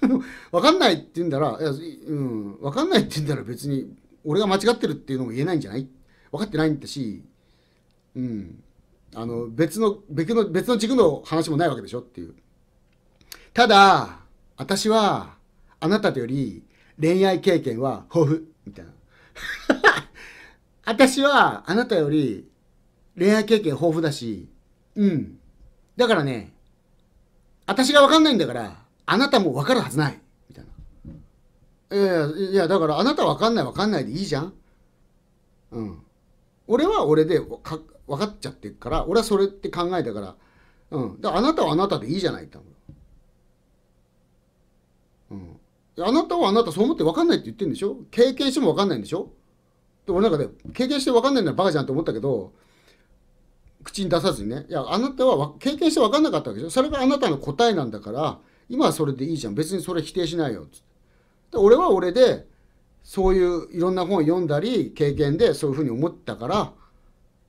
わかんないって言うんだら、うん、わかんないって言うんだら別に、俺が間違ってるっていうのも言えないんじゃない分かってないんだし、うん。あの、別の、別の、別の軸の話もないわけでしょっていう。ただ、私は、あなたとより、恋愛経験は豊富、みたいな。私はあなたより恋愛経験豊富だし、うん。だからね、私がわかんないんだから、あなたもわかるはずない。みたいな。いやいや、だからあなたわかんないわかんないでいいじゃん。うん。俺は俺でか分かっちゃってるから、俺はそれって考えたから、うん。だからあなたはあなたでいいじゃないって。うん。あなたはあなたそう思って分かんないって言ってるんでしょ経験しても分かんないんでしょ俺なんかね、経験して分かんないのはバカじゃんと思ったけど、口に出さずにね、いや、あなたは経験して分かんなかったわけでしょ。それがあなたの答えなんだから、今はそれでいいじゃん。別にそれ否定しないよ。つってで俺は俺で、そういういろんな本を読んだり、経験でそういうふうに思ったから、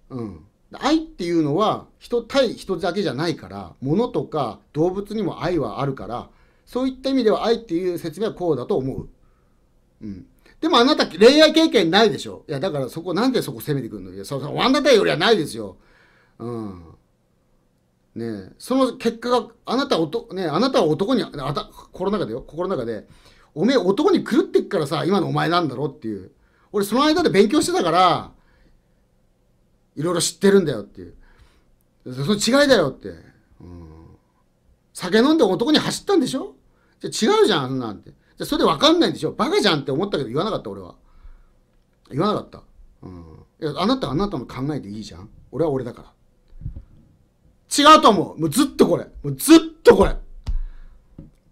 うん。愛っていうのは人対人だけじゃないから、物とか動物にも愛はあるから、そういった意味では愛っていう説明はこうだと思う。うん。でもあなた恋愛経験ないでしょ。いや、だからそこ、なんでそこ攻めてくるのいや、そう、ワンダテよりはないですよ。うん。ねその結果が、あなたおと、ねあなたは男に、あた、心の中でよ、心の中で、おめえ男に狂ってっからさ、今のお前なんだろっていう。俺その間で勉強してたから、いろいろ知ってるんだよっていう。その違いだよって。うん。酒飲んで男に走ったんでしょ違うじゃん、あんなんて。ゃそれで分かんないんでしょバカじゃんって思ったけど言わなかった俺は言わなかった、うん、いやあなたあなたの考えでいいじゃん俺は俺だから違うと思うもうずっとこれもうずっとこれい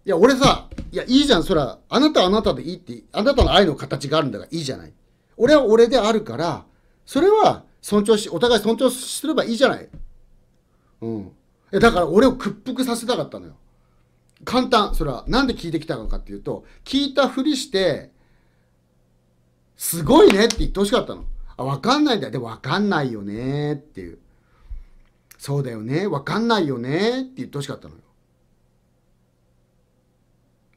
や俺さいやいいじゃんそらあなたあなたでいいってあなたの愛の形があるんだからいいじゃない俺は俺であるからそれは尊重しお互い尊重すればいいじゃないうんいやだから俺を屈服させたかったのよ簡単それはなんで聞いてきたのかっていうと聞いたふりしてすごいねって言ってほしかったのあわかんないんだよでもかんないよねっていうそうだよねわかんないよねって言ってほしかったのよ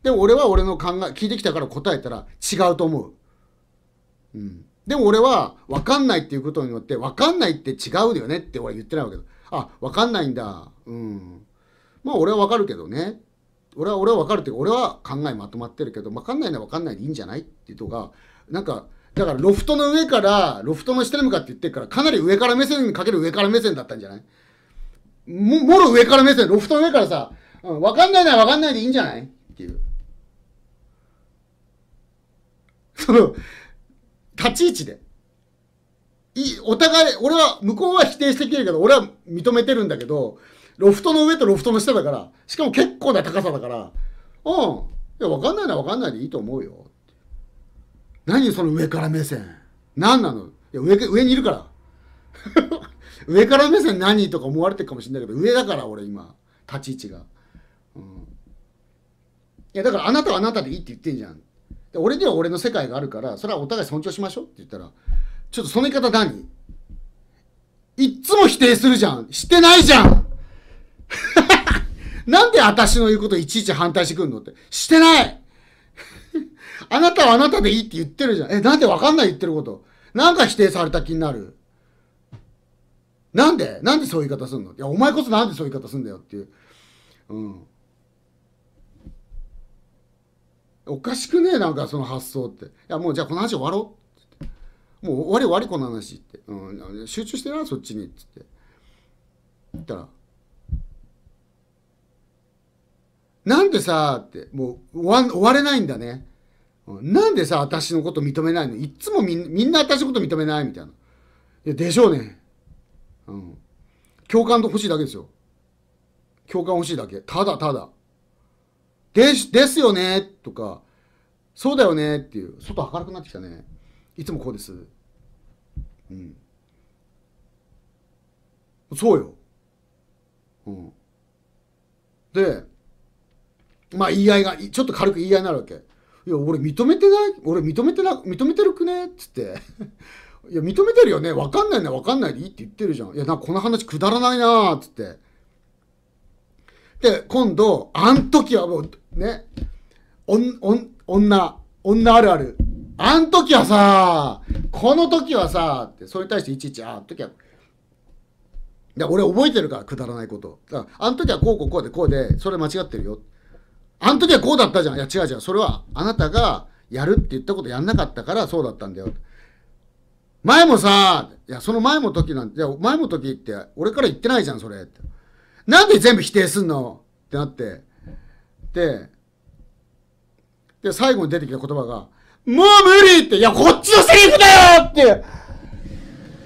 でも俺は俺の考え聞いてきたから答えたら違うと思ううんでも俺はわかんないっていうことによってわかんないって違うよねって俺は言ってないわけだあわかんないんだうんまあ俺はわかるけどね俺は俺は分かるっていうか俺は考えまとまってるけど分かんないのは分かんないでいいんじゃないっていうとがなんかだからロフトの上からロフトの下に向かって言ってるからかなり上から目線にかける上から目線だったんじゃないももろ上から目線ロフトの上からさ、うん、分かんないのは分かんないでいいんじゃないっていうその立ち位置でいお互い俺は向こうは否定してきてるけど俺は認めてるんだけどロフトの上とロフトの下だから、しかも結構な高さだから、うん。いや、わかんないな、わかんないでいいと思うよ。何その上から目線。何なのいや上、上にいるから。上から目線何とか思われてるかもしれないけど、上だから俺今、立ち位置が。うん。いや、だからあなたはあなたでいいって言ってんじゃん。で俺には俺の世界があるから、それはお互い尊重しましょうって言ったら、ちょっとその言い方何いっつも否定するじゃん。してないじゃんなんで私の言うこといちいち反対してくんのって。してない あなたはあなたでいいって言ってるじゃん。え、なんでわかんない言ってること。なんか否定された気になる。なんでなんでそういう言い方すんのいや、お前こそなんでそういう言い方すんだよっていう。うん。おかしくねえなんかその発想って。いや、もうじゃあこの話終わろうもう終わり終わりこの話って。うん、集中してな、そっちにって。言ったら、なんでさ、って、もう終わ終われないんだね。なんでさ、私のこと認めないのいつもみんみんな私のこと認めないみたいな。いや、でしょうね。うん。共感と欲しいだけですよ。共感欲しいだけ。ただただ。でし、ですよねとか、そうだよねっていう。外明るくなってきたね。いつもこうです。うん。そうよ。うん。で、まあ言い合いがちょっと軽く言い合いになるわけいや俺認めてない俺認めてな認めてるくねっつっていや認めてるよね分かんないね分かんないでいいって言ってるじゃんいやなんかこの話くだらないなっつってで今度あん時はもうねおんおん女女あるあるあん時はさこの時はさってそれに対していちいちあん時はで俺覚えてるからくだらないことだからあん時はこうこうこうでこうでそれ間違ってるよっあの時はこうだったじゃん。いや、違う違う。それは、あなたがやるって言ったことやんなかったから、そうだったんだよ。前もさ、いや、その前も時なんて、いや、前も時って、俺から言ってないじゃん、それ。なんで全部否定すんのってなって。で、で、最後に出てきた言葉が、もう無理って、いや、こっちのセリフだよって、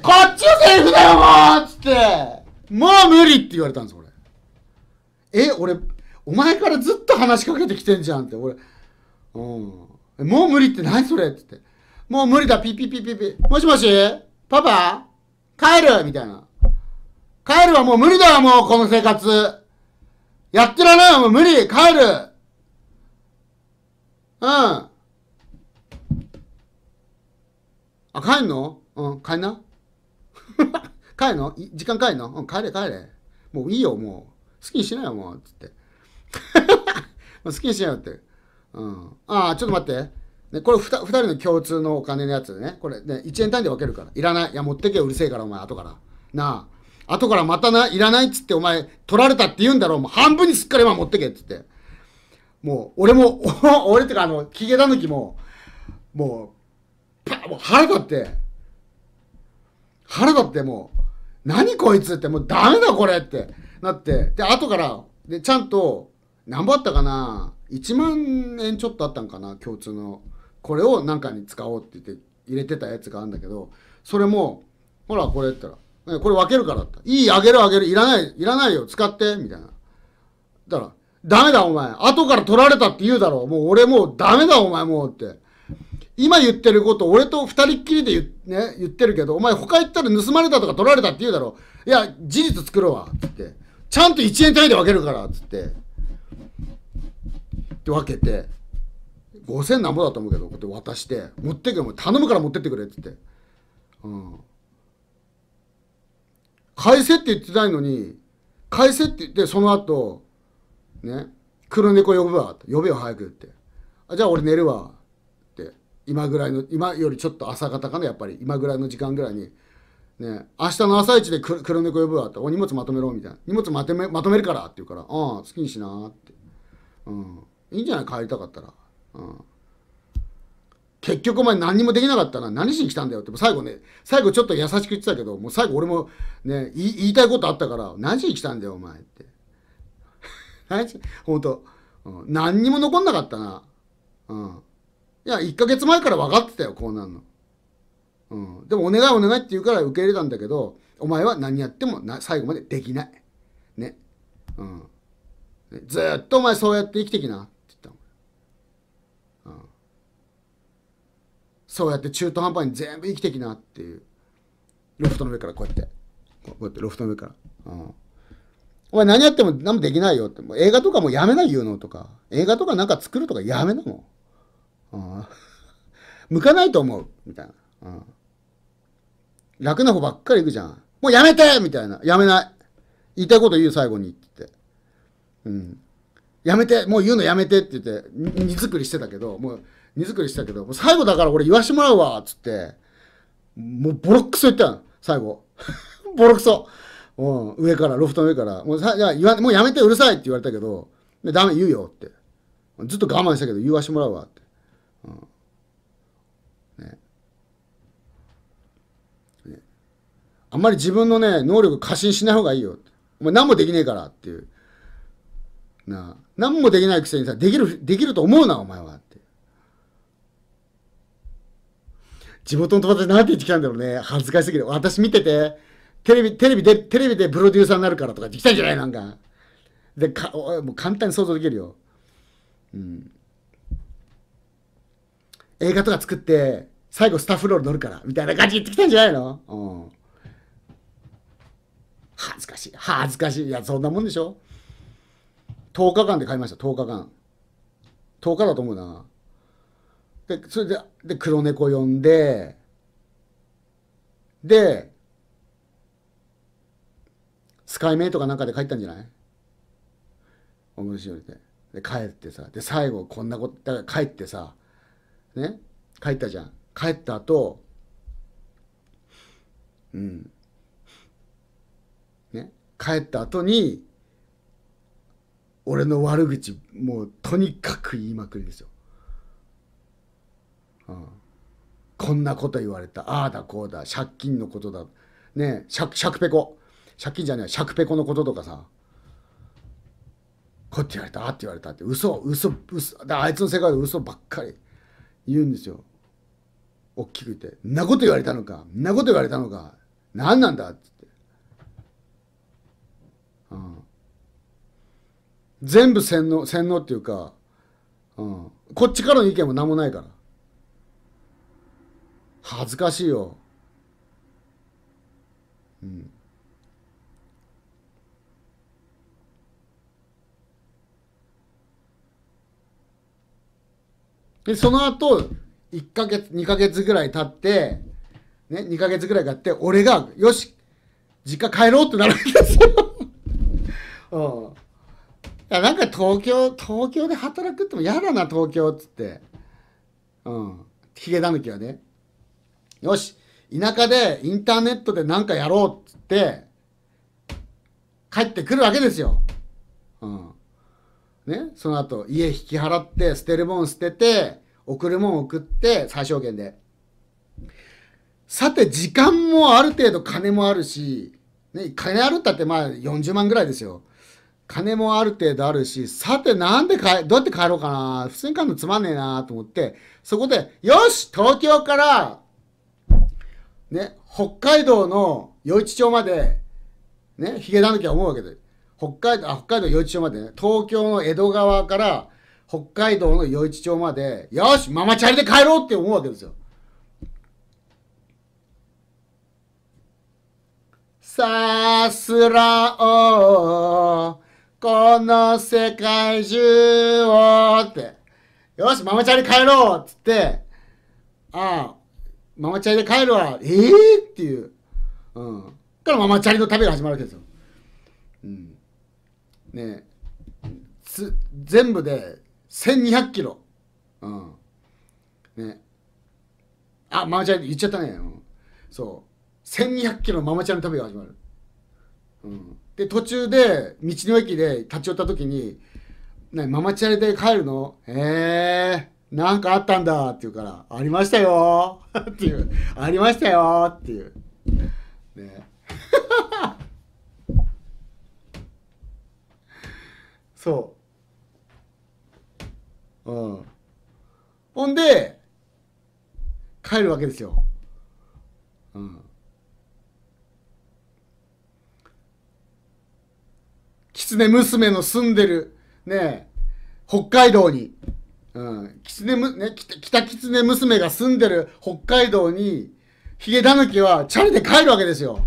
こっちのセリフだよ、もうつって、もう無理って言われたんです、俺。え、俺、お前からずっと話しかけてきてんじゃんって、俺。うん。もう無理って何それって言って。もう無理だ、ピピピピピ。もしもしパパ帰るみたいな。帰るはもう無理だよ、もうこの生活。やってられないよ、もう無理帰るうん。あ、帰んのうん、帰んな 帰んの時間帰んのうん、帰れ帰れ。もういいよ、もう。好きにしなよ、もう。つって。好きにしなよって。うん。ああ、ちょっと待って。ね、これ 2, 人の共通のお金のやつでね。これね、1円単位で分けるから。いらない。いや、持ってけよ、うるせえから、お前、後から。なあ。後からまたな、いらないっつって、お前、取られたって言うんだろう。もう半分にすっかり今持ってけっつって。もう、俺も、俺ってか、あの、ヒゲダヌキも、もう、パもう腹立って、腹立ってもう、何こいつって、もうダメだこれってなって、で、後から、で、ちゃんと、何ぼあったかな1万円ちょっとあったんかな共通のこれを何かに使おうって言って入れてたやつがあるんだけどそれもほらこれって言ったらこれ分けるからっていいあげるあげるいらないいらないよ使ってみたいなだからダメだお前後から取られたって言うだろもう俺もうダメだお前もうって今言ってること俺と二人っきりで言,、ね、言ってるけどお前他行ったら盗まれたとか取られたって言うだろいや事実作ろうわっつってちゃんと1円単位で分けるからっつってって分けて5,000何本だと思うけどこうやって渡して「持ってけよ頼むから持ってってくれ」っ言って、うん、返せって言ってないのに返せって言ってその後ね黒猫呼ぶわ呼べよ早くってあじゃあ俺寝るわって今ぐらいの今よりちょっと朝方かなやっぱり今ぐらいの時間ぐらいにね、明日の朝一で黒猫呼ぶわって、お荷物まとめろみたいな。荷物まとめまとめるからって言うから、ああ、好きにしなって。うん。いいんじゃない帰りたかったら。うん。結局お前何にもできなかったな。何しに来たんだよって。最後ね、最後ちょっと優しく言ってたけど、もう最後俺もね、言いたいことあったから、何しに来たんだよお前って。何し、ほんと、うん。何にも残んなかったな。うん。いや、1ヶ月前から分かってたよ、こうなんの。うん。でもお願いお願いって言うから受け入れたんだけど、お前は何やってもな最後までできない。ね。うん。ずっとお前そうやって生きてきな。そうやって中途半端に全部生きてきなっていうロフトの上からこうやってこうやってロフトの上から、うん、お前何やっても何もできないよってもう映画とかもうやめない言うのとか映画とかなんか作るとかやめなの、うん、向かないと思うみたいな、うん、楽な方ばっかり行くじゃんもうやめてみたいなやめない言いたいこと言う最後にってって、うん、やめてもう言うのやめてって言って荷造りしてたけどもう荷造りしたけど、もう最後だから俺言わしてもらうわっつって、もうボロックソ言ったの、最後。ボロクソ。うん、上から、ロフトの上から。もうさや言わもうやめてうるさいって言われたけど、ダメ言うよって。ずっと我慢したけど言わしてもらうわって。うんねね、あんまり自分のね、能力過信しない方がいいよって。お前何もできねえからっていう。なあ。何もできないくせにさ、できる、できると思うな、お前は。地元の友達なんて言ってきたんだろうね。恥ずかしすぎる。私見てて、テレビ、テレビで、テレビでプロデューサーになるからとか言ってきたんじゃないなんか。で、か、もう簡単に想像できるよ。うん。映画とか作って、最後スタッフロール乗るから、みたいな感じで言ってきたんじゃないのうん。恥ずかしい。恥ずかしい。いや、そんなもんでしょ ?10 日間で買いました、10日間。10日だと思うな。で、それで、で、黒猫呼んで、で、スカイメイとかなんかで帰ったんじゃないおむし降りて。で、帰ってさ、で、最後こんなこと、だから帰ってさ、ね、帰ったじゃん。帰った後、うん。ね、帰った後に、俺の悪口、もうとにかく言いまくりですよ。うん、こんなこと言われたああだこうだ借金のことだねえ借借ペコ借金じゃない借ペコのこととかさこうって言われたあって言われたって嘘嘘嘘だあいつの世界で嘘ばっかり言うんですよ大きく言って「んなこと言われたのかんなこと言われたのか何なんだ」っつって、うん、全部洗脳洗脳っていうか、うん、こっちからの意見も何もないから。恥ずかしいよ。うん。で、その後、1ヶ月、2ヶ月ぐらい経って、ね、2ヶ月ぐらい経って、俺が、よし、実家帰ろうってなるんですよ。うん。いやなんか東京東京で働くっても嫌だな東京っつってうんだぬきはねよし、田舎でインターネットで何かやろうっつって、帰ってくるわけですよ。うん。ね、その後、家引き払って、捨てるもん捨てて、送るもん送って、最小限で。さて、時間もある程度金もあるし、ね、金あるったってまあ40万ぐらいですよ。金もある程度あるし、さてなんでかどうやって帰ろうかな。普通に買うのつまんねえなと思って、そこで、よし東京からね、北海道の余市町まで、ね、ヒゲだぬきは思うわけで、北海道、あ、北海道余市町までね、東京の江戸川から北海道の余市町まで、よし、ママチャリで帰ろうって思うわけですよ。さすらおこの世界中をって、よし、ママチャリ帰ろうっつって、ああ、ママチャリで帰るわええー、っていう、うん、からママチャリの旅が始まるわけですよ、うん、ねつ全部で1200キロ、うん、ねあママチャリ言っちゃったね、うん、そう1200キロママチャリの旅が始まる、うん、で途中で道の駅で立ち寄った時に「ママチャリで帰るのええー何かあったんだ」って言うから「ありましたよ」っていう「ありましたよ」っていうね そううんほんで帰るわけですようん狐娘の住んでるね北海道にうん。キツネむ、ね、北キ娘が住んでる北海道に、ヒゲダヌキはチャリで帰るわけですよ。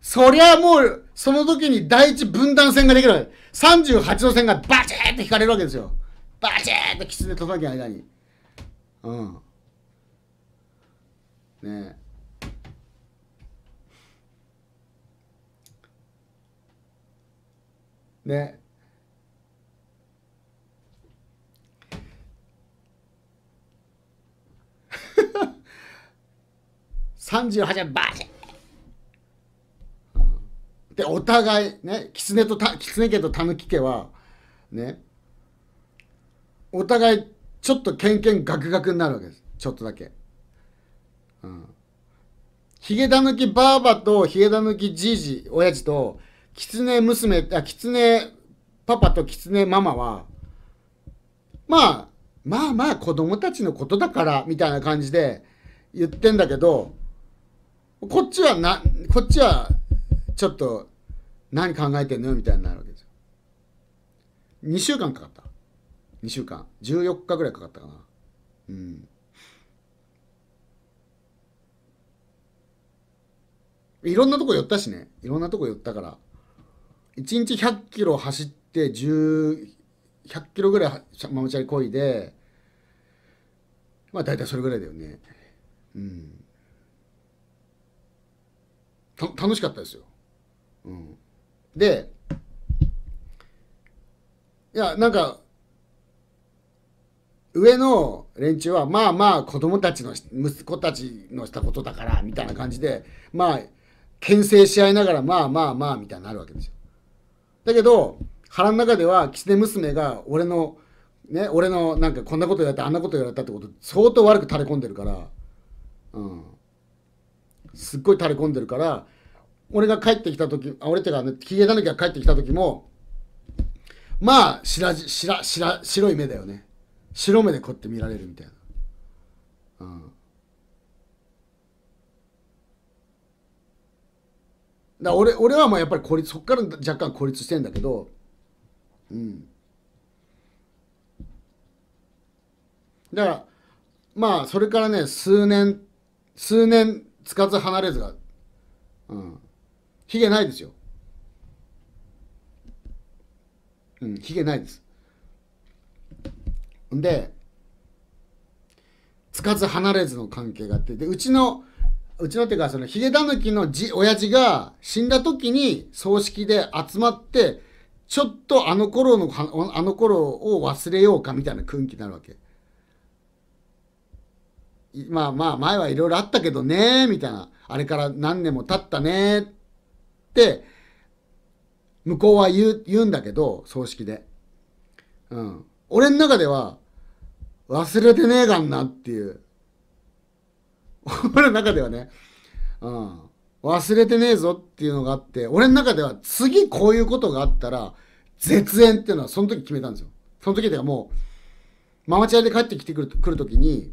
そりゃもう、その時に第一分断線ができるわけ。38度線がバチーって引かれるわけですよ。バチーってキツネとなきゃ間に。うん。ねえ。ね38円バシでお互いね狐とた狐家と狸家はねお互いちょっとケンケンガクガクになるわけですちょっとだけ、うん、ヒゲダヌキばあばとヒゲダヌキじいじ親父と狐娘あ狐パパと狐ママはまあまあまあ子供たちのことだからみたいな感じで言ってんだけどこっちはなこっちはちょっと何考えてんのよみたいになるわけですよ2週間かかった2週間14日ぐらいかかったかなうんいろんなとこ寄ったしねいろんなとこ寄ったから1日100キロ走って10 100キロぐらいママチャリこいでまあ大体それぐらいだよねうんた楽しかったですよ、うん、でいやなんか上の連中はまあまあ子供たちの息子たちのしたことだからみたいな感じでまあ牽制し合いながらまあまあまあみたいになるわけですよだけど腹の中では狐娘が俺のね俺のなんかこんなことやってあんなことやったってこと相当悪く垂れ込んでるからうんすっごい垂れ込んでるから俺が帰ってきた時あ俺ってかね消えた時が帰ってきた時もまあ白白白白い目だよね白目でこうやって見られるみたいなうんだ俺俺はまあやっぱり孤立そこから若干孤立してんだけどうんだからまあそれからね数年数年つかず離れずがうんひげないですようんひげないですんでつかず離れずの関係があってでうちのうちのっていうかそのヒゲタヌキのじ親父が死んだ時に葬式で集まってちょっとあの頃の、あの頃を忘れようかみたいな空気になるわけ。まあまあ、前はいろいろあったけどね、みたいな。あれから何年も経ったね、って、向こうは言う、言うんだけど、葬式で。うん。俺の中では、忘れてねえがんなっていう。俺の中ではね。うん。忘れてねえぞっていうのがあって俺の中では次こういうことがあったら絶縁っていうのはその時決めたんですよその時ではもうママチャリで帰ってきてくるくる時に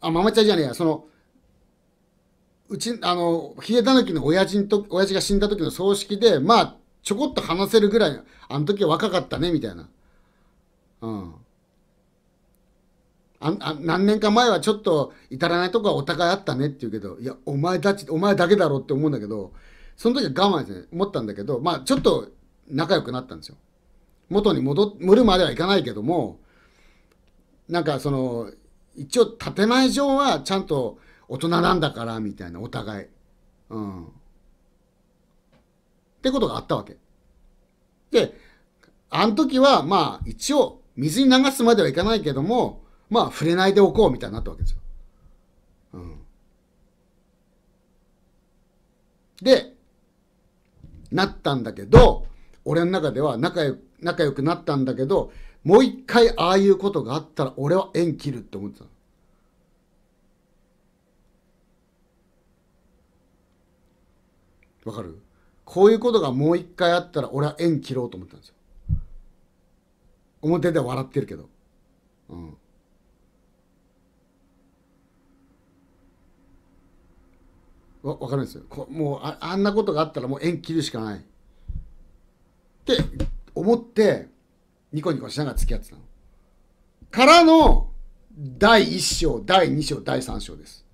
あママチャリじゃねえやそのうちあのヒゲタヌキの親父と親父が死んだ時の葬式でまあちょこっと話せるぐらいあの時は若かったねみたいなうんあ何年か前はちょっと至らないとこはお互いあったねって言うけどいやお前だちお前だけだろって思うんだけどその時は我慢して思ったんだけどまあちょっと仲良くなったんですよ元に戻るまではいかないけどもなんかその一応建前上はちゃんと大人なんだからみたいなお互いうんってことがあったわけであの時はまあ一応水に流すまではいかないけどもまあ触れないでおこうみたいになったわけですよ。うん、でなったんだけど俺の中では仲良仲良くなったんだけどもう一回ああいうことがあったら俺は縁切るって思ってたわかるこういうことがもう一回あったら俺は縁切ろうと思ったんですよ。表で笑ってるけど。うん。わ分かるんですよもうああんなことがあったらもう縁切るしかないって思ってニコニコしながら付き合ってたのからの第1章第2章第3章です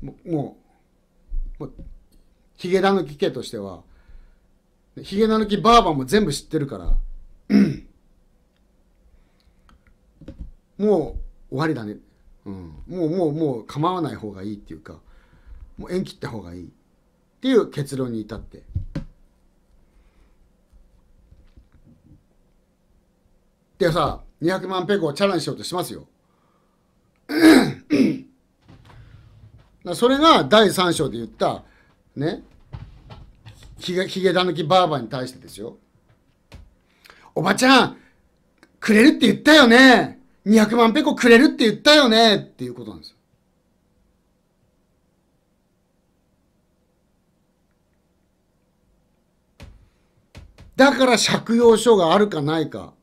もうもうヒゲダヌキ家としてはヒゲダヌキばあばも全部知ってるから、もう終わりだね、うん、もうもうもう構わない方がいいっていうかもう縁切った方がいいっていう結論に至って。でさ200万ペグをチャラにしようとしますよ。それが第3章で言ったねひげひげだぬきばあばに対してですよ。おばちゃんくれるって言ったよね200万ペコくれるって言ったよねっていうことなんですよ。だから借用書があるかないか、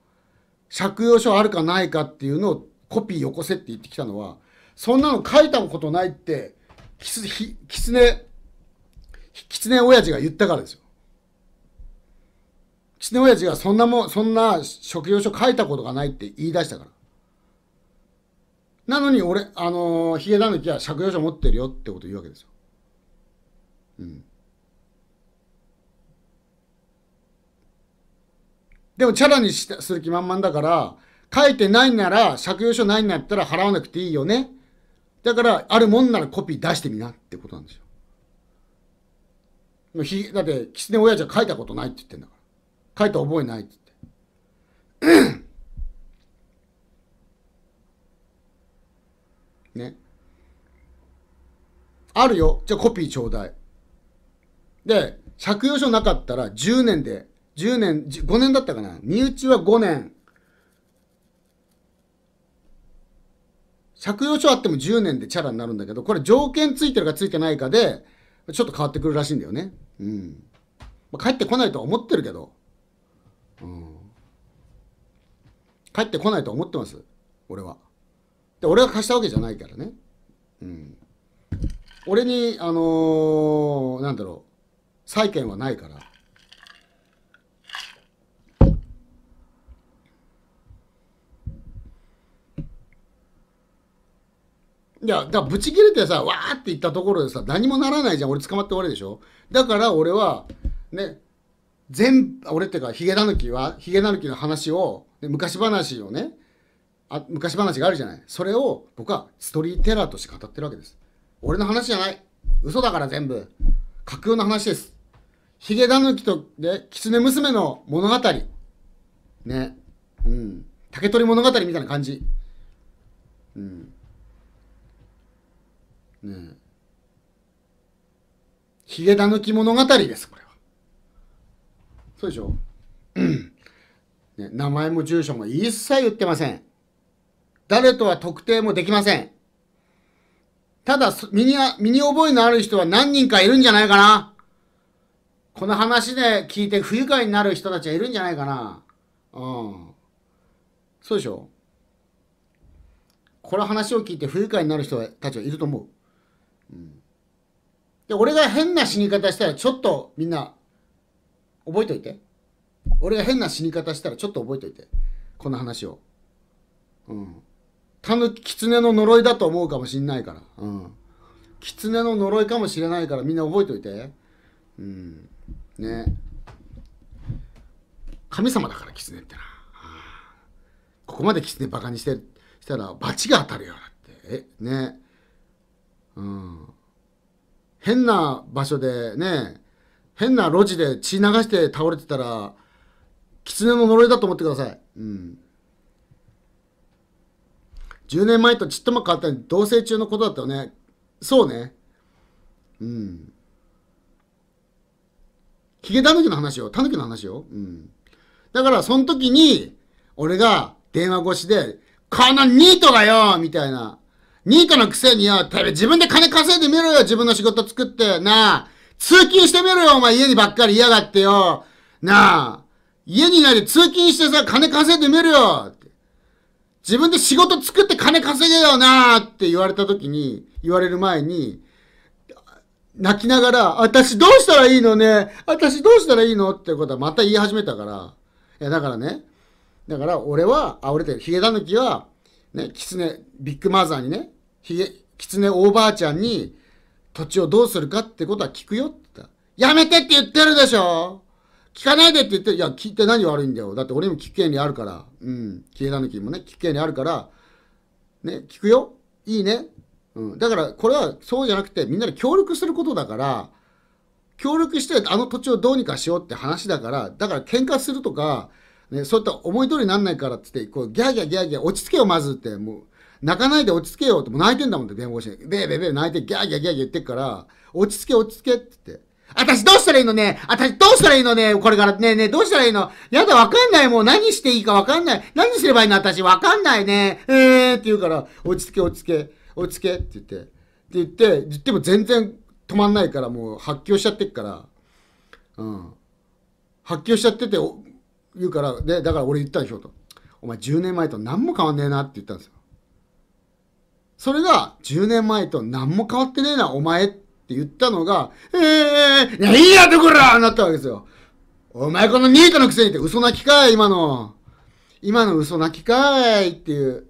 借用書あるかないかっていうのをコピーよこせって言ってきたのは、そんなの書いたことないって、きつ、ひ、きつね、きつね親父が言ったからですよ。きつね親父がそんなもん、そんな職業書書いたことがないって言い出したから。なのに俺、あのー、ヒゲダヌキは借用書持ってるよってこと言うわけですよ。うん。でもチャラにする気満々だから、書いてないなら、借用書ないんだったら払わなくていいよね。だから、あるもんならコピー出してみなってことなんですよ。だって、狐親父は書いたことないって言ってんだから。書いた覚えないって言って。ね。あるよ。じゃあコピーちょうだい。で、借用書なかったら10年で10年、5年だったかな。身内は5年。借用書あっても10年でチャラになるんだけど、これ条件ついてるかついてないかで、ちょっと変わってくるらしいんだよね。うん。まあ、帰ってこないとは思ってるけど。うん。帰ってこないと思ってます。俺は。で、俺が貸したわけじゃないからね。うん。俺に、あのー、なんだろう、債権はないから。いや、だからブチ切れてさ、わーって言ったところでさ、何もならないじゃん。俺捕まって終わりでしょだから俺は、ね、全、俺ってか、ヒゲ狸は、ヒゲ狸の話を、ね、昔話をね、あ昔話があるじゃない。それを僕はストーリーテラーとして語ってるわけです。俺の話じゃない。嘘だから全部。架空の話です。ヒゲダヌキと、で、狐娘の物語。ね。うん。竹取物語みたいな感じ。うん。ねえ。ヒゲダヌキ物語です、これは。そうでしょ、うん、ね、名前も住所も一切言ってません。誰とは特定もできません。ただ、身に、身に覚えのある人は何人かいるんじゃないかなこの話で聞いて不愉快になる人たちはいるんじゃないかなうん。そうでしょこの話を聞いて不愉快になる人たちはいると思う。で、俺が変な死に方したら、ちょっとみんな、覚えといて。俺が変な死に方したら、ちょっと覚えといて。この話を。うん。タヌの呪いだと思うかもしんないから。うん。狐の呪いかもしれないから、みんな覚えといて。うん。ね。神様だから、狐ってな。ここまで狐バカにして、したら、罰が当たるよ、だって。え、ね。うん。変な場所でね、変な路地で血流して倒れてたら、狐の呪いだと思ってください。うん。10年前とちっとも変わった同棲中のことだったよね。そうね。うん。ヒゲタヌキの話よ。タヌキの話よ。うん。だから、その時に、俺が電話越しで、このニートがよみたいなニートのくせによ、てめえ自分で金稼いでみろよ、自分の仕事作って。なあ、通勤してみろよ、お前家にばっかり嫌がってよ。なあ、家にいないで通勤してさ、金稼いでみるよ。自分で仕事作って金稼げよなあって言われた時に、言われる前に、泣きながら、私どうしたらいいのね私どうしたらいいのってことはまた言い始めたから。いや、だからね、だから俺は、あ、俺ってヒゲダヌキは、ね、キツネ、ビッグマザーにね、ひえ、きつねおばあちゃんに、土地をどうするかってことは聞くよって言った。やめてって言ってるでしょ聞かないでって言って、いや、聞いて何悪いんだよ。だって俺も聞く権利あるから。うん。消えたぬきもね、聞く権利あるから、ね、聞くよ。いいね。うん。だから、これはそうじゃなくて、みんなで協力することだから、協力してあの土地をどうにかしようって話だから、だから喧嘩するとか、ね、そういった思い通りになんないからってって、こう、ギャーギャーギャーギャー、落ち着けよ、まずって、もう、泣かないで落ち着けよってもう泣いてんだもんって弁護士で。べーべーべー泣いてギャーギャーギャー言ってっから、落ち着け落ち着けって言って。私どうしたらいいのね私どうしたらいいのねこれからねえねえどうしたらいいのやだわかんないもう何していいかわかんない何すればいいの私わかんないねえーって言うから落ち着け落ち着け落ち着けって言ってって言って言っても全然止まんないからもう発狂しちゃってっからうん発狂しちゃってて言うからでだから俺言ったでしょとお前10年前と何も変わんねえなって言ったんですよそれが10年前と何も変わってねえな、お前って言ったのが、ええー、いや、とこらなったわけですよ。お前このニートのくせにって嘘泣きかい、今の。今の嘘泣きかいっていう。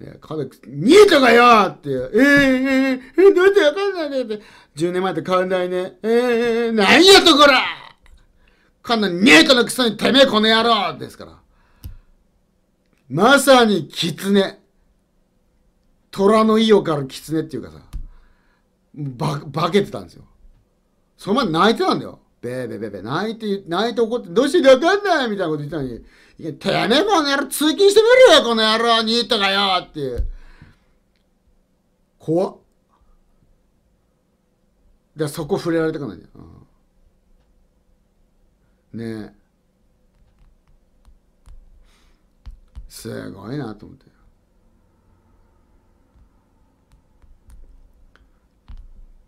ね、家族、ニートがよっていう。えー、えー、えー、どうやってわかんないねって。10年前と変わんないね。えぇ、えー、何やとこらこんなニートのくせにてめえこの野郎ですから。まさに狐。虎の意欲から狐っていうかさば化けてたんですよその前泣いてたんだよべーべーべーべー泣いて泣いて怒ってどうしてわかんないみたいなこと言ってたのに「てめえこの野郎通勤してみるよこの野郎ニーかよ」っていう怖っでそこ触れられたくないじゃん、うん、ねえすごいなと思って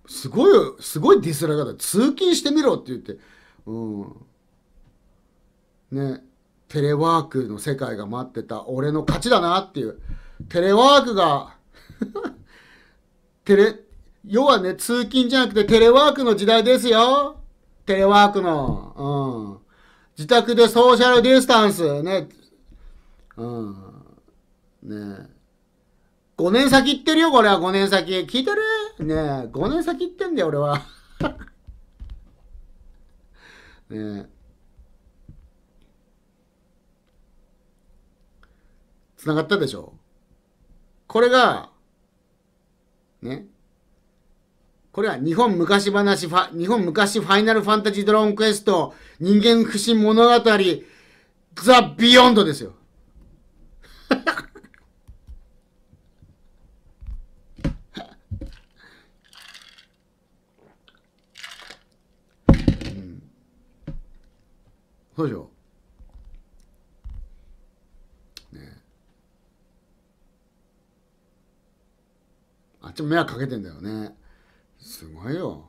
すごい、すごいディスられ方。通勤してみろって言って。うん。ね。テレワークの世界が待ってた俺の勝ちだなっていう。テレワークが テレ、要はね、通勤じゃなくてテレワークの時代ですよ。テレワークの。うん。自宅でソーシャルディスタンス。ね。うん。ね5年先行ってるよ、これは5年先。聞いてるねえ、5年先行ってんだよ、俺は。ねえ。つながったでしょこれが、ね。これは日本昔話ファ、日本昔ファイナルファンタジードラゴンクエスト、人間不信物語、ザ・ビヨンドですよ。そうでしょねあっちも迷惑かけてんだよねすごいよ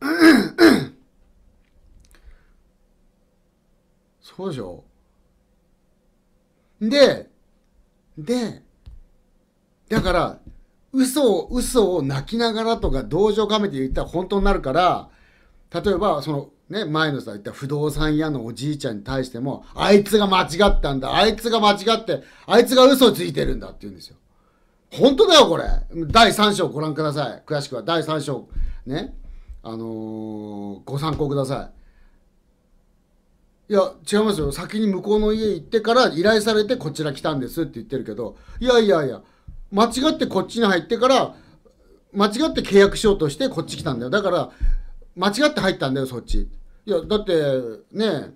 そうでしょで、で、だから、嘘を嘘を泣きながらとか同情かめて言ったら本当になるから例えばそのね前のさ言った不動産屋のおじいちゃんに対してもあいつが間違ったんだあいつが間違ってあいつが嘘をついてるんだって言うんですよ本当だよこれ第3章ご覧ください詳しくは第3章ねあのー、ご参考くださいいや違いますよ先に向こうの家行ってから依頼されてこちら来たんですって言ってるけどいやいやいや間違ってこっちに入ってから間違って契約しようとしてこっち来たんだよだから間違って入ったんだよそっちいやだってね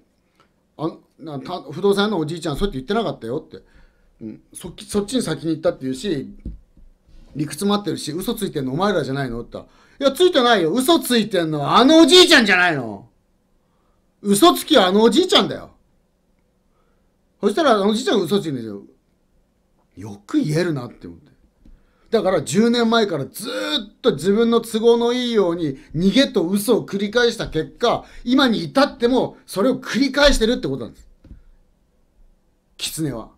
あなた不動産屋のおじいちゃんそうやって言ってなかったよって、うん、そそっちに先に行ったって言うし理屈待ってるし嘘ついてんのお前らじゃないのって言ったらいやついてないよ嘘ついてんのはあのおじいちゃんじゃないの嘘つきはあのおじいちゃんだよそしたらあのおじいちゃんが嘘ついてんですよよく言えるなって思って。だから10年前からずっと自分の都合のいいように逃げと嘘を繰り返した結果、今に至ってもそれを繰り返してるってことなんです。狐は。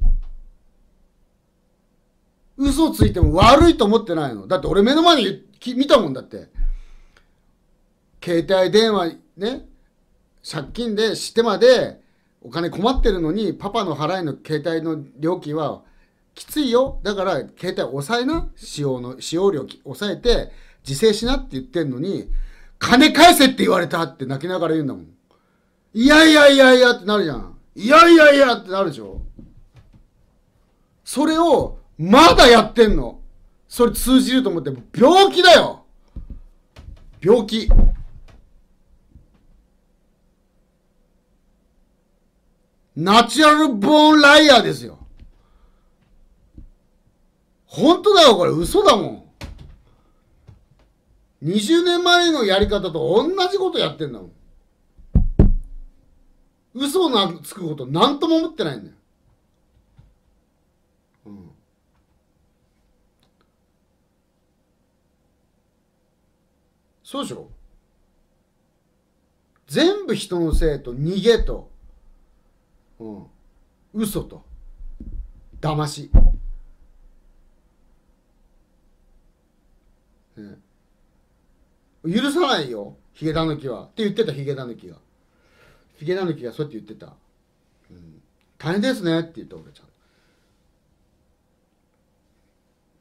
嘘をついても悪いと思ってないの。だって俺目の前に見たもんだって。携帯電話ね、借金でしてまでお金困ってるのにパパの払いの携帯の料金はきついよ。だから、携帯抑えな。使用の、使用量抑えて、自制しなって言ってんのに、金返せって言われたって泣きながら言うんだもん。いやいやいやいやってなるじゃん。いやいやいやってなるでしょ。それを、まだやってんの。それ通じると思って、病気だよ病気。ナチュラルボーンライアーですよ。本当だよ、これ。嘘だもん。20年前のやり方と同じことやってんだもん。嘘をつくこと何とも思ってないんだよ。うん。そうでしょ全部人のせいと逃げと、うん、嘘と、騙し。うん、許さないよヒゲダヌキはって言ってたヒゲダヌキがヒゲダヌキがそうやって言ってた、うん、大変ですねって言った俺ちゃん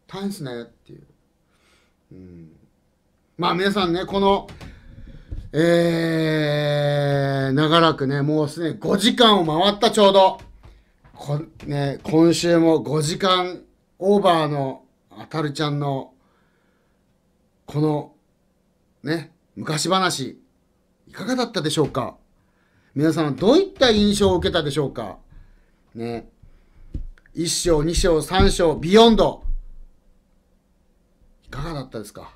大変ですねっていう、うん、まあ皆さんねこのえー、長らくね、もうすでに5時間を回ったちょうど。こね、今週も5時間オーバーのあたるちゃんのこの、ね、昔話、いかがだったでしょうか皆さんはどういった印象を受けたでしょうかね。1章、2章、3章、ビヨンド。いかがだったですか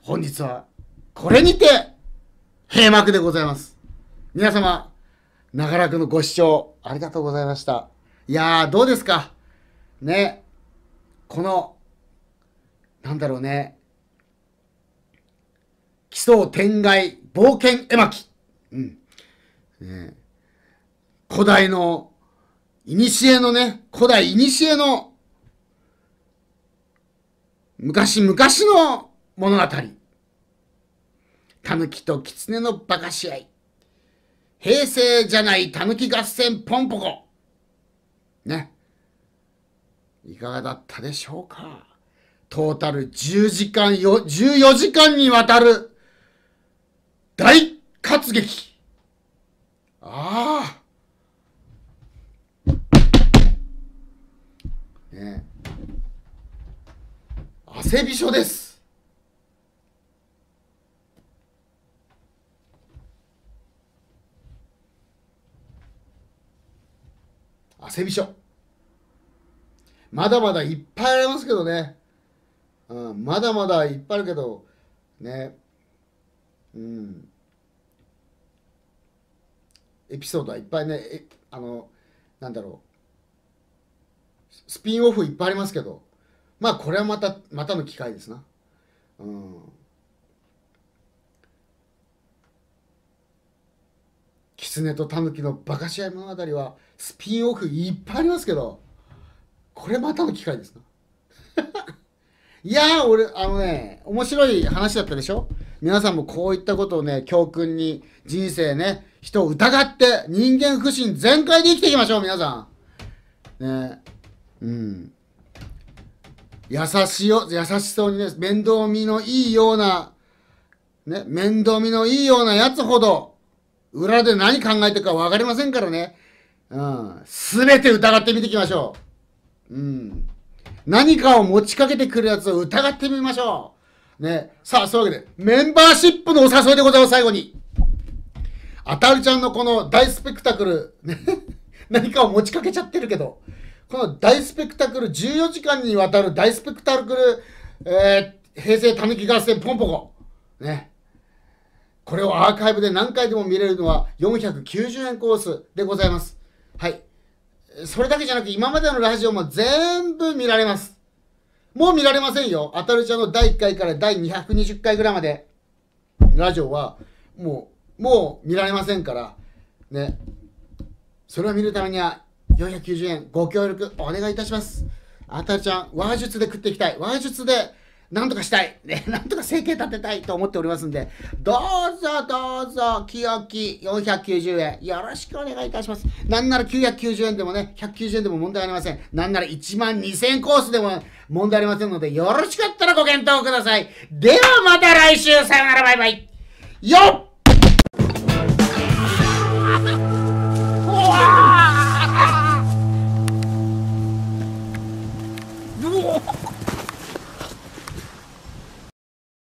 本日はこれにて閉幕でございます。皆様、長らくのご視聴ありがとうございました。いやー、どうですかね。この、なんだろうね、奇想天外冒険絵巻。うん。ね、古代の、古のね、古代古の、昔々の物語。狸と狐の馬鹿し合い。平成じゃない狸合戦ポンポコ。ね。いかがだったでしょうかトータル10時間よ、14時間にわたる大活劇。ああ。ね汗びしょです。汗びしょ。まだまだいっぱいありますけどね。うん、まだまだいっぱいあるけど、ね。うん。エピソードはいっぱいね、あの、なんだろう。スピンオフいっぱいありますけど、まあこれはまた、またの機会ですな。うん。狐と狸のバカし合い物語はスピンオフいっぱいありますけどこれまたの機会ですな。いやー、俺、あのね、面白い話だったでしょ皆さんもこういったことをね、教訓に、人生ね、人を疑って、人間不信全開で生きていきましょう、皆さん。ね。うん。優しよ、優しそうにね、面倒見のいいような、ね、面倒見のいいようなやつほど、裏で何考えてるかわかりませんからね。うん。すべて疑ってみていきましょう。うん。何かを持ちかけてくるやつを疑ってみましょう。ね。さあ、そういうわけで、メンバーシップのお誘いでございます、最後に。あたるちゃんのこの大スペクタクル、ね 何かを持ちかけちゃってるけど、この大スペクタクル、14時間にわたる大スペクタクル、えー、平成たぬき合戦ポンポコ。ね。これをアーカイブで何回でも見れるのは490円コースでございます。はい。それだけじゃなく今までのラジオも全部見られます。もう見られませんよ。あたるちゃんの第1回から第220回ぐらいまで、ラジオは、もう、もう見られませんから、ね。それを見るためには、490円ご協力お願いいたします。あたるちゃん、話術で食っていきたい。話術で、なんとかしたい、ね、なんとか生計立てたいと思っておりますんで、どうぞどうぞ、清き490円、よろしくお願いいたします。なんなら990円でもね、190円でも問題ありません。なんなら1万2000円コースでも問題ありませんので、よろしかったらご検討ください。ではまた来週、さよならバイバイ。よっ